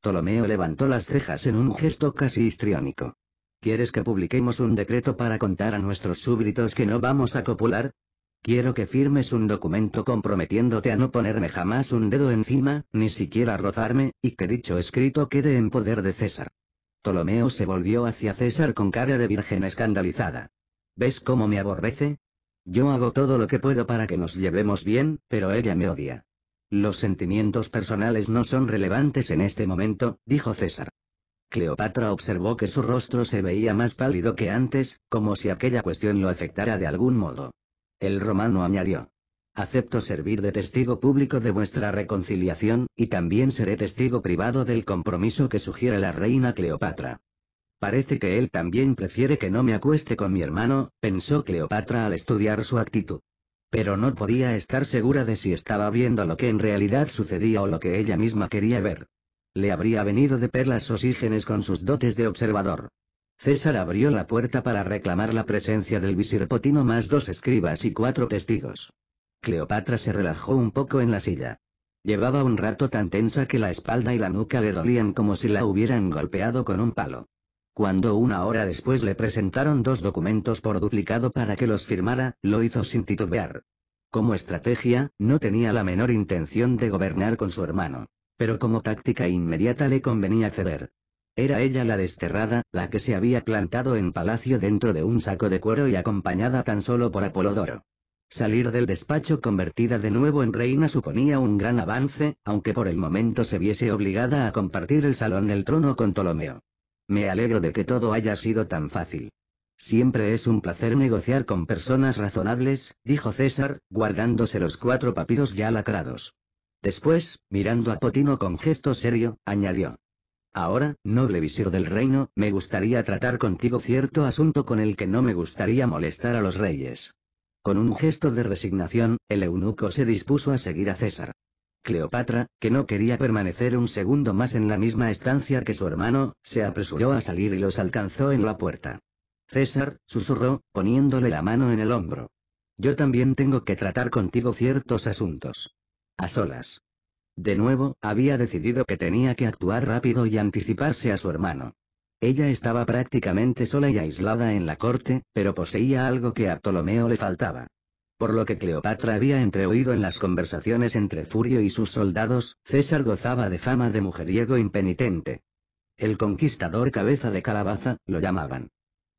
Speaker 1: Ptolomeo levantó las cejas en un gesto casi histriónico. ¿Quieres que publiquemos un decreto para contar a nuestros súbditos que no vamos a copular? Quiero que firmes un documento comprometiéndote a no ponerme jamás un dedo encima, ni siquiera rozarme, y que dicho escrito quede en poder de César. Ptolomeo se volvió hacia César con cara de virgen escandalizada. ¿Ves cómo me aborrece? Yo hago todo lo que puedo para que nos llevemos bien, pero ella me odia. Los sentimientos personales no son relevantes en este momento, dijo César. Cleopatra observó que su rostro se veía más pálido que antes, como si aquella cuestión lo afectara de algún modo. El romano añadió. Acepto servir de testigo público de vuestra reconciliación, y también seré testigo privado del compromiso que sugiere la reina Cleopatra. Parece que él también prefiere que no me acueste con mi hermano, pensó Cleopatra al estudiar su actitud. Pero no podía estar segura de si estaba viendo lo que en realidad sucedía o lo que ella misma quería ver. Le habría venido de perlas osígenes con sus dotes de observador. César abrió la puerta para reclamar la presencia del visir Potino más dos escribas y cuatro testigos. Cleopatra se relajó un poco en la silla. Llevaba un rato tan tensa que la espalda y la nuca le dolían como si la hubieran golpeado con un palo. Cuando una hora después le presentaron dos documentos por duplicado para que los firmara, lo hizo sin titubear. Como estrategia, no tenía la menor intención de gobernar con su hermano. Pero como táctica inmediata le convenía ceder. Era ella la desterrada, la que se había plantado en palacio dentro de un saco de cuero y acompañada tan solo por Apolodoro. Salir del despacho convertida de nuevo en reina suponía un gran avance, aunque por el momento se viese obligada a compartir el salón del trono con Ptolomeo. Me alegro de que todo haya sido tan fácil. Siempre es un placer negociar con personas razonables, dijo César, guardándose los cuatro papiros ya lacrados. Después, mirando a Potino con gesto serio, añadió. Ahora, noble visir del reino, me gustaría tratar contigo cierto asunto con el que no me gustaría molestar a los reyes. Con un gesto de resignación, el eunuco se dispuso a seguir a César. Cleopatra, que no quería permanecer un segundo más en la misma estancia que su hermano, se apresuró a salir y los alcanzó en la puerta. César, susurró, poniéndole la mano en el hombro. Yo también tengo que tratar contigo ciertos asuntos. A solas. De nuevo, había decidido que tenía que actuar rápido y anticiparse a su hermano. Ella estaba prácticamente sola y aislada en la corte, pero poseía algo que a Ptolomeo le faltaba. Por lo que Cleopatra había entreoído en las conversaciones entre Furio y sus soldados, César gozaba de fama de mujeriego impenitente. El conquistador cabeza de calabaza, lo llamaban.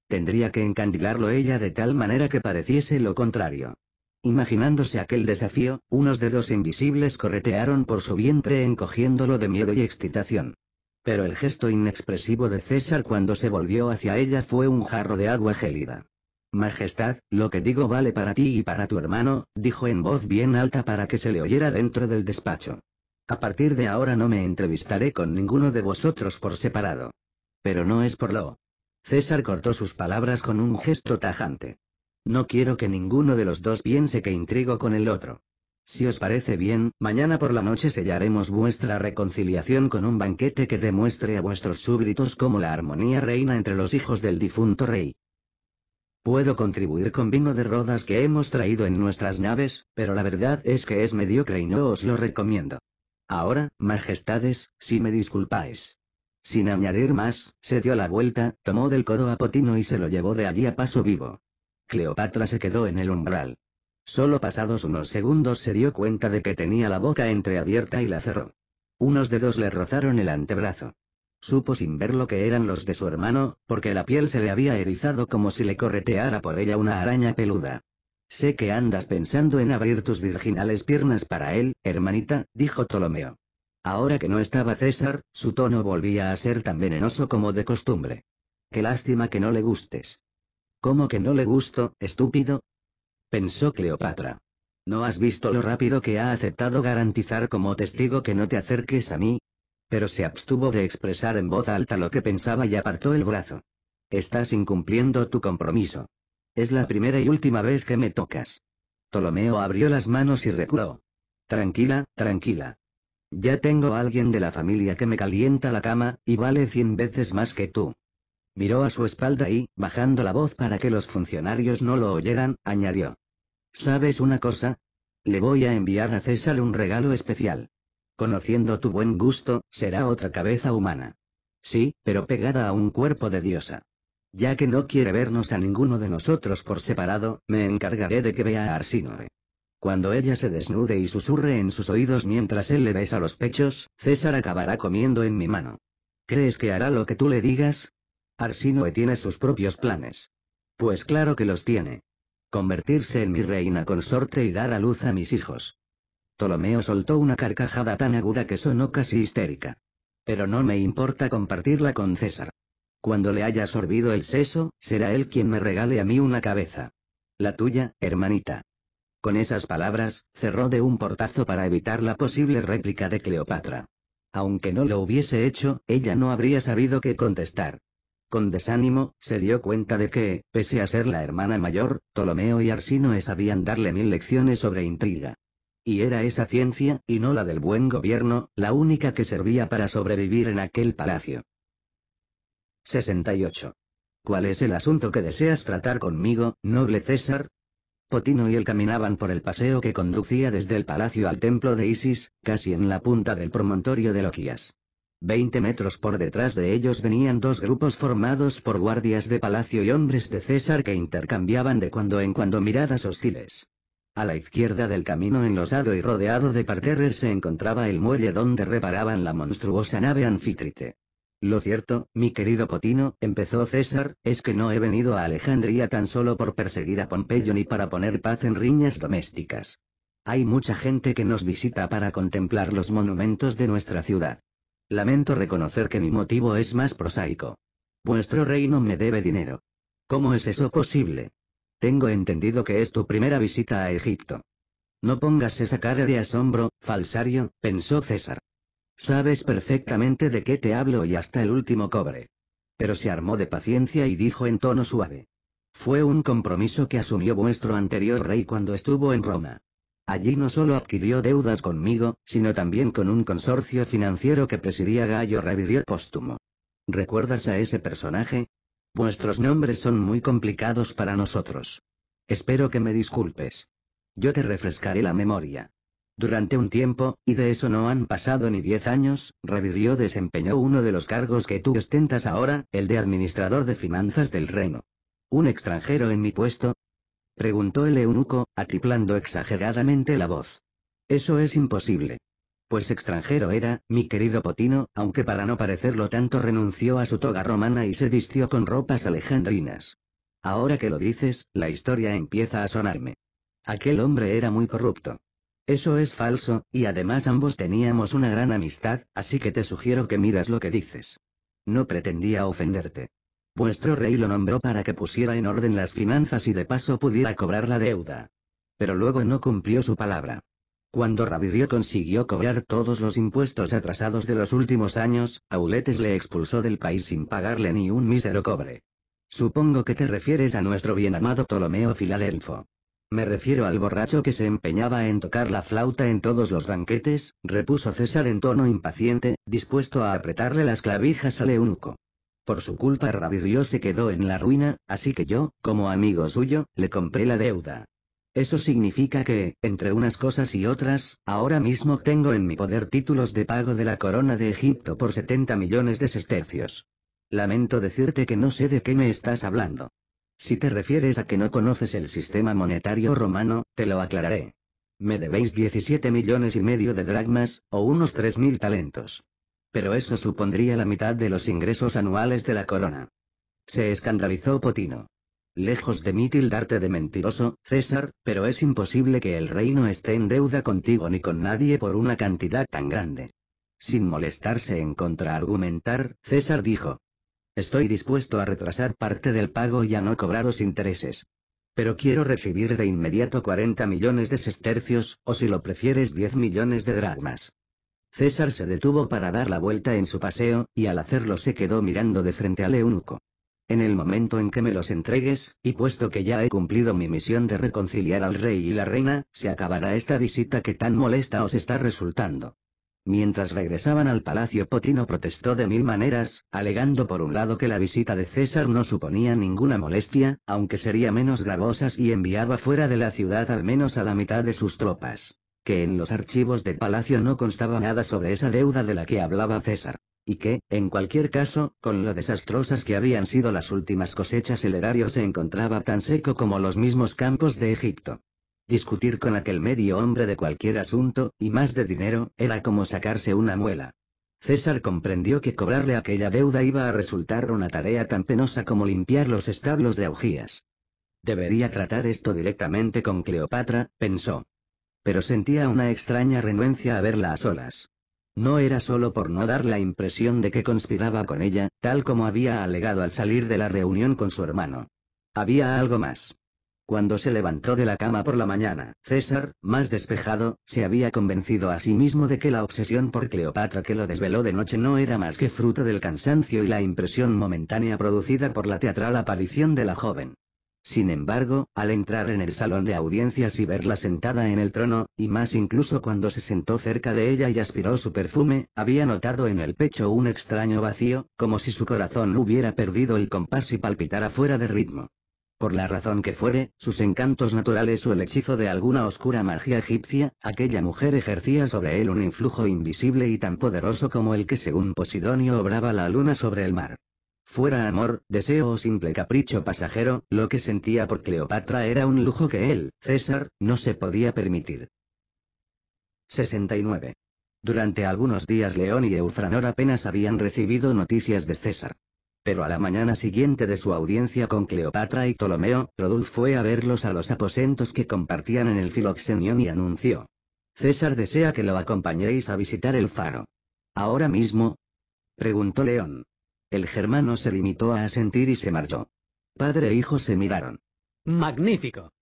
Speaker 1: Tendría que encandilarlo ella de tal manera que pareciese lo contrario. Imaginándose aquel desafío, unos dedos invisibles corretearon por su vientre encogiéndolo de miedo y excitación. Pero el gesto inexpresivo de César cuando se volvió hacia ella fue un jarro de agua gélida. Majestad, lo que digo vale para ti y para tu hermano, dijo en voz bien alta para que se le oyera dentro del despacho. A partir de ahora no me entrevistaré con ninguno de vosotros por separado. Pero no es por lo. César cortó sus palabras con un gesto tajante. No quiero que ninguno de los dos piense que intrigo con el otro. Si os parece bien, mañana por la noche sellaremos vuestra reconciliación con un banquete que demuestre a vuestros súbditos cómo la armonía reina entre los hijos del difunto rey. Puedo contribuir con vino de rodas que hemos traído en nuestras naves, pero la verdad es que es mediocre y no os lo recomiendo. Ahora, majestades, si me disculpáis. Sin añadir más, se dio la vuelta, tomó del codo a Potino y se lo llevó de allí a paso vivo. Cleopatra se quedó en el umbral. Solo pasados unos segundos se dio cuenta de que tenía la boca entreabierta y la cerró. Unos dedos le rozaron el antebrazo. Supo sin ver lo que eran los de su hermano, porque la piel se le había erizado como si le correteara por ella una araña peluda. Sé que andas pensando en abrir tus virginales piernas para él, hermanita, dijo Ptolomeo. Ahora que no estaba César, su tono volvía a ser tan venenoso como de costumbre. Qué lástima que no le gustes. ¿Cómo que no le gusto, estúpido? pensó Cleopatra. ¿No has visto lo rápido que ha aceptado garantizar como testigo que no te acerques a mí, pero se abstuvo de expresar en voz alta lo que pensaba y apartó el brazo. Estás incumpliendo tu compromiso. Es la primera y última vez que me tocas. Ptolomeo abrió las manos y recuró. Tranquila, tranquila. Ya tengo a alguien de la familia que me calienta la cama, y vale cien veces más que tú. Miró a su espalda y, bajando la voz para que los funcionarios no lo oyeran, añadió. ¿Sabes una cosa? Le voy a enviar a César un regalo especial. Conociendo tu buen gusto, será otra cabeza humana. Sí, pero pegada a un cuerpo de diosa. Ya que no quiere vernos a ninguno de nosotros por separado, me encargaré de que vea a Arsinoe. Cuando ella se desnude y susurre en sus oídos mientras él le besa los pechos, César acabará comiendo en mi mano. ¿Crees que hará lo que tú le digas? Arsinoe tiene sus propios planes. Pues claro que los tiene. Convertirse en mi reina consorte y dar a luz a mis hijos. Ptolomeo soltó una carcajada tan aguda que sonó casi histérica. Pero no me importa compartirla con César. Cuando le haya sorbido el seso, será él quien me regale a mí una cabeza. La tuya, hermanita. Con esas palabras, cerró de un portazo para evitar la posible réplica de Cleopatra. Aunque no lo hubiese hecho, ella no habría sabido qué contestar. Con desánimo, se dio cuenta de que, pese a ser la hermana mayor, Ptolomeo y Arsinoe sabían darle mil lecciones sobre intriga. Y era esa ciencia, y no la del buen gobierno, la única que servía para sobrevivir en aquel palacio. 68. ¿Cuál es el asunto que deseas tratar conmigo, noble César? Potino y él caminaban por el paseo que conducía desde el palacio al templo de Isis, casi en la punta del promontorio de Loquias. Veinte metros por detrás de ellos venían dos grupos formados por guardias de palacio y hombres de César que intercambiaban de cuando en cuando miradas hostiles. A la izquierda del camino enlosado y rodeado de parterres se encontraba el muelle donde reparaban la monstruosa nave anfítrite. Lo cierto, mi querido Potino, empezó César, es que no he venido a Alejandría tan solo por perseguir a Pompeyo ni para poner paz en riñas domésticas. Hay mucha gente que nos visita para contemplar los monumentos de nuestra ciudad. Lamento reconocer que mi motivo es más prosaico. Vuestro reino me debe dinero. ¿Cómo es eso posible? Tengo entendido que es tu primera visita a Egipto. No pongas esa cara de asombro, falsario, pensó César. Sabes perfectamente de qué te hablo y hasta el último cobre. Pero se armó de paciencia y dijo en tono suave. Fue un compromiso que asumió vuestro anterior rey cuando estuvo en Roma. Allí no solo adquirió deudas conmigo, sino también con un consorcio financiero que presidía Gallo revivió póstumo. ¿Recuerdas a ese personaje? Vuestros nombres son muy complicados para nosotros. Espero que me disculpes. Yo te refrescaré la memoria. Durante un tiempo, y de eso no han pasado ni diez años, Revirio desempeñó uno de los cargos que tú ostentas ahora, el de administrador de finanzas del reino. ¿Un extranjero en mi puesto? Preguntó el eunuco, atiplando exageradamente la voz. Eso es imposible pues extranjero era, mi querido Potino, aunque para no parecerlo tanto renunció a su toga romana y se vistió con ropas alejandrinas. Ahora que lo dices, la historia empieza a sonarme. Aquel hombre era muy corrupto. Eso es falso, y además ambos teníamos una gran amistad, así que te sugiero que miras lo que dices. No pretendía ofenderte. Vuestro rey lo nombró para que pusiera en orden las finanzas y de paso pudiera cobrar la deuda. Pero luego no cumplió su palabra. Cuando ravidrio consiguió cobrar todos los impuestos atrasados de los últimos años, Auletes le expulsó del país sin pagarle ni un mísero cobre. Supongo que te refieres a nuestro bien amado Ptolomeo Filadelfo. Me refiero al borracho que se empeñaba en tocar la flauta en todos los banquetes, repuso César en tono impaciente, dispuesto a apretarle las clavijas al eunuco. Por su culpa ravidrio se quedó en la ruina, así que yo, como amigo suyo, le compré la deuda. Eso significa que, entre unas cosas y otras, ahora mismo tengo en mi poder títulos de pago de la corona de Egipto por 70 millones de sestercios. Lamento decirte que no sé de qué me estás hablando. Si te refieres a que no conoces el sistema monetario romano, te lo aclararé. Me debéis 17 millones y medio de dracmas, o unos 3.000 talentos. Pero eso supondría la mitad de los ingresos anuales de la corona. Se escandalizó Potino. Lejos de mí tildarte de mentiroso, César, pero es imposible que el reino esté en deuda contigo ni con nadie por una cantidad tan grande. Sin molestarse en contraargumentar, César dijo. Estoy dispuesto a retrasar parte del pago y a no cobraros intereses. Pero quiero recibir de inmediato 40 millones de sestercios, o si lo prefieres 10 millones de dracmas. César se detuvo para dar la vuelta en su paseo, y al hacerlo se quedó mirando de frente al eunuco. En el momento en que me los entregues, y puesto que ya he cumplido mi misión de reconciliar al rey y la reina, se acabará esta visita que tan molesta os está resultando. Mientras regresaban al palacio Potino protestó de mil maneras, alegando por un lado que la visita de César no suponía ninguna molestia, aunque sería menos gravosas y enviaba fuera de la ciudad al menos a la mitad de sus tropas. Que en los archivos del palacio no constaba nada sobre esa deuda de la que hablaba César y que, en cualquier caso, con lo desastrosas que habían sido las últimas cosechas el erario se encontraba tan seco como los mismos campos de Egipto. Discutir con aquel medio hombre de cualquier asunto, y más de dinero, era como sacarse una muela. César comprendió que cobrarle aquella deuda iba a resultar una tarea tan penosa como limpiar los establos de augías. Debería tratar esto directamente con Cleopatra, pensó. Pero sentía una extraña renuencia a verla a solas. No era solo por no dar la impresión de que conspiraba con ella, tal como había alegado al salir de la reunión con su hermano. Había algo más. Cuando se levantó de la cama por la mañana, César, más despejado, se había convencido a sí mismo de que la obsesión por Cleopatra que lo desveló de noche no era más que fruto del cansancio y la impresión momentánea producida por la teatral aparición de la joven. Sin embargo, al entrar en el salón de audiencias y verla sentada en el trono, y más incluso cuando se sentó cerca de ella y aspiró su perfume, había notado en el pecho un extraño vacío, como si su corazón hubiera perdido el compás y palpitara fuera de ritmo. Por la razón que fuere, sus encantos naturales o el hechizo de alguna oscura magia egipcia, aquella mujer ejercía sobre él un influjo invisible y tan poderoso como el que según Posidonio obraba la luna sobre el mar. Fuera amor, deseo o simple capricho pasajero, lo que sentía por Cleopatra era un lujo que él, César, no se podía permitir. 69. Durante algunos días León y Eufranor apenas habían recibido noticias de César. Pero a la mañana siguiente de su audiencia con Cleopatra y Ptolomeo, Rodulfo fue a verlos a los aposentos que compartían en el Filoxenión y anunció. César desea que lo acompañéis a visitar el faro. ¿Ahora mismo? Preguntó León. El germano se limitó a asentir y se marchó. Padre e hijo se miraron. ¡Magnífico!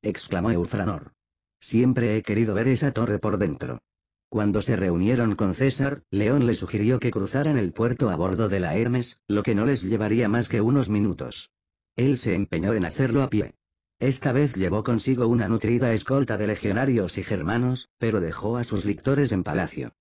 Speaker 1: exclamó Eufranor. Siempre he querido ver esa torre por dentro. Cuando se reunieron con César, León le sugirió que cruzaran el puerto a bordo de la Hermes, lo que no les llevaría más que unos minutos. Él se empeñó en hacerlo a pie. Esta vez llevó consigo una nutrida escolta de legionarios y germanos, pero dejó a sus lictores en palacio.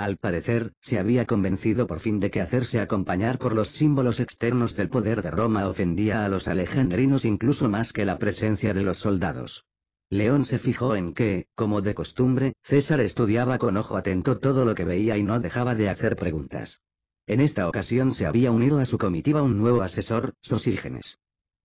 Speaker 1: Al parecer, se había convencido por fin de que hacerse acompañar por los símbolos externos del poder de Roma ofendía a los alejandrinos incluso más que la presencia de los soldados. León se fijó en que, como de costumbre, César estudiaba con ojo atento todo lo que veía y no dejaba de hacer preguntas. En esta ocasión se había unido a su comitiva un nuevo asesor, Sosígenes.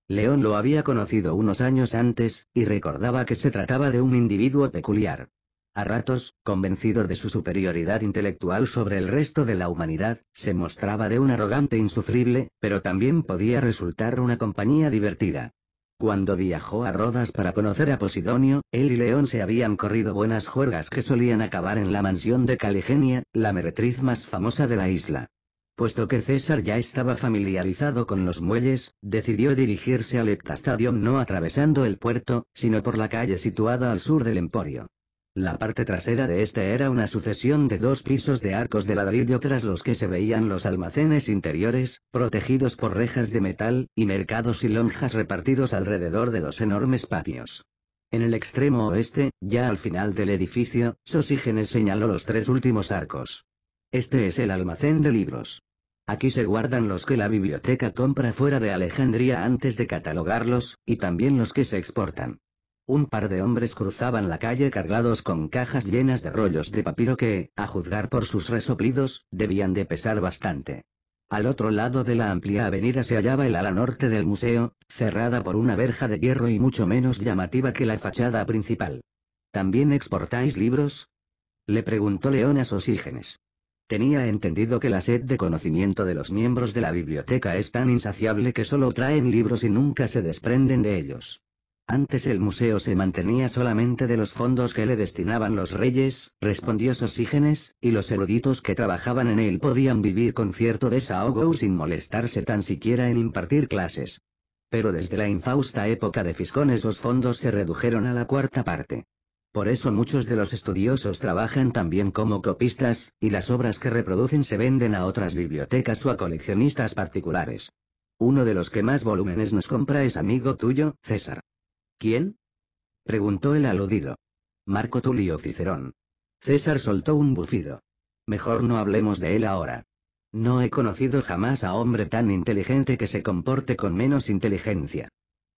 Speaker 1: León lo había conocido unos años antes, y recordaba que se trataba de un individuo peculiar. A ratos, convencido de su superioridad intelectual sobre el resto de la humanidad, se mostraba de un arrogante insufrible, pero también podía resultar una compañía divertida. Cuando viajó a Rodas para conocer a Posidonio, él y León se habían corrido buenas juergas que solían acabar en la mansión de Caligenia, la meretriz más famosa de la isla. Puesto que César ya estaba familiarizado con los muelles, decidió dirigirse al Heptastadium no atravesando el puerto, sino por la calle situada al sur del Emporio. La parte trasera de este era una sucesión de dos pisos de arcos de ladrillo tras los que se veían los almacenes interiores, protegidos por rejas de metal, y mercados y lonjas repartidos alrededor de los enormes patios. En el extremo oeste, ya al final del edificio, Sosígenes señaló los tres últimos arcos. Este es el almacén de libros. Aquí se guardan los que la biblioteca compra fuera de Alejandría antes de catalogarlos, y también los que se exportan. Un par de hombres cruzaban la calle cargados con cajas llenas de rollos de papiro que, a juzgar por sus resoplidos, debían de pesar bastante. Al otro lado de la amplia avenida se hallaba el ala norte del museo, cerrada por una verja de hierro y mucho menos llamativa que la fachada principal. ¿También exportáis libros? Le preguntó León a Sosígenes. Tenía entendido que la sed de conocimiento de los miembros de la biblioteca es tan insaciable que solo traen libros y nunca se desprenden de ellos. Antes el museo se mantenía solamente de los fondos que le destinaban los reyes, respondió Sosígenes, y los eruditos que trabajaban en él podían vivir con cierto desahogo sin molestarse tan siquiera en impartir clases. Pero desde la infausta época de fiscones los fondos se redujeron a la cuarta parte. Por eso muchos de los estudiosos trabajan también como copistas, y las obras que reproducen se venden a otras bibliotecas o a coleccionistas particulares. Uno de los que más volúmenes nos compra es amigo tuyo, César. ¿Quién? preguntó el aludido. Marco Tulio Cicerón. César soltó un bufido. Mejor no hablemos de él ahora. No he conocido jamás a hombre tan inteligente que se comporte con menos inteligencia.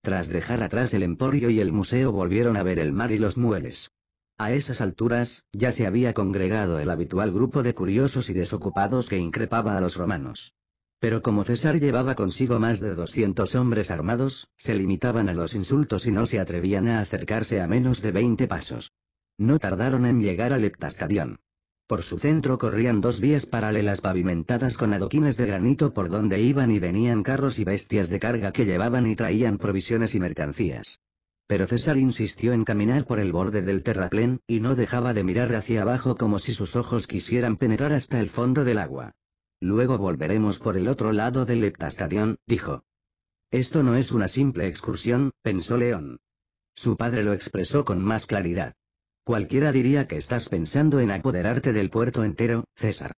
Speaker 1: Tras dejar atrás el emporio y el museo volvieron a ver el mar y los mueles. A esas alturas, ya se había congregado el habitual grupo de curiosos y desocupados que increpaba a los romanos. Pero como César llevaba consigo más de 200 hombres armados, se limitaban a los insultos y no se atrevían a acercarse a menos de 20 pasos. No tardaron en llegar al heptastadión. Por su centro corrían dos vías paralelas pavimentadas con adoquines de granito por donde iban y venían carros y bestias de carga que llevaban y traían provisiones y mercancías. Pero César insistió en caminar por el borde del terraplén, y no dejaba de mirar hacia abajo como si sus ojos quisieran penetrar hasta el fondo del agua. Luego volveremos por el otro lado del heptastadión, dijo. Esto no es una simple excursión, pensó León. Su padre lo expresó con más claridad. Cualquiera diría que estás pensando en apoderarte del puerto entero, César.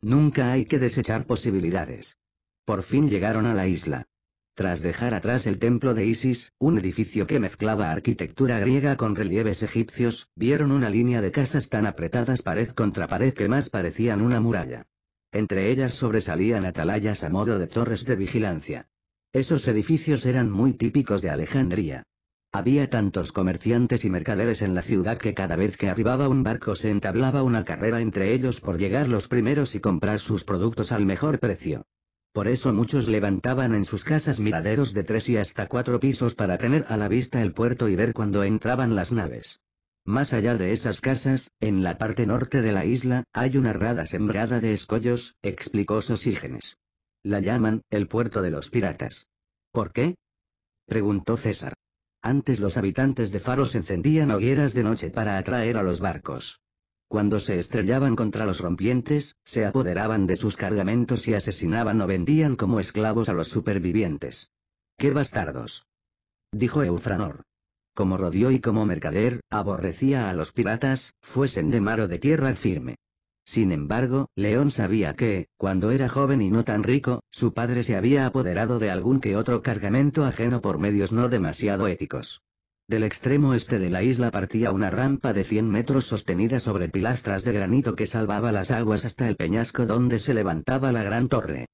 Speaker 1: Nunca hay que desechar posibilidades. Por fin llegaron a la isla. Tras dejar atrás el templo de Isis, un edificio que mezclaba arquitectura griega con relieves egipcios, vieron una línea de casas tan apretadas pared contra pared que más parecían una muralla. Entre ellas sobresalían atalayas a modo de torres de vigilancia. Esos edificios eran muy típicos de Alejandría. Había tantos comerciantes y mercaderes en la ciudad que cada vez que arribaba un barco se entablaba una carrera entre ellos por llegar los primeros y comprar sus productos al mejor precio. Por eso muchos levantaban en sus casas miraderos de tres y hasta cuatro pisos para tener a la vista el puerto y ver cuando entraban las naves. Más allá de esas casas, en la parte norte de la isla, hay una rada sembrada de escollos, explicó Sosígenes. La llaman, el puerto de los piratas. ¿Por qué? preguntó César. Antes los habitantes de Faros encendían hogueras de noche para atraer a los barcos. Cuando se estrellaban contra los rompientes, se apoderaban de sus cargamentos y asesinaban o vendían como esclavos a los supervivientes. ¡Qué bastardos! dijo Eufranor como rodeo y como mercader, aborrecía a los piratas, fuesen de mar o de tierra firme. Sin embargo, León sabía que, cuando era joven y no tan rico, su padre se había apoderado de algún que otro cargamento ajeno por medios no demasiado éticos. Del extremo este de la isla partía una rampa de 100 metros sostenida sobre pilastras de granito que salvaba las aguas hasta el peñasco donde se levantaba la gran torre.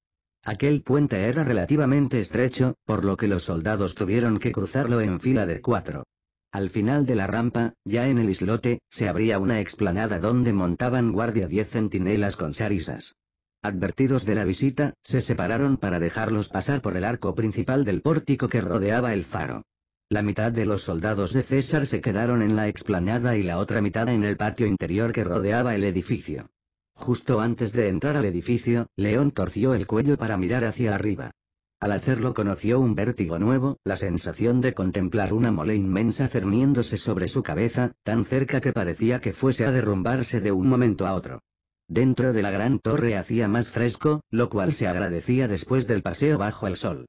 Speaker 1: Aquel puente era relativamente estrecho, por lo que los soldados tuvieron que cruzarlo en fila de cuatro. Al final de la rampa, ya en el islote, se abría una explanada donde montaban guardia diez centinelas con sarisas. Advertidos de la visita, se separaron para dejarlos pasar por el arco principal del pórtico que rodeaba el faro. La mitad de los soldados de César se quedaron en la explanada y la otra mitad en el patio interior que rodeaba el edificio. Justo antes de entrar al edificio, León torció el cuello para mirar hacia arriba. Al hacerlo conoció un vértigo nuevo, la sensación de contemplar una mole inmensa cerniéndose sobre su cabeza, tan cerca que parecía que fuese a derrumbarse de un momento a otro. Dentro de la gran torre hacía más fresco, lo cual se agradecía después del paseo bajo el sol.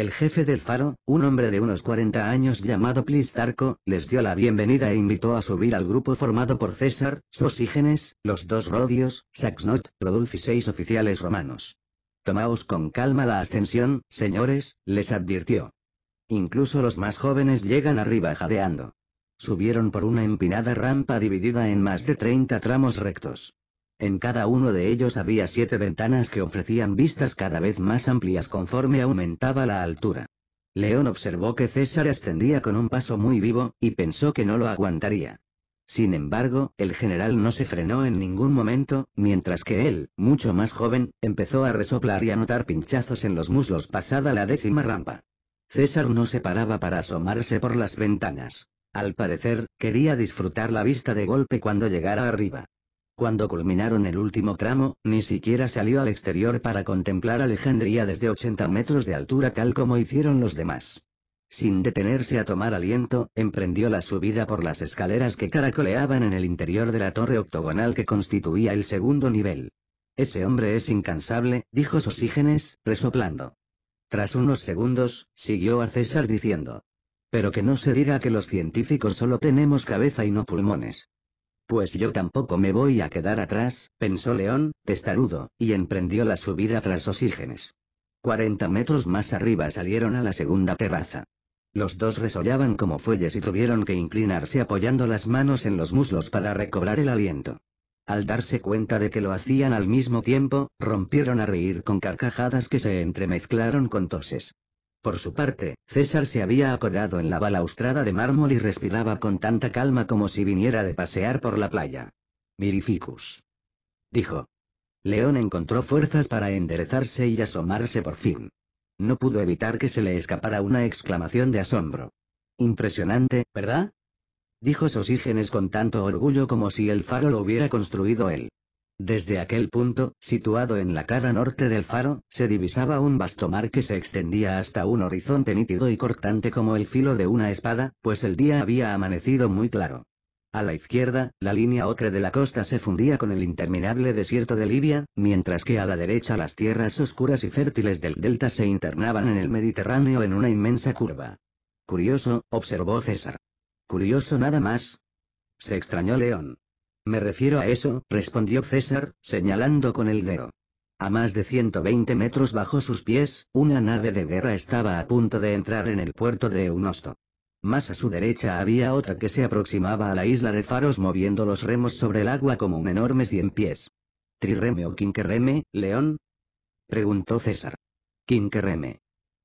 Speaker 1: El jefe del faro, un hombre de unos 40 años llamado Plistarco, les dio la bienvenida e invitó a subir al grupo formado por César, Sosígenes, los dos Rodios, Saxnot, Rodulf y seis oficiales romanos. Tomaos con calma la ascensión, señores, les advirtió. Incluso los más jóvenes llegan arriba jadeando. Subieron por una empinada rampa dividida en más de 30 tramos rectos. En cada uno de ellos había siete ventanas que ofrecían vistas cada vez más amplias conforme aumentaba la altura. León observó que César ascendía con un paso muy vivo, y pensó que no lo aguantaría. Sin embargo, el general no se frenó en ningún momento, mientras que él, mucho más joven, empezó a resoplar y a notar pinchazos en los muslos pasada la décima rampa. César no se paraba para asomarse por las ventanas. Al parecer, quería disfrutar la vista de golpe cuando llegara arriba. Cuando culminaron el último tramo, ni siquiera salió al exterior para contemplar Alejandría desde 80 metros de altura tal como hicieron los demás. Sin detenerse a tomar aliento, emprendió la subida por las escaleras que caracoleaban en el interior de la torre octogonal que constituía el segundo nivel. Ese hombre es incansable, dijo Sosígenes, resoplando. Tras unos segundos, siguió a César diciendo. Pero que no se diga que los científicos solo tenemos cabeza y no pulmones. Pues yo tampoco me voy a quedar atrás, pensó León, testarudo, y emprendió la subida tras Osígenes. Cuarenta metros más arriba salieron a la segunda terraza. Los dos resollaban como fuelles y tuvieron que inclinarse apoyando las manos en los muslos para recobrar el aliento. Al darse cuenta de que lo hacían al mismo tiempo, rompieron a reír con carcajadas que se entremezclaron con toses. Por su parte, César se había acodado en la balaustrada de mármol y respiraba con tanta calma como si viniera de pasear por la playa. Mirificus. Dijo. León encontró fuerzas para enderezarse y asomarse por fin. No pudo evitar que se le escapara una exclamación de asombro. Impresionante, ¿verdad? Dijo Sosígenes con tanto orgullo como si el faro lo hubiera construido él. Desde aquel punto, situado en la cara norte del faro, se divisaba un vasto mar que se extendía hasta un horizonte nítido y cortante como el filo de una espada, pues el día había amanecido muy claro. A la izquierda, la línea ocre de la costa se fundía con el interminable desierto de Libia, mientras que a la derecha las tierras oscuras y fértiles del delta se internaban en el Mediterráneo en una inmensa curva. Curioso, observó César. Curioso nada más. Se extrañó León. Me refiero a eso, respondió César, señalando con el dedo. A más de 120 metros bajo sus pies, una nave de guerra estaba a punto de entrar en el puerto de Eunosto. Más a su derecha había otra que se aproximaba a la isla de Faros moviendo los remos sobre el agua como un enorme cien pies. ¿Trireme o quinquerreme, León? preguntó César. Quinquerreme.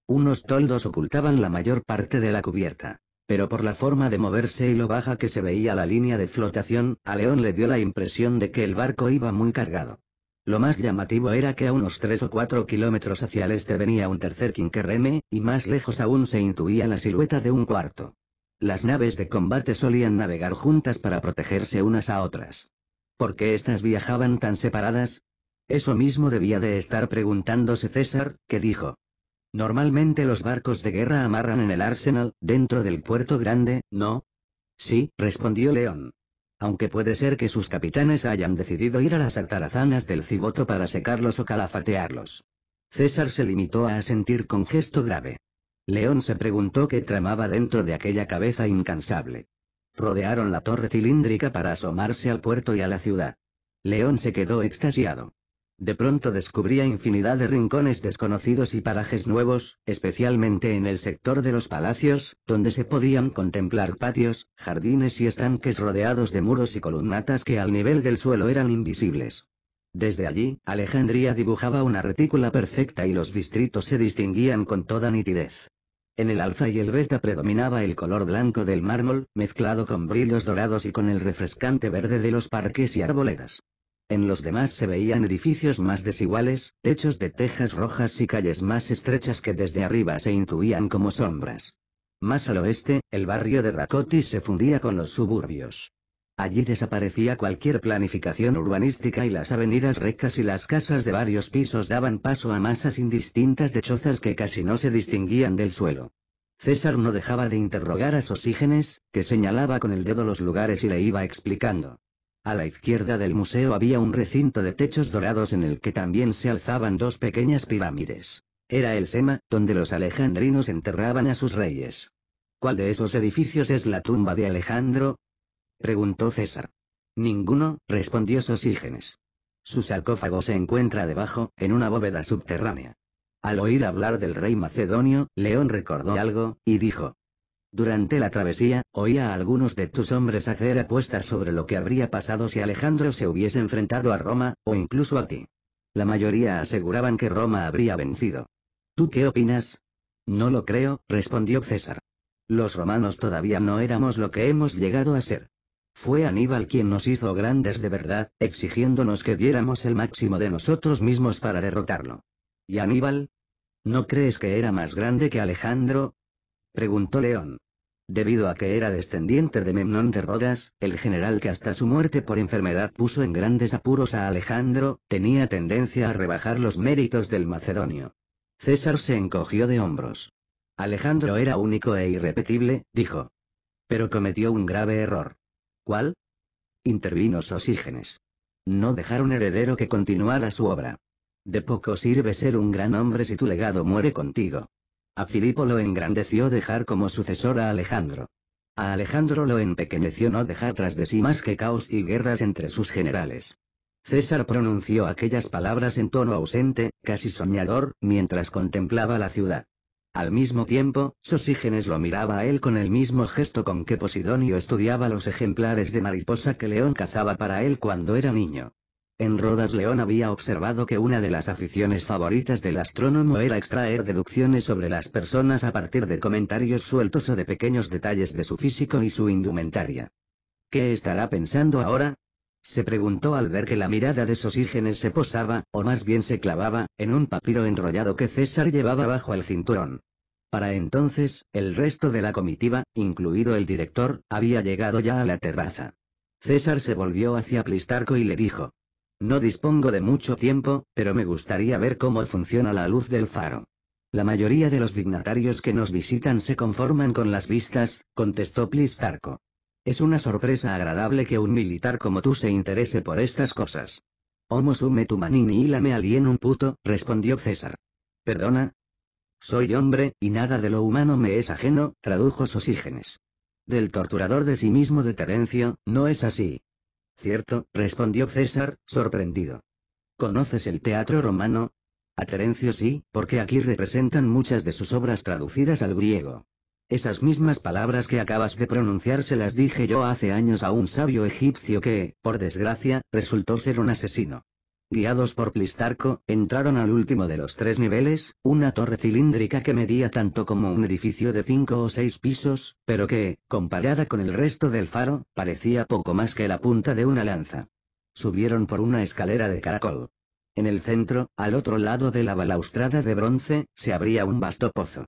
Speaker 1: Unos toldos ocultaban la mayor parte de la cubierta. Pero por la forma de moverse y lo baja que se veía la línea de flotación, a León le dio la impresión de que el barco iba muy cargado. Lo más llamativo era que a unos tres o cuatro kilómetros hacia el este venía un tercer quinquerreme, y más lejos aún se intuía la silueta de un cuarto. Las naves de combate solían navegar juntas para protegerse unas a otras. ¿Por qué éstas viajaban tan separadas? Eso mismo debía de estar preguntándose César, que dijo, Normalmente los barcos de guerra amarran en el Arsenal, dentro del puerto grande, ¿no? Sí, respondió León. Aunque puede ser que sus capitanes hayan decidido ir a las atarazanas del ciboto para secarlos o calafatearlos. César se limitó a asentir con gesto grave. León se preguntó qué tramaba dentro de aquella cabeza incansable. Rodearon la torre cilíndrica para asomarse al puerto y a la ciudad. León se quedó extasiado. De pronto descubría infinidad de rincones desconocidos y parajes nuevos, especialmente en el sector de los palacios, donde se podían contemplar patios, jardines y estanques rodeados de muros y columnatas que al nivel del suelo eran invisibles. Desde allí, Alejandría dibujaba una retícula perfecta y los distritos se distinguían con toda nitidez. En el alfa y el beta predominaba el color blanco del mármol, mezclado con brillos dorados y con el refrescante verde de los parques y arboledas. En los demás se veían edificios más desiguales, techos de tejas rojas y calles más estrechas que desde arriba se intuían como sombras. Más al oeste, el barrio de Racotti se fundía con los suburbios. Allí desaparecía cualquier planificación urbanística y las avenidas rectas y las casas de varios pisos daban paso a masas indistintas de chozas que casi no se distinguían del suelo. César no dejaba de interrogar a Sosígenes, que señalaba con el dedo los lugares y le iba explicando. A la izquierda del museo había un recinto de techos dorados en el que también se alzaban dos pequeñas pirámides. Era el Sema, donde los alejandrinos enterraban a sus reyes. ¿Cuál de esos edificios es la tumba de Alejandro? preguntó César. Ninguno, respondió Sosígenes. Su sarcófago se encuentra debajo, en una bóveda subterránea. Al oír hablar del rey macedonio, León recordó algo, y dijo, durante la travesía, oía a algunos de tus hombres hacer apuestas sobre lo que habría pasado si Alejandro se hubiese enfrentado a Roma, o incluso a ti. La mayoría aseguraban que Roma habría vencido. ¿Tú qué opinas? No lo creo, respondió César. Los romanos todavía no éramos lo que hemos llegado a ser. Fue Aníbal quien nos hizo grandes de verdad, exigiéndonos que diéramos el máximo de nosotros mismos para derrotarlo. ¿Y Aníbal? ¿No crees que era más grande que Alejandro? Preguntó León. Debido a que era descendiente de Memnón de Rodas, el general que hasta su muerte por enfermedad puso en grandes apuros a Alejandro, tenía tendencia a rebajar los méritos del macedonio. César se encogió de hombros. Alejandro era único e irrepetible, dijo. Pero cometió un grave error. ¿Cuál? Intervino Sosígenes. No dejar un heredero que continuara su obra. De poco sirve ser un gran hombre si tu legado muere contigo. A Filipo lo engrandeció dejar como sucesor a Alejandro. A Alejandro lo empequeñeció no dejar tras de sí más que caos y guerras entre sus generales. César pronunció aquellas palabras en tono ausente, casi soñador, mientras contemplaba la ciudad. Al mismo tiempo, Sosígenes lo miraba a él con el mismo gesto con que Posidonio estudiaba los ejemplares de mariposa que León cazaba para él cuando era niño. En Rodas León había observado que una de las aficiones favoritas del astrónomo era extraer deducciones sobre las personas a partir de comentarios sueltos o de pequeños detalles de su físico y su indumentaria. ¿Qué estará pensando ahora? Se preguntó al ver que la mirada de Sosígenes se posaba, o más bien se clavaba, en un papiro enrollado que César llevaba bajo el cinturón. Para entonces, el resto de la comitiva, incluido el director, había llegado ya a la terraza. César se volvió hacia Plistarco y le dijo, no dispongo de mucho tiempo, pero me gustaría ver cómo funciona la luz del faro. La mayoría de los dignatarios que nos visitan se conforman con las vistas, contestó Plistarco. Es una sorpresa agradable que un militar como tú se interese por estas cosas. Homo sume tu manini y lame me alien un puto, respondió César. ¿Perdona? Soy hombre, y nada de lo humano me es ajeno, tradujo Sosígenes. Del torturador de sí mismo de Terencio, no es así. Cierto, respondió César, sorprendido. ¿Conoces el teatro romano? A Terencio sí, porque aquí representan muchas de sus obras traducidas al griego. Esas mismas palabras que acabas de pronunciar se las dije yo hace años a un sabio egipcio que, por desgracia, resultó ser un asesino guiados por Plistarco, entraron al último de los tres niveles, una torre cilíndrica que medía tanto como un edificio de cinco o seis pisos, pero que, comparada con el resto del faro, parecía poco más que la punta de una lanza. Subieron por una escalera de caracol. En el centro, al otro lado de la balaustrada de bronce, se abría un vasto pozo.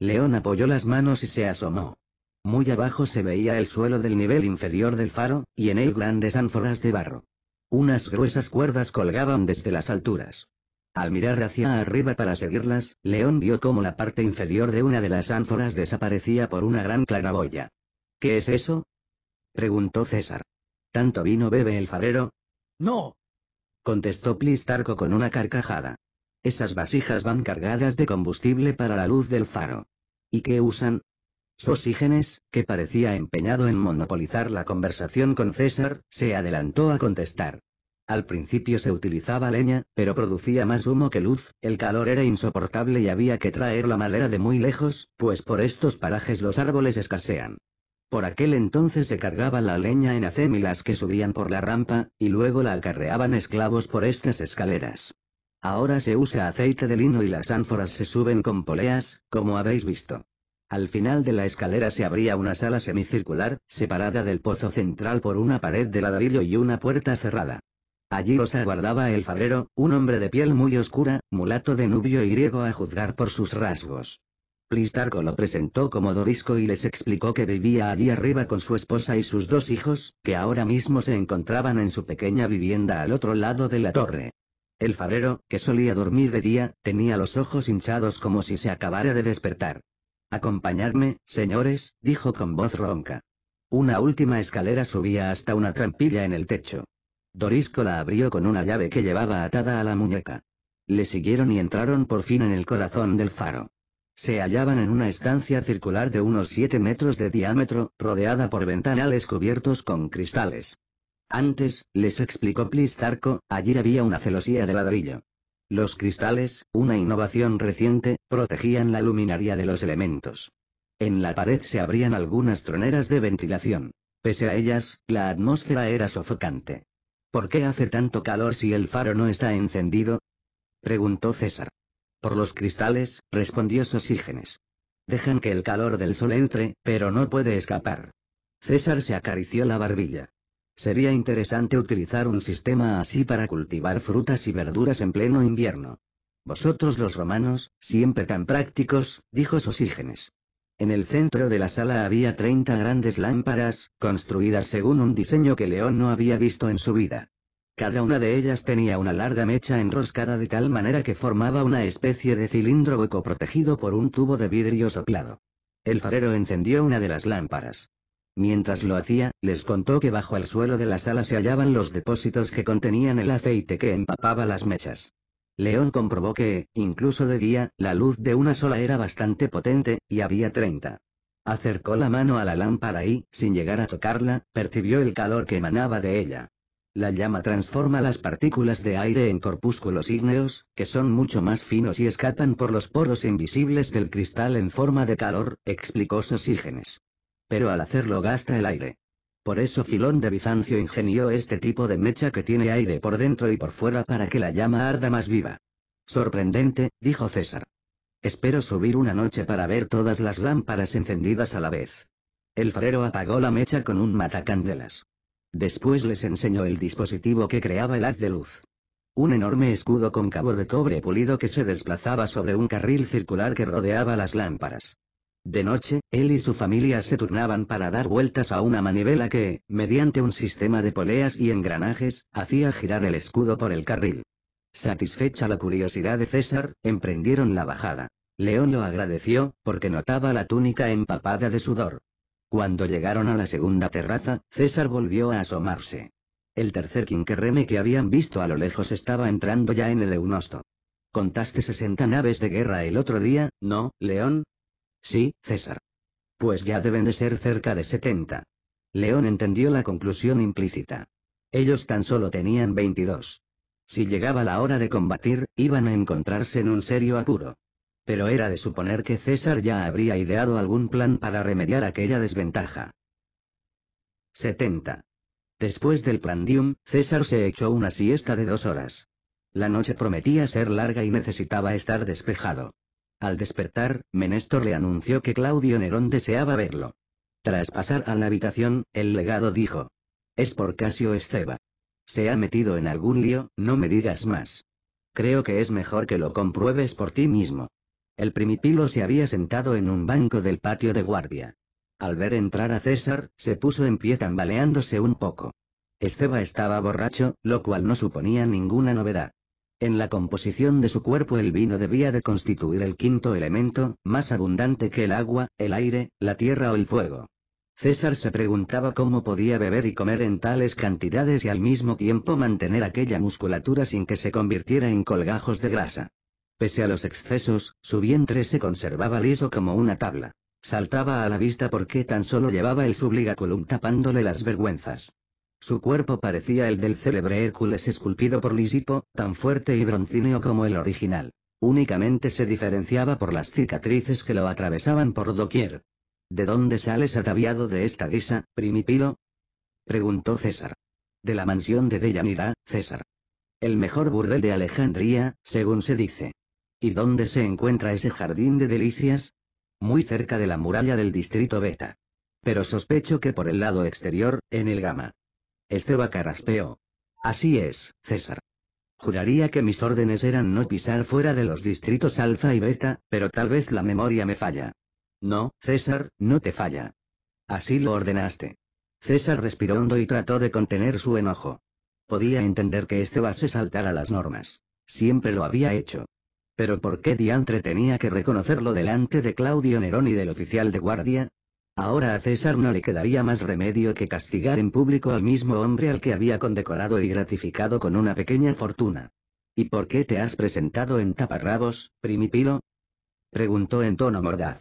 Speaker 1: León apoyó las manos y se asomó. Muy abajo se veía el suelo del nivel inferior del faro, y en él grandes ánforas de barro. Unas gruesas cuerdas colgaban desde las alturas. Al mirar hacia arriba para seguirlas, León vio cómo la parte inferior de una de las ánforas desaparecía por una gran claraboya. ¿Qué es eso? preguntó César. ¿Tanto vino bebe el farero? No. contestó Plistarco con una carcajada. Esas vasijas van cargadas de combustible para la luz del faro. ¿Y qué usan? Sosígenes, que parecía empeñado en monopolizar la conversación con César, se adelantó a contestar. Al principio se utilizaba leña, pero producía más humo que luz, el calor era insoportable y había que traer la madera de muy lejos, pues por estos parajes los árboles escasean. Por aquel entonces se cargaba la leña en acémilas que subían por la rampa, y luego la acarreaban esclavos por estas escaleras. Ahora se usa aceite de lino y las ánforas se suben con poleas, como habéis visto. Al final de la escalera se abría una sala semicircular, separada del pozo central por una pared de ladrillo y una puerta cerrada. Allí los aguardaba el farero, un hombre de piel muy oscura, mulato de nubio y griego a juzgar por sus rasgos. Plistarco lo presentó como Dorisco y les explicó que vivía allí arriba con su esposa y sus dos hijos, que ahora mismo se encontraban en su pequeña vivienda al otro lado de la torre. El farero, que solía dormir de día, tenía los ojos hinchados como si se acabara de despertar. Acompañadme, señores, dijo con voz ronca. Una última escalera subía hasta una trampilla en el techo. Dorisco la abrió con una llave que llevaba atada a la muñeca. Le siguieron y entraron por fin en el corazón del faro. Se hallaban en una estancia circular de unos 7 metros de diámetro, rodeada por ventanales cubiertos con cristales. Antes, les explicó Plistarco, allí había una celosía de ladrillo. Los cristales, una innovación reciente, protegían la luminaria de los elementos. En la pared se abrían algunas troneras de ventilación. Pese a ellas, la atmósfera era sofocante. ¿Por qué hace tanto calor si el faro no está encendido? preguntó César. Por los cristales, respondió Sosígenes. Dejan que el calor del sol entre, pero no puede escapar. César se acarició la barbilla. Sería interesante utilizar un sistema así para cultivar frutas y verduras en pleno invierno. Vosotros los romanos, siempre tan prácticos, dijo Sosígenes. En el centro de la sala había 30 grandes lámparas, construidas según un diseño que León no había visto en su vida. Cada una de ellas tenía una larga mecha enroscada de tal manera que formaba una especie de cilindro hueco protegido por un tubo de vidrio soplado. El farero encendió una de las lámparas. Mientras lo hacía, les contó que bajo el suelo de la sala se hallaban los depósitos que contenían el aceite que empapaba las mechas. León comprobó que, incluso de día, la luz de una sola era bastante potente, y había treinta. Acercó la mano a la lámpara y, sin llegar a tocarla, percibió el calor que emanaba de ella. La llama transforma las partículas de aire en corpúsculos ígneos, que son mucho más finos y escapan por los poros invisibles del cristal en forma de calor, explicó Sosígenes pero al hacerlo gasta el aire. Por eso Filón de Bizancio ingenió este tipo de mecha que tiene aire por dentro y por fuera para que la llama arda más viva. Sorprendente, dijo César. Espero subir una noche para ver todas las lámparas encendidas a la vez. El farero apagó la mecha con un matacandelas. Después les enseñó el dispositivo que creaba el haz de luz. Un enorme escudo con cabo de cobre pulido que se desplazaba sobre un carril circular que rodeaba las lámparas. De noche, él y su familia se turnaban para dar vueltas a una manivela que, mediante un sistema de poleas y engranajes, hacía girar el escudo por el carril. Satisfecha la curiosidad de César, emprendieron la bajada. León lo agradeció, porque notaba la túnica empapada de sudor. Cuando llegaron a la segunda terraza, César volvió a asomarse. El tercer quinquerreme que habían visto a lo lejos estaba entrando ya en el Eunosto. Contaste 60 naves de guerra el otro día, ¿no, León? Sí, César. Pues ya deben de ser cerca de 70. León entendió la conclusión implícita. Ellos tan solo tenían 22. Si llegaba la hora de combatir, iban a encontrarse en un serio apuro. Pero era de suponer que César ya habría ideado algún plan para remediar aquella desventaja. 70. Después del prandium, César se echó una siesta de dos horas. La noche prometía ser larga y necesitaba estar despejado. Al despertar, Menéstor le anunció que Claudio Nerón deseaba verlo. Tras pasar a la habitación, el legado dijo. Es por Casio Esteba. Se ha metido en algún lío, no me digas más. Creo que es mejor que lo compruebes por ti mismo. El primipilo se había sentado en un banco del patio de guardia. Al ver entrar a César, se puso en pie tambaleándose un poco. Esteba estaba borracho, lo cual no suponía ninguna novedad. En la composición de su cuerpo el vino debía de constituir el quinto elemento, más abundante que el agua, el aire, la tierra o el fuego. César se preguntaba cómo podía beber y comer en tales cantidades y al mismo tiempo mantener aquella musculatura sin que se convirtiera en colgajos de grasa. Pese a los excesos, su vientre se conservaba liso como una tabla. Saltaba a la vista porque tan solo llevaba el subligaculum tapándole las vergüenzas. Su cuerpo parecía el del célebre Hércules esculpido por Lisipo, tan fuerte y broncíneo como el original. Únicamente se diferenciaba por las cicatrices que lo atravesaban por doquier. ¿De dónde sales ataviado de esta guisa, primipilo? preguntó César. De la mansión de Deyanira, César. El mejor burdel de Alejandría, según se dice. ¿Y dónde se encuentra ese jardín de delicias? Muy cerca de la muralla del distrito Beta. Pero sospecho que por el lado exterior, en el Gama. Esteba caraspeó. Así es, César. Juraría que mis órdenes eran no pisar fuera de los distritos alfa y beta, pero tal vez la memoria me falla. No, César, no te falla. Así lo ordenaste. César respiró hondo y trató de contener su enojo. Podía entender que Esteba se saltara las normas. Siempre lo había hecho. Pero ¿por qué Diantre tenía que reconocerlo delante de Claudio Nerón y del oficial de guardia? Ahora a César no le quedaría más remedio que castigar en público al mismo hombre al que había condecorado y gratificado con una pequeña fortuna. ¿Y por qué te has presentado en taparrabos, primipilo? preguntó en tono mordaz.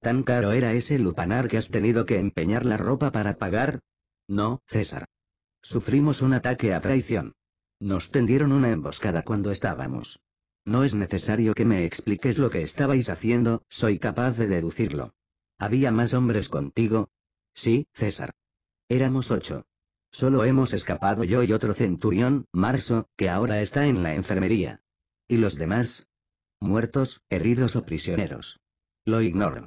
Speaker 1: ¿Tan caro era ese lupanar que has tenido que empeñar la ropa para pagar? No, César. Sufrimos un ataque a traición. Nos tendieron una emboscada cuando estábamos. No es necesario que me expliques lo que estabais haciendo, soy capaz de deducirlo. Había más hombres contigo. Sí, César. Éramos ocho. Solo hemos escapado yo y otro centurión, Marzo, que ahora está en la enfermería. ¿Y los demás? Muertos, heridos o prisioneros. Lo ignoro.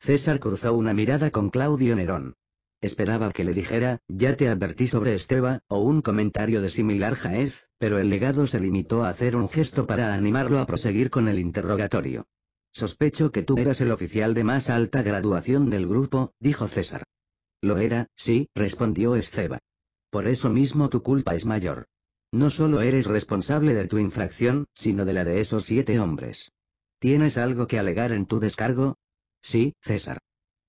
Speaker 1: César cruzó una mirada con Claudio Nerón. Esperaba que le dijera, ya te advertí sobre Esteba, o un comentario de similar jaez, pero el legado se limitó a hacer un gesto para animarlo a proseguir con el interrogatorio. Sospecho que tú eras el oficial de más alta graduación del grupo, dijo César. Lo era, sí, respondió Esteba. Por eso mismo tu culpa es mayor. No solo eres responsable de tu infracción, sino de la de esos siete hombres. ¿Tienes algo que alegar en tu descargo? Sí, César.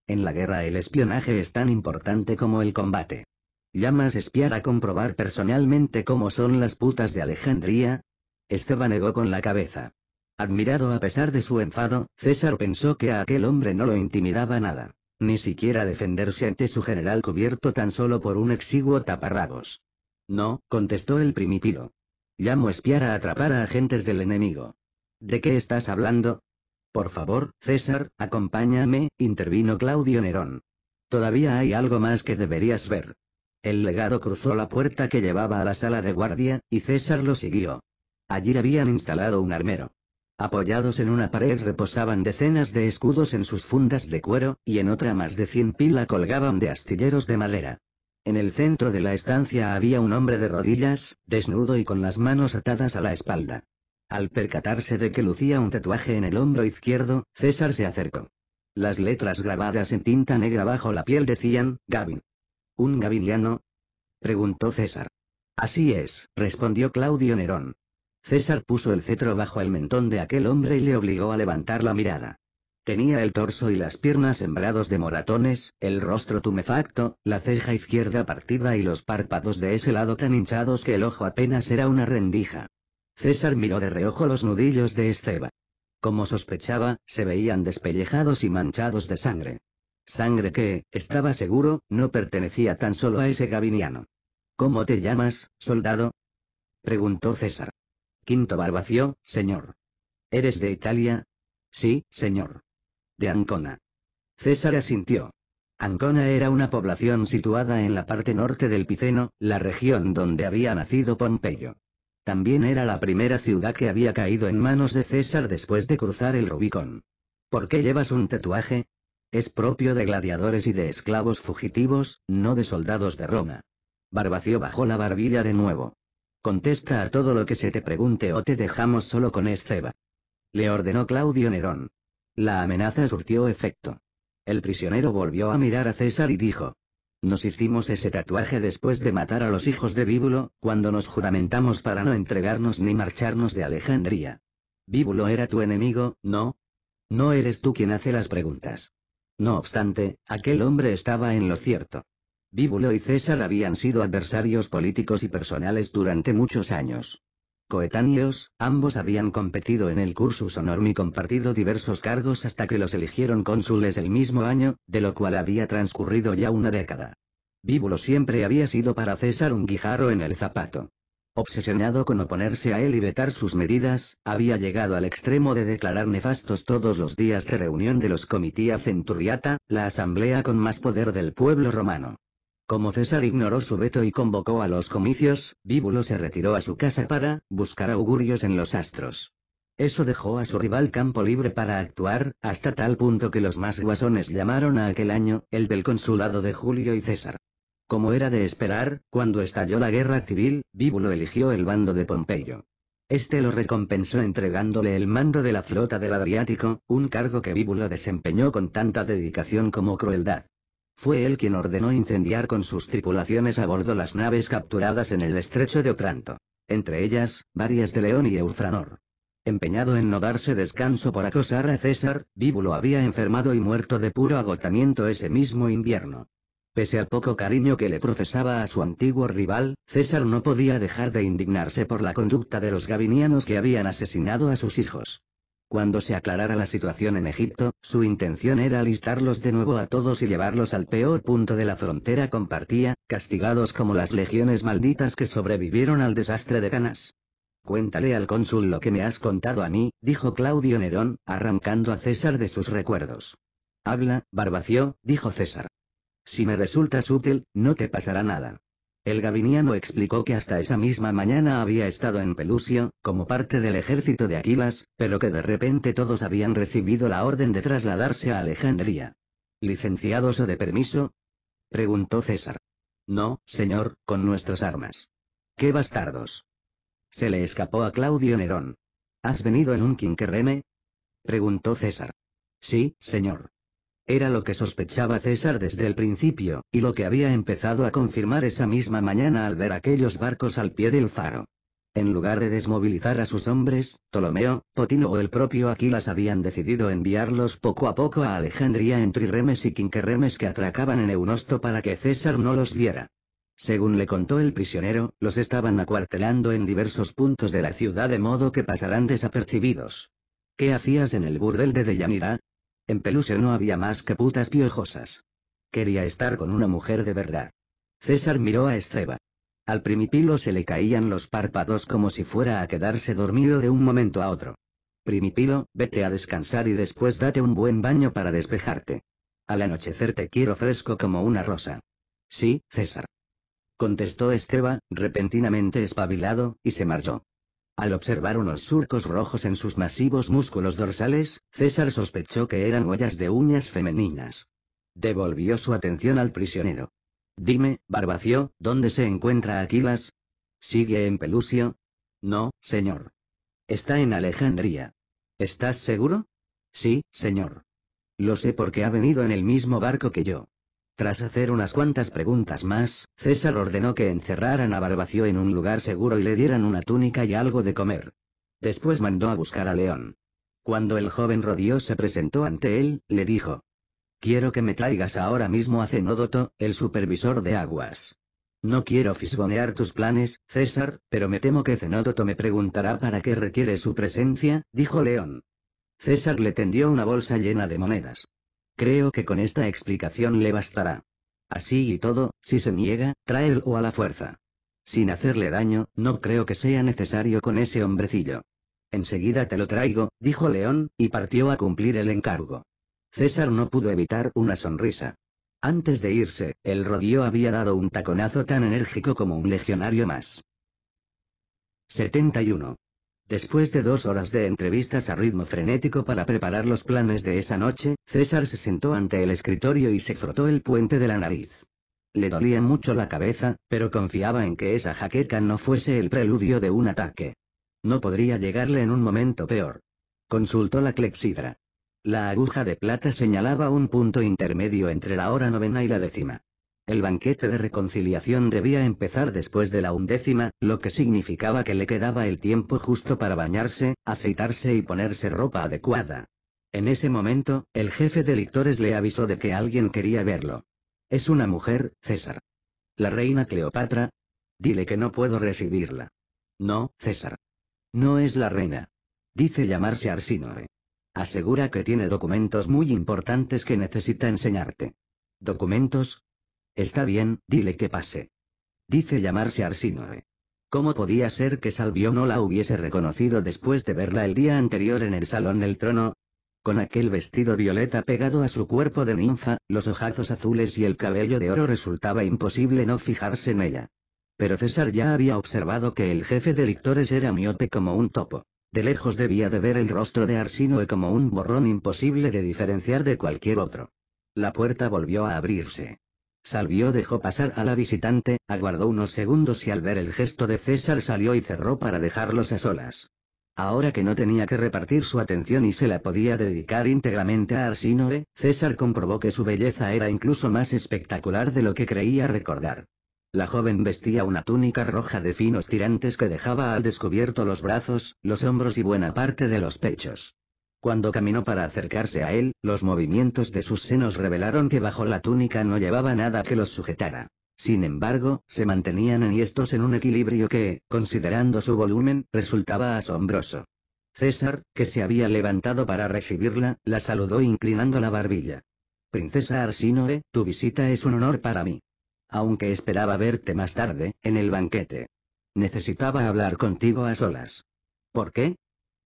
Speaker 1: En la guerra el espionaje es tan importante como el combate. ¿Llamas espiar a comprobar personalmente cómo son las putas de Alejandría? Esteba negó con la cabeza. Admirado a pesar de su enfado, César pensó que a aquel hombre no lo intimidaba nada. Ni siquiera defenderse ante su general cubierto tan solo por un exiguo taparrabos. No, contestó el primitivo. Llamo espiar a atrapar a agentes del enemigo. ¿De qué estás hablando? Por favor, César, acompáñame, intervino Claudio Nerón. Todavía hay algo más que deberías ver. El legado cruzó la puerta que llevaba a la sala de guardia, y César lo siguió. Allí habían instalado un armero. Apoyados en una pared reposaban decenas de escudos en sus fundas de cuero, y en otra más de cien pila colgaban de astilleros de madera. En el centro de la estancia había un hombre de rodillas, desnudo y con las manos atadas a la espalda. Al percatarse de que lucía un tatuaje en el hombro izquierdo, César se acercó. Las letras grabadas en tinta negra bajo la piel decían, Gavin. ¿Un gaviniano? preguntó César. Así es, respondió Claudio Nerón. César puso el cetro bajo el mentón de aquel hombre y le obligó a levantar la mirada. Tenía el torso y las piernas sembrados de moratones, el rostro tumefacto, la ceja izquierda partida y los párpados de ese lado tan hinchados que el ojo apenas era una rendija. César miró de reojo los nudillos de Esteba. Como sospechaba, se veían despellejados y manchados de sangre. Sangre que, estaba seguro, no pertenecía tan solo a ese gaviniano. ¿Cómo te llamas, soldado? preguntó César. Quinto Barbacio, señor. ¿Eres de Italia? Sí, señor. De Ancona. César asintió. Ancona era una población situada en la parte norte del Piceno, la región donde había nacido Pompeyo. También era la primera ciudad que había caído en manos de César después de cruzar el Rubicón. ¿Por qué llevas un tatuaje? Es propio de gladiadores y de esclavos fugitivos, no de soldados de Roma. Barbacio bajó la barbilla de nuevo. Contesta a todo lo que se te pregunte o te dejamos solo con Esteba. Le ordenó Claudio Nerón. La amenaza surtió efecto. El prisionero volvió a mirar a César y dijo. Nos hicimos ese tatuaje después de matar a los hijos de Bíbulo, cuando nos juramentamos para no entregarnos ni marcharnos de Alejandría. Bíbulo era tu enemigo, ¿no? No eres tú quien hace las preguntas. No obstante, aquel hombre estaba en lo cierto. Víbulo y César habían sido adversarios políticos y personales durante muchos años. Coetáneos, ambos habían competido en el cursus honorum y compartido diversos cargos hasta que los eligieron cónsules el mismo año, de lo cual había transcurrido ya una década. Bíbulo siempre había sido para César un guijarro en el zapato. Obsesionado con oponerse a él y vetar sus medidas, había llegado al extremo de declarar nefastos todos los días de reunión de los Comitia Centuriata, la asamblea con más poder del pueblo romano. Como César ignoró su veto y convocó a los comicios, Víbulo se retiró a su casa para buscar augurios en los astros. Eso dejó a su rival campo libre para actuar, hasta tal punto que los más guasones llamaron a aquel año, el del consulado de Julio y César. Como era de esperar, cuando estalló la guerra civil, Víbulo eligió el bando de Pompeyo. Este lo recompensó entregándole el mando de la flota del Adriático, un cargo que Víbulo desempeñó con tanta dedicación como crueldad. Fue él quien ordenó incendiar con sus tripulaciones a bordo las naves capturadas en el estrecho de Otranto. Entre ellas, varias de León y Eufranor. Empeñado en no darse descanso por acosar a César, Bíbulo había enfermado y muerto de puro agotamiento ese mismo invierno. Pese al poco cariño que le profesaba a su antiguo rival, César no podía dejar de indignarse por la conducta de los gabinianos que habían asesinado a sus hijos. Cuando se aclarara la situación en Egipto, su intención era alistarlos de nuevo a todos y llevarlos al peor punto de la frontera compartía, castigados como las legiones malditas que sobrevivieron al desastre de Canas. Cuéntale al cónsul lo que me has contado a mí, dijo Claudio Nerón, arrancando a César de sus recuerdos. Habla, Barbacio, dijo César. Si me resultas útil, no te pasará nada. El gabiniano explicó que hasta esa misma mañana había estado en Pelusio, como parte del ejército de Aquilas, pero que de repente todos habían recibido la orden de trasladarse a Alejandría. ¿Licenciados o de permiso? preguntó César. No, señor, con nuestras armas. ¡Qué bastardos! Se le escapó a Claudio Nerón. ¿Has venido en un quinquerreme? preguntó César. Sí, señor. Era lo que sospechaba César desde el principio, y lo que había empezado a confirmar esa misma mañana al ver aquellos barcos al pie del faro. En lugar de desmovilizar a sus hombres, Ptolomeo, Potino o el propio Aquilas habían decidido enviarlos poco a poco a Alejandría en Remes y quinquerremes que atracaban en Eunosto para que César no los viera. Según le contó el prisionero, los estaban acuartelando en diversos puntos de la ciudad de modo que pasarán desapercibidos. ¿Qué hacías en el burdel de Deyanira, en Pelusio no había más que putas piojosas. Quería estar con una mujer de verdad. César miró a Esteba. Al primipilo se le caían los párpados como si fuera a quedarse dormido de un momento a otro. Primipilo, vete a descansar y después date un buen baño para despejarte. Al anochecer te quiero fresco como una rosa. Sí, César. Contestó Esteba, repentinamente espabilado, y se marchó. Al observar unos surcos rojos en sus masivos músculos dorsales, César sospechó que eran huellas de uñas femeninas. Devolvió su atención al prisionero. Dime, Barbacio, ¿dónde se encuentra Aquilas? ¿Sigue en Pelusio? No, señor. Está en Alejandría. ¿Estás seguro? Sí, señor. Lo sé porque ha venido en el mismo barco que yo. Tras hacer unas cuantas preguntas más, César ordenó que encerraran a Barbacio en un lugar seguro y le dieran una túnica y algo de comer. Después mandó a buscar a León. Cuando el joven Rodío se presentó ante él, le dijo. Quiero que me traigas ahora mismo a Cenódoto, el supervisor de aguas. No quiero fisgonear tus planes, César, pero me temo que Cenódoto me preguntará para qué requiere su presencia, dijo León. César le tendió una bolsa llena de monedas. Creo que con esta explicación le bastará. Así y todo, si se niega, traerlo a la fuerza. Sin hacerle daño, no creo que sea necesario con ese hombrecillo. Enseguida te lo traigo, dijo León, y partió a cumplir el encargo. César no pudo evitar una sonrisa. Antes de irse, el rodillo había dado un taconazo tan enérgico como un legionario más. 71. Después de dos horas de entrevistas a ritmo frenético para preparar los planes de esa noche, César se sentó ante el escritorio y se frotó el puente de la nariz. Le dolía mucho la cabeza, pero confiaba en que esa jaqueca no fuese el preludio de un ataque. No podría llegarle en un momento peor. Consultó la clepsidra. La aguja de plata señalaba un punto intermedio entre la hora novena y la décima. El banquete de reconciliación debía empezar después de la undécima, lo que significaba que le quedaba el tiempo justo para bañarse, afeitarse y ponerse ropa adecuada. En ese momento, el jefe de lictores le avisó de que alguien quería verlo. Es una mujer, César. La reina Cleopatra. Dile que no puedo recibirla. No, César. No es la reina. Dice llamarse Arsinoe. Asegura que tiene documentos muy importantes que necesita enseñarte. ¿Documentos? Está bien, dile que pase. Dice llamarse Arsinoe. ¿Cómo podía ser que Salvio no la hubiese reconocido después de verla el día anterior en el Salón del Trono? Con aquel vestido violeta pegado a su cuerpo de ninfa, los ojazos azules y el cabello de oro resultaba imposible no fijarse en ella. Pero César ya había observado que el jefe de lictores era miope como un topo. De lejos debía de ver el rostro de Arsinoe como un borrón imposible de diferenciar de cualquier otro. La puerta volvió a abrirse. Salvió dejó pasar a la visitante, aguardó unos segundos y al ver el gesto de César salió y cerró para dejarlos a solas. Ahora que no tenía que repartir su atención y se la podía dedicar íntegramente a Arsinoe, César comprobó que su belleza era incluso más espectacular de lo que creía recordar. La joven vestía una túnica roja de finos tirantes que dejaba al descubierto los brazos, los hombros y buena parte de los pechos. Cuando caminó para acercarse a él, los movimientos de sus senos revelaron que bajo la túnica no llevaba nada que los sujetara. Sin embargo, se mantenían enhiestos en un equilibrio que, considerando su volumen, resultaba asombroso. César, que se había levantado para recibirla, la saludó inclinando la barbilla. Princesa Arsinoe, tu visita es un honor para mí. Aunque esperaba verte más tarde, en el banquete. Necesitaba hablar contigo a solas. ¿Por qué?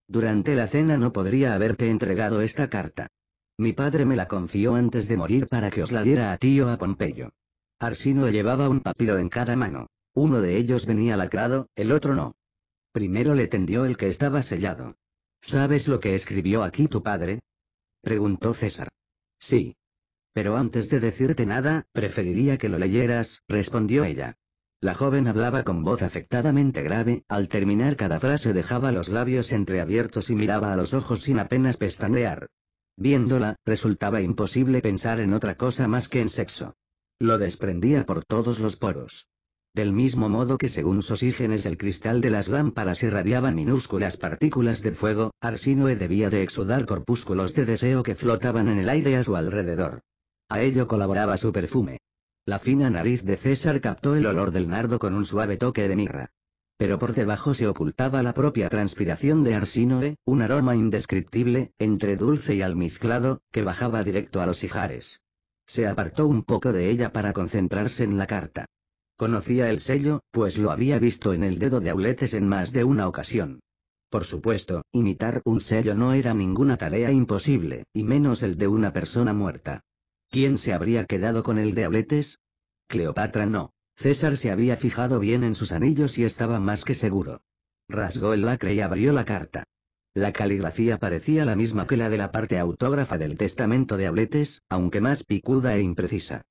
Speaker 1: Durante la cena no podría haberte entregado esta carta. Mi padre me la confió antes de morir para que os la diera a ti o a Pompeyo. Arsino llevaba un papiro en cada mano. Uno de ellos venía lacrado, el otro no. Primero le tendió el que estaba sellado. ¿Sabes lo que escribió aquí tu padre? Preguntó César. Sí. Pero antes de decirte nada, preferiría que lo leyeras, respondió ella. La joven hablaba con voz afectadamente grave, al terminar cada frase dejaba los labios entreabiertos y miraba a los ojos sin apenas pestanear. Viéndola, resultaba imposible pensar en otra cosa más que en sexo. Lo desprendía por todos los poros. Del mismo modo que según sus Sosígenes el cristal de las lámparas irradiaba minúsculas partículas de fuego, Arsinoe debía de exudar corpúsculos de deseo que flotaban en el aire a su alrededor. A ello colaboraba su perfume. La fina nariz de César captó el olor del nardo con un suave toque de mirra. Pero por debajo se ocultaba la propia transpiración de Arsinoe, un aroma indescriptible, entre dulce y almizclado, que bajaba directo a los hijares. Se apartó un poco de ella para concentrarse en la carta. Conocía el sello, pues lo había visto en el dedo de Auletes en más de una ocasión. Por supuesto, imitar un sello no era ninguna tarea imposible, y menos el de una persona muerta. ¿Quién se habría quedado con el de Abletes? Cleopatra no. César se había fijado bien en sus anillos y estaba más que seguro. Rasgó el lacre y abrió la carta. La caligrafía parecía la misma que la de la parte autógrafa del testamento de Abletes, aunque más picuda e imprecisa.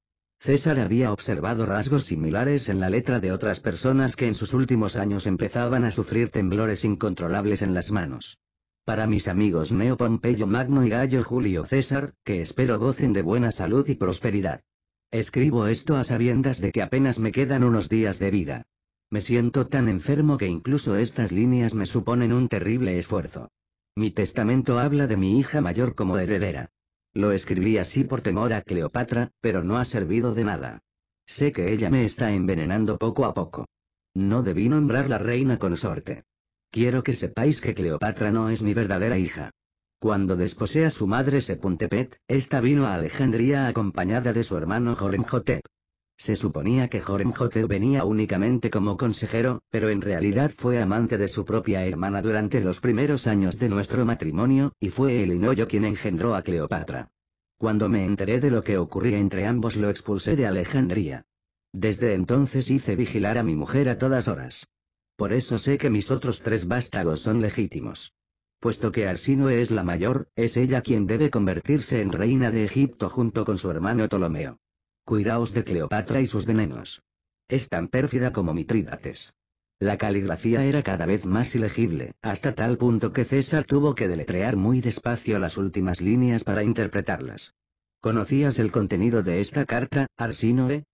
Speaker 1: César había observado rasgos similares en la letra de otras personas que en sus últimos años empezaban a sufrir temblores incontrolables en las manos. Para mis amigos Neo Pompeyo Magno y Gallo Julio César, que espero gocen de buena salud y prosperidad. Escribo esto a sabiendas de que apenas me quedan unos días de vida. Me siento tan enfermo que incluso estas líneas me suponen un terrible esfuerzo. Mi testamento habla de mi hija mayor como heredera. Lo escribí así por temor a Cleopatra, pero no ha servido de nada. Sé que ella me está envenenando poco a poco. No debí nombrar la reina consorte. Quiero que sepáis que Cleopatra no es mi verdadera hija. Cuando desposé a su madre Sepuntepet, esta vino a Alejandría acompañada de su hermano Jotep. Se suponía que Jorenjotep venía únicamente como consejero, pero en realidad fue amante de su propia hermana durante los primeros años de nuestro matrimonio, y fue yo quien engendró a Cleopatra. Cuando me enteré de lo que ocurría entre ambos lo expulsé de Alejandría. Desde entonces hice vigilar a mi mujer a todas horas. Por eso sé que mis otros tres vástagos son legítimos. Puesto que Arsinoe es la mayor, es ella quien debe convertirse en reina de Egipto junto con su hermano Ptolomeo. Cuidaos de Cleopatra y sus venenos. Es tan pérfida como Mitrídates. La caligrafía era cada vez más ilegible, hasta tal punto que César tuvo que deletrear muy despacio las últimas líneas para interpretarlas. ¿Conocías el contenido de esta carta, Arsinoe?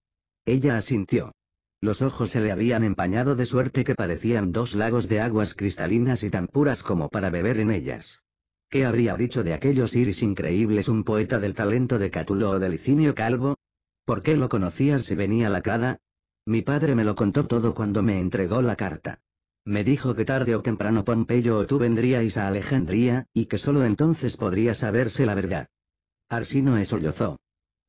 Speaker 1: Ella asintió. Los ojos se le habían empañado de suerte que parecían dos lagos de aguas cristalinas y tan puras como para beber en ellas. ¿Qué habría dicho de aquellos iris increíbles un poeta del talento de Catulo o de Licinio Calvo? ¿Por qué lo conocías si venía la lacada? Mi padre me lo contó todo cuando me entregó la carta. Me dijo que tarde o temprano Pompeyo o tú vendríais a Alejandría, y que solo entonces podría saberse la verdad. Arsino sollozó.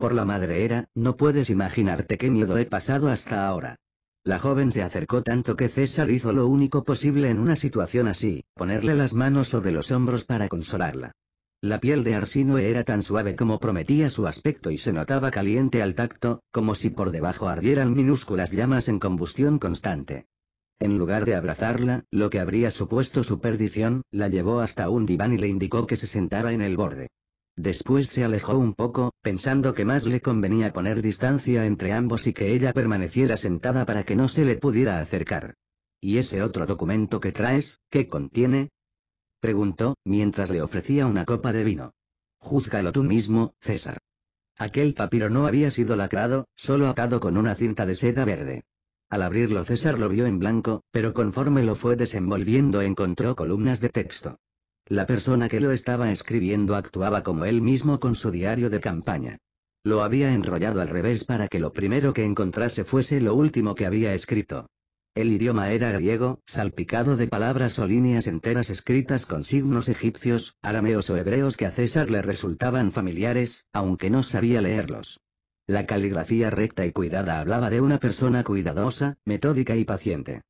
Speaker 1: Por la madre era, no puedes imaginarte qué miedo he pasado hasta ahora. La joven se acercó tanto que César hizo lo único posible en una situación así, ponerle las manos sobre los hombros para consolarla. La piel de Arsinoe era tan suave como prometía su aspecto y se notaba caliente al tacto, como si por debajo ardieran minúsculas llamas en combustión constante. En lugar de abrazarla, lo que habría supuesto su perdición, la llevó hasta un diván y le indicó que se sentara en el borde. Después se alejó un poco, pensando que más le convenía poner distancia entre ambos y que ella permaneciera sentada para que no se le pudiera acercar. ¿Y ese otro documento que traes, qué contiene? preguntó, mientras le ofrecía una copa de vino. Júzgalo tú mismo, César. Aquel papiro no había sido lacrado, solo atado con una cinta de seda verde. Al abrirlo César lo vio en blanco, pero conforme lo fue desenvolviendo encontró columnas de texto. La persona que lo estaba escribiendo actuaba como él mismo con su diario de campaña. Lo había enrollado al revés para que lo primero que encontrase fuese lo último que había escrito. El idioma era griego, salpicado de palabras o líneas enteras escritas con signos egipcios, arameos o hebreos que a César le resultaban familiares, aunque no sabía leerlos. La caligrafía recta y cuidada hablaba de una persona cuidadosa, metódica y paciente.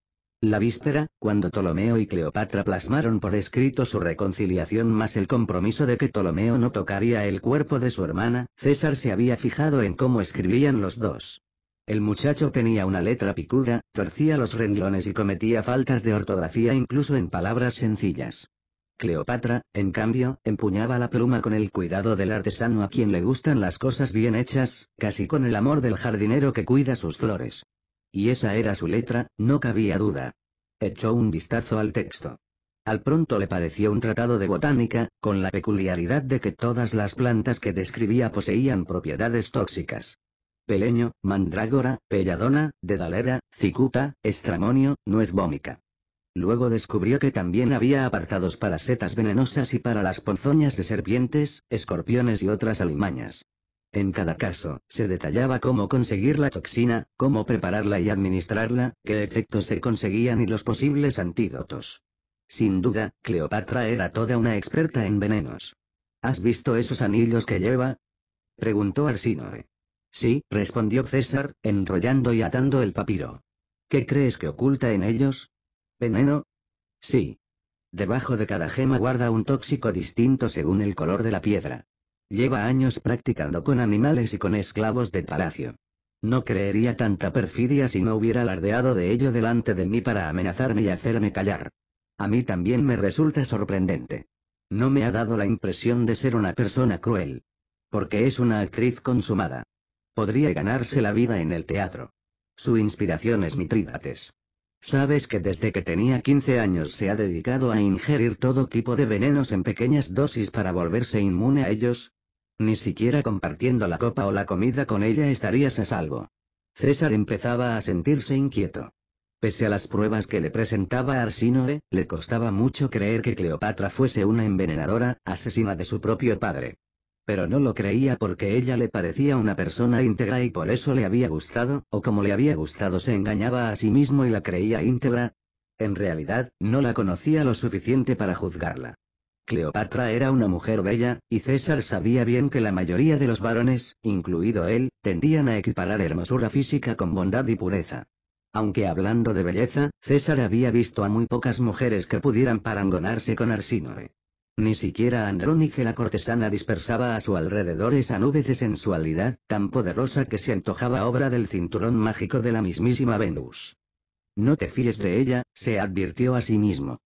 Speaker 1: La víspera, cuando Ptolomeo y Cleopatra plasmaron por escrito su reconciliación más el compromiso de que Ptolomeo no tocaría el cuerpo de su hermana, César se había fijado en cómo escribían los dos. El muchacho tenía una letra picuda, torcía los renglones y cometía faltas de ortografía incluso en palabras sencillas. Cleopatra, en cambio, empuñaba la pluma con el cuidado del artesano a quien le gustan las cosas bien hechas, casi con el amor del jardinero que cuida sus flores. Y esa era su letra, no cabía duda. Echó un vistazo al texto. Al pronto le pareció un tratado de botánica, con la peculiaridad de que todas las plantas que describía poseían propiedades tóxicas. Peleño, mandrágora, pelladona, dedalera, cicuta, estramonio, nuez vómica. Luego descubrió que también había apartados para setas venenosas y para las ponzoñas de serpientes, escorpiones y otras alimañas. En cada caso, se detallaba cómo conseguir la toxina, cómo prepararla y administrarla, qué efectos se conseguían y los posibles antídotos. Sin duda, Cleopatra era toda una experta en venenos. ¿Has visto esos anillos que lleva? preguntó Arsinoe. Sí, respondió César, enrollando y atando el papiro. ¿Qué crees que oculta en ellos? ¿Veneno? Sí. Debajo de cada gema guarda un tóxico distinto según el color de la piedra. Lleva años practicando con animales y con esclavos de palacio. No creería tanta perfidia si no hubiera alardeado de ello delante de mí para amenazarme y hacerme callar. A mí también me resulta sorprendente. No me ha dado la impresión de ser una persona cruel. Porque es una actriz consumada. Podría ganarse la vida en el teatro. Su inspiración es Mitrídates. Sabes que desde que tenía 15 años se ha dedicado a ingerir todo tipo de venenos en pequeñas dosis para volverse inmune a ellos, ni siquiera compartiendo la copa o la comida con ella estarías a salvo. César empezaba a sentirse inquieto. Pese a las pruebas que le presentaba Arsinoe, le costaba mucho creer que Cleopatra fuese una envenenadora, asesina de su propio padre. Pero no lo creía porque ella le parecía una persona íntegra y por eso le había gustado, o como le había gustado se engañaba a sí mismo y la creía íntegra. En realidad, no la conocía lo suficiente para juzgarla. Cleopatra era una mujer bella, y César sabía bien que la mayoría de los varones, incluido él, tendían a equiparar hermosura física con bondad y pureza. Aunque hablando de belleza, César había visto a muy pocas mujeres que pudieran parangonarse con Arsínoe. Ni siquiera Andrónice la cortesana dispersaba a su alrededor esa nube de sensualidad, tan poderosa que se antojaba obra del cinturón mágico de la mismísima Venus. No te fíes de ella, se advirtió a sí mismo.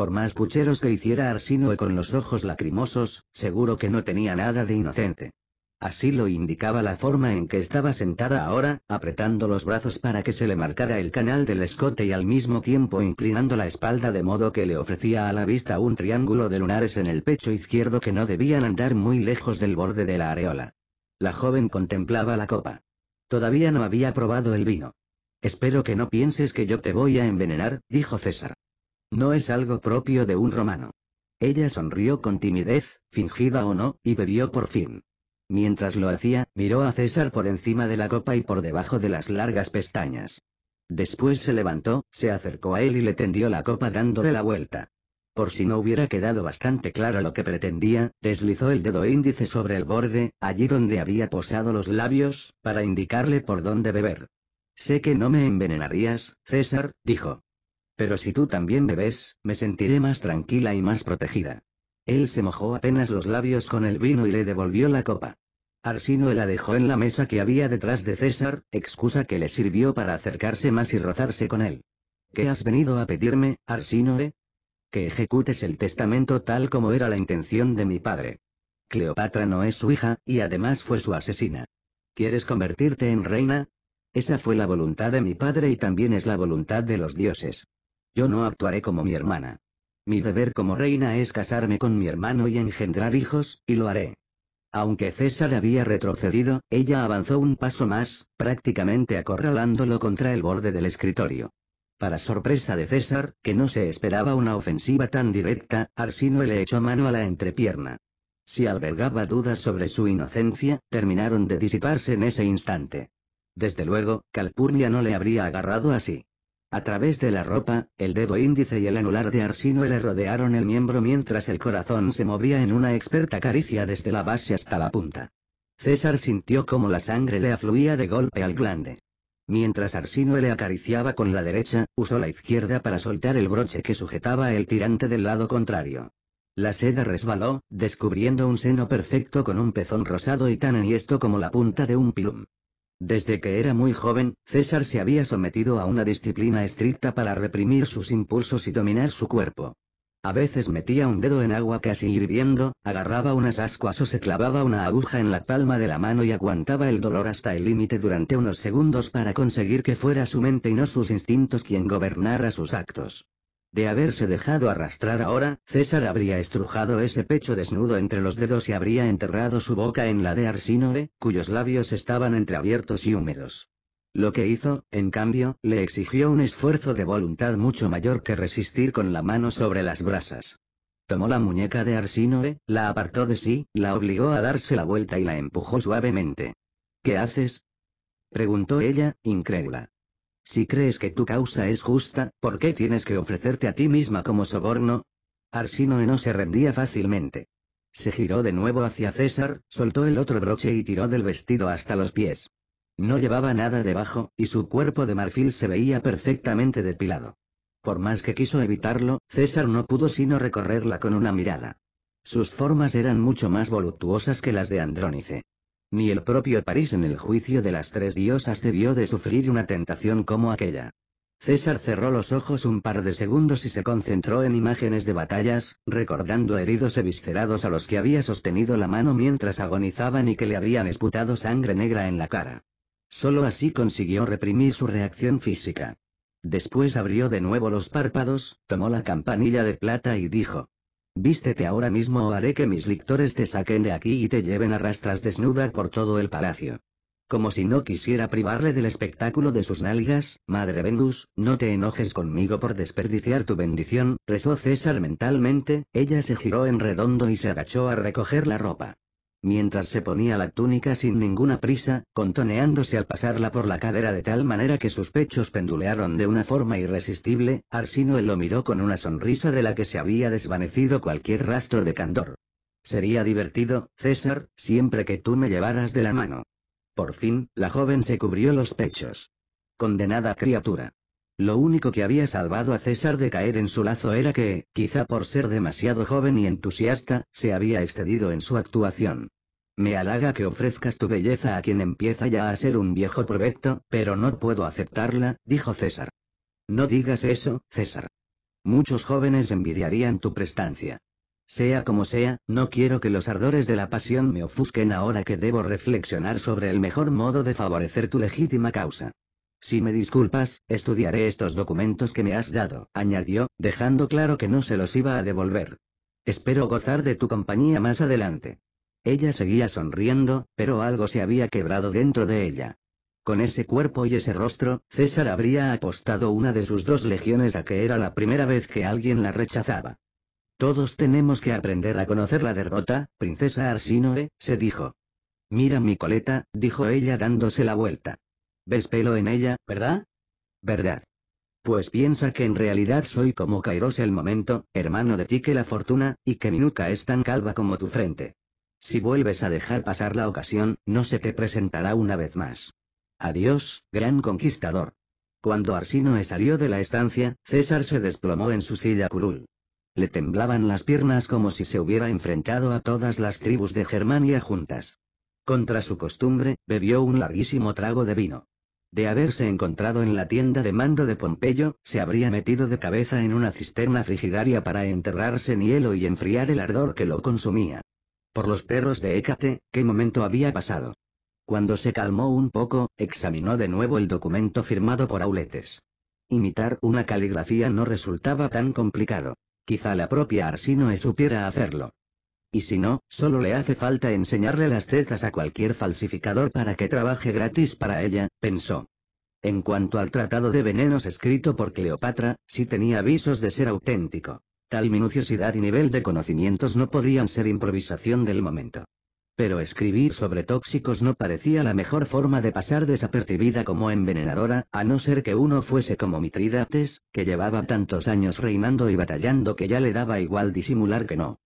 Speaker 1: Por más pucheros que hiciera Arsinoe con los ojos lacrimosos, seguro que no tenía nada de inocente. Así lo indicaba la forma en que estaba sentada ahora, apretando los brazos para que se le marcara el canal del escote y al mismo tiempo inclinando la espalda de modo que le ofrecía a la vista un triángulo de lunares en el pecho izquierdo que no debían andar muy lejos del borde de la areola. La joven contemplaba la copa. Todavía no había probado el vino. Espero que no pienses que yo te voy a envenenar, dijo César. No es algo propio de un romano. Ella sonrió con timidez, fingida o no, y bebió por fin. Mientras lo hacía, miró a César por encima de la copa y por debajo de las largas pestañas. Después se levantó, se acercó a él y le tendió la copa dándole la vuelta. Por si no hubiera quedado bastante claro lo que pretendía, deslizó el dedo índice sobre el borde, allí donde había posado los labios, para indicarle por dónde beber. Sé que no me envenenarías, César, dijo. Pero si tú también bebes, me sentiré más tranquila y más protegida. Él se mojó apenas los labios con el vino y le devolvió la copa. Arsinoe la dejó en la mesa que había detrás de César, excusa que le sirvió para acercarse más y rozarse con él. ¿Qué has venido a pedirme, Arsinoe? Que ejecutes el testamento tal como era la intención de mi padre. Cleopatra no es su hija, y además fue su asesina. ¿Quieres convertirte en reina? Esa fue la voluntad de mi padre y también es la voluntad de los dioses. Yo no actuaré como mi hermana. Mi deber como reina es casarme con mi hermano y engendrar hijos, y lo haré. Aunque César había retrocedido, ella avanzó un paso más, prácticamente acorralándolo contra el borde del escritorio. Para sorpresa de César, que no se esperaba una ofensiva tan directa, Arsino le echó mano a la entrepierna. Si albergaba dudas sobre su inocencia, terminaron de disiparse en ese instante. Desde luego, Calpurnia no le habría agarrado así. A través de la ropa, el dedo índice y el anular de Arsinoe le rodearon el miembro mientras el corazón se movía en una experta caricia desde la base hasta la punta. César sintió como la sangre le afluía de golpe al glande. Mientras Arsinoe le acariciaba con la derecha, usó la izquierda para soltar el broche que sujetaba el tirante del lado contrario. La seda resbaló, descubriendo un seno perfecto con un pezón rosado y tan enhiesto como la punta de un pilum. Desde que era muy joven, César se había sometido a una disciplina estricta para reprimir sus impulsos y dominar su cuerpo. A veces metía un dedo en agua casi hirviendo, agarraba unas ascuas o se clavaba una aguja en la palma de la mano y aguantaba el dolor hasta el límite durante unos segundos para conseguir que fuera su mente y no sus instintos quien gobernara sus actos. De haberse dejado arrastrar ahora, César habría estrujado ese pecho desnudo entre los dedos y habría enterrado su boca en la de Arsínoe, cuyos labios estaban entreabiertos y húmedos. Lo que hizo, en cambio, le exigió un esfuerzo de voluntad mucho mayor que resistir con la mano sobre las brasas. Tomó la muñeca de Arsínoe, la apartó de sí, la obligó a darse la vuelta y la empujó suavemente. ¿Qué haces? preguntó ella, incrédula. Si crees que tu causa es justa, ¿por qué tienes que ofrecerte a ti misma como soborno? Arsinoe no se rendía fácilmente. Se giró de nuevo hacia César, soltó el otro broche y tiró del vestido hasta los pies. No llevaba nada debajo, y su cuerpo de marfil se veía perfectamente depilado. Por más que quiso evitarlo, César no pudo sino recorrerla con una mirada. Sus formas eran mucho más voluptuosas que las de Andrónice. Ni el propio París en el juicio de las tres diosas debió de sufrir una tentación como aquella. César cerró los ojos un par de segundos y se concentró en imágenes de batallas, recordando heridos eviscerados a los que había sostenido la mano mientras agonizaban y que le habían esputado sangre negra en la cara. Solo así consiguió reprimir su reacción física. Después abrió de nuevo los párpados, tomó la campanilla de plata y dijo, Vístete ahora mismo o haré que mis lictores te saquen de aquí y te lleven a rastras desnuda por todo el palacio. Como si no quisiera privarle del espectáculo de sus nalgas, Madre Venus, no te enojes conmigo por desperdiciar tu bendición, rezó César mentalmente, ella se giró en redondo y se agachó a recoger la ropa mientras se ponía la túnica sin ninguna prisa, contoneándose al pasarla por la cadera de tal manera que sus pechos pendulearon de una forma irresistible, Arsinoe lo miró con una sonrisa de la que se había desvanecido cualquier rastro de candor. Sería divertido, César, siempre que tú me llevaras de la mano. Por fin, la joven se cubrió los pechos. Condenada criatura. Lo único que había salvado a César de caer en su lazo era que, quizá por ser demasiado joven y entusiasta, se había excedido en su actuación. Me halaga que ofrezcas tu belleza a quien empieza ya a ser un viejo provecto, pero no puedo aceptarla, dijo César. No digas eso, César. Muchos jóvenes envidiarían tu prestancia. Sea como sea, no quiero que los ardores de la pasión me ofusquen ahora que debo reflexionar sobre el mejor modo de favorecer tu legítima causa. Si me disculpas, estudiaré estos documentos que me has dado, añadió, dejando claro que no se los iba a devolver. Espero gozar de tu compañía más adelante. Ella seguía sonriendo, pero algo se había quebrado dentro de ella. Con ese cuerpo y ese rostro, César habría apostado una de sus dos legiones a que era la primera vez que alguien la rechazaba. Todos tenemos que aprender a conocer la derrota, princesa Arsinoe, se dijo. Mira mi coleta, dijo ella dándose la vuelta. Ves pelo en ella, ¿verdad? ¿Verdad? Pues piensa que en realidad soy como Kairos el momento, hermano de ti que la fortuna, y que mi nuca es tan calva como tu frente. Si vuelves a dejar pasar la ocasión, no se te presentará una vez más. Adiós, gran conquistador. Cuando Arsinoe salió de la estancia, César se desplomó en su silla curul. Le temblaban las piernas como si se hubiera enfrentado a todas las tribus de Germania juntas. Contra su costumbre, bebió un larguísimo trago de vino. De haberse encontrado en la tienda de mando de Pompeyo, se habría metido de cabeza en una cisterna frigidaria para enterrarse en hielo y enfriar el ardor que lo consumía. Por los perros de Hécate, ¿qué momento había pasado? Cuando se calmó un poco, examinó de nuevo el documento firmado por Auletes. Imitar una caligrafía no resultaba tan complicado. Quizá la propia Arsinoe supiera hacerlo. Y si no, solo le hace falta enseñarle las tetas a cualquier falsificador para que trabaje gratis para ella, pensó. En cuanto al tratado de venenos escrito por Cleopatra, sí tenía avisos de ser auténtico. Tal minuciosidad y nivel de conocimientos no podían ser improvisación del momento. Pero escribir sobre tóxicos no parecía la mejor forma de pasar desapercibida como envenenadora, a no ser que uno fuese como Mitridates, que llevaba tantos años reinando y batallando que ya le daba igual disimular que no.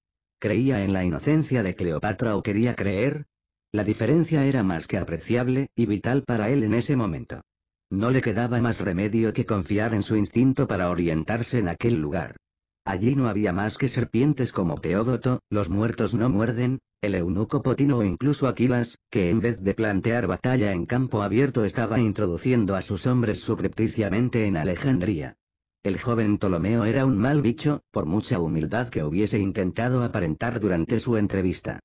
Speaker 1: ¿Creía en la inocencia de Cleopatra o quería creer? La diferencia era más que apreciable y vital para él en ese momento. No le quedaba más remedio que confiar en su instinto para orientarse en aquel lugar. Allí no había más que serpientes como Teódoto, los muertos no muerden, el eunuco Potino o incluso Aquilas, que en vez de plantear batalla en campo abierto estaba introduciendo a sus hombres suprepticiamente en Alejandría. El joven Ptolomeo era un mal bicho, por mucha humildad que hubiese intentado aparentar durante su entrevista.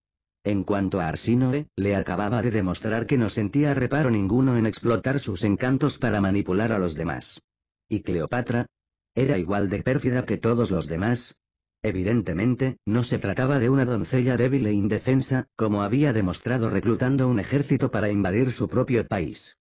Speaker 1: En cuanto a Arsinoe, le acababa de demostrar que no sentía reparo ninguno en explotar sus encantos para manipular a los demás. ¿Y Cleopatra? ¿Era igual de pérfida que todos los demás? Evidentemente, no se trataba de una doncella débil e indefensa, como había demostrado reclutando un ejército para invadir su propio país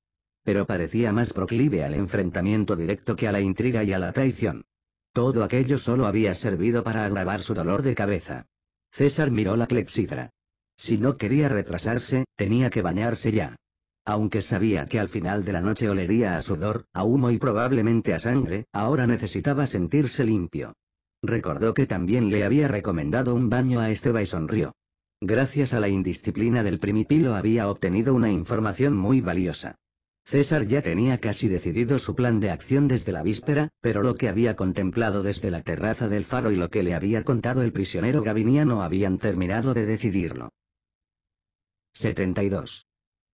Speaker 1: pero parecía más proclive al enfrentamiento directo que a la intriga y a la traición. Todo aquello solo había servido para agravar su dolor de cabeza. César miró la clepsidra. Si no quería retrasarse, tenía que bañarse ya. Aunque sabía que al final de la noche olería a sudor, a humo y probablemente a sangre, ahora necesitaba sentirse limpio. Recordó que también le había recomendado un baño a Esteba y sonrió. Gracias a la indisciplina del primipilo había obtenido una información muy valiosa. César ya tenía casi decidido su plan de acción desde la víspera, pero lo que había contemplado desde la terraza del faro y lo que le había contado el prisionero no habían terminado de decidirlo. 72.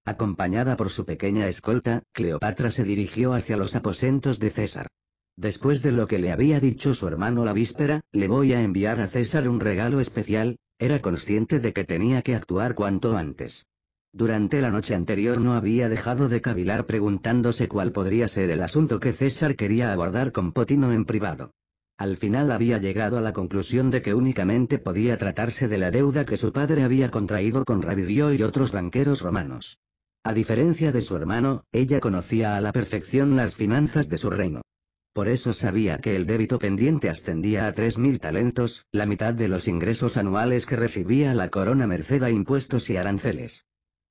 Speaker 1: Acompañada por su pequeña escolta, Cleopatra se dirigió hacia los aposentos de César. Después de lo que le había dicho su hermano la víspera, le voy a enviar a César un regalo especial, era consciente de que tenía que actuar cuanto antes. Durante la noche anterior no había dejado de cavilar preguntándose cuál podría ser el asunto que César quería abordar con Potino en privado. Al final había llegado a la conclusión de que únicamente podía tratarse de la deuda que su padre había contraído con Ravidio y otros banqueros romanos. A diferencia de su hermano, ella conocía a la perfección las finanzas de su reino. Por eso sabía que el débito pendiente ascendía a 3.000 talentos, la mitad de los ingresos anuales que recibía la corona merced a impuestos y aranceles.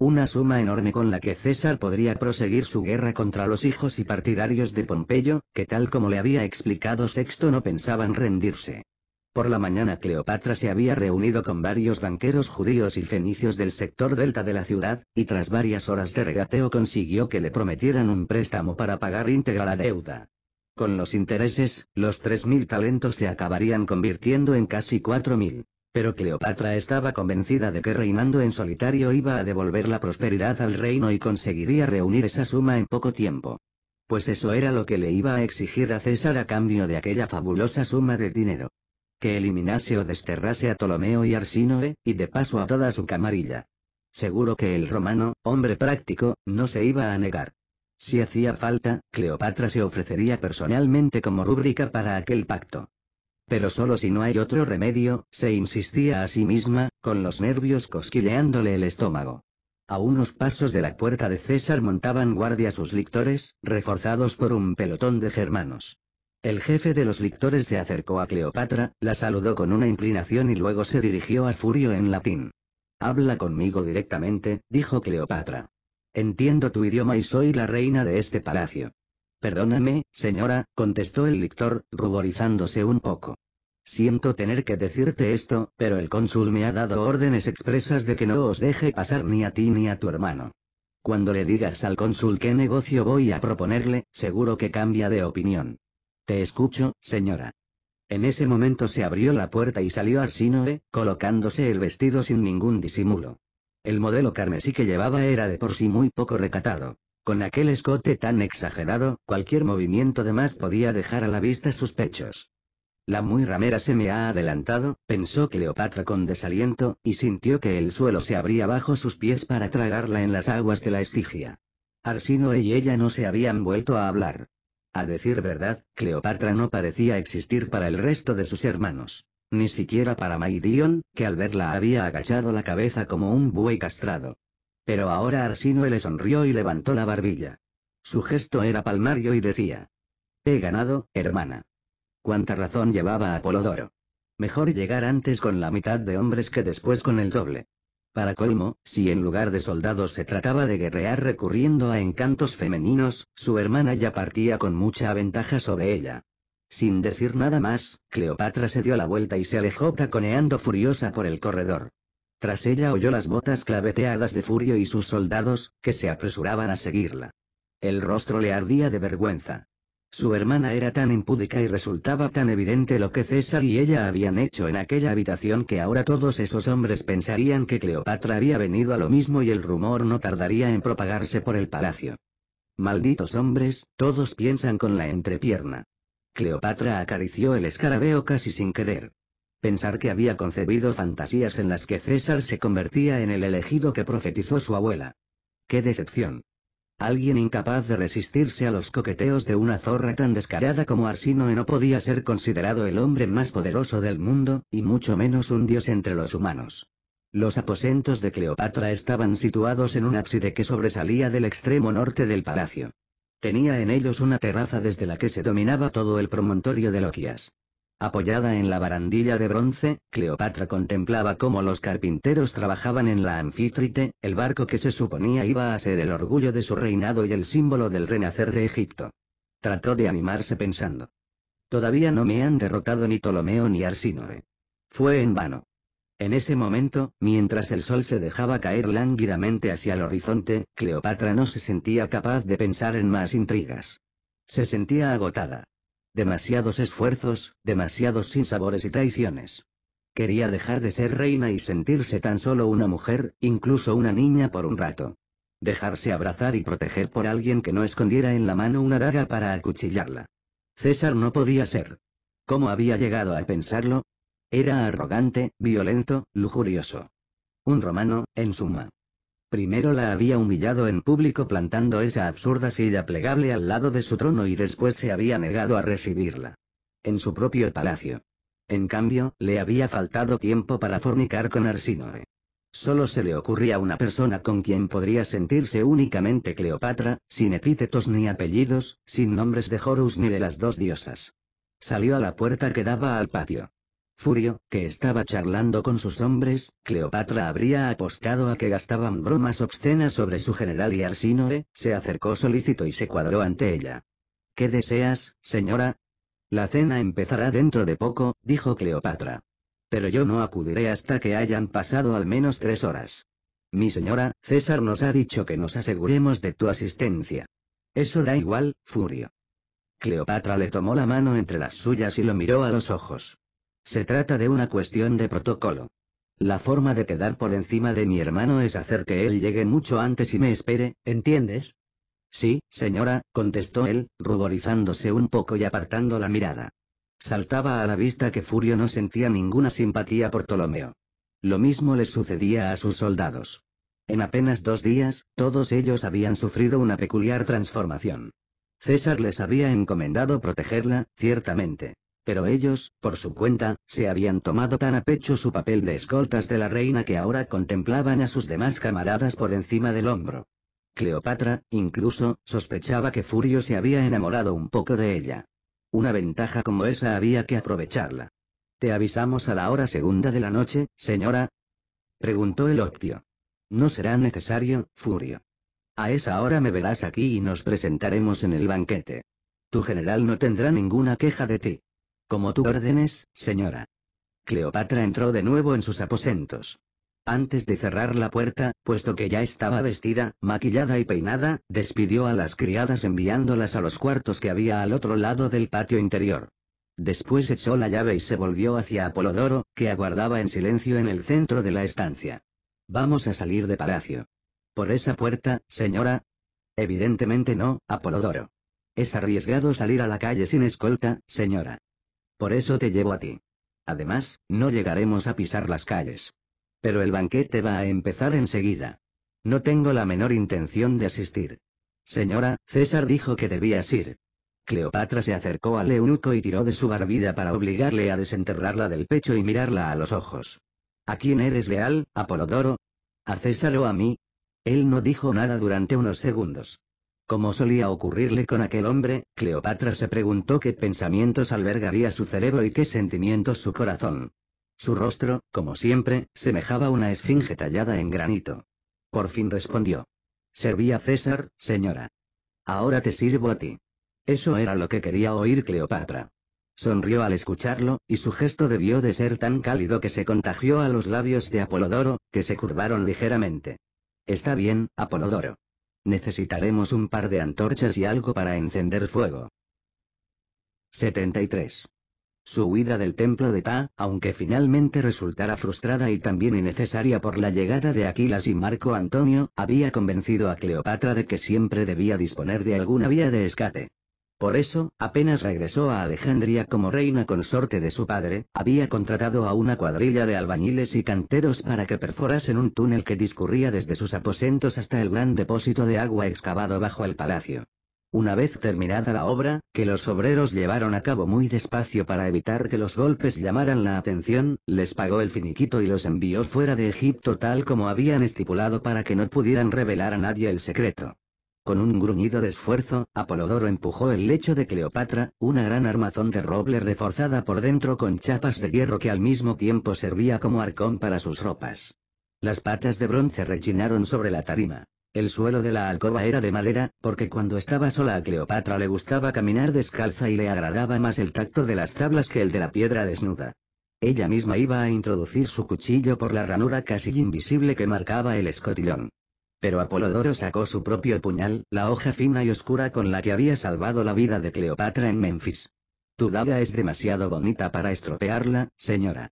Speaker 1: Una suma enorme con la que César podría proseguir su guerra contra los hijos y partidarios de Pompeyo, que tal como le había explicado Sexto no pensaban rendirse. Por la mañana Cleopatra se había reunido con varios banqueros judíos y fenicios del sector delta de la ciudad, y tras varias horas de regateo consiguió que le prometieran un préstamo para pagar íntegra la deuda. Con los intereses, los tres mil talentos se acabarían convirtiendo en casi mil. Pero Cleopatra estaba convencida de que reinando en solitario iba a devolver la prosperidad al reino y conseguiría reunir esa suma en poco tiempo. Pues eso era lo que le iba a exigir a César a cambio de aquella fabulosa suma de dinero. Que eliminase o desterrase a Ptolomeo y Arsinoe y de paso a toda su camarilla. Seguro que el romano, hombre práctico, no se iba a negar. Si hacía falta, Cleopatra se ofrecería personalmente como rúbrica para aquel pacto. Pero solo si no hay otro remedio, se insistía a sí misma, con los nervios cosquilleándole el estómago. A unos pasos de la puerta de César montaban guardia sus lictores, reforzados por un pelotón de germanos. El jefe de los lictores se acercó a Cleopatra, la saludó con una inclinación y luego se dirigió a Furio en latín. Habla conmigo directamente, dijo Cleopatra. Entiendo tu idioma y soy la reina de este palacio. Perdóname, señora, contestó el lector, ruborizándose un poco. Siento tener que decirte esto, pero el cónsul me ha dado órdenes expresas de que no os deje pasar ni a ti ni a tu hermano. Cuando le digas al cónsul qué negocio voy a proponerle, seguro que cambia de opinión. Te escucho, señora. En ese momento se abrió la puerta y salió Arsinoe, colocándose el vestido sin ningún disimulo. El modelo carmesí que llevaba era de por sí muy poco recatado. Con aquel escote tan exagerado, cualquier movimiento de más podía dejar a la vista sus pechos. La muy ramera se me ha adelantado, pensó Cleopatra con desaliento, y sintió que el suelo se abría bajo sus pies para tragarla en las aguas de la estigia. Arsinoe y ella no se habían vuelto a hablar. A decir verdad, Cleopatra no parecía existir para el resto de sus hermanos. Ni siquiera para Maidion, que al verla había agachado la cabeza como un buey castrado. Pero ahora Arsinoe le sonrió y levantó la barbilla. Su gesto era palmario y decía. He ganado, hermana. Cuánta razón llevaba Apolodoro. Mejor llegar antes con la mitad de hombres que después con el doble. Para colmo, si en lugar de soldados se trataba de guerrear recurriendo a encantos femeninos, su hermana ya partía con mucha ventaja sobre ella. Sin decir nada más, Cleopatra se dio la vuelta y se alejó taconeando furiosa por el corredor. Tras ella oyó las botas claveteadas de Furio y sus soldados, que se apresuraban a seguirla. El rostro le ardía de vergüenza. Su hermana era tan impúdica y resultaba tan evidente lo que César y ella habían hecho en aquella habitación que ahora todos esos hombres pensarían que Cleopatra había venido a lo mismo y el rumor no tardaría en propagarse por el palacio. Malditos hombres, todos piensan con la entrepierna. Cleopatra acarició el escarabeo casi sin querer. Pensar que había concebido fantasías en las que César se convertía en el elegido que profetizó su abuela. ¡Qué decepción! Alguien incapaz de resistirse a los coqueteos de una zorra tan descarada como Arsinoe no podía ser considerado el hombre más poderoso del mundo, y mucho menos un dios entre los humanos. Los aposentos de Cleopatra estaban situados en un ábside que sobresalía del extremo norte del palacio. Tenía en ellos una terraza desde la que se dominaba todo el promontorio de Loquias. Apoyada en la barandilla de bronce, Cleopatra contemplaba cómo los carpinteros trabajaban en la anfítrite, el barco que se suponía iba a ser el orgullo de su reinado y el símbolo del renacer de Egipto. Trató de animarse pensando. Todavía no me han derrotado ni Ptolomeo ni Arsínoe. Fue en vano. En ese momento, mientras el sol se dejaba caer lánguidamente hacia el horizonte, Cleopatra no se sentía capaz de pensar en más intrigas. Se sentía agotada. Demasiados esfuerzos, demasiados sinsabores y traiciones. Quería dejar de ser reina y sentirse tan solo una mujer, incluso una niña por un rato. Dejarse abrazar y proteger por alguien que no escondiera en la mano una daga para acuchillarla. César no podía ser. ¿Cómo había llegado a pensarlo? Era arrogante, violento, lujurioso. Un romano, en suma. Primero la había humillado en público plantando esa absurda silla plegable al lado de su trono y después se había negado a recibirla. En su propio palacio. En cambio, le había faltado tiempo para fornicar con Arsinoe. Solo se le ocurría una persona con quien podría sentirse únicamente Cleopatra, sin epítetos ni apellidos, sin nombres de Horus ni de las dos diosas. Salió a la puerta que daba al patio. Furio, que estaba charlando con sus hombres, Cleopatra habría apostado a que gastaban bromas obscenas sobre su general y Arsinoe, se acercó solícito y se cuadró ante ella. ¿Qué deseas, señora? La cena empezará dentro de poco, dijo Cleopatra. Pero yo no acudiré hasta que hayan pasado al menos tres horas. Mi señora, César nos ha dicho que nos aseguremos de tu asistencia. Eso da igual, Furio. Cleopatra le tomó la mano entre las suyas y lo miró a los ojos. Se trata de una cuestión de protocolo. La forma de quedar por encima de mi hermano es hacer que él llegue mucho antes y me espere, ¿entiendes? Sí, señora, contestó él, ruborizándose un poco y apartando la mirada. Saltaba a la vista que Furio no sentía ninguna simpatía por Ptolomeo. Lo mismo le sucedía a sus soldados. En apenas dos días, todos ellos habían sufrido una peculiar transformación. César les había encomendado protegerla, ciertamente, pero ellos, por su cuenta, se habían tomado tan a pecho su papel de escoltas de la reina que ahora contemplaban a sus demás camaradas por encima del hombro. Cleopatra, incluso, sospechaba que Furio se había enamorado un poco de ella. Una ventaja como esa había que aprovecharla. ¿Te avisamos a la hora segunda de la noche, señora? preguntó el optio. No será necesario, Furio. A esa hora me verás aquí y nos presentaremos en el banquete. Tu general no tendrá ninguna queja de ti. Como tú ordenes, señora. Cleopatra entró de nuevo en sus aposentos. Antes de cerrar la puerta, puesto que ya estaba vestida, maquillada y peinada, despidió a las criadas enviándolas a los cuartos que había al otro lado del patio interior. Después echó la llave y se volvió hacia Apolodoro, que aguardaba en silencio en el centro de la estancia. Vamos a salir de palacio. ¿Por esa puerta, señora? Evidentemente no, Apolodoro. Es arriesgado salir a la calle sin escolta, señora. Por eso te llevo a ti. Además, no llegaremos a pisar las calles. Pero el banquete va a empezar enseguida. No tengo la menor intención de asistir. Señora, César dijo que debías ir. Cleopatra se acercó al eunuco y tiró de su barbilla para obligarle a desenterrarla del pecho y mirarla a los ojos. ¿A quién eres leal, Apolodoro? ¿A César o a mí? Él no dijo nada durante unos segundos. Como solía ocurrirle con aquel hombre, Cleopatra se preguntó qué pensamientos albergaría su cerebro y qué sentimientos su corazón. Su rostro, como siempre, semejaba una esfinge tallada en granito. Por fin respondió. Serví a César, señora. Ahora te sirvo a ti. Eso era lo que quería oír Cleopatra. Sonrió al escucharlo, y su gesto debió de ser tan cálido que se contagió a los labios de Apolodoro, que se curvaron ligeramente. Está bien, Apolodoro. Necesitaremos un par de antorchas y algo para encender fuego. 73. Su huida del templo de Ta, aunque finalmente resultara frustrada y también innecesaria por la llegada de Aquilas y Marco Antonio, había convencido a Cleopatra de que siempre debía disponer de alguna vía de escape. Por eso, apenas regresó a Alejandría como reina consorte de su padre, había contratado a una cuadrilla de albañiles y canteros para que perforasen un túnel que discurría desde sus aposentos hasta el gran depósito de agua excavado bajo el palacio. Una vez terminada la obra, que los obreros llevaron a cabo muy despacio para evitar que los golpes llamaran la atención, les pagó el finiquito y los envió fuera de Egipto tal como habían estipulado para que no pudieran revelar a nadie el secreto. Con un gruñido de esfuerzo, Apolodoro empujó el lecho de Cleopatra, una gran armazón de roble reforzada por dentro con chapas de hierro que al mismo tiempo servía como arcón para sus ropas. Las patas de bronce rechinaron sobre la tarima. El suelo de la alcoba era de madera, porque cuando estaba sola a Cleopatra le gustaba caminar descalza y le agradaba más el tacto de las tablas que el de la piedra desnuda. Ella misma iba a introducir su cuchillo por la ranura casi invisible que marcaba el escotillón. Pero Apolodoro sacó su propio puñal, la hoja fina y oscura con la que había salvado la vida de Cleopatra en Memphis. Tu daga es demasiado bonita para estropearla, señora.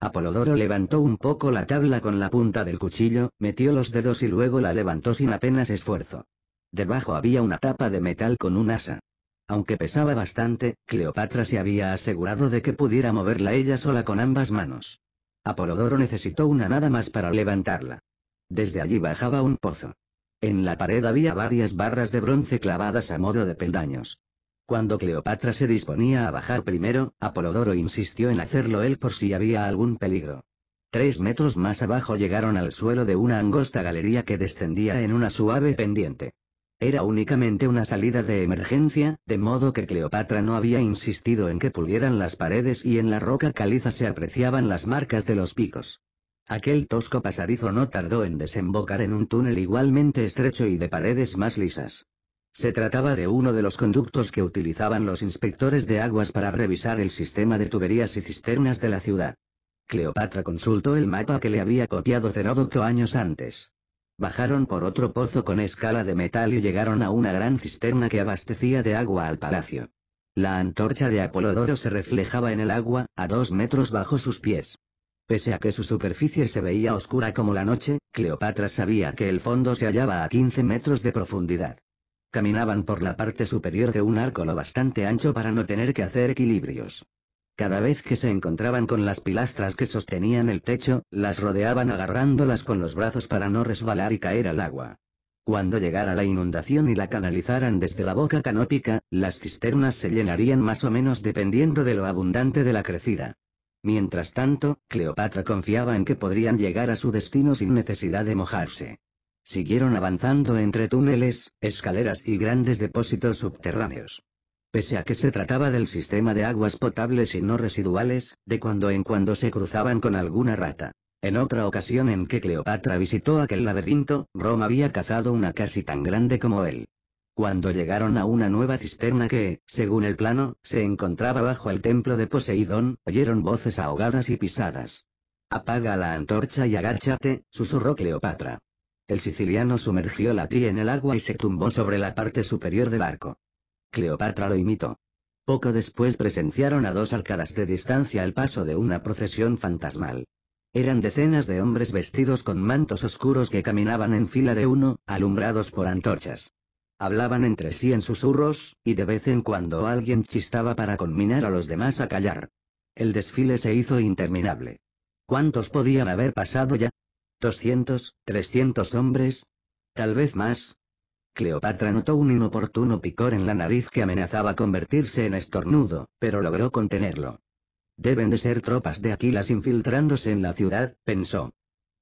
Speaker 1: Apolodoro levantó un poco la tabla con la punta del cuchillo, metió los dedos y luego la levantó sin apenas esfuerzo. Debajo había una tapa de metal con un asa. Aunque pesaba bastante, Cleopatra se había asegurado de que pudiera moverla ella sola con ambas manos. Apolodoro necesitó una nada más para levantarla. Desde allí bajaba un pozo. En la pared había varias barras de bronce clavadas a modo de peldaños. Cuando Cleopatra se disponía a bajar primero, Apolodoro insistió en hacerlo él por si había algún peligro. Tres metros más abajo llegaron al suelo de una angosta galería que descendía en una suave pendiente. Era únicamente una salida de emergencia, de modo que Cleopatra no había insistido en que pulieran las paredes y en la roca caliza se apreciaban las marcas de los picos. Aquel tosco pasadizo no tardó en desembocar en un túnel igualmente estrecho y de paredes más lisas. Se trataba de uno de los conductos que utilizaban los inspectores de aguas para revisar el sistema de tuberías y cisternas de la ciudad. Cleopatra consultó el mapa que le había copiado Heródoto años antes. Bajaron por otro pozo con escala de metal y llegaron a una gran cisterna que abastecía de agua al palacio. La antorcha de Apolodoro se reflejaba en el agua, a dos metros bajo sus pies. Pese a que su superficie se veía oscura como la noche, Cleopatra sabía que el fondo se hallaba a 15 metros de profundidad. Caminaban por la parte superior de un arco lo bastante ancho para no tener que hacer equilibrios. Cada vez que se encontraban con las pilastras que sostenían el techo, las rodeaban agarrándolas con los brazos para no resbalar y caer al agua. Cuando llegara la inundación y la canalizaran desde la boca canópica, las cisternas se llenarían más o menos dependiendo de lo abundante de la crecida. Mientras tanto, Cleopatra confiaba en que podrían llegar a su destino sin necesidad de mojarse. Siguieron avanzando entre túneles, escaleras y grandes depósitos subterráneos. Pese a que se trataba del sistema de aguas potables y no residuales, de cuando en cuando se cruzaban con alguna rata. En otra ocasión en que Cleopatra visitó aquel laberinto, Roma había cazado una casi tan grande como él. Cuando llegaron a una nueva cisterna que, según el plano, se encontraba bajo el templo de Poseidón, oyeron voces ahogadas y pisadas. Apaga la antorcha y agáchate, susurró Cleopatra. El siciliano sumergió la tía en el agua y se tumbó sobre la parte superior del arco. Cleopatra lo imitó. Poco después presenciaron a dos arcadas de distancia el paso de una procesión fantasmal. Eran decenas de hombres vestidos con mantos oscuros que caminaban en fila de uno, alumbrados por antorchas. Hablaban entre sí en susurros, y de vez en cuando alguien chistaba para conminar a los demás a callar. El desfile se hizo interminable. ¿Cuántos podían haber pasado ya? ¿200? ¿300 hombres? Tal vez más. Cleopatra notó un inoportuno picor en la nariz que amenazaba convertirse en estornudo, pero logró contenerlo. Deben de ser tropas de Aquilas infiltrándose en la ciudad, pensó.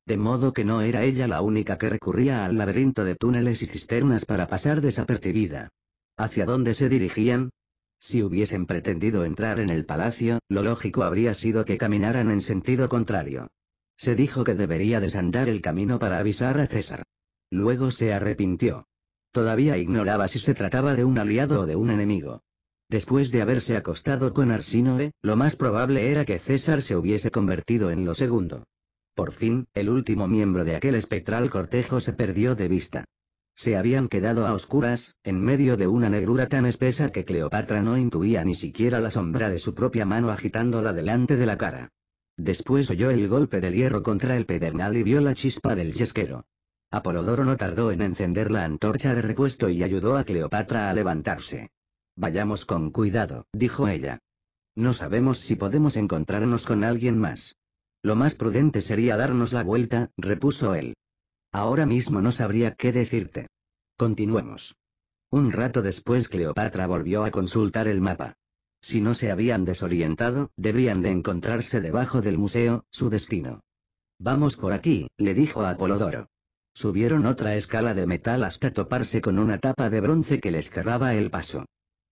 Speaker 1: De modo que no era ella la única que recurría al laberinto de túneles y cisternas para pasar desapercibida. ¿Hacia dónde se dirigían? Si hubiesen pretendido entrar en el palacio, lo lógico habría sido que caminaran en sentido contrario. Se dijo que debería desandar el camino para avisar a César. Luego se arrepintió. Todavía ignoraba si se trataba de un aliado o de un enemigo. Después de haberse acostado con Arsinoe, lo más probable era que César se hubiese convertido en lo segundo. Por fin, el último miembro de aquel espectral cortejo se perdió de vista. Se habían quedado a oscuras, en medio de una negrura tan espesa que Cleopatra no intuía ni siquiera la sombra de su propia mano agitándola delante de la cara. Después oyó el golpe del hierro contra el pedernal y vio la chispa del yesquero. Apolodoro no tardó en encender la antorcha de repuesto y ayudó a Cleopatra a levantarse. Vayamos con cuidado, dijo ella. No sabemos si podemos encontrarnos con alguien más. Lo más prudente sería darnos la vuelta, repuso él. Ahora mismo no sabría qué decirte. Continuemos. Un rato después Cleopatra volvió a consultar el mapa. Si no se habían desorientado, debían de encontrarse debajo del museo, su destino. Vamos por aquí, le dijo a Apolodoro. Subieron otra escala de metal hasta toparse con una tapa de bronce que les cerraba el paso.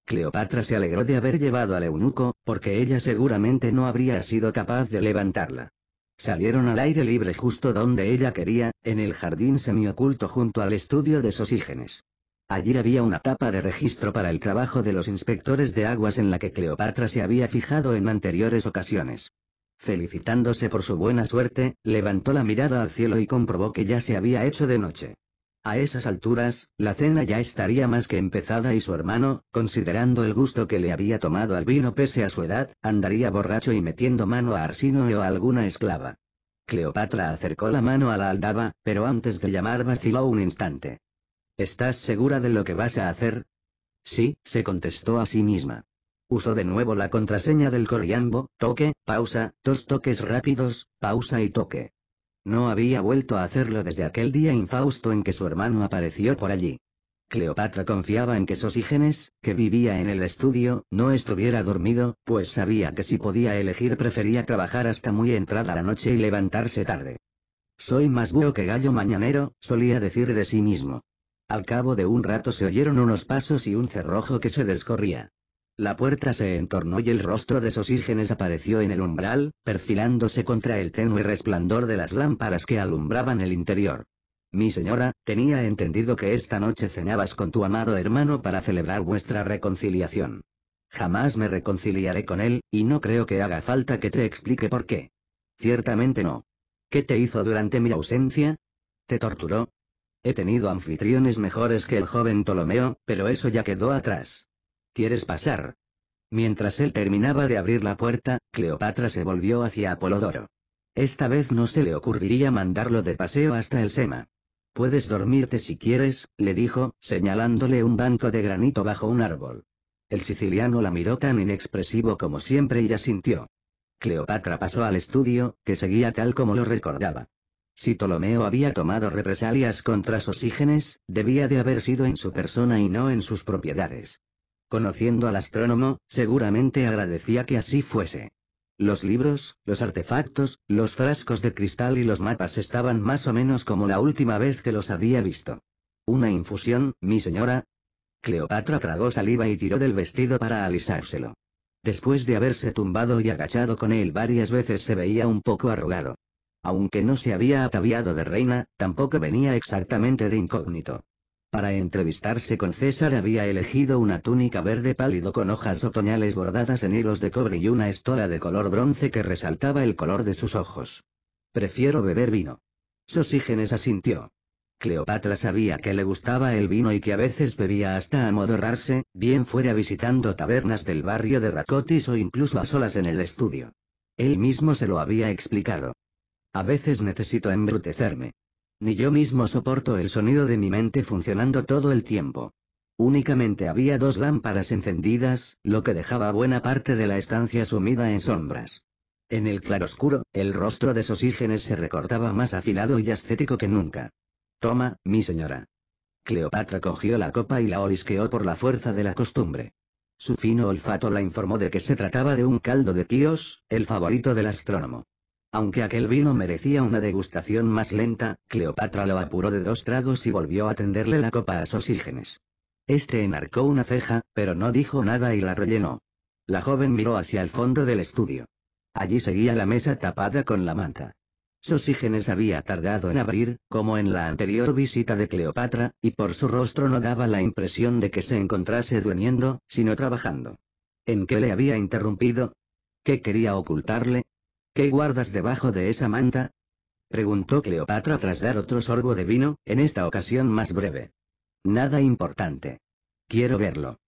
Speaker 1: Cleopatra se alegró de haber llevado al eunuco, porque ella seguramente no habría sido capaz de levantarla. Salieron al aire libre justo donde ella quería, en el jardín semioculto junto al estudio de Sosígenes. Allí había una tapa de registro para el trabajo de los inspectores de aguas en la que Cleopatra se había fijado en anteriores ocasiones. Felicitándose por su buena suerte, levantó la mirada al cielo y comprobó que ya se había hecho de noche. A esas alturas, la cena ya estaría más que empezada y su hermano, considerando el gusto que le había tomado al vino pese a su edad, andaría borracho y metiendo mano a Arsinoe o a alguna esclava. Cleopatra acercó la mano a la aldaba, pero antes de llamar vaciló un instante. ¿Estás segura de lo que vas a hacer? Sí, se contestó a sí misma. Usó de nuevo la contraseña del corriambo: toque, pausa, dos toques rápidos, pausa y toque. No había vuelto a hacerlo desde aquel día infausto en que su hermano apareció por allí. Cleopatra confiaba en que Sosígenes, que vivía en el estudio, no estuviera dormido, pues sabía que si podía elegir prefería trabajar hasta muy entrada la noche y levantarse tarde. Soy más búho que gallo mañanero, solía decir de sí mismo. Al cabo de un rato se oyeron unos pasos y un cerrojo que se descorría. La puerta se entornó y el rostro de Sosígenes apareció en el umbral, perfilándose contra el tenue resplandor de las lámparas que alumbraban el interior. Mi señora, tenía entendido que esta noche cenabas con tu amado hermano para celebrar vuestra reconciliación. Jamás me reconciliaré con él, y no creo que haga falta que te explique por qué. Ciertamente no. ¿Qué te hizo durante mi ausencia? ¿Te torturó? He tenido anfitriones mejores que el joven Ptolomeo, pero eso ya quedó atrás. ¿Quieres pasar? Mientras él terminaba de abrir la puerta, Cleopatra se volvió hacia Apolodoro. Esta vez no se le ocurriría mandarlo de paseo hasta el Sema. Puedes dormirte si quieres, le dijo, señalándole un banco de granito bajo un árbol. El siciliano la miró tan inexpresivo como siempre y asintió. Cleopatra pasó al estudio, que seguía tal como lo recordaba. Si Ptolomeo había tomado represalias contra Sosígenes, debía de haber sido en su persona y no en sus propiedades. Conociendo al astrónomo, seguramente agradecía que así fuese. Los libros, los artefactos, los frascos de cristal y los mapas estaban más o menos como la última vez que los había visto. Una infusión, mi señora. Cleopatra tragó saliva y tiró del vestido para alisárselo. Después de haberse tumbado y agachado con él varias veces se veía un poco arrugado. Aunque no se había ataviado de reina, tampoco venía exactamente de incógnito. Para entrevistarse con César había elegido una túnica verde pálido con hojas otoñales bordadas en hilos de cobre y una estola de color bronce que resaltaba el color de sus ojos. Prefiero beber vino. Sosígenes asintió. Cleopatra sabía que le gustaba el vino y que a veces bebía hasta amodorrarse, bien fuera visitando tabernas del barrio de Racotis o incluso a solas en el estudio. Él mismo se lo había explicado. A veces necesito embrutecerme. Ni yo mismo soporto el sonido de mi mente funcionando todo el tiempo. Únicamente había dos lámparas encendidas, lo que dejaba buena parte de la estancia sumida en sombras. En el claroscuro, el rostro de Sosígenes se recortaba más afilado y ascético que nunca. Toma, mi señora. Cleopatra cogió la copa y la olisqueó por la fuerza de la costumbre. Su fino olfato la informó de que se trataba de un caldo de tíos, el favorito del astrónomo. Aunque aquel vino merecía una degustación más lenta, Cleopatra lo apuró de dos tragos y volvió a tenderle la copa a Sosígenes. Este enarcó una ceja, pero no dijo nada y la rellenó. La joven miró hacia el fondo del estudio. Allí seguía la mesa tapada con la manta. Sosígenes había tardado en abrir, como en la anterior visita de Cleopatra, y por su rostro no daba la impresión de que se encontrase dueniendo, sino trabajando. ¿En qué le había interrumpido? ¿Qué quería ocultarle? ¿Qué guardas debajo de esa manta? preguntó Cleopatra tras dar otro sorbo de vino, en esta ocasión más breve. Nada importante. Quiero verlo.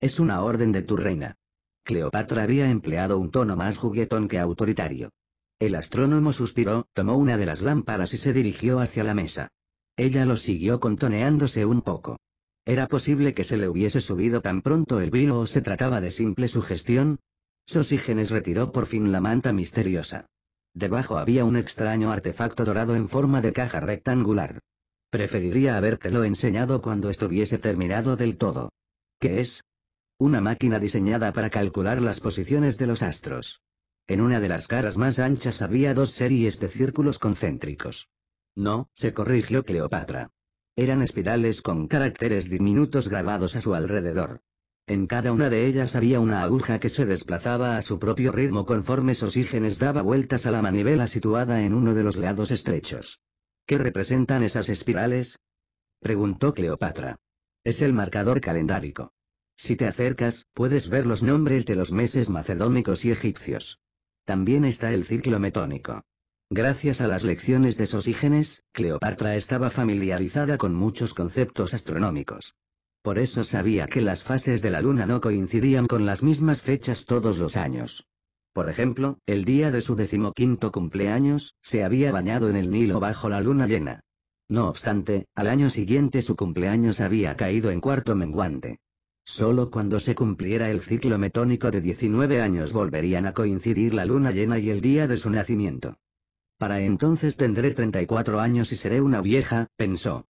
Speaker 1: Es una orden de tu reina. Cleopatra había empleado un tono más juguetón que autoritario. El astrónomo suspiró, tomó una de las lámparas y se dirigió hacia la mesa. Ella lo siguió contoneándose un poco. Era posible que se le hubiese subido tan pronto el vino o se trataba de simple sugestión, Sosígenes retiró por fin la manta misteriosa. Debajo había un extraño artefacto dorado en forma de caja rectangular. Preferiría habértelo enseñado cuando estuviese terminado del todo. ¿Qué es? Una máquina diseñada para calcular las posiciones de los astros. En una de las caras más anchas había dos series de círculos concéntricos. No, se corrigió Cleopatra. Eran espirales con caracteres diminutos grabados a su alrededor. En cada una de ellas había una aguja que se desplazaba a su propio ritmo conforme Sosígenes daba vueltas a la manivela situada en uno de los lados estrechos. ¿Qué representan esas espirales? preguntó Cleopatra. Es el marcador calendárico. Si te acercas, puedes ver los nombres de los meses macedónicos y egipcios. También está el ciclo metónico. Gracias a las lecciones de Sosígenes, Cleopatra estaba familiarizada con muchos conceptos astronómicos. Por eso sabía que las fases de la luna no coincidían con las mismas fechas todos los años. Por ejemplo, el día de su decimoquinto cumpleaños, se había bañado en el Nilo bajo la luna llena. No obstante, al año siguiente su cumpleaños había caído en cuarto menguante. Solo cuando se cumpliera el ciclo metónico de 19 años volverían a coincidir la luna llena y el día de su nacimiento. Para entonces tendré 34 años y seré una vieja, pensó.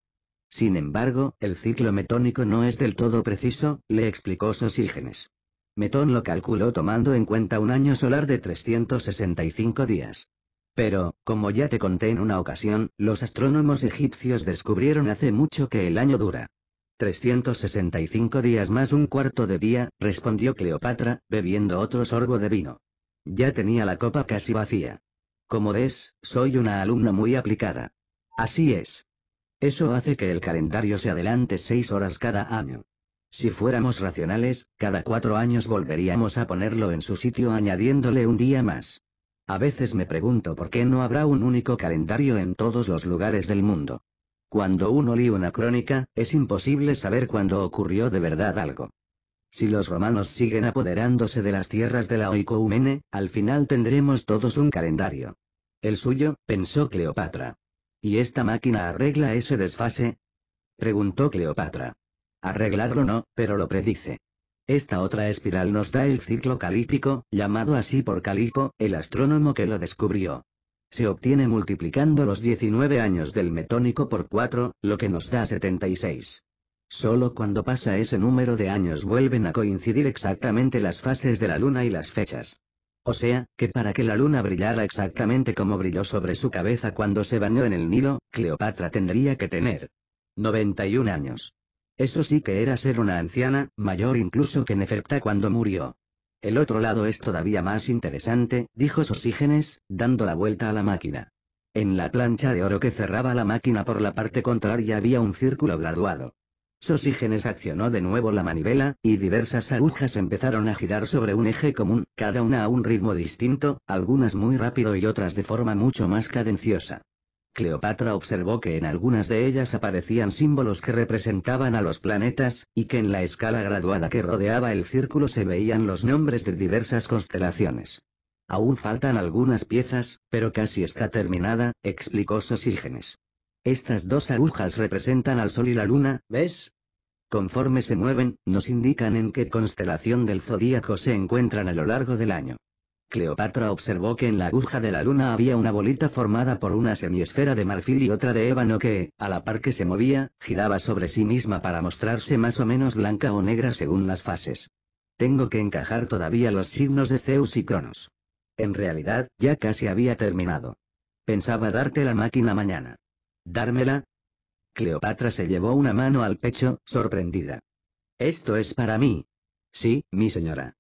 Speaker 1: Sin embargo, el ciclo metónico no es del todo preciso, le explicó Sosígenes. Metón lo calculó tomando en cuenta un año solar de 365 días. Pero, como ya te conté en una ocasión, los astrónomos egipcios descubrieron hace mucho que el año dura. 365 días más un cuarto de día, respondió Cleopatra, bebiendo otro sorbo de vino. Ya tenía la copa casi vacía. Como ves, soy una alumna muy aplicada. Así es. Eso hace que el calendario se adelante seis horas cada año. Si fuéramos racionales, cada cuatro años volveríamos a ponerlo en su sitio añadiéndole un día más. A veces me pregunto por qué no habrá un único calendario en todos los lugares del mundo. Cuando uno lee una crónica, es imposible saber cuándo ocurrió de verdad algo. Si los romanos siguen apoderándose de las tierras de la Oikoumene, al final tendremos todos un calendario. El suyo, pensó Cleopatra. ¿Y esta máquina arregla ese desfase? preguntó Cleopatra. Arreglarlo no, pero lo predice. Esta otra espiral nos da el ciclo calípico, llamado así por Calipo, el astrónomo que lo descubrió. Se obtiene multiplicando los 19 años del metónico por 4, lo que nos da 76. Solo cuando pasa ese número de años vuelven a coincidir exactamente las fases de la Luna y las fechas. O sea, que para que la luna brillara exactamente como brilló sobre su cabeza cuando se bañó en el Nilo, Cleopatra tendría que tener 91 años. Eso sí que era ser una anciana, mayor incluso que Neferta cuando murió. El otro lado es todavía más interesante, dijo Sosígenes, dando la vuelta a la máquina. En la plancha de oro que cerraba la máquina por la parte contraria había un círculo graduado. Sosígenes accionó de nuevo la manivela, y diversas agujas empezaron a girar sobre un eje común, cada una a un ritmo distinto, algunas muy rápido y otras de forma mucho más cadenciosa. Cleopatra observó que en algunas de ellas aparecían símbolos que representaban a los planetas, y que en la escala graduada que rodeaba el círculo se veían los nombres de diversas constelaciones. Aún faltan algunas piezas, pero casi está terminada, explicó Sosígenes. Estas dos agujas representan al Sol y la Luna, ¿ves? Conforme se mueven, nos indican en qué constelación del zodíaco se encuentran a lo largo del año. Cleopatra observó que en la aguja de la luna había una bolita formada por una semiesfera de marfil y otra de ébano que, a la par que se movía, giraba sobre sí misma para mostrarse más o menos blanca o negra según las fases. Tengo que encajar todavía los signos de Zeus y Cronos. En realidad, ya casi había terminado. Pensaba darte la máquina mañana. ¿Dármela? Cleopatra se llevó una mano al pecho, sorprendida. Esto es para mí. Sí, mi señora.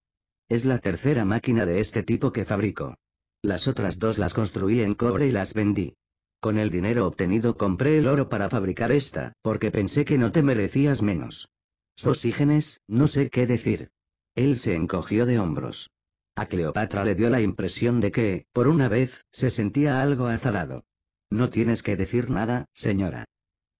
Speaker 1: Es la tercera máquina de este tipo que fabrico. Las otras dos las construí en cobre y las vendí. Con el dinero obtenido compré el oro para fabricar esta, porque pensé que no te merecías menos. Sosígenes, no sé qué decir. Él se encogió de hombros. A Cleopatra le dio la impresión de que, por una vez, se sentía algo azarado. No tienes que decir nada, señora.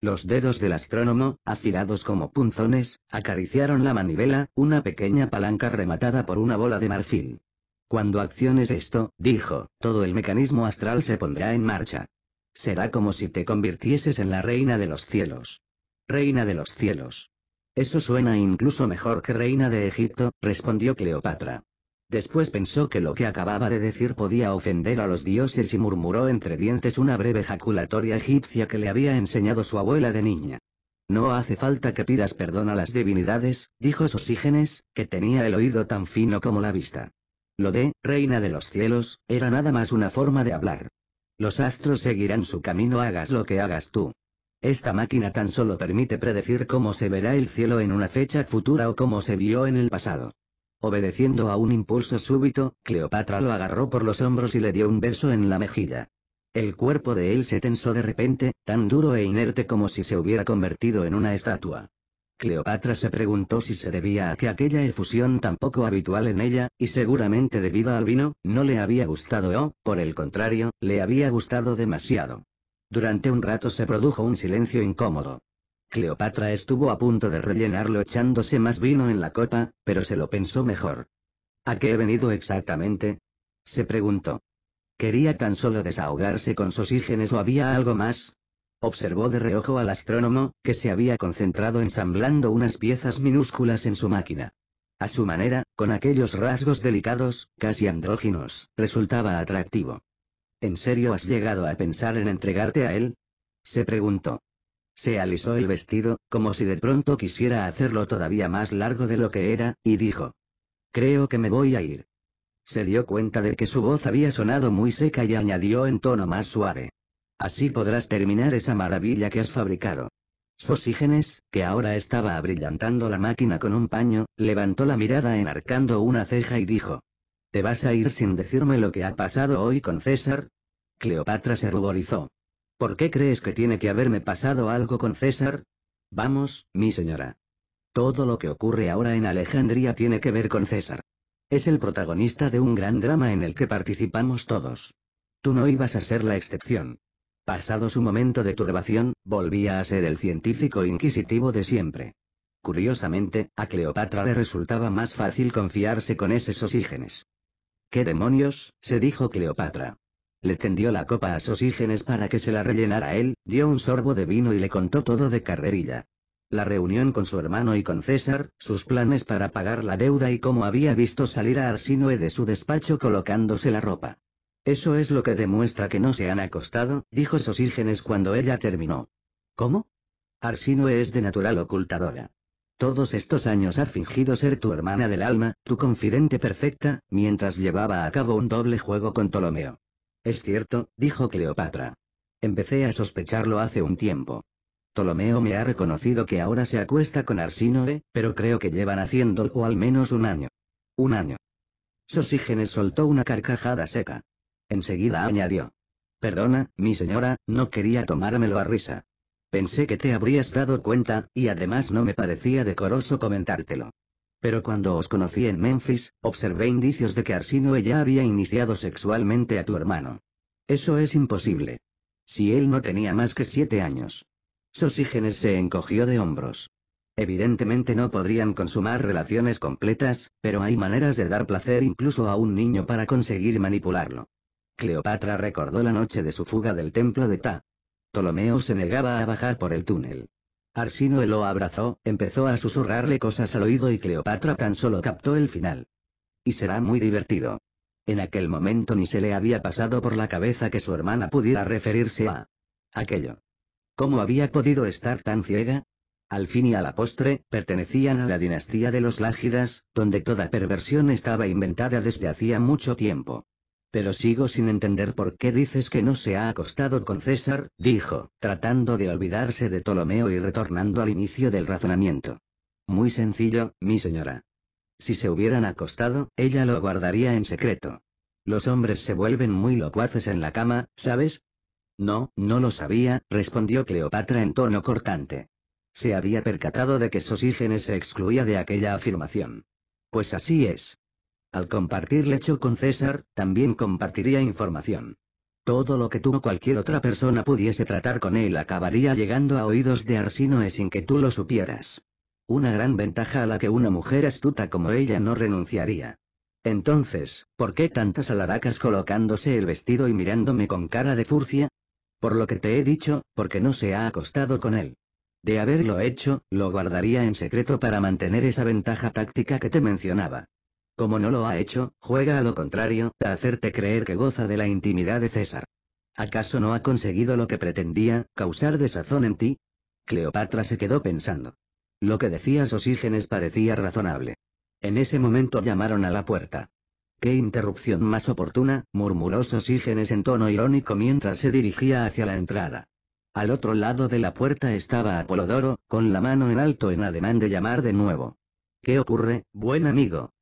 Speaker 1: Los dedos del astrónomo, afilados como punzones, acariciaron la manivela, una pequeña palanca rematada por una bola de marfil. Cuando acciones esto, dijo, todo el mecanismo astral se pondrá en marcha. Será como si te convirtieses en la reina de los cielos. Reina de los cielos. Eso suena incluso mejor que reina de Egipto, respondió Cleopatra. Después pensó que lo que acababa de decir podía ofender a los dioses y murmuró entre dientes una breve ejaculatoria egipcia que le había enseñado su abuela de niña. No hace falta que pidas perdón a las divinidades, dijo Sosígenes, que tenía el oído tan fino como la vista. Lo de, reina de los cielos, era nada más una forma de hablar. Los astros seguirán su camino hagas lo que hagas tú. Esta máquina tan solo permite predecir cómo se verá el cielo en una fecha futura o cómo se vio en el pasado. Obedeciendo a un impulso súbito, Cleopatra lo agarró por los hombros y le dio un beso en la mejilla. El cuerpo de él se tensó de repente, tan duro e inerte como si se hubiera convertido en una estatua. Cleopatra se preguntó si se debía a que aquella efusión tan poco habitual en ella, y seguramente debido al vino, no le había gustado o, por el contrario, le había gustado demasiado. Durante un rato se produjo un silencio incómodo. Cleopatra estuvo a punto de rellenarlo echándose más vino en la copa, pero se lo pensó mejor. ¿A qué he venido exactamente? se preguntó. ¿Quería tan solo desahogarse con Sosígenes o había algo más? Observó de reojo al astrónomo, que se había concentrado ensamblando unas piezas minúsculas en su máquina. A su manera, con aquellos rasgos delicados, casi andróginos, resultaba atractivo. ¿En serio has llegado a pensar en entregarte a él? se preguntó. Se alisó el vestido, como si de pronto quisiera hacerlo todavía más largo de lo que era, y dijo. Creo que me voy a ir. Se dio cuenta de que su voz había sonado muy seca y añadió en tono más suave. Así podrás terminar esa maravilla que has fabricado. Sosígenes, que ahora estaba abrillantando la máquina con un paño, levantó la mirada enarcando una ceja y dijo. ¿Te vas a ir sin decirme lo que ha pasado hoy con César? Cleopatra se ruborizó. ¿Por qué crees que tiene que haberme pasado algo con César? Vamos, mi señora. Todo lo que ocurre ahora en Alejandría tiene que ver con César. Es el protagonista de un gran drama en el que participamos todos. Tú no ibas a ser la excepción. Pasado su momento de turbación, volvía a ser el científico inquisitivo de siempre. Curiosamente, a Cleopatra le resultaba más fácil confiarse con esos oxígenes. ¿Qué demonios? se dijo Cleopatra. Le tendió la copa a Sosígenes para que se la rellenara él, dio un sorbo de vino y le contó todo de carrerilla. La reunión con su hermano y con César, sus planes para pagar la deuda y cómo había visto salir a Arsinoe de su despacho colocándose la ropa. Eso es lo que demuestra que no se han acostado, dijo Sosígenes cuando ella terminó. ¿Cómo? Arsinoe es de natural ocultadora. Todos estos años ha fingido ser tu hermana del alma, tu confidente perfecta, mientras llevaba a cabo un doble juego con Ptolomeo. Es cierto, dijo Cleopatra. Empecé a sospecharlo hace un tiempo. Ptolomeo me ha reconocido que ahora se acuesta con Arsínoe, pero creo que llevan o al menos un año. Un año. Sosígenes soltó una carcajada seca. Enseguida añadió. Perdona, mi señora, no quería tomármelo a risa. Pensé que te habrías dado cuenta, y además no me parecía decoroso comentártelo. Pero cuando os conocí en Memphis, observé indicios de que Arsinoe ya había iniciado sexualmente a tu hermano. Eso es imposible. Si él no tenía más que siete años. Sosígenes se encogió de hombros. Evidentemente no podrían consumar relaciones completas, pero hay maneras de dar placer incluso a un niño para conseguir manipularlo. Cleopatra recordó la noche de su fuga del templo de Ta. Ptolomeo se negaba a bajar por el túnel. Arsinoe lo abrazó, empezó a susurrarle cosas al oído y Cleopatra tan solo captó el final. Y será muy divertido. En aquel momento ni se le había pasado por la cabeza que su hermana pudiera referirse a aquello. ¿Cómo había podido estar tan ciega? Al fin y a la postre, pertenecían a la dinastía de los Lágidas, donde toda perversión estaba inventada desde hacía mucho tiempo. Pero sigo sin entender por qué dices que no se ha acostado con César, dijo, tratando de olvidarse de Ptolomeo y retornando al inicio del razonamiento. Muy sencillo, mi señora. Si se hubieran acostado, ella lo guardaría en secreto. Los hombres se vuelven muy locuaces en la cama, ¿sabes? No, no lo sabía, respondió Cleopatra en tono cortante. Se había percatado de que Sosígenes se excluía de aquella afirmación. Pues así es. Al compartir lecho con César, también compartiría información. Todo lo que tú o cualquier otra persona pudiese tratar con él acabaría llegando a oídos de Arsinoe sin que tú lo supieras. Una gran ventaja a la que una mujer astuta como ella no renunciaría. Entonces, ¿por qué tantas alaracas colocándose el vestido y mirándome con cara de furcia? Por lo que te he dicho, porque no se ha acostado con él. De haberlo hecho, lo guardaría en secreto para mantener esa ventaja táctica que te mencionaba. Como no lo ha hecho, juega a lo contrario, a hacerte creer que goza de la intimidad de César. ¿Acaso no ha conseguido lo que pretendía, causar desazón en ti? Cleopatra se quedó pensando. Lo que decía Sosígenes parecía razonable. En ese momento llamaron a la puerta. ¡Qué interrupción más oportuna! murmuró Sosígenes en tono irónico mientras se dirigía hacia la entrada. Al otro lado de la puerta estaba Apolodoro, con la mano en alto en ademán de llamar de nuevo. ¿Qué ocurre, buen amigo?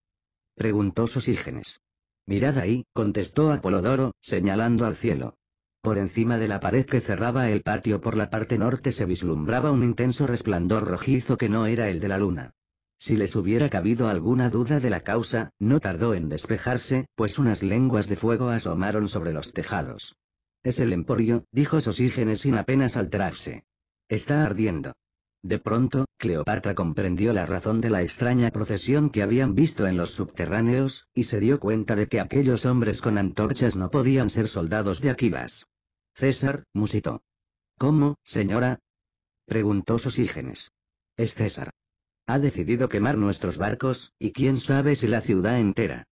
Speaker 1: preguntó Sosígenes. Mirad ahí, contestó Apolodoro, señalando al cielo. Por encima de la pared que cerraba el patio por la parte norte se vislumbraba un intenso resplandor rojizo que no era el de la luna. Si les hubiera cabido alguna duda de la causa, no tardó en despejarse, pues unas lenguas de fuego asomaron sobre los tejados. Es el emporio, dijo Sosígenes sin apenas alterarse. Está ardiendo. De pronto, Cleopatra comprendió la razón de la extraña procesión que habían visto en los subterráneos, y se dio cuenta de que aquellos hombres con antorchas no podían ser soldados de Aquilas. César, musitó. ¿Cómo, señora? preguntó Susígenes. Es César. Ha decidido quemar nuestros barcos, y quién sabe si la ciudad entera.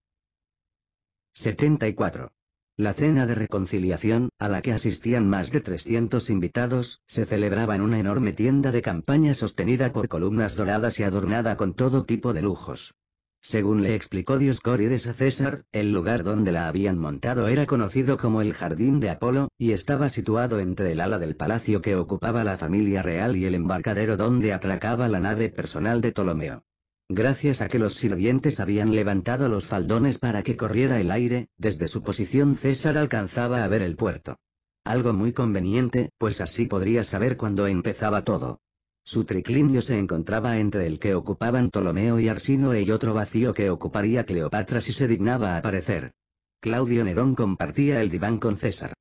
Speaker 1: 74. La cena de reconciliación, a la que asistían más de 300 invitados, se celebraba en una enorme tienda de campaña sostenida por columnas doradas y adornada con todo tipo de lujos. Según le explicó Dioscorides a César, el lugar donde la habían montado era conocido como el Jardín de Apolo, y estaba situado entre el ala del palacio que ocupaba la familia real y el embarcadero donde atracaba la nave personal de Ptolomeo. Gracias a que los sirvientes habían levantado los faldones para que corriera el aire, desde su posición César alcanzaba a ver el puerto. Algo muy conveniente, pues así podría saber cuándo empezaba todo. Su triclinio se encontraba entre el que ocupaban Ptolomeo y Arsino y otro vacío que ocuparía Cleopatra si se dignaba a aparecer. Claudio Nerón compartía el diván con César.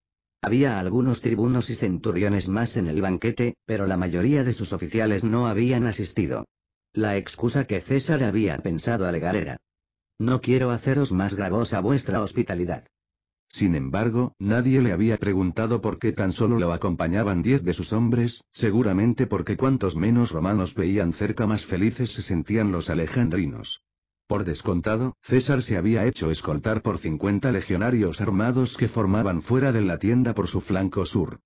Speaker 1: Había algunos tribunos y centuriones más en el banquete, pero la mayoría de sus oficiales no habían asistido. La excusa que César había pensado alegar era.
Speaker 2: No quiero haceros más gravosa vuestra hospitalidad. Sin embargo, nadie le había preguntado por qué tan solo lo acompañaban diez de sus hombres, seguramente porque cuantos menos romanos veían cerca más felices se sentían los alejandrinos. Por descontado, César se había hecho escoltar por 50 legionarios armados que formaban fuera de la tienda por su flanco sur.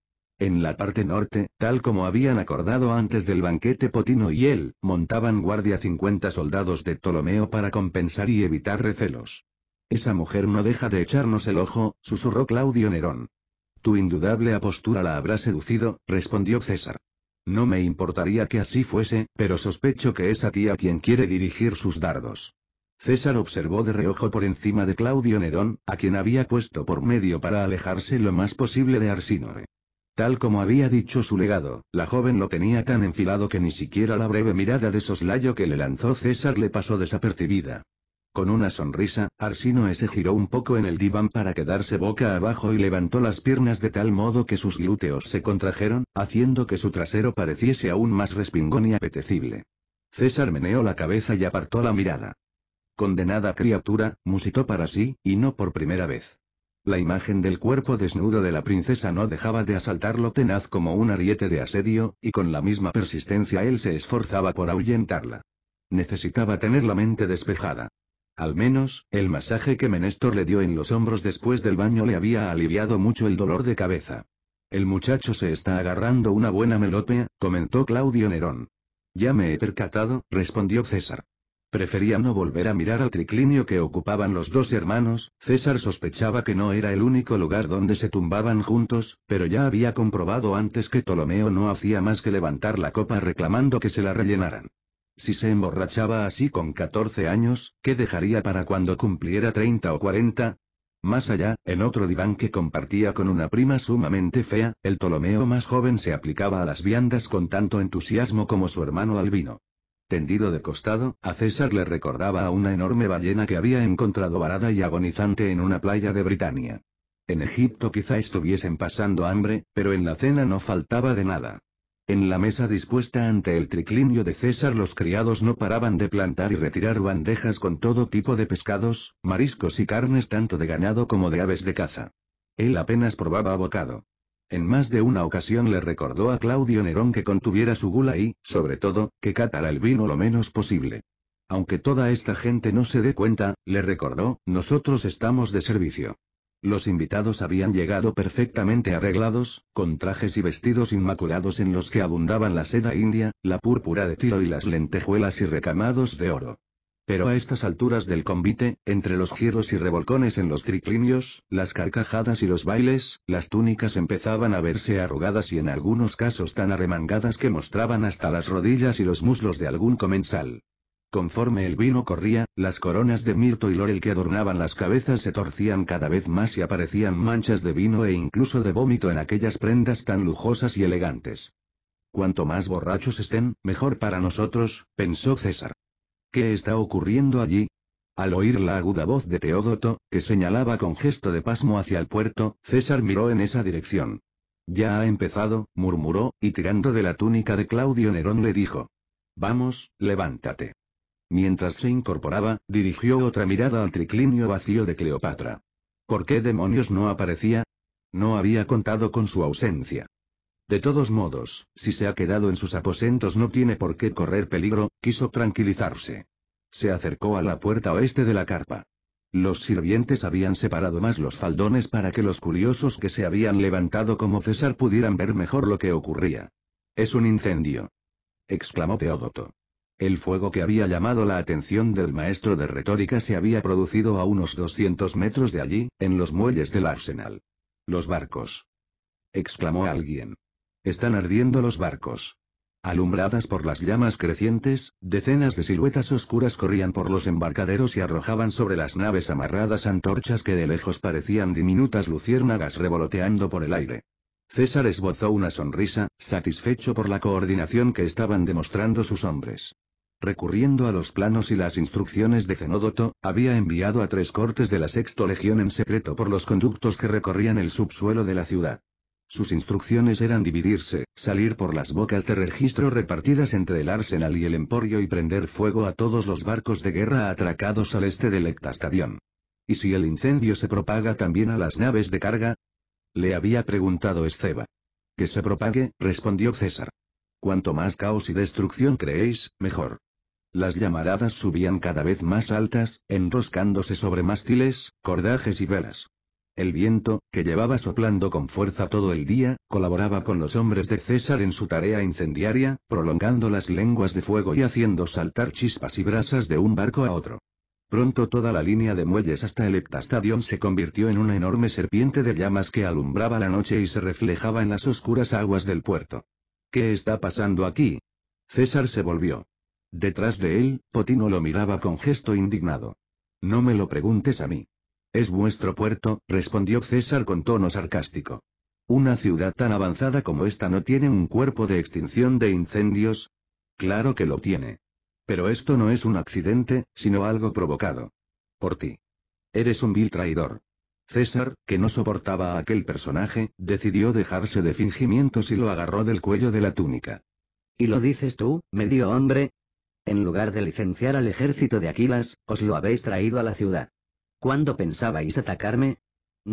Speaker 2: En la parte norte, tal como habían acordado antes del banquete Potino y él, montaban guardia 50 soldados de Ptolomeo para compensar y evitar recelos. Esa mujer no deja de echarnos el ojo, susurró Claudio Nerón. Tu indudable apostura la habrá seducido, respondió César. No me importaría que así fuese, pero sospecho que es a ti a quien quiere dirigir sus dardos. César observó de reojo por encima de Claudio Nerón, a quien había puesto por medio para alejarse lo más posible de Arsínore. Tal como había dicho su legado, la joven lo tenía tan enfilado que ni siquiera la breve mirada de soslayo que le lanzó César le pasó desapercibida. Con una sonrisa, Arsinoe se giró un poco en el diván para quedarse boca abajo y levantó las piernas de tal modo que sus glúteos se contrajeron, haciendo que su trasero pareciese aún más respingón y apetecible. César meneó la cabeza y apartó la mirada. Condenada criatura, musitó para sí, y no por primera vez. La imagen del cuerpo desnudo de la princesa no dejaba de asaltarlo tenaz como un ariete de asedio, y con la misma persistencia él se esforzaba por ahuyentarla. Necesitaba tener la mente despejada. Al menos, el masaje que Menestor le dio en los hombros después del baño le había aliviado mucho el dolor de cabeza. El muchacho se está agarrando una buena melopea, comentó Claudio Nerón. Ya me he percatado, respondió César. Prefería no volver a mirar al triclinio que ocupaban los dos hermanos, César sospechaba que no era el único lugar donde se tumbaban juntos, pero ya había comprobado antes que Ptolomeo no hacía más que levantar la copa reclamando que se la rellenaran. Si se emborrachaba así con 14 años, ¿qué dejaría para cuando cumpliera 30 o 40? Más allá, en otro diván que compartía con una prima sumamente fea, el Ptolomeo más joven se aplicaba a las viandas con tanto entusiasmo como su hermano albino. Tendido de costado, a César le recordaba a una enorme ballena que había encontrado varada y agonizante en una playa de Britania. En Egipto quizá estuviesen pasando hambre, pero en la cena no faltaba de nada. En la mesa dispuesta ante el triclinio de César los criados no paraban de plantar y retirar bandejas con todo tipo de pescados, mariscos y carnes tanto de ganado como de aves de caza. Él apenas probaba bocado. En más de una ocasión le recordó a Claudio Nerón que contuviera su gula y, sobre todo, que catara el vino lo menos posible. Aunque toda esta gente no se dé cuenta, le recordó, nosotros estamos de servicio. Los invitados habían llegado perfectamente arreglados, con trajes y vestidos inmaculados en los que abundaban la seda india, la púrpura de tiro y las lentejuelas y recamados de oro. Pero a estas alturas del convite, entre los giros y revolcones en los triclinios, las carcajadas y los bailes, las túnicas empezaban a verse arrugadas y en algunos casos tan arremangadas que mostraban hasta las rodillas y los muslos de algún comensal. Conforme el vino corría, las coronas de mirto y lorel que adornaban las cabezas se torcían cada vez más y aparecían manchas de vino e incluso de vómito en aquellas prendas tan lujosas y elegantes. Cuanto más borrachos estén, mejor para nosotros, pensó César. ¿Qué está ocurriendo allí? Al oír la aguda voz de Teodoto, que señalaba con gesto de pasmo hacia el puerto, César miró en esa dirección. Ya ha empezado, murmuró, y tirando de la túnica de Claudio Nerón le dijo. Vamos, levántate. Mientras se incorporaba, dirigió otra mirada al triclinio vacío de Cleopatra. ¿Por qué demonios no aparecía? No había contado con su ausencia. De todos modos, si se ha quedado en sus aposentos no tiene por qué correr peligro, quiso tranquilizarse. Se acercó a la puerta oeste de la carpa. Los sirvientes habían separado más los faldones para que los curiosos que se habían levantado como César pudieran ver mejor lo que ocurría. Es un incendio. exclamó Teodoto. El fuego que había llamado la atención del maestro de retórica se había producido a unos 200 metros de allí, en los muelles del arsenal. Los barcos. exclamó alguien. Están ardiendo los barcos. Alumbradas por las llamas crecientes, decenas de siluetas oscuras corrían por los embarcaderos y arrojaban sobre las naves amarradas antorchas que de lejos parecían diminutas luciérnagas revoloteando por el aire. César esbozó una sonrisa, satisfecho por la coordinación que estaban demostrando sus hombres. Recurriendo a los planos y las instrucciones de Cenódoto, había enviado a tres cortes de la sexto legión en secreto por los conductos que recorrían el subsuelo de la ciudad. Sus instrucciones eran dividirse, salir por las bocas de registro repartidas entre el arsenal y el emporio y prender fuego a todos los barcos de guerra atracados al este del Ectastadion. ¿Y si el incendio se propaga también a las naves de carga? Le había preguntado Esteba. Que se propague, respondió César. Cuanto más caos y destrucción creéis, mejor. Las llamaradas subían cada vez más altas, enroscándose sobre mástiles, cordajes y velas. El viento, que llevaba soplando con fuerza todo el día, colaboraba con los hombres de César en su tarea incendiaria, prolongando las lenguas de fuego y haciendo saltar chispas y brasas de un barco a otro. Pronto toda la línea de muelles hasta el Eptastadion se convirtió en una enorme serpiente de llamas que alumbraba la noche y se reflejaba en las oscuras aguas del puerto. ¿Qué está pasando aquí? César se volvió. Detrás de él, Potino lo miraba con gesto indignado. No me lo preguntes a mí. Es vuestro puerto, respondió César con tono sarcástico. Una ciudad tan avanzada como esta no tiene un cuerpo de extinción de incendios. Claro que lo tiene. Pero esto no es un accidente, sino algo provocado. Por ti. Eres un vil traidor. César, que no soportaba a aquel personaje, decidió dejarse de fingimientos y lo agarró del cuello de la túnica.
Speaker 1: ¿Y lo dices tú, medio hombre? En lugar de licenciar al ejército de Aquilas, os lo habéis traído a la ciudad. ¿Cuándo pensabais atacarme?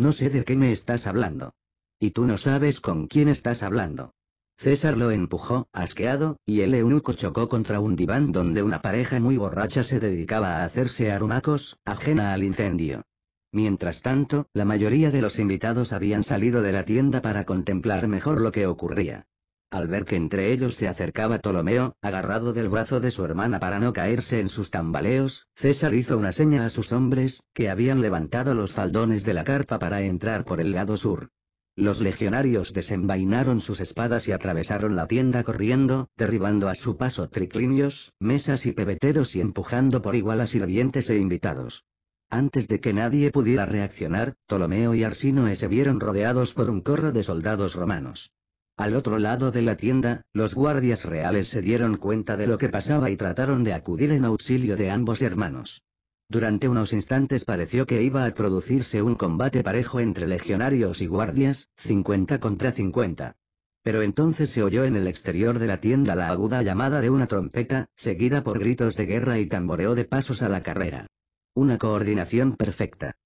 Speaker 1: No sé de qué me estás hablando. Y tú no sabes con quién estás hablando. César lo empujó, asqueado, y el eunuco chocó contra un diván donde una pareja muy borracha se dedicaba a hacerse arumacos, ajena al incendio. Mientras tanto, la mayoría de los invitados habían salido de la tienda para contemplar mejor lo que ocurría. Al ver que entre ellos se acercaba Ptolomeo, agarrado del brazo de su hermana para no caerse en sus tambaleos, César hizo una seña a sus hombres, que habían levantado los faldones de la carpa para entrar por el lado sur. Los legionarios desenvainaron sus espadas y atravesaron la tienda corriendo, derribando a su paso triclinios, mesas y pebeteros y empujando por igual a sirvientes e invitados. Antes de que nadie pudiera reaccionar, Ptolomeo y Arsinoe se vieron rodeados por un corro de soldados romanos. Al otro lado de la tienda, los guardias reales se dieron cuenta de lo que pasaba y trataron de acudir en auxilio de ambos hermanos. Durante unos instantes pareció que iba a producirse un combate parejo entre legionarios y guardias, 50 contra 50. Pero entonces se oyó en el exterior de la tienda la aguda llamada de una trompeta, seguida por gritos de guerra y tamboreo de pasos a la carrera. Una coordinación perfecta.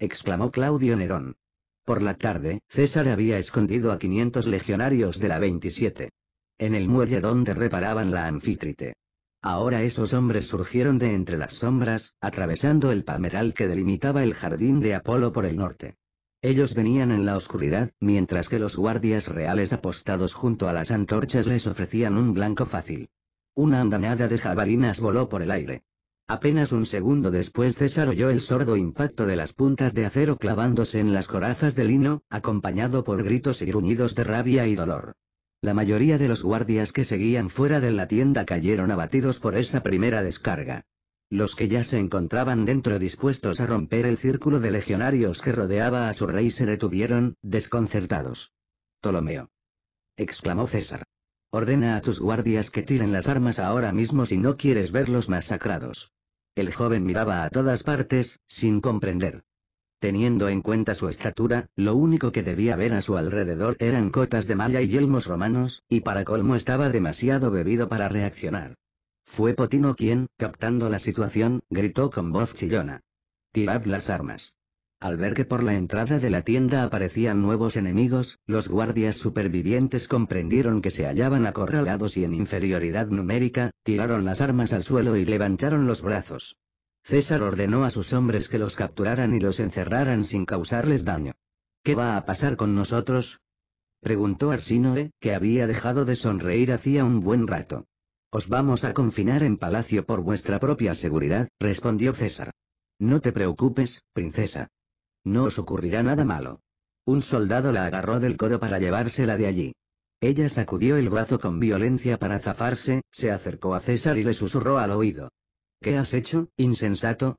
Speaker 1: exclamó Claudio Nerón. Por la tarde, César había escondido a 500 legionarios de la 27. En el muelle donde reparaban la anfítrite. Ahora esos hombres surgieron de entre las sombras, atravesando el pameral que delimitaba el jardín de Apolo por el norte. Ellos venían en la oscuridad, mientras que los guardias reales apostados junto a las antorchas les ofrecían un blanco fácil. Una andanada de jabalinas voló por el aire. Apenas un segundo después César oyó el sordo impacto de las puntas de acero clavándose en las corazas de lino, acompañado por gritos y gruñidos de rabia y dolor. La mayoría de los guardias que seguían fuera de la tienda cayeron abatidos por esa primera descarga. Los que ya se encontraban dentro dispuestos a romper el círculo de legionarios que rodeaba a su rey se detuvieron, desconcertados. Ptolomeo. exclamó César. Ordena a tus guardias que tiren las armas ahora mismo si no quieres verlos masacrados. El joven miraba a todas partes, sin comprender. Teniendo en cuenta su estatura, lo único que debía ver a su alrededor eran cotas de malla y yelmos romanos, y para colmo estaba demasiado bebido para reaccionar. Fue Potino quien, captando la situación, gritó con voz chillona. Tirad las armas. Al ver que por la entrada de la tienda aparecían nuevos enemigos, los guardias supervivientes comprendieron que se hallaban acorralados y en inferioridad numérica, tiraron las armas al suelo y levantaron los brazos. César ordenó a sus hombres que los capturaran y los encerraran sin causarles daño. ¿Qué va a pasar con nosotros? preguntó Arsinoe, que había dejado de sonreír hacía un buen rato. Os vamos a confinar en palacio por vuestra propia seguridad, respondió César. No te preocupes, princesa. No os ocurrirá nada malo. Un soldado la agarró del codo para llevársela de allí. Ella sacudió el brazo con violencia para zafarse, se acercó a César y le susurró al oído. ¿Qué has hecho, insensato?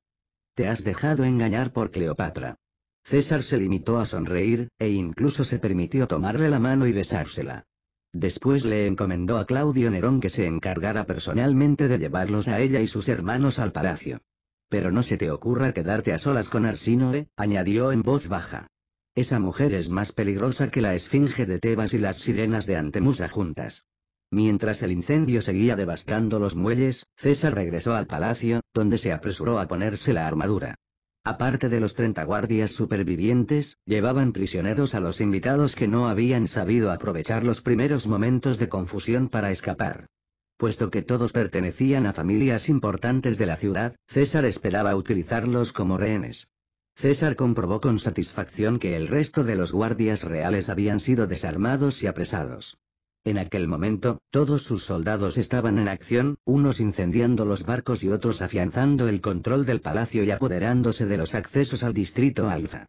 Speaker 1: Te has dejado engañar por Cleopatra. César se limitó a sonreír, e incluso se permitió tomarle la mano y besársela. Después le encomendó a Claudio Nerón que se encargara personalmente de llevarlos a ella y sus hermanos al palacio. Pero no se te ocurra quedarte a solas con Arsinoe, añadió en voz baja. Esa mujer es más peligrosa que la esfinge de Tebas y las sirenas de Antemusa juntas. Mientras el incendio seguía devastando los muelles, César regresó al palacio, donde se apresuró a ponerse la armadura. Aparte de los 30 guardias supervivientes, llevaban prisioneros a los invitados que no habían sabido aprovechar los primeros momentos de confusión para escapar. Puesto que todos pertenecían a familias importantes de la ciudad, César esperaba utilizarlos como rehenes. César comprobó con satisfacción que el resto de los guardias reales habían sido desarmados y apresados. En aquel momento, todos sus soldados estaban en acción, unos incendiando los barcos y otros afianzando el control del palacio y apoderándose de los accesos al distrito Alfa.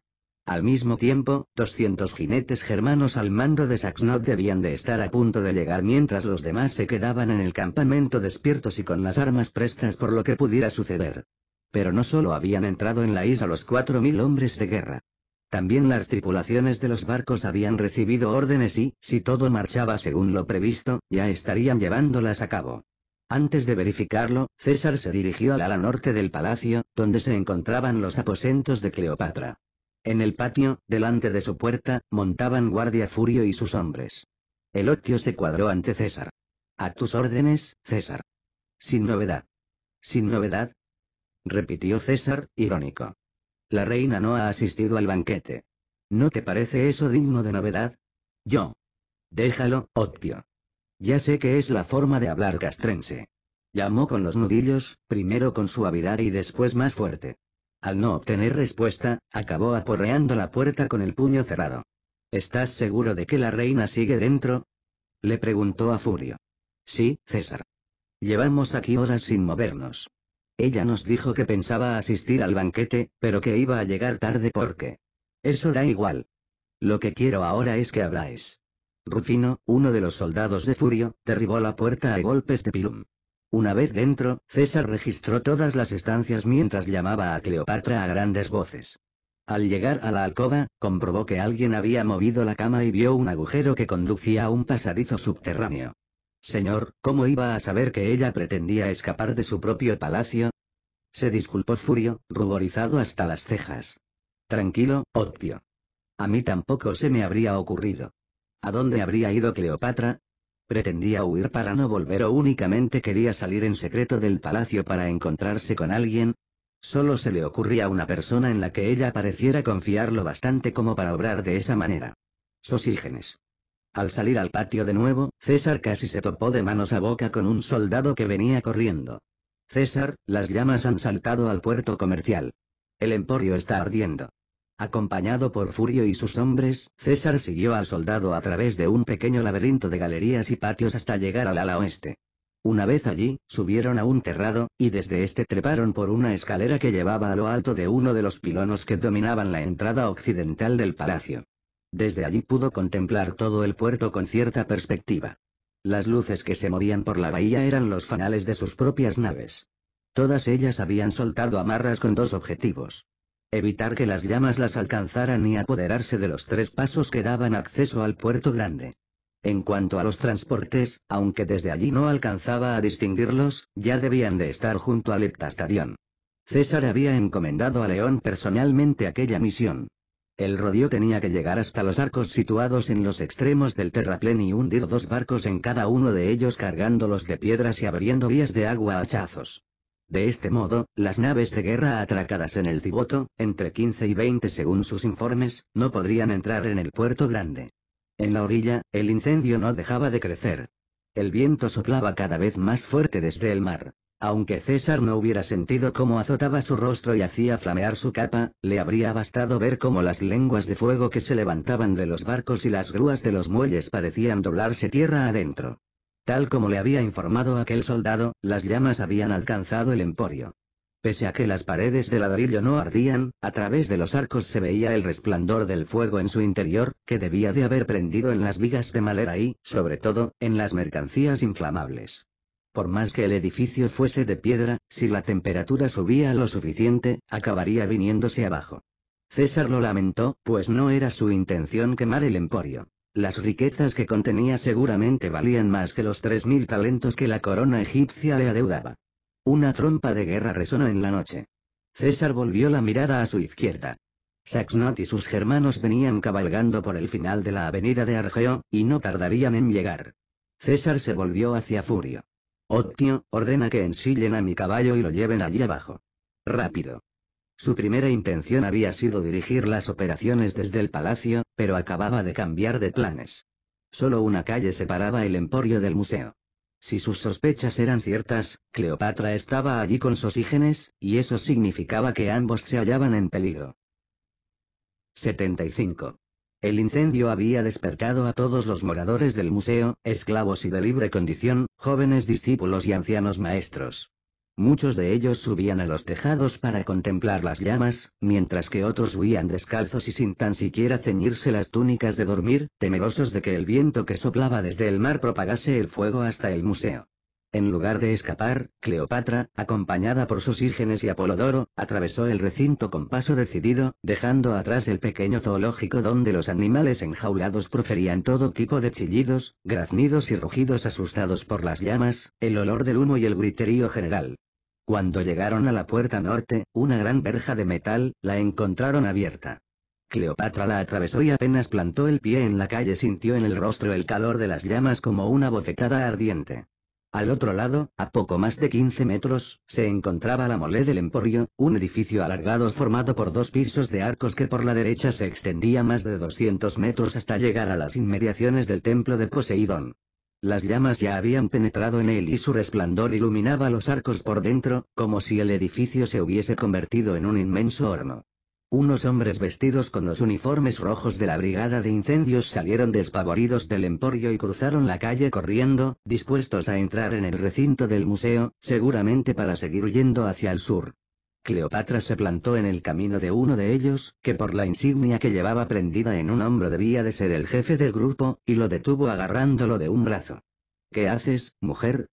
Speaker 1: Al mismo tiempo, 200 jinetes germanos al mando de Saxnot debían de estar a punto de llegar mientras los demás se quedaban en el campamento despiertos y con las armas prestas por lo que pudiera suceder. Pero no solo habían entrado en la isla los 4.000 hombres de guerra. También las tripulaciones de los barcos habían recibido órdenes y, si todo marchaba según lo previsto, ya estarían llevándolas a cabo. Antes de verificarlo, César se dirigió al ala norte del palacio, donde se encontraban los aposentos de Cleopatra. En el patio, delante de su puerta, montaban guardia Furio y sus hombres. El Octio se cuadró ante César. A tus órdenes, César. Sin novedad. Sin novedad. Repitió César, irónico. La reina no ha asistido al banquete. ¿No te parece eso digno de novedad? Yo. Déjalo, Octio. Ya sé que es la forma de hablar castrense. Llamó con los nudillos, primero con suavidad y después más fuerte. Al no obtener respuesta, acabó aporreando la puerta con el puño cerrado. ¿Estás seguro de que la reina sigue dentro? Le preguntó a Furio. Sí, César. Llevamos aquí horas sin movernos. Ella nos dijo que pensaba asistir al banquete, pero que iba a llegar tarde porque... Eso da igual. Lo que quiero ahora es que habláis. Rufino, uno de los soldados de Furio, derribó la puerta a golpes de pilum. Una vez dentro, César registró todas las estancias mientras llamaba a Cleopatra a grandes voces. Al llegar a la alcoba, comprobó que alguien había movido la cama y vio un agujero que conducía a un pasadizo subterráneo. Señor, ¿cómo iba a saber que ella pretendía escapar de su propio palacio? Se disculpó Furio, ruborizado hasta las cejas. Tranquilo, Octio. A mí tampoco se me habría ocurrido. ¿A dónde habría ido Cleopatra? ¿Pretendía huir para no volver o únicamente quería salir en secreto del palacio para encontrarse con alguien? Solo se le ocurría una persona en la que ella pareciera confiar lo bastante como para obrar de esa manera. Sosígenes. Al salir al patio de nuevo, César casi se topó de manos a boca con un soldado que venía corriendo. César, las llamas han saltado al puerto comercial. El emporio está ardiendo. Acompañado por Furio y sus hombres, César siguió al soldado a través de un pequeño laberinto de galerías y patios hasta llegar al ala oeste. Una vez allí, subieron a un terrado, y desde este treparon por una escalera que llevaba a lo alto de uno de los pilonos que dominaban la entrada occidental del palacio. Desde allí pudo contemplar todo el puerto con cierta perspectiva. Las luces que se movían por la bahía eran los fanales de sus propias naves. Todas ellas habían soltado amarras con dos objetivos. Evitar que las llamas las alcanzaran y apoderarse de los tres pasos que daban acceso al puerto grande. En cuanto a los transportes, aunque desde allí no alcanzaba a distinguirlos, ya debían de estar junto al heptastadión. César había encomendado a León personalmente aquella misión. El rodeo tenía que llegar hasta los arcos situados en los extremos del terraplén y hundir dos barcos en cada uno de ellos cargándolos de piedras y abriendo vías de agua a hachazos. De este modo, las naves de guerra atracadas en el Ciboto, entre 15 y 20 según sus informes, no podrían entrar en el puerto grande. En la orilla, el incendio no dejaba de crecer. El viento soplaba cada vez más fuerte desde el mar. Aunque César no hubiera sentido cómo azotaba su rostro y hacía flamear su capa, le habría bastado ver cómo las lenguas de fuego que se levantaban de los barcos y las grúas de los muelles parecían doblarse tierra adentro. Tal como le había informado aquel soldado, las llamas habían alcanzado el emporio. Pese a que las paredes de ladrillo no ardían, a través de los arcos se veía el resplandor del fuego en su interior, que debía de haber prendido en las vigas de madera y, sobre todo, en las mercancías inflamables. Por más que el edificio fuese de piedra, si la temperatura subía lo suficiente, acabaría viniéndose abajo. César lo lamentó, pues no era su intención quemar el emporio. Las riquezas que contenía seguramente valían más que los 3.000 talentos que la corona egipcia le adeudaba. Una trompa de guerra resonó en la noche. César volvió la mirada a su izquierda. Saxnot y sus germanos venían cabalgando por el final de la avenida de Argeo, y no tardarían en llegar. César se volvió hacia Furio. Otio, ordena que ensillen a mi caballo y lo lleven allí abajo. Rápido. Su primera intención había sido dirigir las operaciones desde el palacio, pero acababa de cambiar de planes. Solo una calle separaba el emporio del museo. Si sus sospechas eran ciertas, Cleopatra estaba allí con Sosígenes, y eso significaba que ambos se hallaban en peligro. 75. El incendio había despertado a todos los moradores del museo, esclavos y de libre condición, jóvenes discípulos y ancianos maestros. Muchos de ellos subían a los tejados para contemplar las llamas, mientras que otros huían descalzos y sin tan siquiera ceñirse las túnicas de dormir, temerosos de que el viento que soplaba desde el mar propagase el fuego hasta el museo. En lugar de escapar, Cleopatra, acompañada por sus írgenes y Apolodoro, atravesó el recinto con paso decidido, dejando atrás el pequeño zoológico donde los animales enjaulados proferían todo tipo de chillidos, graznidos y rugidos asustados por las llamas, el olor del humo y el griterío general. Cuando llegaron a la puerta norte, una gran verja de metal, la encontraron abierta. Cleopatra la atravesó y apenas plantó el pie en la calle sintió en el rostro el calor de las llamas como una bofetada ardiente. Al otro lado, a poco más de 15 metros, se encontraba la mole del Emporio, un edificio alargado formado por dos pisos de arcos que por la derecha se extendía más de 200 metros hasta llegar a las inmediaciones del templo de Poseidón. Las llamas ya habían penetrado en él y su resplandor iluminaba los arcos por dentro, como si el edificio se hubiese convertido en un inmenso horno. Unos hombres vestidos con los uniformes rojos de la brigada de incendios salieron despavoridos del emporio y cruzaron la calle corriendo, dispuestos a entrar en el recinto del museo, seguramente para seguir huyendo hacia el sur. Cleopatra se plantó en el camino de uno de ellos, que por la insignia que llevaba prendida en un hombro debía de ser el jefe del grupo, y lo detuvo agarrándolo de un brazo. ¿Qué haces, mujer?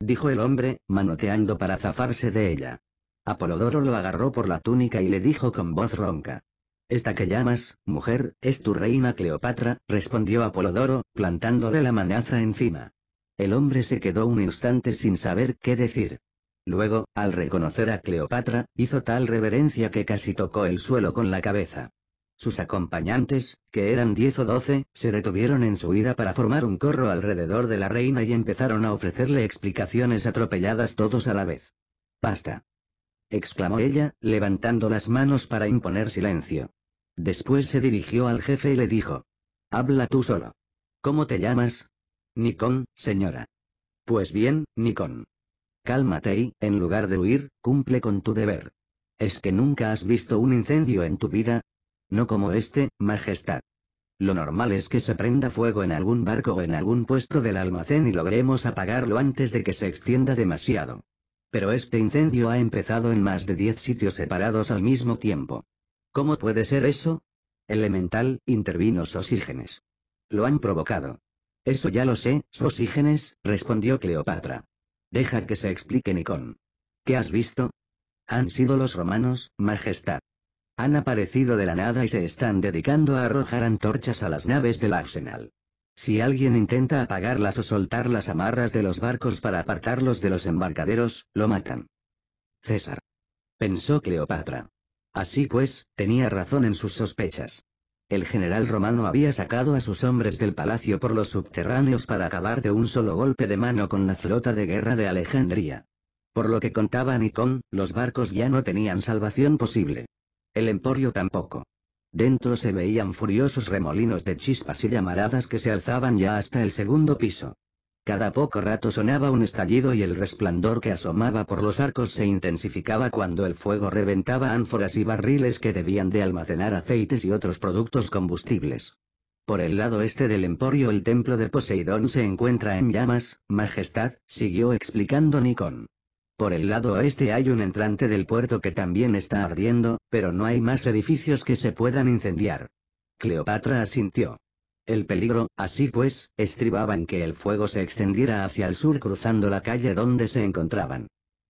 Speaker 1: dijo el hombre, manoteando para zafarse de ella. Apolodoro lo agarró por la túnica y le dijo con voz ronca. Esta que llamas, mujer, es tu reina Cleopatra, respondió Apolodoro, plantándole la manaza encima. El hombre se quedó un instante sin saber qué decir. Luego, al reconocer a Cleopatra, hizo tal reverencia que casi tocó el suelo con la cabeza. Sus acompañantes, que eran diez o doce, se detuvieron en su huida para formar un corro alrededor de la reina y empezaron a ofrecerle explicaciones atropelladas todos a la vez. Basta. exclamó ella, levantando las manos para imponer silencio. Después se dirigió al jefe y le dijo. Habla tú solo. ¿Cómo te llamas? Nikon, señora. Pues bien, Nikon. Cálmate y, en lugar de huir, cumple con tu deber. ¿Es que nunca has visto un incendio en tu vida? No como este, Majestad. Lo normal es que se prenda fuego en algún barco o en algún puesto del almacén y logremos apagarlo antes de que se extienda demasiado. Pero este incendio ha empezado en más de 10 sitios separados al mismo tiempo. ¿Cómo puede ser eso? Elemental, intervino Sosígenes. Lo han provocado. Eso ya lo sé, Sosígenes, respondió Cleopatra. Deja que se explique Nicón. ¿Qué has visto? Han sido los romanos, Majestad. Han aparecido de la nada y se están dedicando a arrojar antorchas a las naves del arsenal. Si alguien intenta apagarlas o soltar las amarras de los barcos para apartarlos de los embarcaderos, lo matan. César. Pensó Cleopatra. Así pues, tenía razón en sus sospechas. El general romano había sacado a sus hombres del palacio por los subterráneos para acabar de un solo golpe de mano con la flota de guerra de Alejandría. Por lo que contaba Nicón, los barcos ya no tenían salvación posible. El emporio tampoco. Dentro se veían furiosos remolinos de chispas y llamaradas que se alzaban ya hasta el segundo piso. Cada poco rato sonaba un estallido y el resplandor que asomaba por los arcos se intensificaba cuando el fuego reventaba ánforas y barriles que debían de almacenar aceites y otros productos combustibles. Por el lado este del emporio el templo de Poseidón se encuentra en llamas, Majestad, siguió explicando Nikon. Por el lado oeste hay un entrante del puerto que también está ardiendo, pero no hay más edificios que se puedan incendiar. Cleopatra asintió. El peligro, así pues, estribaba en que el fuego se extendiera hacia el sur cruzando la calle donde se encontraban.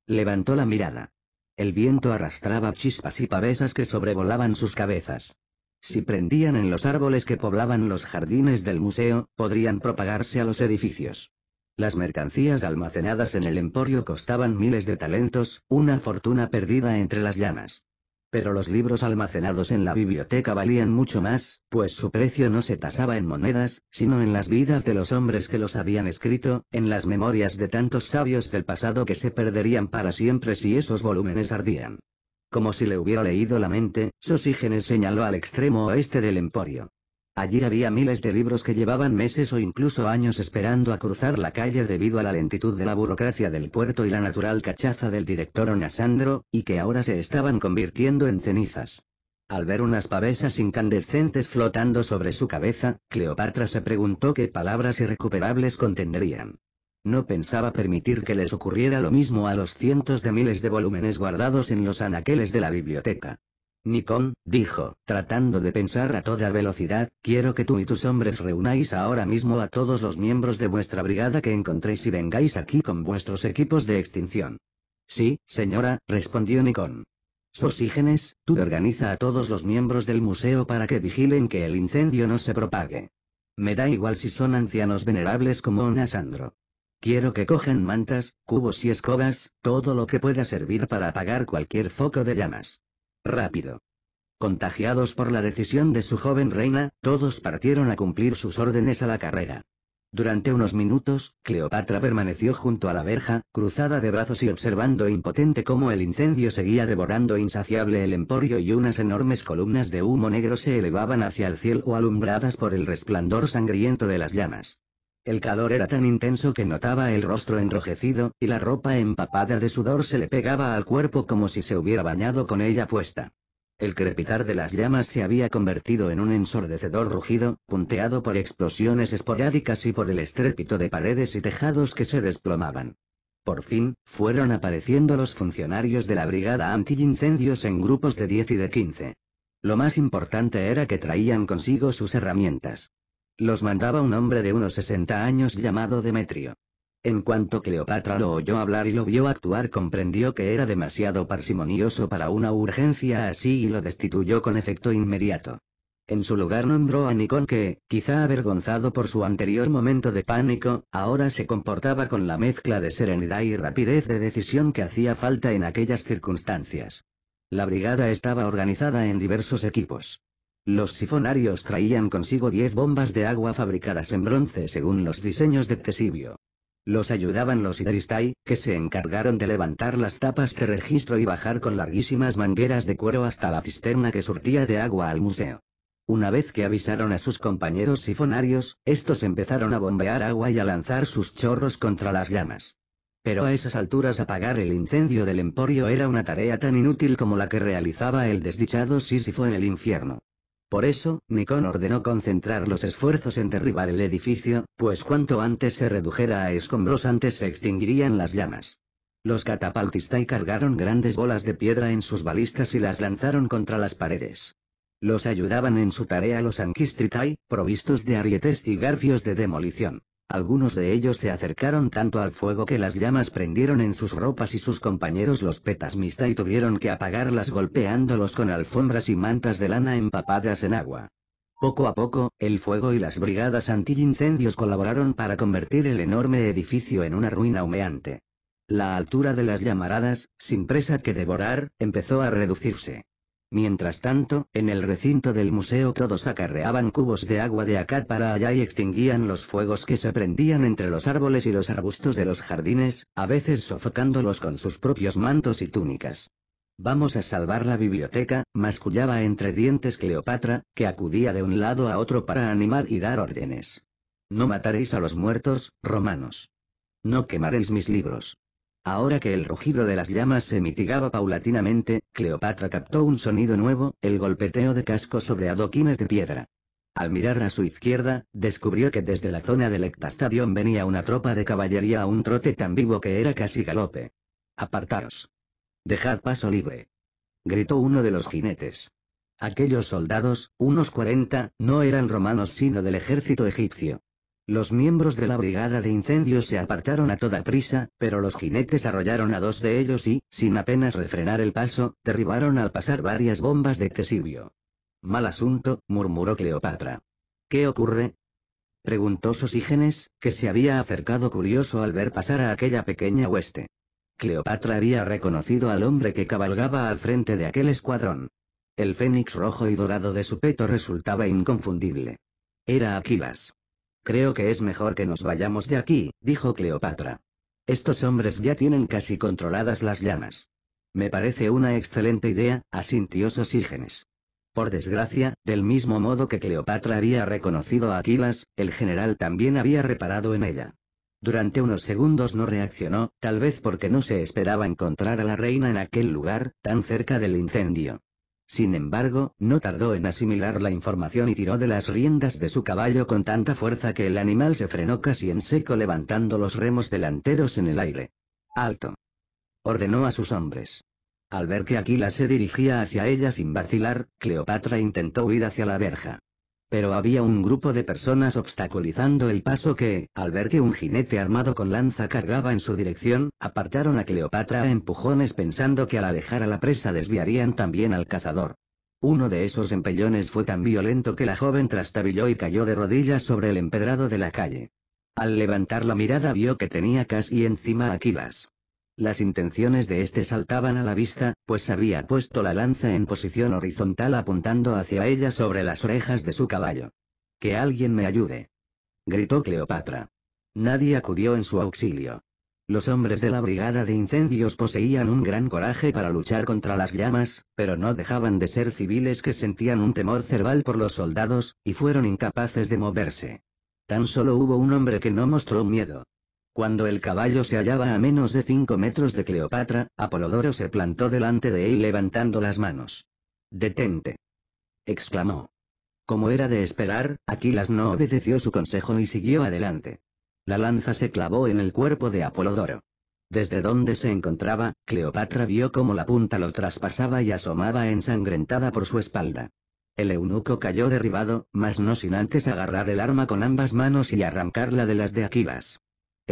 Speaker 1: Levantó la mirada. El viento arrastraba chispas y pavesas que sobrevolaban sus cabezas. Si prendían en los árboles que poblaban los jardines del museo, podrían propagarse a los edificios. Las mercancías almacenadas en el emporio costaban miles de talentos, una fortuna perdida entre las llamas pero los libros almacenados en la biblioteca valían mucho más, pues su precio no se tasaba en monedas, sino en las vidas de los hombres que los habían escrito, en las memorias de tantos sabios del pasado que se perderían para siempre si esos volúmenes ardían. Como si le hubiera leído la mente, Sosígenes señaló al extremo oeste del emporio. Allí había miles de libros que llevaban meses o incluso años esperando a cruzar la calle debido a la lentitud de la burocracia del puerto y la natural cachaza del director Onasandro, y que ahora se estaban convirtiendo en cenizas. Al ver unas pavesas incandescentes flotando sobre su cabeza, Cleopatra se preguntó qué palabras irrecuperables contendrían. No pensaba permitir que les ocurriera lo mismo a los cientos de miles de volúmenes guardados en los anaqueles de la biblioteca. Nikon, dijo, tratando de pensar a toda velocidad, quiero que tú y tus hombres reunáis ahora mismo a todos los miembros de vuestra brigada que encontréis y vengáis aquí con vuestros equipos de extinción. Sí, señora, respondió Nikon. Sosígenes, tú organiza a todos los miembros del museo para que vigilen que el incendio no se propague. Me da igual si son ancianos venerables como un asandro. Quiero que cojan mantas, cubos y escobas, todo lo que pueda servir para apagar cualquier foco de llamas. Rápido. Contagiados por la decisión de su joven reina, todos partieron a cumplir sus órdenes a la carrera. Durante unos minutos, Cleopatra permaneció junto a la verja, cruzada de brazos y observando impotente cómo el incendio seguía devorando insaciable el emporio y unas enormes columnas de humo negro se elevaban hacia el cielo alumbradas por el resplandor sangriento de las llamas. El calor era tan intenso que notaba el rostro enrojecido, y la ropa empapada de sudor se le pegaba al cuerpo como si se hubiera bañado con ella puesta. El crepitar de las llamas se había convertido en un ensordecedor rugido, punteado por explosiones esporádicas y por el estrépito de paredes y tejados que se desplomaban. Por fin, fueron apareciendo los funcionarios de la brigada antiincendios en grupos de 10 y de 15. Lo más importante era que traían consigo sus herramientas. Los mandaba un hombre de unos 60 años llamado Demetrio. En cuanto Cleopatra lo oyó hablar y lo vio actuar comprendió que era demasiado parsimonioso para una urgencia así y lo destituyó con efecto inmediato. En su lugar nombró a Nicón que, quizá avergonzado por su anterior momento de pánico, ahora se comportaba con la mezcla de serenidad y rapidez de decisión que hacía falta en aquellas circunstancias. La brigada estaba organizada en diversos equipos. Los sifonarios traían consigo diez bombas de agua fabricadas en bronce según los diseños de Ctesibio. Los ayudaban los Idristai, que se encargaron de levantar las tapas de registro y bajar con larguísimas mangueras de cuero hasta la cisterna que surtía de agua al museo. Una vez que avisaron a sus compañeros sifonarios, estos empezaron a bombear agua y a lanzar sus chorros contra las llamas. Pero a esas alturas apagar el incendio del emporio era una tarea tan inútil como la que realizaba el desdichado Sísifo en el infierno. Por eso, Nikon ordenó concentrar los esfuerzos en derribar el edificio, pues cuanto antes se redujera a escombros antes se extinguirían las llamas. Los catapultistas cargaron grandes bolas de piedra en sus balistas y las lanzaron contra las paredes. Los ayudaban en su tarea los anquistritai, provistos de arietes y garfios de demolición. Algunos de ellos se acercaron tanto al fuego que las llamas prendieron en sus ropas y sus compañeros los petasmista y tuvieron que apagarlas golpeándolos con alfombras y mantas de lana empapadas en agua. Poco a poco, el fuego y las brigadas antiincendios colaboraron para convertir el enorme edificio en una ruina humeante. La altura de las llamaradas, sin presa que devorar, empezó a reducirse. Mientras tanto, en el recinto del museo todos acarreaban cubos de agua de acá para allá y extinguían los fuegos que se prendían entre los árboles y los arbustos de los jardines, a veces sofocándolos con sus propios mantos y túnicas. Vamos a salvar la biblioteca, mascullaba entre dientes Cleopatra, que acudía de un lado a otro para animar y dar órdenes. No mataréis a los muertos, romanos. No quemaréis mis libros. Ahora que el rugido de las llamas se mitigaba paulatinamente, Cleopatra captó un sonido nuevo, el golpeteo de casco sobre adoquines de piedra. Al mirar a su izquierda, descubrió que desde la zona del Ectastadion venía una tropa de caballería a un trote tan vivo que era casi galope. Apartaos. Dejad paso libre. Gritó uno de los jinetes. Aquellos soldados, unos cuarenta, no eran romanos sino del ejército egipcio. Los miembros de la brigada de incendios se apartaron a toda prisa, pero los jinetes arrollaron a dos de ellos y, sin apenas refrenar el paso, derribaron al pasar varias bombas de tesibio. Mal asunto, murmuró Cleopatra. ¿Qué ocurre? preguntó Sosígenes, que se había acercado curioso al ver pasar a aquella pequeña hueste. Cleopatra había reconocido al hombre que cabalgaba al frente de aquel escuadrón. El fénix rojo y dorado de su peto resultaba inconfundible. Era Aquilas. Creo que es mejor que nos vayamos de aquí, dijo Cleopatra. Estos hombres ya tienen casi controladas las llamas. Me parece una excelente idea, asintió Sosígenes. Por desgracia, del mismo modo que Cleopatra había reconocido a Aquilas, el general también había reparado en ella. Durante unos segundos no reaccionó, tal vez porque no se esperaba encontrar a la reina en aquel lugar, tan cerca del incendio. Sin embargo, no tardó en asimilar la información y tiró de las riendas de su caballo con tanta fuerza que el animal se frenó casi en seco levantando los remos delanteros en el aire. Alto. Ordenó a sus hombres. Al ver que Aquila se dirigía hacia ella sin vacilar, Cleopatra intentó huir hacia la verja. Pero había un grupo de personas obstaculizando el paso que, al ver que un jinete armado con lanza cargaba en su dirección, apartaron a Cleopatra a empujones pensando que al alejar a la presa desviarían también al cazador. Uno de esos empellones fue tan violento que la joven trastabilló y cayó de rodillas sobre el empedrado de la calle. Al levantar la mirada vio que tenía casi encima a Aquilas. Las intenciones de este saltaban a la vista, pues había puesto la lanza en posición horizontal apuntando hacia ella sobre las orejas de su caballo. Que alguien me ayude. Gritó Cleopatra. Nadie acudió en su auxilio. Los hombres de la brigada de incendios poseían un gran coraje para luchar contra las llamas, pero no dejaban de ser civiles que sentían un temor cerval por los soldados, y fueron incapaces de moverse. Tan solo hubo un hombre que no mostró miedo. Cuando el caballo se hallaba a menos de cinco metros de Cleopatra, Apolodoro se plantó delante de él levantando las manos. Detente. exclamó. Como era de esperar, Aquilas no obedeció su consejo y siguió adelante. La lanza se clavó en el cuerpo de Apolodoro. Desde donde se encontraba, Cleopatra vio cómo la punta lo traspasaba y asomaba ensangrentada por su espalda. El eunuco cayó derribado, mas no sin antes agarrar el arma con ambas manos y arrancarla de las de Aquilas.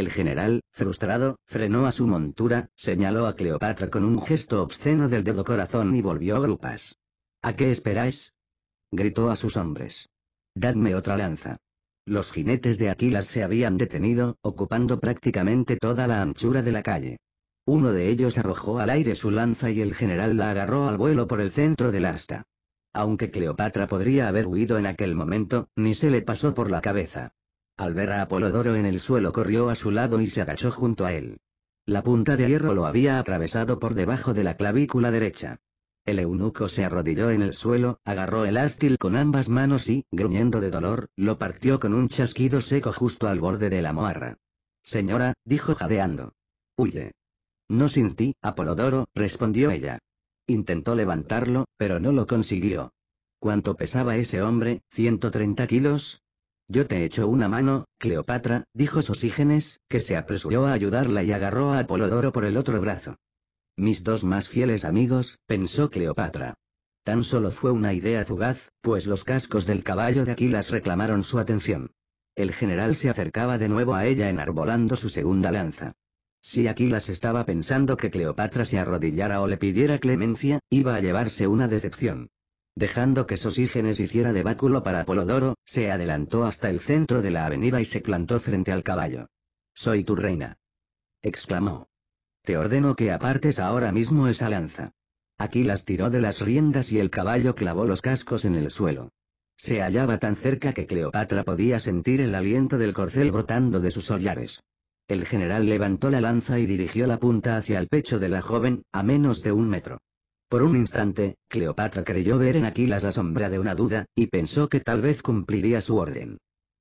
Speaker 1: El general, frustrado, frenó a su montura, señaló a Cleopatra con un gesto obsceno del dedo corazón y volvió a grupas. ¿A qué esperáis? gritó a sus hombres. Dadme otra lanza. Los jinetes de Aquilas se habían detenido, ocupando prácticamente toda la anchura de la calle. Uno de ellos arrojó al aire su lanza y el general la agarró al vuelo por el centro del asta. Aunque Cleopatra podría haber huido en aquel momento, ni se le pasó por la cabeza. Al ver a Apolodoro en el suelo corrió a su lado y se agachó junto a él. La punta de hierro lo había atravesado por debajo de la clavícula derecha. El eunuco se arrodilló en el suelo, agarró el ástil con ambas manos y, gruñendo de dolor, lo partió con un chasquido seco justo al borde de la moarra. Señora, dijo jadeando. Huye. No sin ti, Apolodoro, respondió ella. Intentó levantarlo, pero no lo consiguió. ¿Cuánto pesaba ese hombre? ¿130 kilos? Yo te echo una mano, Cleopatra, dijo Sosígenes, que se apresuró a ayudarla y agarró a Apolodoro por el otro brazo. Mis dos más fieles amigos, pensó Cleopatra. Tan solo fue una idea fugaz, pues los cascos del caballo de Aquilas reclamaron su atención. El general se acercaba de nuevo a ella enarbolando su segunda lanza. Si Aquilas estaba pensando que Cleopatra se arrodillara o le pidiera clemencia, iba a llevarse una decepción. Dejando que Sosígenes hiciera de báculo para Polodoro, se adelantó hasta el centro de la avenida y se plantó frente al caballo. Soy tu reina. exclamó. Te ordeno que apartes ahora mismo esa lanza. Aquí las tiró de las riendas y el caballo clavó los cascos en el suelo. Se hallaba tan cerca que Cleopatra podía sentir el aliento del corcel brotando de sus hollares. El general levantó la lanza y dirigió la punta hacia el pecho de la joven, a menos de un metro. Por un instante, Cleopatra creyó ver en Aquilas la sombra de una duda, y pensó que tal vez cumpliría su orden.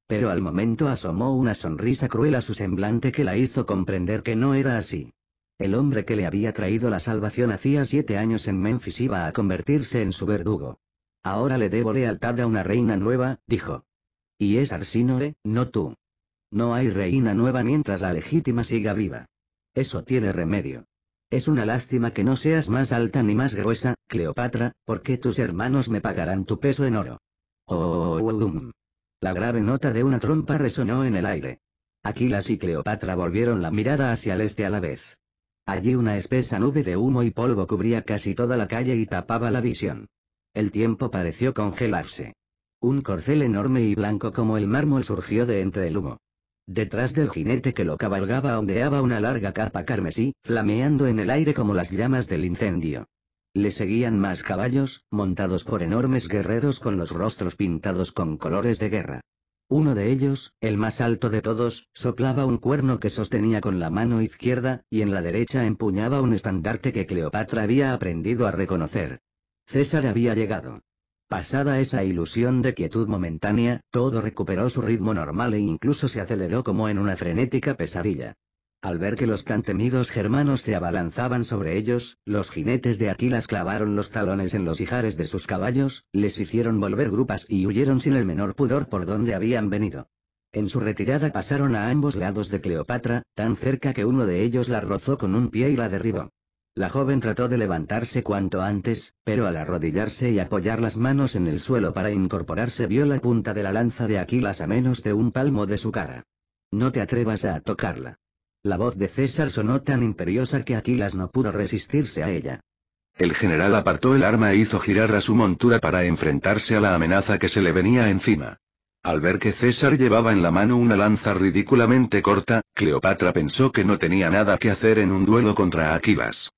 Speaker 1: Pero al momento asomó una sonrisa cruel a su semblante que la hizo comprender que no era así. El hombre que le había traído la salvación hacía siete años en Memphis iba a convertirse en su verdugo. Ahora le debo lealtad a una reina nueva, dijo. Y es Arsinoe, no tú. No hay reina nueva mientras la legítima siga viva. Eso tiene remedio. Es una lástima que no seas más alta ni más gruesa, Cleopatra, porque tus hermanos me pagarán tu peso en oro. Oh, la grave nota de una trompa resonó en el aire. Aquilas y Cleopatra volvieron la mirada hacia el este a la vez. Allí una espesa nube de humo y polvo cubría casi toda la calle y tapaba la visión. El tiempo pareció congelarse. Un corcel enorme y blanco como el mármol surgió de entre el humo. Detrás del jinete que lo cabalgaba ondeaba una larga capa carmesí, flameando en el aire como las llamas del incendio. Le seguían más caballos, montados por enormes guerreros con los rostros pintados con colores de guerra. Uno de ellos, el más alto de todos, soplaba un cuerno que sostenía con la mano izquierda, y en la derecha empuñaba un estandarte que Cleopatra había aprendido a reconocer. César había llegado. Pasada esa ilusión de quietud momentánea, todo recuperó su ritmo normal e incluso se aceleró como en una frenética pesadilla. Al ver que los tan temidos germanos se abalanzaban sobre ellos, los jinetes de Aquilas clavaron los talones en los ijares de sus caballos, les hicieron volver grupas y huyeron sin el menor pudor por donde habían venido. En su retirada pasaron a ambos lados de Cleopatra, tan cerca que uno de ellos la rozó con un pie y la derribó. La joven trató de levantarse cuanto antes, pero al arrodillarse y apoyar las manos en el suelo para incorporarse vio la punta de la lanza de Aquilas a menos de un palmo de su cara. No te atrevas a tocarla. La voz de César sonó tan imperiosa que Aquilas no pudo resistirse a ella.
Speaker 2: El general apartó el arma e hizo girar a su montura para enfrentarse a la amenaza que se le venía encima. Al ver que César llevaba en la mano una lanza ridículamente corta, Cleopatra pensó que no tenía nada que hacer en un duelo contra Aquilas.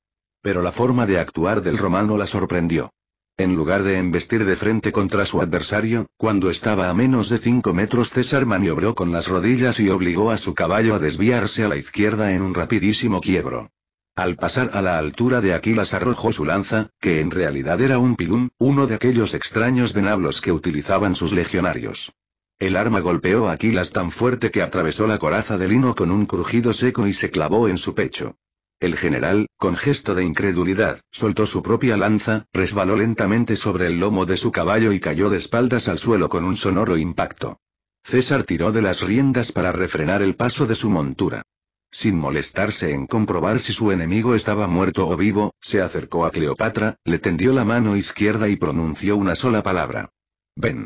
Speaker 2: Pero la forma de actuar del romano la sorprendió. En lugar de embestir de frente contra su adversario, cuando estaba a menos de 5 metros César maniobró con las rodillas y obligó a su caballo a desviarse a la izquierda en un rapidísimo quiebro. Al pasar a la altura de Aquilas arrojó su lanza, que en realidad era un pilum, uno de aquellos extraños venablos que utilizaban sus legionarios. El arma golpeó a Aquilas tan fuerte que atravesó la coraza de lino con un crujido seco y se clavó en su pecho. El general, con gesto de incredulidad, soltó su propia lanza, resbaló lentamente sobre el lomo de su caballo y cayó de espaldas al suelo con un sonoro impacto. César tiró de las riendas para refrenar el paso de su montura. Sin molestarse en comprobar si su enemigo estaba muerto o vivo, se acercó a Cleopatra, le tendió la mano izquierda y pronunció una sola palabra. Ven.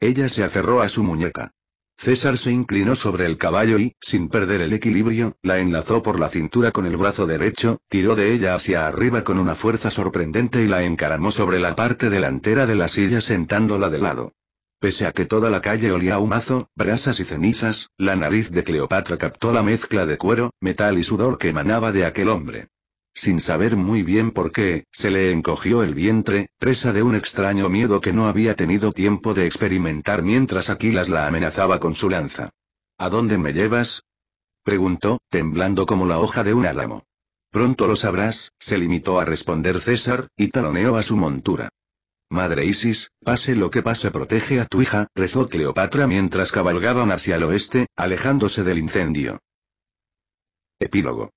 Speaker 2: Ella se aferró a su muñeca. César se inclinó sobre el caballo y, sin perder el equilibrio, la enlazó por la cintura con el brazo derecho, tiró de ella hacia arriba con una fuerza sorprendente y la encaramó sobre la parte delantera de la silla sentándola de lado. Pese a que toda la calle olía a humazo, brasas y cenizas, la nariz de Cleopatra captó la mezcla de cuero, metal y sudor que emanaba de aquel hombre sin saber muy bien por qué, se le encogió el vientre, presa de un extraño miedo que no había tenido tiempo de experimentar mientras Aquilas la amenazaba con su lanza. ¿A dónde me llevas? preguntó, temblando como la hoja de un álamo. Pronto lo sabrás, se limitó a responder César, y taloneó a su montura. Madre Isis, pase lo que pase protege a tu hija, rezó Cleopatra mientras cabalgaban hacia el oeste, alejándose del incendio. Epílogo.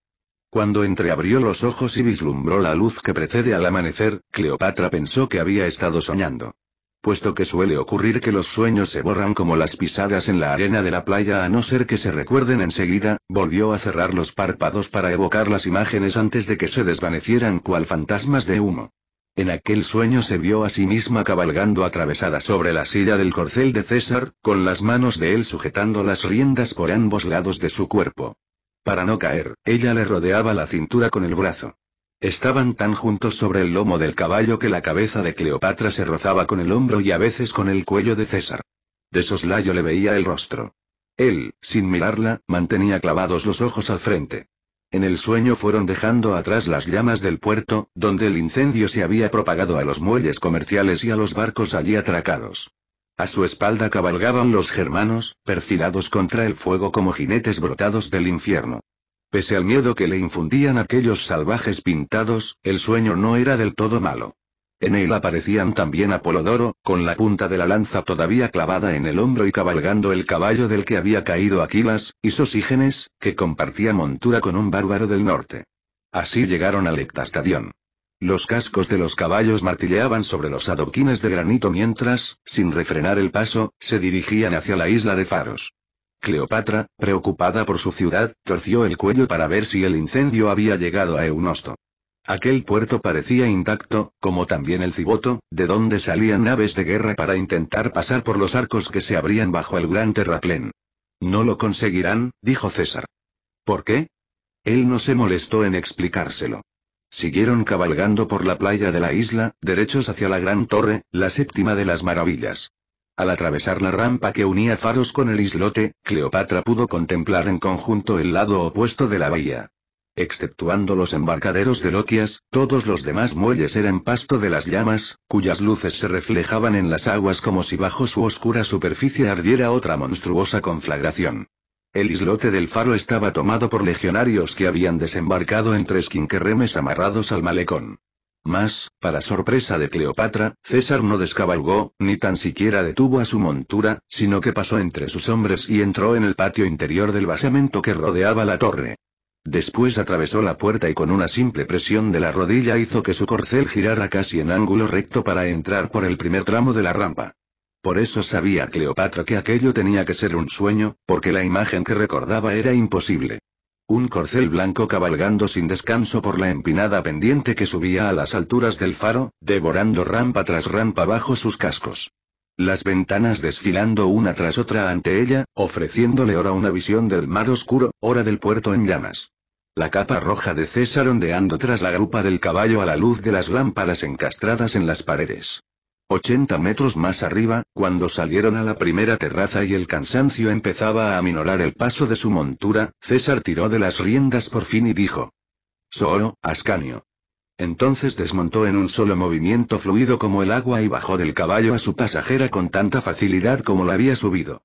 Speaker 2: Cuando entreabrió los ojos y vislumbró la luz que precede al amanecer, Cleopatra pensó que había estado soñando. Puesto que suele ocurrir que los sueños se borran como las pisadas en la arena de la playa a no ser que se recuerden enseguida, volvió a cerrar los párpados para evocar las imágenes antes de que se desvanecieran cual fantasmas de humo. En aquel sueño se vio a sí misma cabalgando atravesada sobre la silla del corcel de César, con las manos de él sujetando las riendas por ambos lados de su cuerpo. Para no caer, ella le rodeaba la cintura con el brazo. Estaban tan juntos sobre el lomo del caballo que la cabeza de Cleopatra se rozaba con el hombro y a veces con el cuello de César. De soslayo le veía el rostro. Él, sin mirarla, mantenía clavados los ojos al frente. En el sueño fueron dejando atrás las llamas del puerto, donde el incendio se había propagado a los muelles comerciales y a los barcos allí atracados. A su espalda cabalgaban los germanos, perfilados contra el fuego como jinetes brotados del infierno. Pese al miedo que le infundían aquellos salvajes pintados, el sueño no era del todo malo. En él aparecían también Apolodoro, con la punta de la lanza todavía clavada en el hombro y cabalgando el caballo del que había caído Aquilas, y Sosígenes, que compartía montura con un bárbaro del norte. Así llegaron al Ectastadión. Los cascos de los caballos martilleaban sobre los adoquines de granito mientras, sin refrenar el paso, se dirigían hacia la isla de Faros. Cleopatra, preocupada por su ciudad, torció el cuello para ver si el incendio había llegado a Eunosto. Aquel puerto parecía intacto, como también el ciboto, de donde salían naves de guerra para intentar pasar por los arcos que se abrían bajo el gran terraplén. No lo conseguirán, dijo César. ¿Por qué? Él no se molestó en explicárselo. Siguieron cabalgando por la playa de la isla, derechos hacia la Gran Torre, la séptima de las maravillas. Al atravesar la rampa que unía Faros con el islote, Cleopatra pudo contemplar en conjunto el lado opuesto de la bahía. Exceptuando los embarcaderos de Loquias, todos los demás muelles eran pasto de las llamas, cuyas luces se reflejaban en las aguas como si bajo su oscura superficie ardiera otra monstruosa conflagración. El islote del faro estaba tomado por legionarios que habían desembarcado en tres quinquerremes amarrados al malecón. Mas, para sorpresa de Cleopatra, César no descabalgó, ni tan siquiera detuvo a su montura, sino que pasó entre sus hombres y entró en el patio interior del basamento que rodeaba la torre. Después atravesó la puerta y con una simple presión de la rodilla hizo que su corcel girara casi en ángulo recto para entrar por el primer tramo de la rampa. Por eso sabía Cleopatra que aquello tenía que ser un sueño, porque la imagen que recordaba era imposible. Un corcel blanco cabalgando sin descanso por la empinada pendiente que subía a las alturas del faro, devorando rampa tras rampa bajo sus cascos. Las ventanas desfilando una tras otra ante ella, ofreciéndole ahora una visión del mar oscuro, hora del puerto en llamas. La capa roja de César ondeando tras la grupa del caballo a la luz de las lámparas encastradas en las paredes. 80 metros más arriba, cuando salieron a la primera terraza y el cansancio empezaba a aminorar el paso de su montura, César tiró de las riendas por fin y dijo. "Solo, Ascanio. Entonces desmontó en un solo movimiento fluido como el agua y bajó del caballo a su pasajera con tanta facilidad como la había subido.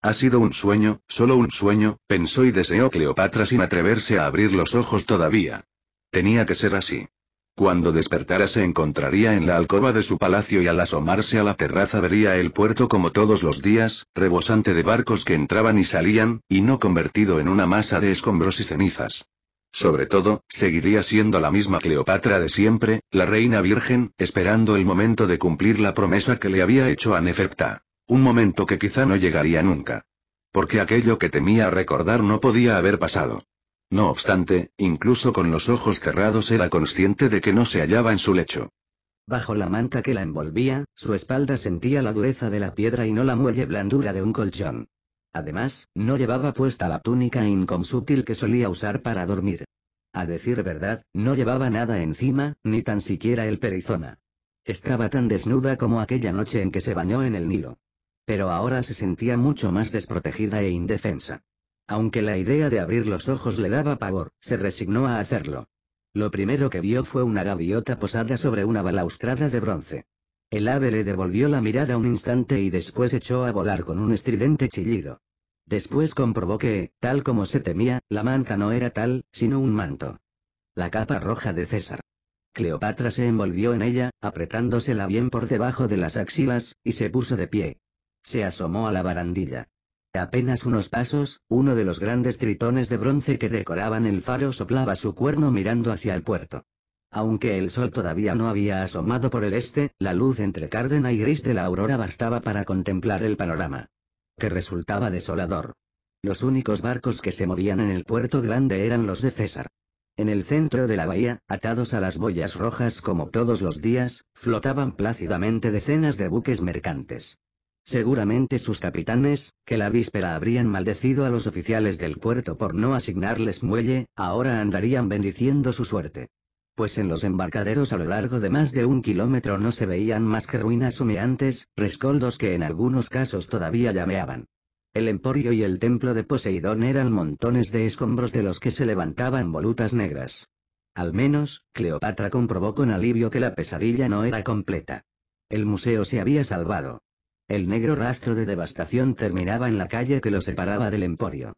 Speaker 2: Ha sido un sueño, solo un sueño, pensó y deseó Cleopatra sin atreverse a abrir los ojos todavía. Tenía que ser así. Cuando despertara se encontraría en la alcoba de su palacio y al asomarse a la terraza vería el puerto como todos los días, rebosante de barcos que entraban y salían, y no convertido en una masa de escombros y cenizas. Sobre todo, seguiría siendo la misma Cleopatra de siempre, la reina virgen, esperando el momento de cumplir la promesa que le había hecho a Neferta. Un momento que quizá no llegaría nunca. Porque aquello que temía recordar no podía haber pasado. No obstante, incluso con los ojos cerrados era consciente de que no se hallaba en su lecho.
Speaker 1: Bajo la manta que la envolvía, su espalda sentía la dureza de la piedra y no la muelle blandura de un colchón. Además, no llevaba puesta la túnica inconsútil que solía usar para dormir. A decir verdad, no llevaba nada encima, ni tan siquiera el perizona. Estaba tan desnuda como aquella noche en que se bañó en el Nilo. Pero ahora se sentía mucho más desprotegida e indefensa. Aunque la idea de abrir los ojos le daba pavor, se resignó a hacerlo. Lo primero que vio fue una gaviota posada sobre una balaustrada de bronce. El ave le devolvió la mirada un instante y después echó a volar con un estridente chillido. Después comprobó que, tal como se temía, la manca no era tal, sino un manto. La capa roja de César. Cleopatra se envolvió en ella, apretándosela bien por debajo de las axilas, y se puso de pie. Se asomó a la barandilla apenas unos pasos, uno de los grandes tritones de bronce que decoraban el faro soplaba su cuerno mirando hacia el puerto. Aunque el sol todavía no había asomado por el este, la luz entre cárdena y gris de la aurora bastaba para contemplar el panorama. Que resultaba desolador. Los únicos barcos que se movían en el puerto grande eran los de César. En el centro de la bahía, atados a las boyas rojas como todos los días, flotaban plácidamente decenas de buques mercantes. Seguramente sus capitanes, que la víspera habrían maldecido a los oficiales del puerto por no asignarles muelle, ahora andarían bendiciendo su suerte. Pues en los embarcaderos a lo largo de más de un kilómetro no se veían más que ruinas humeantes, rescoldos que en algunos casos todavía llameaban. El emporio y el templo de Poseidón eran montones de escombros de los que se levantaban volutas negras. Al menos, Cleopatra comprobó con alivio que la pesadilla no era completa. El museo se había salvado. El negro rastro de devastación terminaba en la calle que lo separaba del emporio.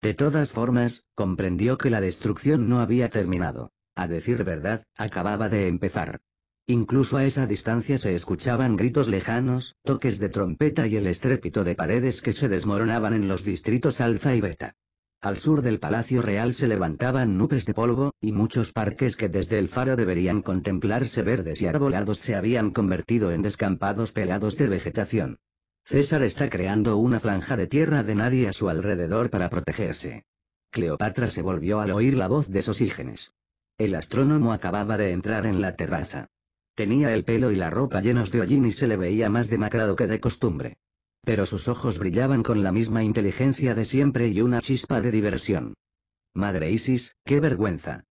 Speaker 1: De todas formas, comprendió que la destrucción no había terminado. A decir verdad, acababa de empezar. Incluso a esa distancia se escuchaban gritos lejanos, toques de trompeta y el estrépito de paredes que se desmoronaban en los distritos alfa y beta. Al sur del Palacio Real se levantaban nubes de polvo, y muchos parques que desde el faro deberían contemplarse verdes y arbolados se habían convertido en descampados pelados de vegetación. César está creando una franja de tierra de nadie a su alrededor para protegerse. Cleopatra se volvió al oír la voz de Sosígenes. El astrónomo acababa de entrar en la terraza. Tenía el pelo y la ropa llenos de hollín y se le veía más demacrado que de costumbre. Pero sus ojos brillaban con la misma inteligencia de siempre y una chispa de diversión. Madre Isis, qué vergüenza.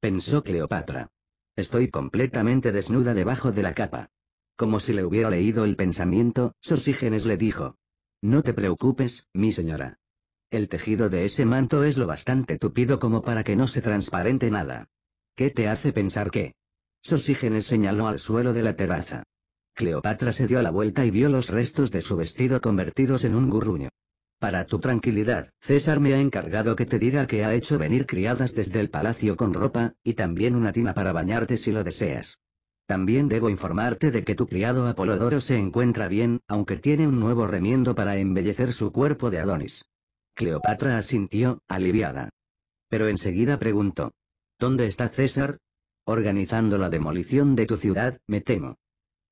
Speaker 1: Pensó Cleopatra. Estoy completamente desnuda debajo de la capa. Como si le hubiera leído el pensamiento, Sosígenes le dijo. No te preocupes, mi señora. El tejido de ese manto es lo bastante tupido como para que no se transparente nada. ¿Qué te hace pensar que? Sosígenes señaló al suelo de la terraza. Cleopatra se dio la vuelta y vio los restos de su vestido convertidos en un gurruño. Para tu tranquilidad, César me ha encargado que te diga que ha hecho venir criadas desde el palacio con ropa, y también una tina para bañarte si lo deseas. También debo informarte de que tu criado Apolodoro se encuentra bien, aunque tiene un nuevo remiendo para embellecer su cuerpo de Adonis. Cleopatra asintió, aliviada. Pero enseguida preguntó. ¿Dónde está César? Organizando la demolición de tu ciudad, me temo.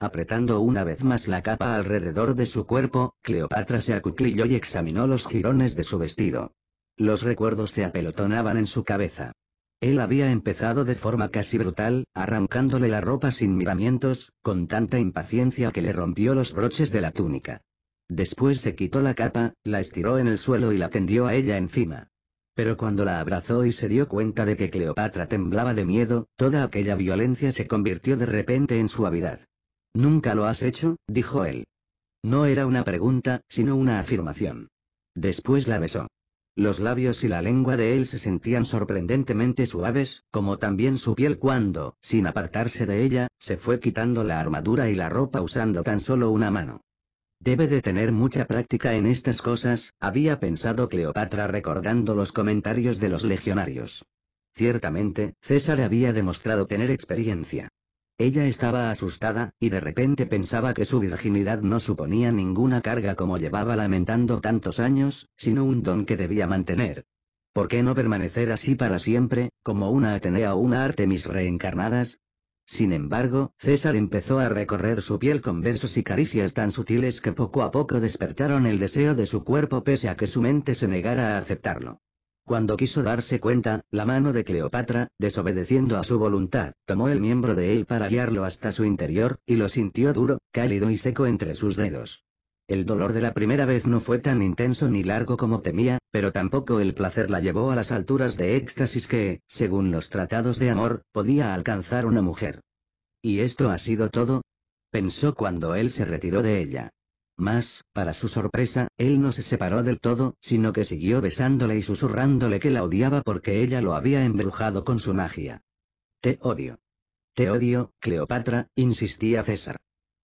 Speaker 1: Apretando una vez más la capa alrededor de su cuerpo, Cleopatra se acuclilló y examinó los jirones de su vestido. Los recuerdos se apelotonaban en su cabeza. Él había empezado de forma casi brutal, arrancándole la ropa sin miramientos, con tanta impaciencia que le rompió los broches de la túnica. Después se quitó la capa, la estiró en el suelo y la tendió a ella encima. Pero cuando la abrazó y se dio cuenta de que Cleopatra temblaba de miedo, toda aquella violencia se convirtió de repente en suavidad. Nunca lo has hecho, dijo él. No era una pregunta, sino una afirmación. Después la besó. Los labios y la lengua de él se sentían sorprendentemente suaves, como también su piel cuando, sin apartarse de ella, se fue quitando la armadura y la ropa usando tan solo una mano. Debe de tener mucha práctica en estas cosas, había pensado Cleopatra recordando los comentarios de los legionarios. Ciertamente, César había demostrado tener experiencia. Ella estaba asustada, y de repente pensaba que su virginidad no suponía ninguna carga como llevaba lamentando tantos años, sino un don que debía mantener. ¿Por qué no permanecer así para siempre, como una Atenea o una Artemis reencarnadas? Sin embargo, César empezó a recorrer su piel con besos y caricias tan sutiles que poco a poco despertaron el deseo de su cuerpo pese a que su mente se negara a aceptarlo. Cuando quiso darse cuenta, la mano de Cleopatra, desobedeciendo a su voluntad, tomó el miembro de él para guiarlo hasta su interior, y lo sintió duro, cálido y seco entre sus dedos. El dolor de la primera vez no fue tan intenso ni largo como temía, pero tampoco el placer la llevó a las alturas de éxtasis que, según los tratados de amor, podía alcanzar una mujer. ¿Y esto ha sido todo? pensó cuando él se retiró de ella. Mas, para su sorpresa, él no se separó del todo, sino que siguió besándole y susurrándole que la odiaba porque ella lo había embrujado con su magia. Te odio. Te odio, Cleopatra, insistía César.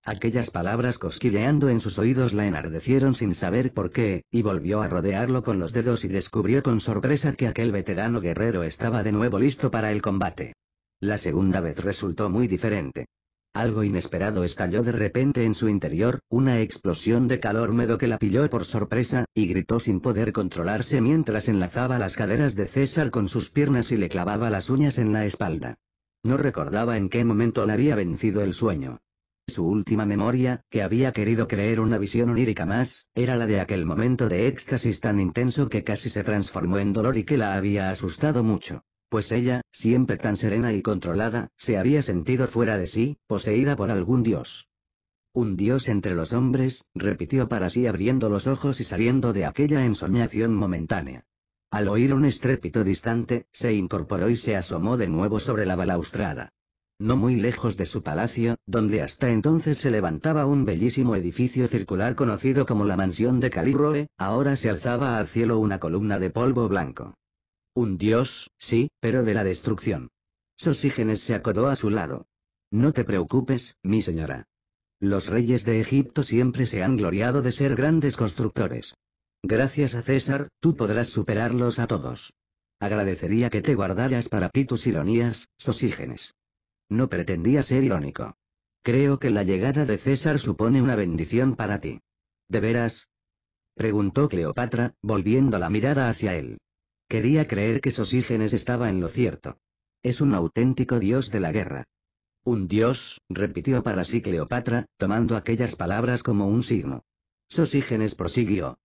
Speaker 1: Aquellas palabras cosquilleando en sus oídos la enardecieron sin saber por qué, y volvió a rodearlo con los dedos y descubrió con sorpresa que aquel veterano guerrero estaba de nuevo listo para el combate. La segunda vez resultó muy diferente. Algo inesperado estalló de repente en su interior, una explosión de calor medo que la pilló por sorpresa, y gritó sin poder controlarse mientras enlazaba las caderas de César con sus piernas y le clavaba las uñas en la espalda. No recordaba en qué momento la había vencido el sueño. Su última memoria, que había querido creer una visión onírica más, era la de aquel momento de éxtasis tan intenso que casi se transformó en dolor y que la había asustado mucho pues ella, siempre tan serena y controlada, se había sentido fuera de sí, poseída por algún dios. Un dios entre los hombres, repitió para sí abriendo los ojos y saliendo de aquella ensoñación momentánea. Al oír un estrépito distante, se incorporó y se asomó de nuevo sobre la balaustrada. No muy lejos de su palacio, donde hasta entonces se levantaba un bellísimo edificio circular conocido como la mansión de Caliroe, ahora se alzaba al cielo una columna de polvo blanco. Un dios, sí, pero de la destrucción. Sosígenes se acodó a su lado. No te preocupes, mi señora. Los reyes de Egipto siempre se han gloriado de ser grandes constructores. Gracias a César, tú podrás superarlos a todos. Agradecería que te guardaras para ti tus ironías, Sosígenes. No pretendía ser irónico. Creo que la llegada de César supone una bendición para ti. ¿De veras? Preguntó Cleopatra, volviendo la mirada hacia él. Quería creer que Sosígenes estaba en lo cierto. Es un auténtico dios de la guerra. Un dios, repitió para sí Cleopatra, tomando aquellas palabras como un signo. Sosígenes prosiguió.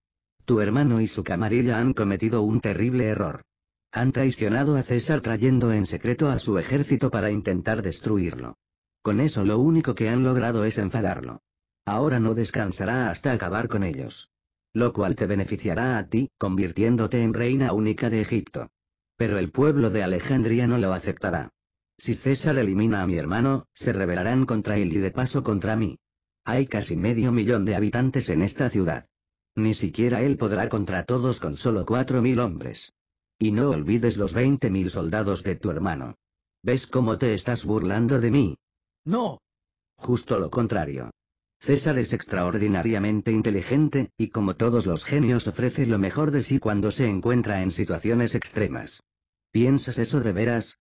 Speaker 1: Tu hermano y su camarilla han cometido un terrible error. Han traicionado a César trayendo en secreto a su ejército para intentar destruirlo. Con eso lo único que han logrado es enfadarlo. Ahora no descansará hasta acabar con ellos lo cual te beneficiará a ti, convirtiéndote en reina única de Egipto. Pero el pueblo de Alejandría no lo aceptará. Si César elimina a mi hermano, se rebelarán contra él y de paso contra mí. Hay casi medio millón de habitantes en esta ciudad. Ni siquiera él podrá contra todos con solo cuatro mil hombres. Y no olvides los veinte mil soldados de tu hermano. ¿Ves cómo te estás burlando de mí? No. Justo lo contrario. César es extraordinariamente inteligente, y como todos los genios ofrece lo mejor de sí cuando se encuentra en situaciones extremas. ¿Piensas eso de veras?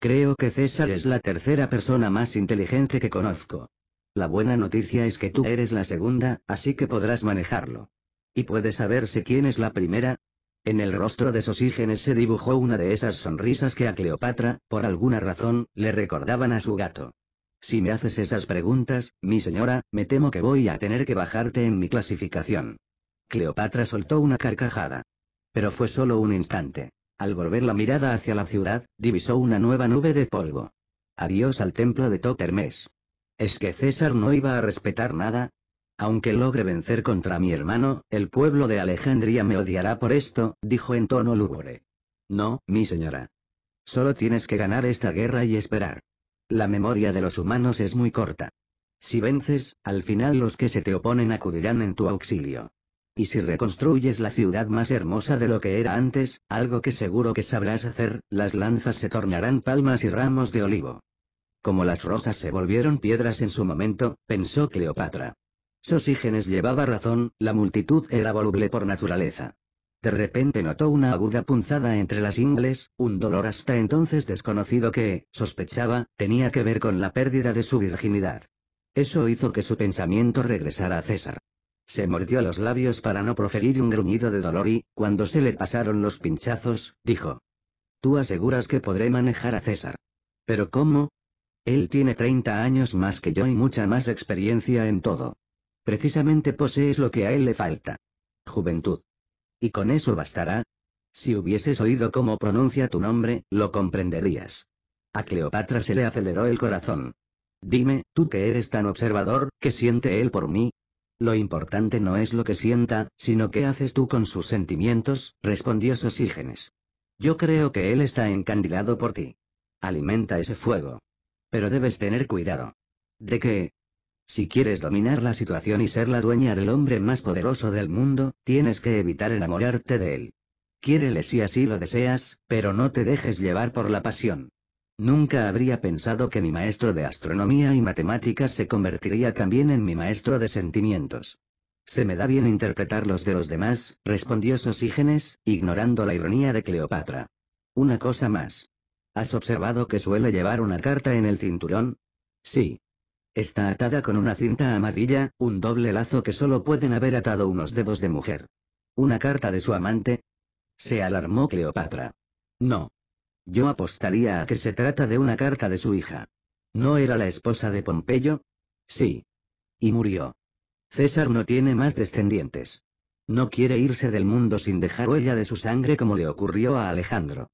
Speaker 1: Creo que César es la tercera persona más inteligente que conozco. La buena noticia es que tú eres la segunda, así que podrás manejarlo. ¿Y puedes saberse quién es la primera? En el rostro de Sosígenes se dibujó una de esas sonrisas que a Cleopatra, por alguna razón, le recordaban a su gato. Si me haces esas preguntas, mi señora, me temo que voy a tener que bajarte en mi clasificación. Cleopatra soltó una carcajada. Pero fue solo un instante. Al volver la mirada hacia la ciudad, divisó una nueva nube de polvo. Adiós al templo de Totermes. ¿Es que César no iba a respetar nada? Aunque logre vencer contra mi hermano, el pueblo de Alejandría me odiará por esto, dijo en tono lúgubre. No, mi señora. Solo tienes que ganar esta guerra y esperar. La memoria de los humanos es muy corta. Si vences, al final los que se te oponen acudirán en tu auxilio. Y si reconstruyes la ciudad más hermosa de lo que era antes, algo que seguro que sabrás hacer, las lanzas se tornarán palmas y ramos de olivo. Como las rosas se volvieron piedras en su momento, pensó Cleopatra. Sosígenes llevaba razón, la multitud era voluble por naturaleza. De repente notó una aguda punzada entre las ingles, un dolor hasta entonces desconocido que, sospechaba, tenía que ver con la pérdida de su virginidad. Eso hizo que su pensamiento regresara a César. Se mordió los labios para no proferir un gruñido de dolor y, cuando se le pasaron los pinchazos, dijo. Tú aseguras que podré manejar a César. ¿Pero cómo? Él tiene 30 años más que yo y mucha más experiencia en todo. Precisamente posees lo que a él le falta. Juventud. ¿Y con eso bastará? Si hubieses oído cómo pronuncia tu nombre, lo comprenderías. A Cleopatra se le aceleró el corazón. Dime, tú que eres tan observador, ¿qué siente él por mí? Lo importante no es lo que sienta, sino qué haces tú con sus sentimientos, respondió Sosígenes. Yo creo que él está encandilado por ti. Alimenta ese fuego. Pero debes tener cuidado. ¿De qué? Si quieres dominar la situación y ser la dueña del hombre más poderoso del mundo, tienes que evitar enamorarte de él. Quiérele si así lo deseas, pero no te dejes llevar por la pasión. Nunca habría pensado que mi maestro de astronomía y matemáticas se convertiría también en mi maestro de sentimientos. Se me da bien interpretar los de los demás, respondió Sosígenes, ignorando la ironía de Cleopatra. Una cosa más. ¿Has observado que suele llevar una carta en el cinturón? Sí. Está atada con una cinta amarilla, un doble lazo que solo pueden haber atado unos dedos de mujer. ¿Una carta de su amante? Se alarmó Cleopatra. No. Yo apostaría a que se trata de una carta de su hija. ¿No era la esposa de Pompeyo? Sí. Y murió. César no tiene más descendientes. No quiere irse del mundo sin dejar huella de su sangre como le ocurrió a Alejandro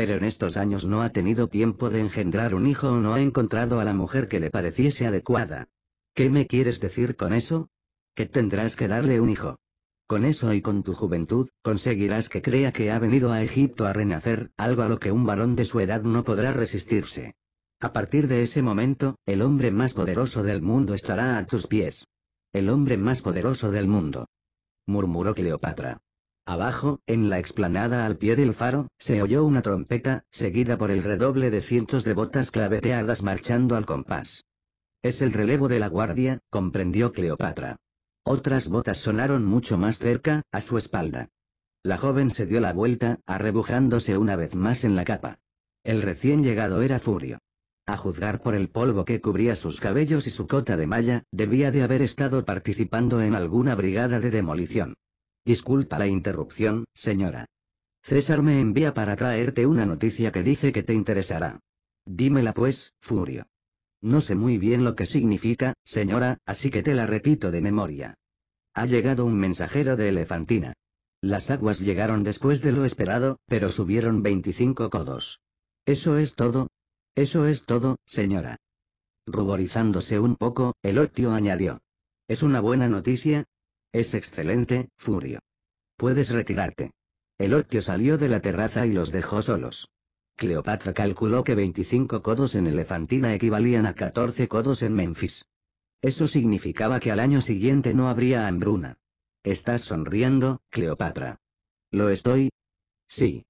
Speaker 1: pero en estos años no ha tenido tiempo de engendrar un hijo o no ha encontrado a la mujer que le pareciese adecuada. ¿Qué me quieres decir con eso? Que tendrás que darle un hijo. Con eso y con tu juventud, conseguirás que crea que ha venido a Egipto a renacer, algo a lo que un varón de su edad no podrá resistirse. A partir de ese momento, el hombre más poderoso del mundo estará a tus pies. El hombre más poderoso del mundo. Murmuró Cleopatra. Abajo, en la explanada al pie del faro, se oyó una trompeta, seguida por el redoble de cientos de botas claveteadas marchando al compás. Es el relevo de la guardia, comprendió Cleopatra. Otras botas sonaron mucho más cerca, a su espalda. La joven se dio la vuelta, arrebujándose una vez más en la capa. El recién llegado era Furio. A juzgar por el polvo que cubría sus cabellos y su cota de malla, debía de haber estado participando en alguna brigada de demolición. Disculpa la interrupción, señora. César me envía para traerte una noticia que dice que te interesará. Dímela pues, Furio. No sé muy bien lo que significa, señora, así que te la repito de memoria. Ha llegado un mensajero de Elefantina. Las aguas llegaron después de lo esperado, pero subieron 25 codos. ¿Eso es todo? Eso es todo, señora. Ruborizándose un poco, el otio añadió. Es una buena noticia, es excelente, Furio. Puedes retirarte. El octio salió de la terraza y los dejó solos. Cleopatra calculó que 25 codos en Elefantina equivalían a 14 codos en Memphis. Eso significaba que al año siguiente no habría hambruna. ¿Estás sonriendo, Cleopatra? ¿Lo estoy? Sí.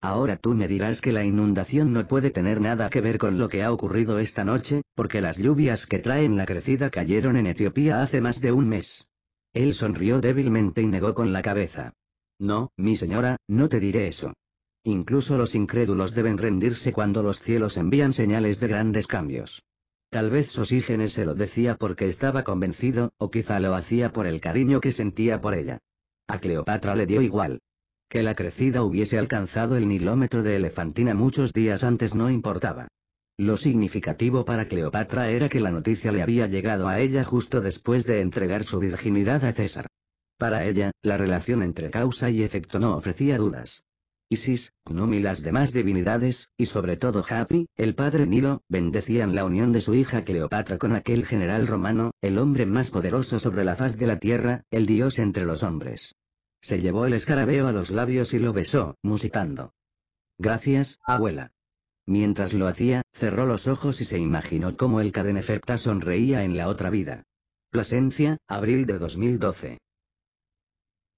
Speaker 1: Ahora tú me dirás que la inundación no puede tener nada que ver con lo que ha ocurrido esta noche, porque las lluvias que traen la crecida cayeron en Etiopía hace más de un mes. Él sonrió débilmente y negó con la cabeza. No, mi señora, no te diré eso. Incluso los incrédulos deben rendirse cuando los cielos envían señales de grandes cambios. Tal vez Sosígenes se lo decía porque estaba convencido, o quizá lo hacía por el cariño que sentía por ella. A Cleopatra le dio igual. Que la crecida hubiese alcanzado el nilómetro de elefantina muchos días antes no importaba. Lo significativo para Cleopatra era que la noticia le había llegado a ella justo después de entregar su virginidad a César. Para ella, la relación entre causa y efecto no ofrecía dudas. Isis, Gnum y las demás divinidades, y sobre todo Hapi, el padre Nilo, bendecían la unión de su hija Cleopatra con aquel general romano, el hombre más poderoso sobre la faz de la tierra, el dios entre los hombres. Se llevó el escarabeo a los labios y lo besó, musitando. Gracias, abuela. Mientras lo hacía, cerró los ojos y se imaginó cómo el cadeneferta sonreía en la otra vida. Plasencia, abril de 2012.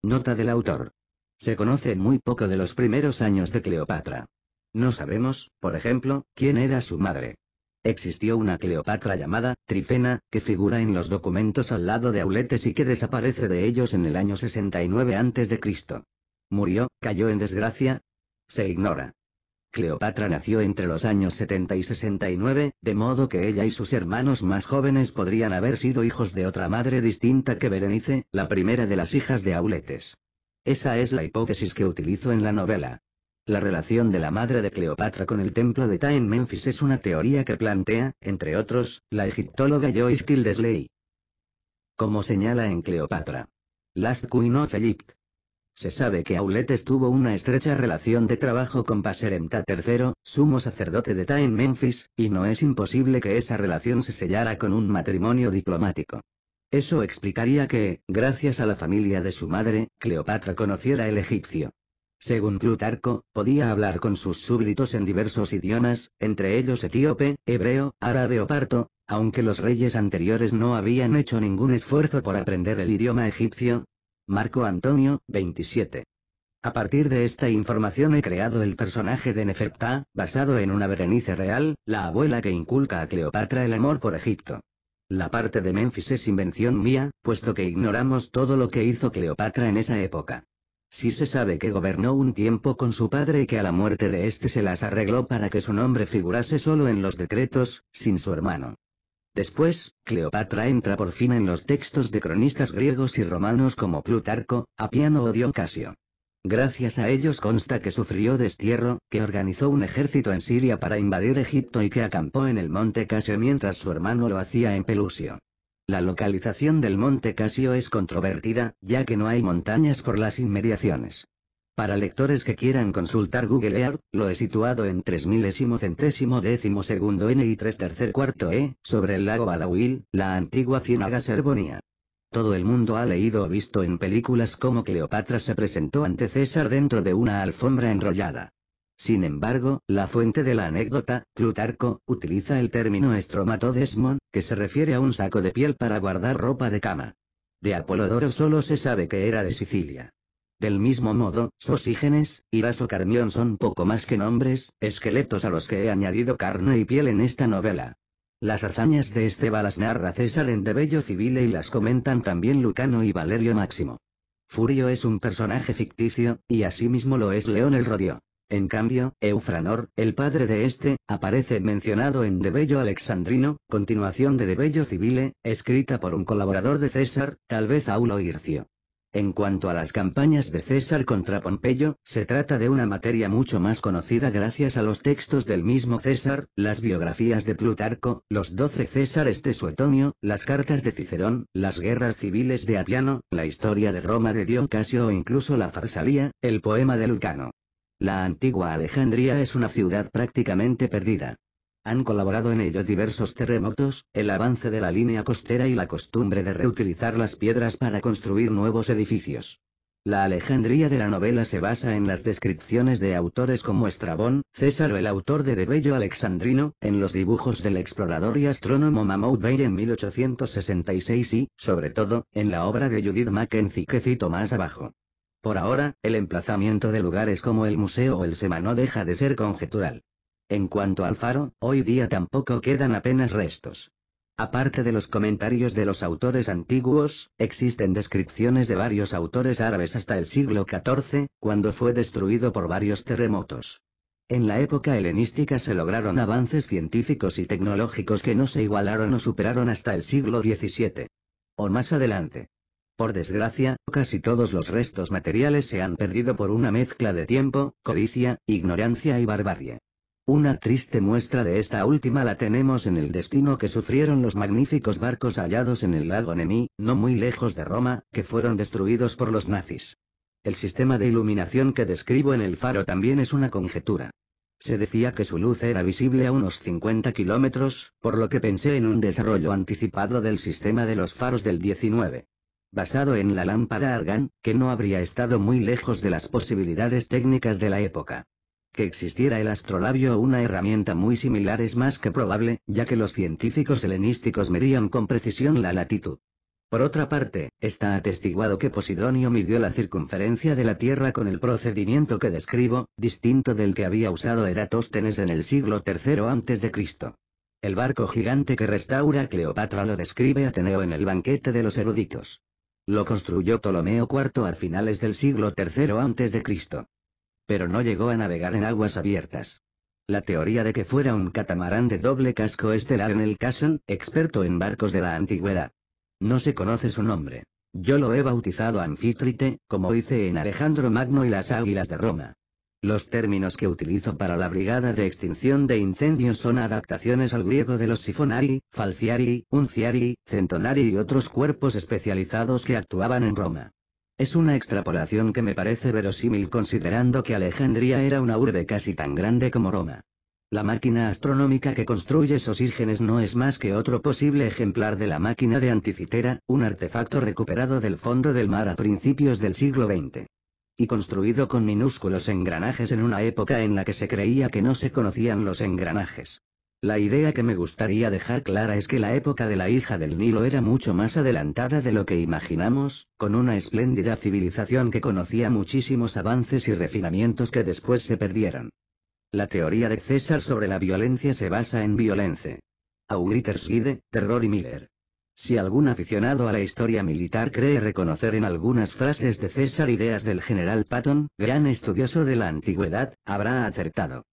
Speaker 1: Nota del autor. Se conoce muy poco de los primeros años de Cleopatra. No sabemos, por ejemplo, quién era su madre. Existió una Cleopatra llamada Trifena, que figura en los documentos al lado de Auletes y que desaparece de ellos en el año 69 a.C. Murió, cayó en desgracia. Se ignora. Cleopatra nació entre los años 70 y 69, de modo que ella y sus hermanos más jóvenes podrían haber sido hijos de otra madre distinta que Berenice, la primera de las hijas de Auletes. Esa es la hipótesis que utilizo en la novela. La relación de la madre de Cleopatra con el templo de Ta en Memphis es una teoría que plantea, entre otros, la egiptóloga Joyce Tildesley. Como señala en Cleopatra. Last Queen of Egypt. Se sabe que Auletes tuvo una estrecha relación de trabajo con Paseremta III, sumo sacerdote de Ta en Memphis, y no es imposible que esa relación se sellara con un matrimonio diplomático. Eso explicaría que, gracias a la familia de su madre, Cleopatra conociera el egipcio. Según Plutarco, podía hablar con sus súbditos en diversos idiomas, entre ellos etíope, hebreo, árabe o parto, aunque los reyes anteriores no habían hecho ningún esfuerzo por aprender el idioma egipcio, Marco Antonio, 27. A partir de esta información he creado el personaje de Nefertá, basado en una Berenice real, la abuela que inculca a Cleopatra el amor por Egipto. La parte de Memphis es invención mía, puesto que ignoramos todo lo que hizo Cleopatra en esa época. sí se sabe que gobernó un tiempo con su padre y que a la muerte de este se las arregló para que su nombre figurase solo en los decretos, sin su hermano. Después, Cleopatra entra por fin en los textos de cronistas griegos y romanos como Plutarco, Apiano o Dion Casio. Gracias a ellos consta que sufrió destierro, que organizó un ejército en Siria para invadir Egipto y que acampó en el monte Casio mientras su hermano lo hacía en Pelusio. La localización del monte Casio es controvertida, ya que no hay montañas por las inmediaciones. Para lectores que quieran consultar Google Earth, lo he situado en tres milésimo centésimo décimo segundo N y tres tercer cuarto E, sobre el lago Balauil, la antigua ciénaga Serbonia. Todo el mundo ha leído o visto en películas cómo Cleopatra se presentó ante César dentro de una alfombra enrollada. Sin embargo, la fuente de la anécdota, Plutarco, utiliza el término estromatodesmon, que se refiere a un saco de piel para guardar ropa de cama. De Apolodoro solo se sabe que era de Sicilia. Del mismo modo, Sosígenes y Carmión son poco más que nombres, esqueletos a los que he añadido carne y piel en esta novela. Las hazañas de este las narra César en De Bello Civile y las comentan también Lucano y Valerio Máximo. Furio es un personaje ficticio, y asimismo lo es León el Rodio. En cambio, Eufranor, el padre de este, aparece mencionado en De Bello Alexandrino, continuación de De Bello Civile, escrita por un colaborador de César, tal vez Aulo Ircio. En cuanto a las campañas de César contra Pompeyo, se trata de una materia mucho más conocida gracias a los textos del mismo César, las biografías de Plutarco, los doce Césares de Suetonio, las cartas de Cicerón, las guerras civiles de Apiano, la historia de Roma de Dion Casio o incluso la farsalía, el poema de Lucano. La antigua Alejandría es una ciudad prácticamente perdida. Han colaborado en ello diversos terremotos, el avance de la línea costera y la costumbre de reutilizar las piedras para construir nuevos edificios. La Alejandría de la novela se basa en las descripciones de autores como Estrabón, César el autor de De Bello Alexandrino, en los dibujos del explorador y astrónomo Mamoud Bey en 1866 y, sobre todo, en la obra de Judith Mackenzie que cito más abajo. Por ahora, el emplazamiento de lugares como el museo o el semanó deja de ser conjetural. En cuanto al faro, hoy día tampoco quedan apenas restos. Aparte de los comentarios de los autores antiguos, existen descripciones de varios autores árabes hasta el siglo XIV, cuando fue destruido por varios terremotos. En la época helenística se lograron avances científicos y tecnológicos que no se igualaron o superaron hasta el siglo XVII. O más adelante. Por desgracia, casi todos los restos materiales se han perdido por una mezcla de tiempo, codicia, ignorancia y barbarie. Una triste muestra de esta última la tenemos en el destino que sufrieron los magníficos barcos hallados en el lago Nemi, no muy lejos de Roma, que fueron destruidos por los nazis. El sistema de iluminación que describo en el faro también es una conjetura. Se decía que su luz era visible a unos 50 kilómetros, por lo que pensé en un desarrollo anticipado del sistema de los faros del 19 basado en la lámpara Argan, que no habría estado muy lejos de las posibilidades técnicas de la época. Que existiera el astrolabio o una herramienta muy similar es más que probable, ya que los científicos helenísticos medían con precisión la latitud. Por otra parte, está atestiguado que Posidonio midió la circunferencia de la Tierra con el procedimiento que describo, distinto del que había usado Eratóstenes en el siglo III a.C. El barco gigante que restaura Cleopatra lo describe Ateneo en el banquete de los eruditos. Lo construyó Ptolomeo IV a finales del siglo III a.C pero no llegó a navegar en aguas abiertas. La teoría de que fuera un catamarán de doble casco estelar en el casan, experto en barcos de la antigüedad. No se conoce su nombre. Yo lo he bautizado anfítrite, como hice en Alejandro Magno y las Águilas de Roma. Los términos que utilizo para la Brigada de Extinción de Incendios son adaptaciones al griego de los sifonari, falciari, unciari, centonari y otros cuerpos especializados que actuaban en Roma. Es una extrapolación que me parece verosímil considerando que Alejandría era una urbe casi tan grande como Roma. La máquina astronómica que construye Sosígenes no es más que otro posible ejemplar de la máquina de Anticitera, un artefacto recuperado del fondo del mar a principios del siglo XX. Y construido con minúsculos engranajes en una época en la que se creía que no se conocían los engranajes. La idea que me gustaría dejar clara es que la época de la hija del Nilo era mucho más adelantada de lo que imaginamos, con una espléndida civilización que conocía muchísimos avances y refinamientos que después se perdieron. La teoría de César sobre la violencia se basa en Violence. Augliterside, Terror y Miller. Si algún aficionado a la historia militar cree reconocer en algunas frases de César ideas del general Patton, gran
Speaker 2: estudioso de la antigüedad, habrá acertado.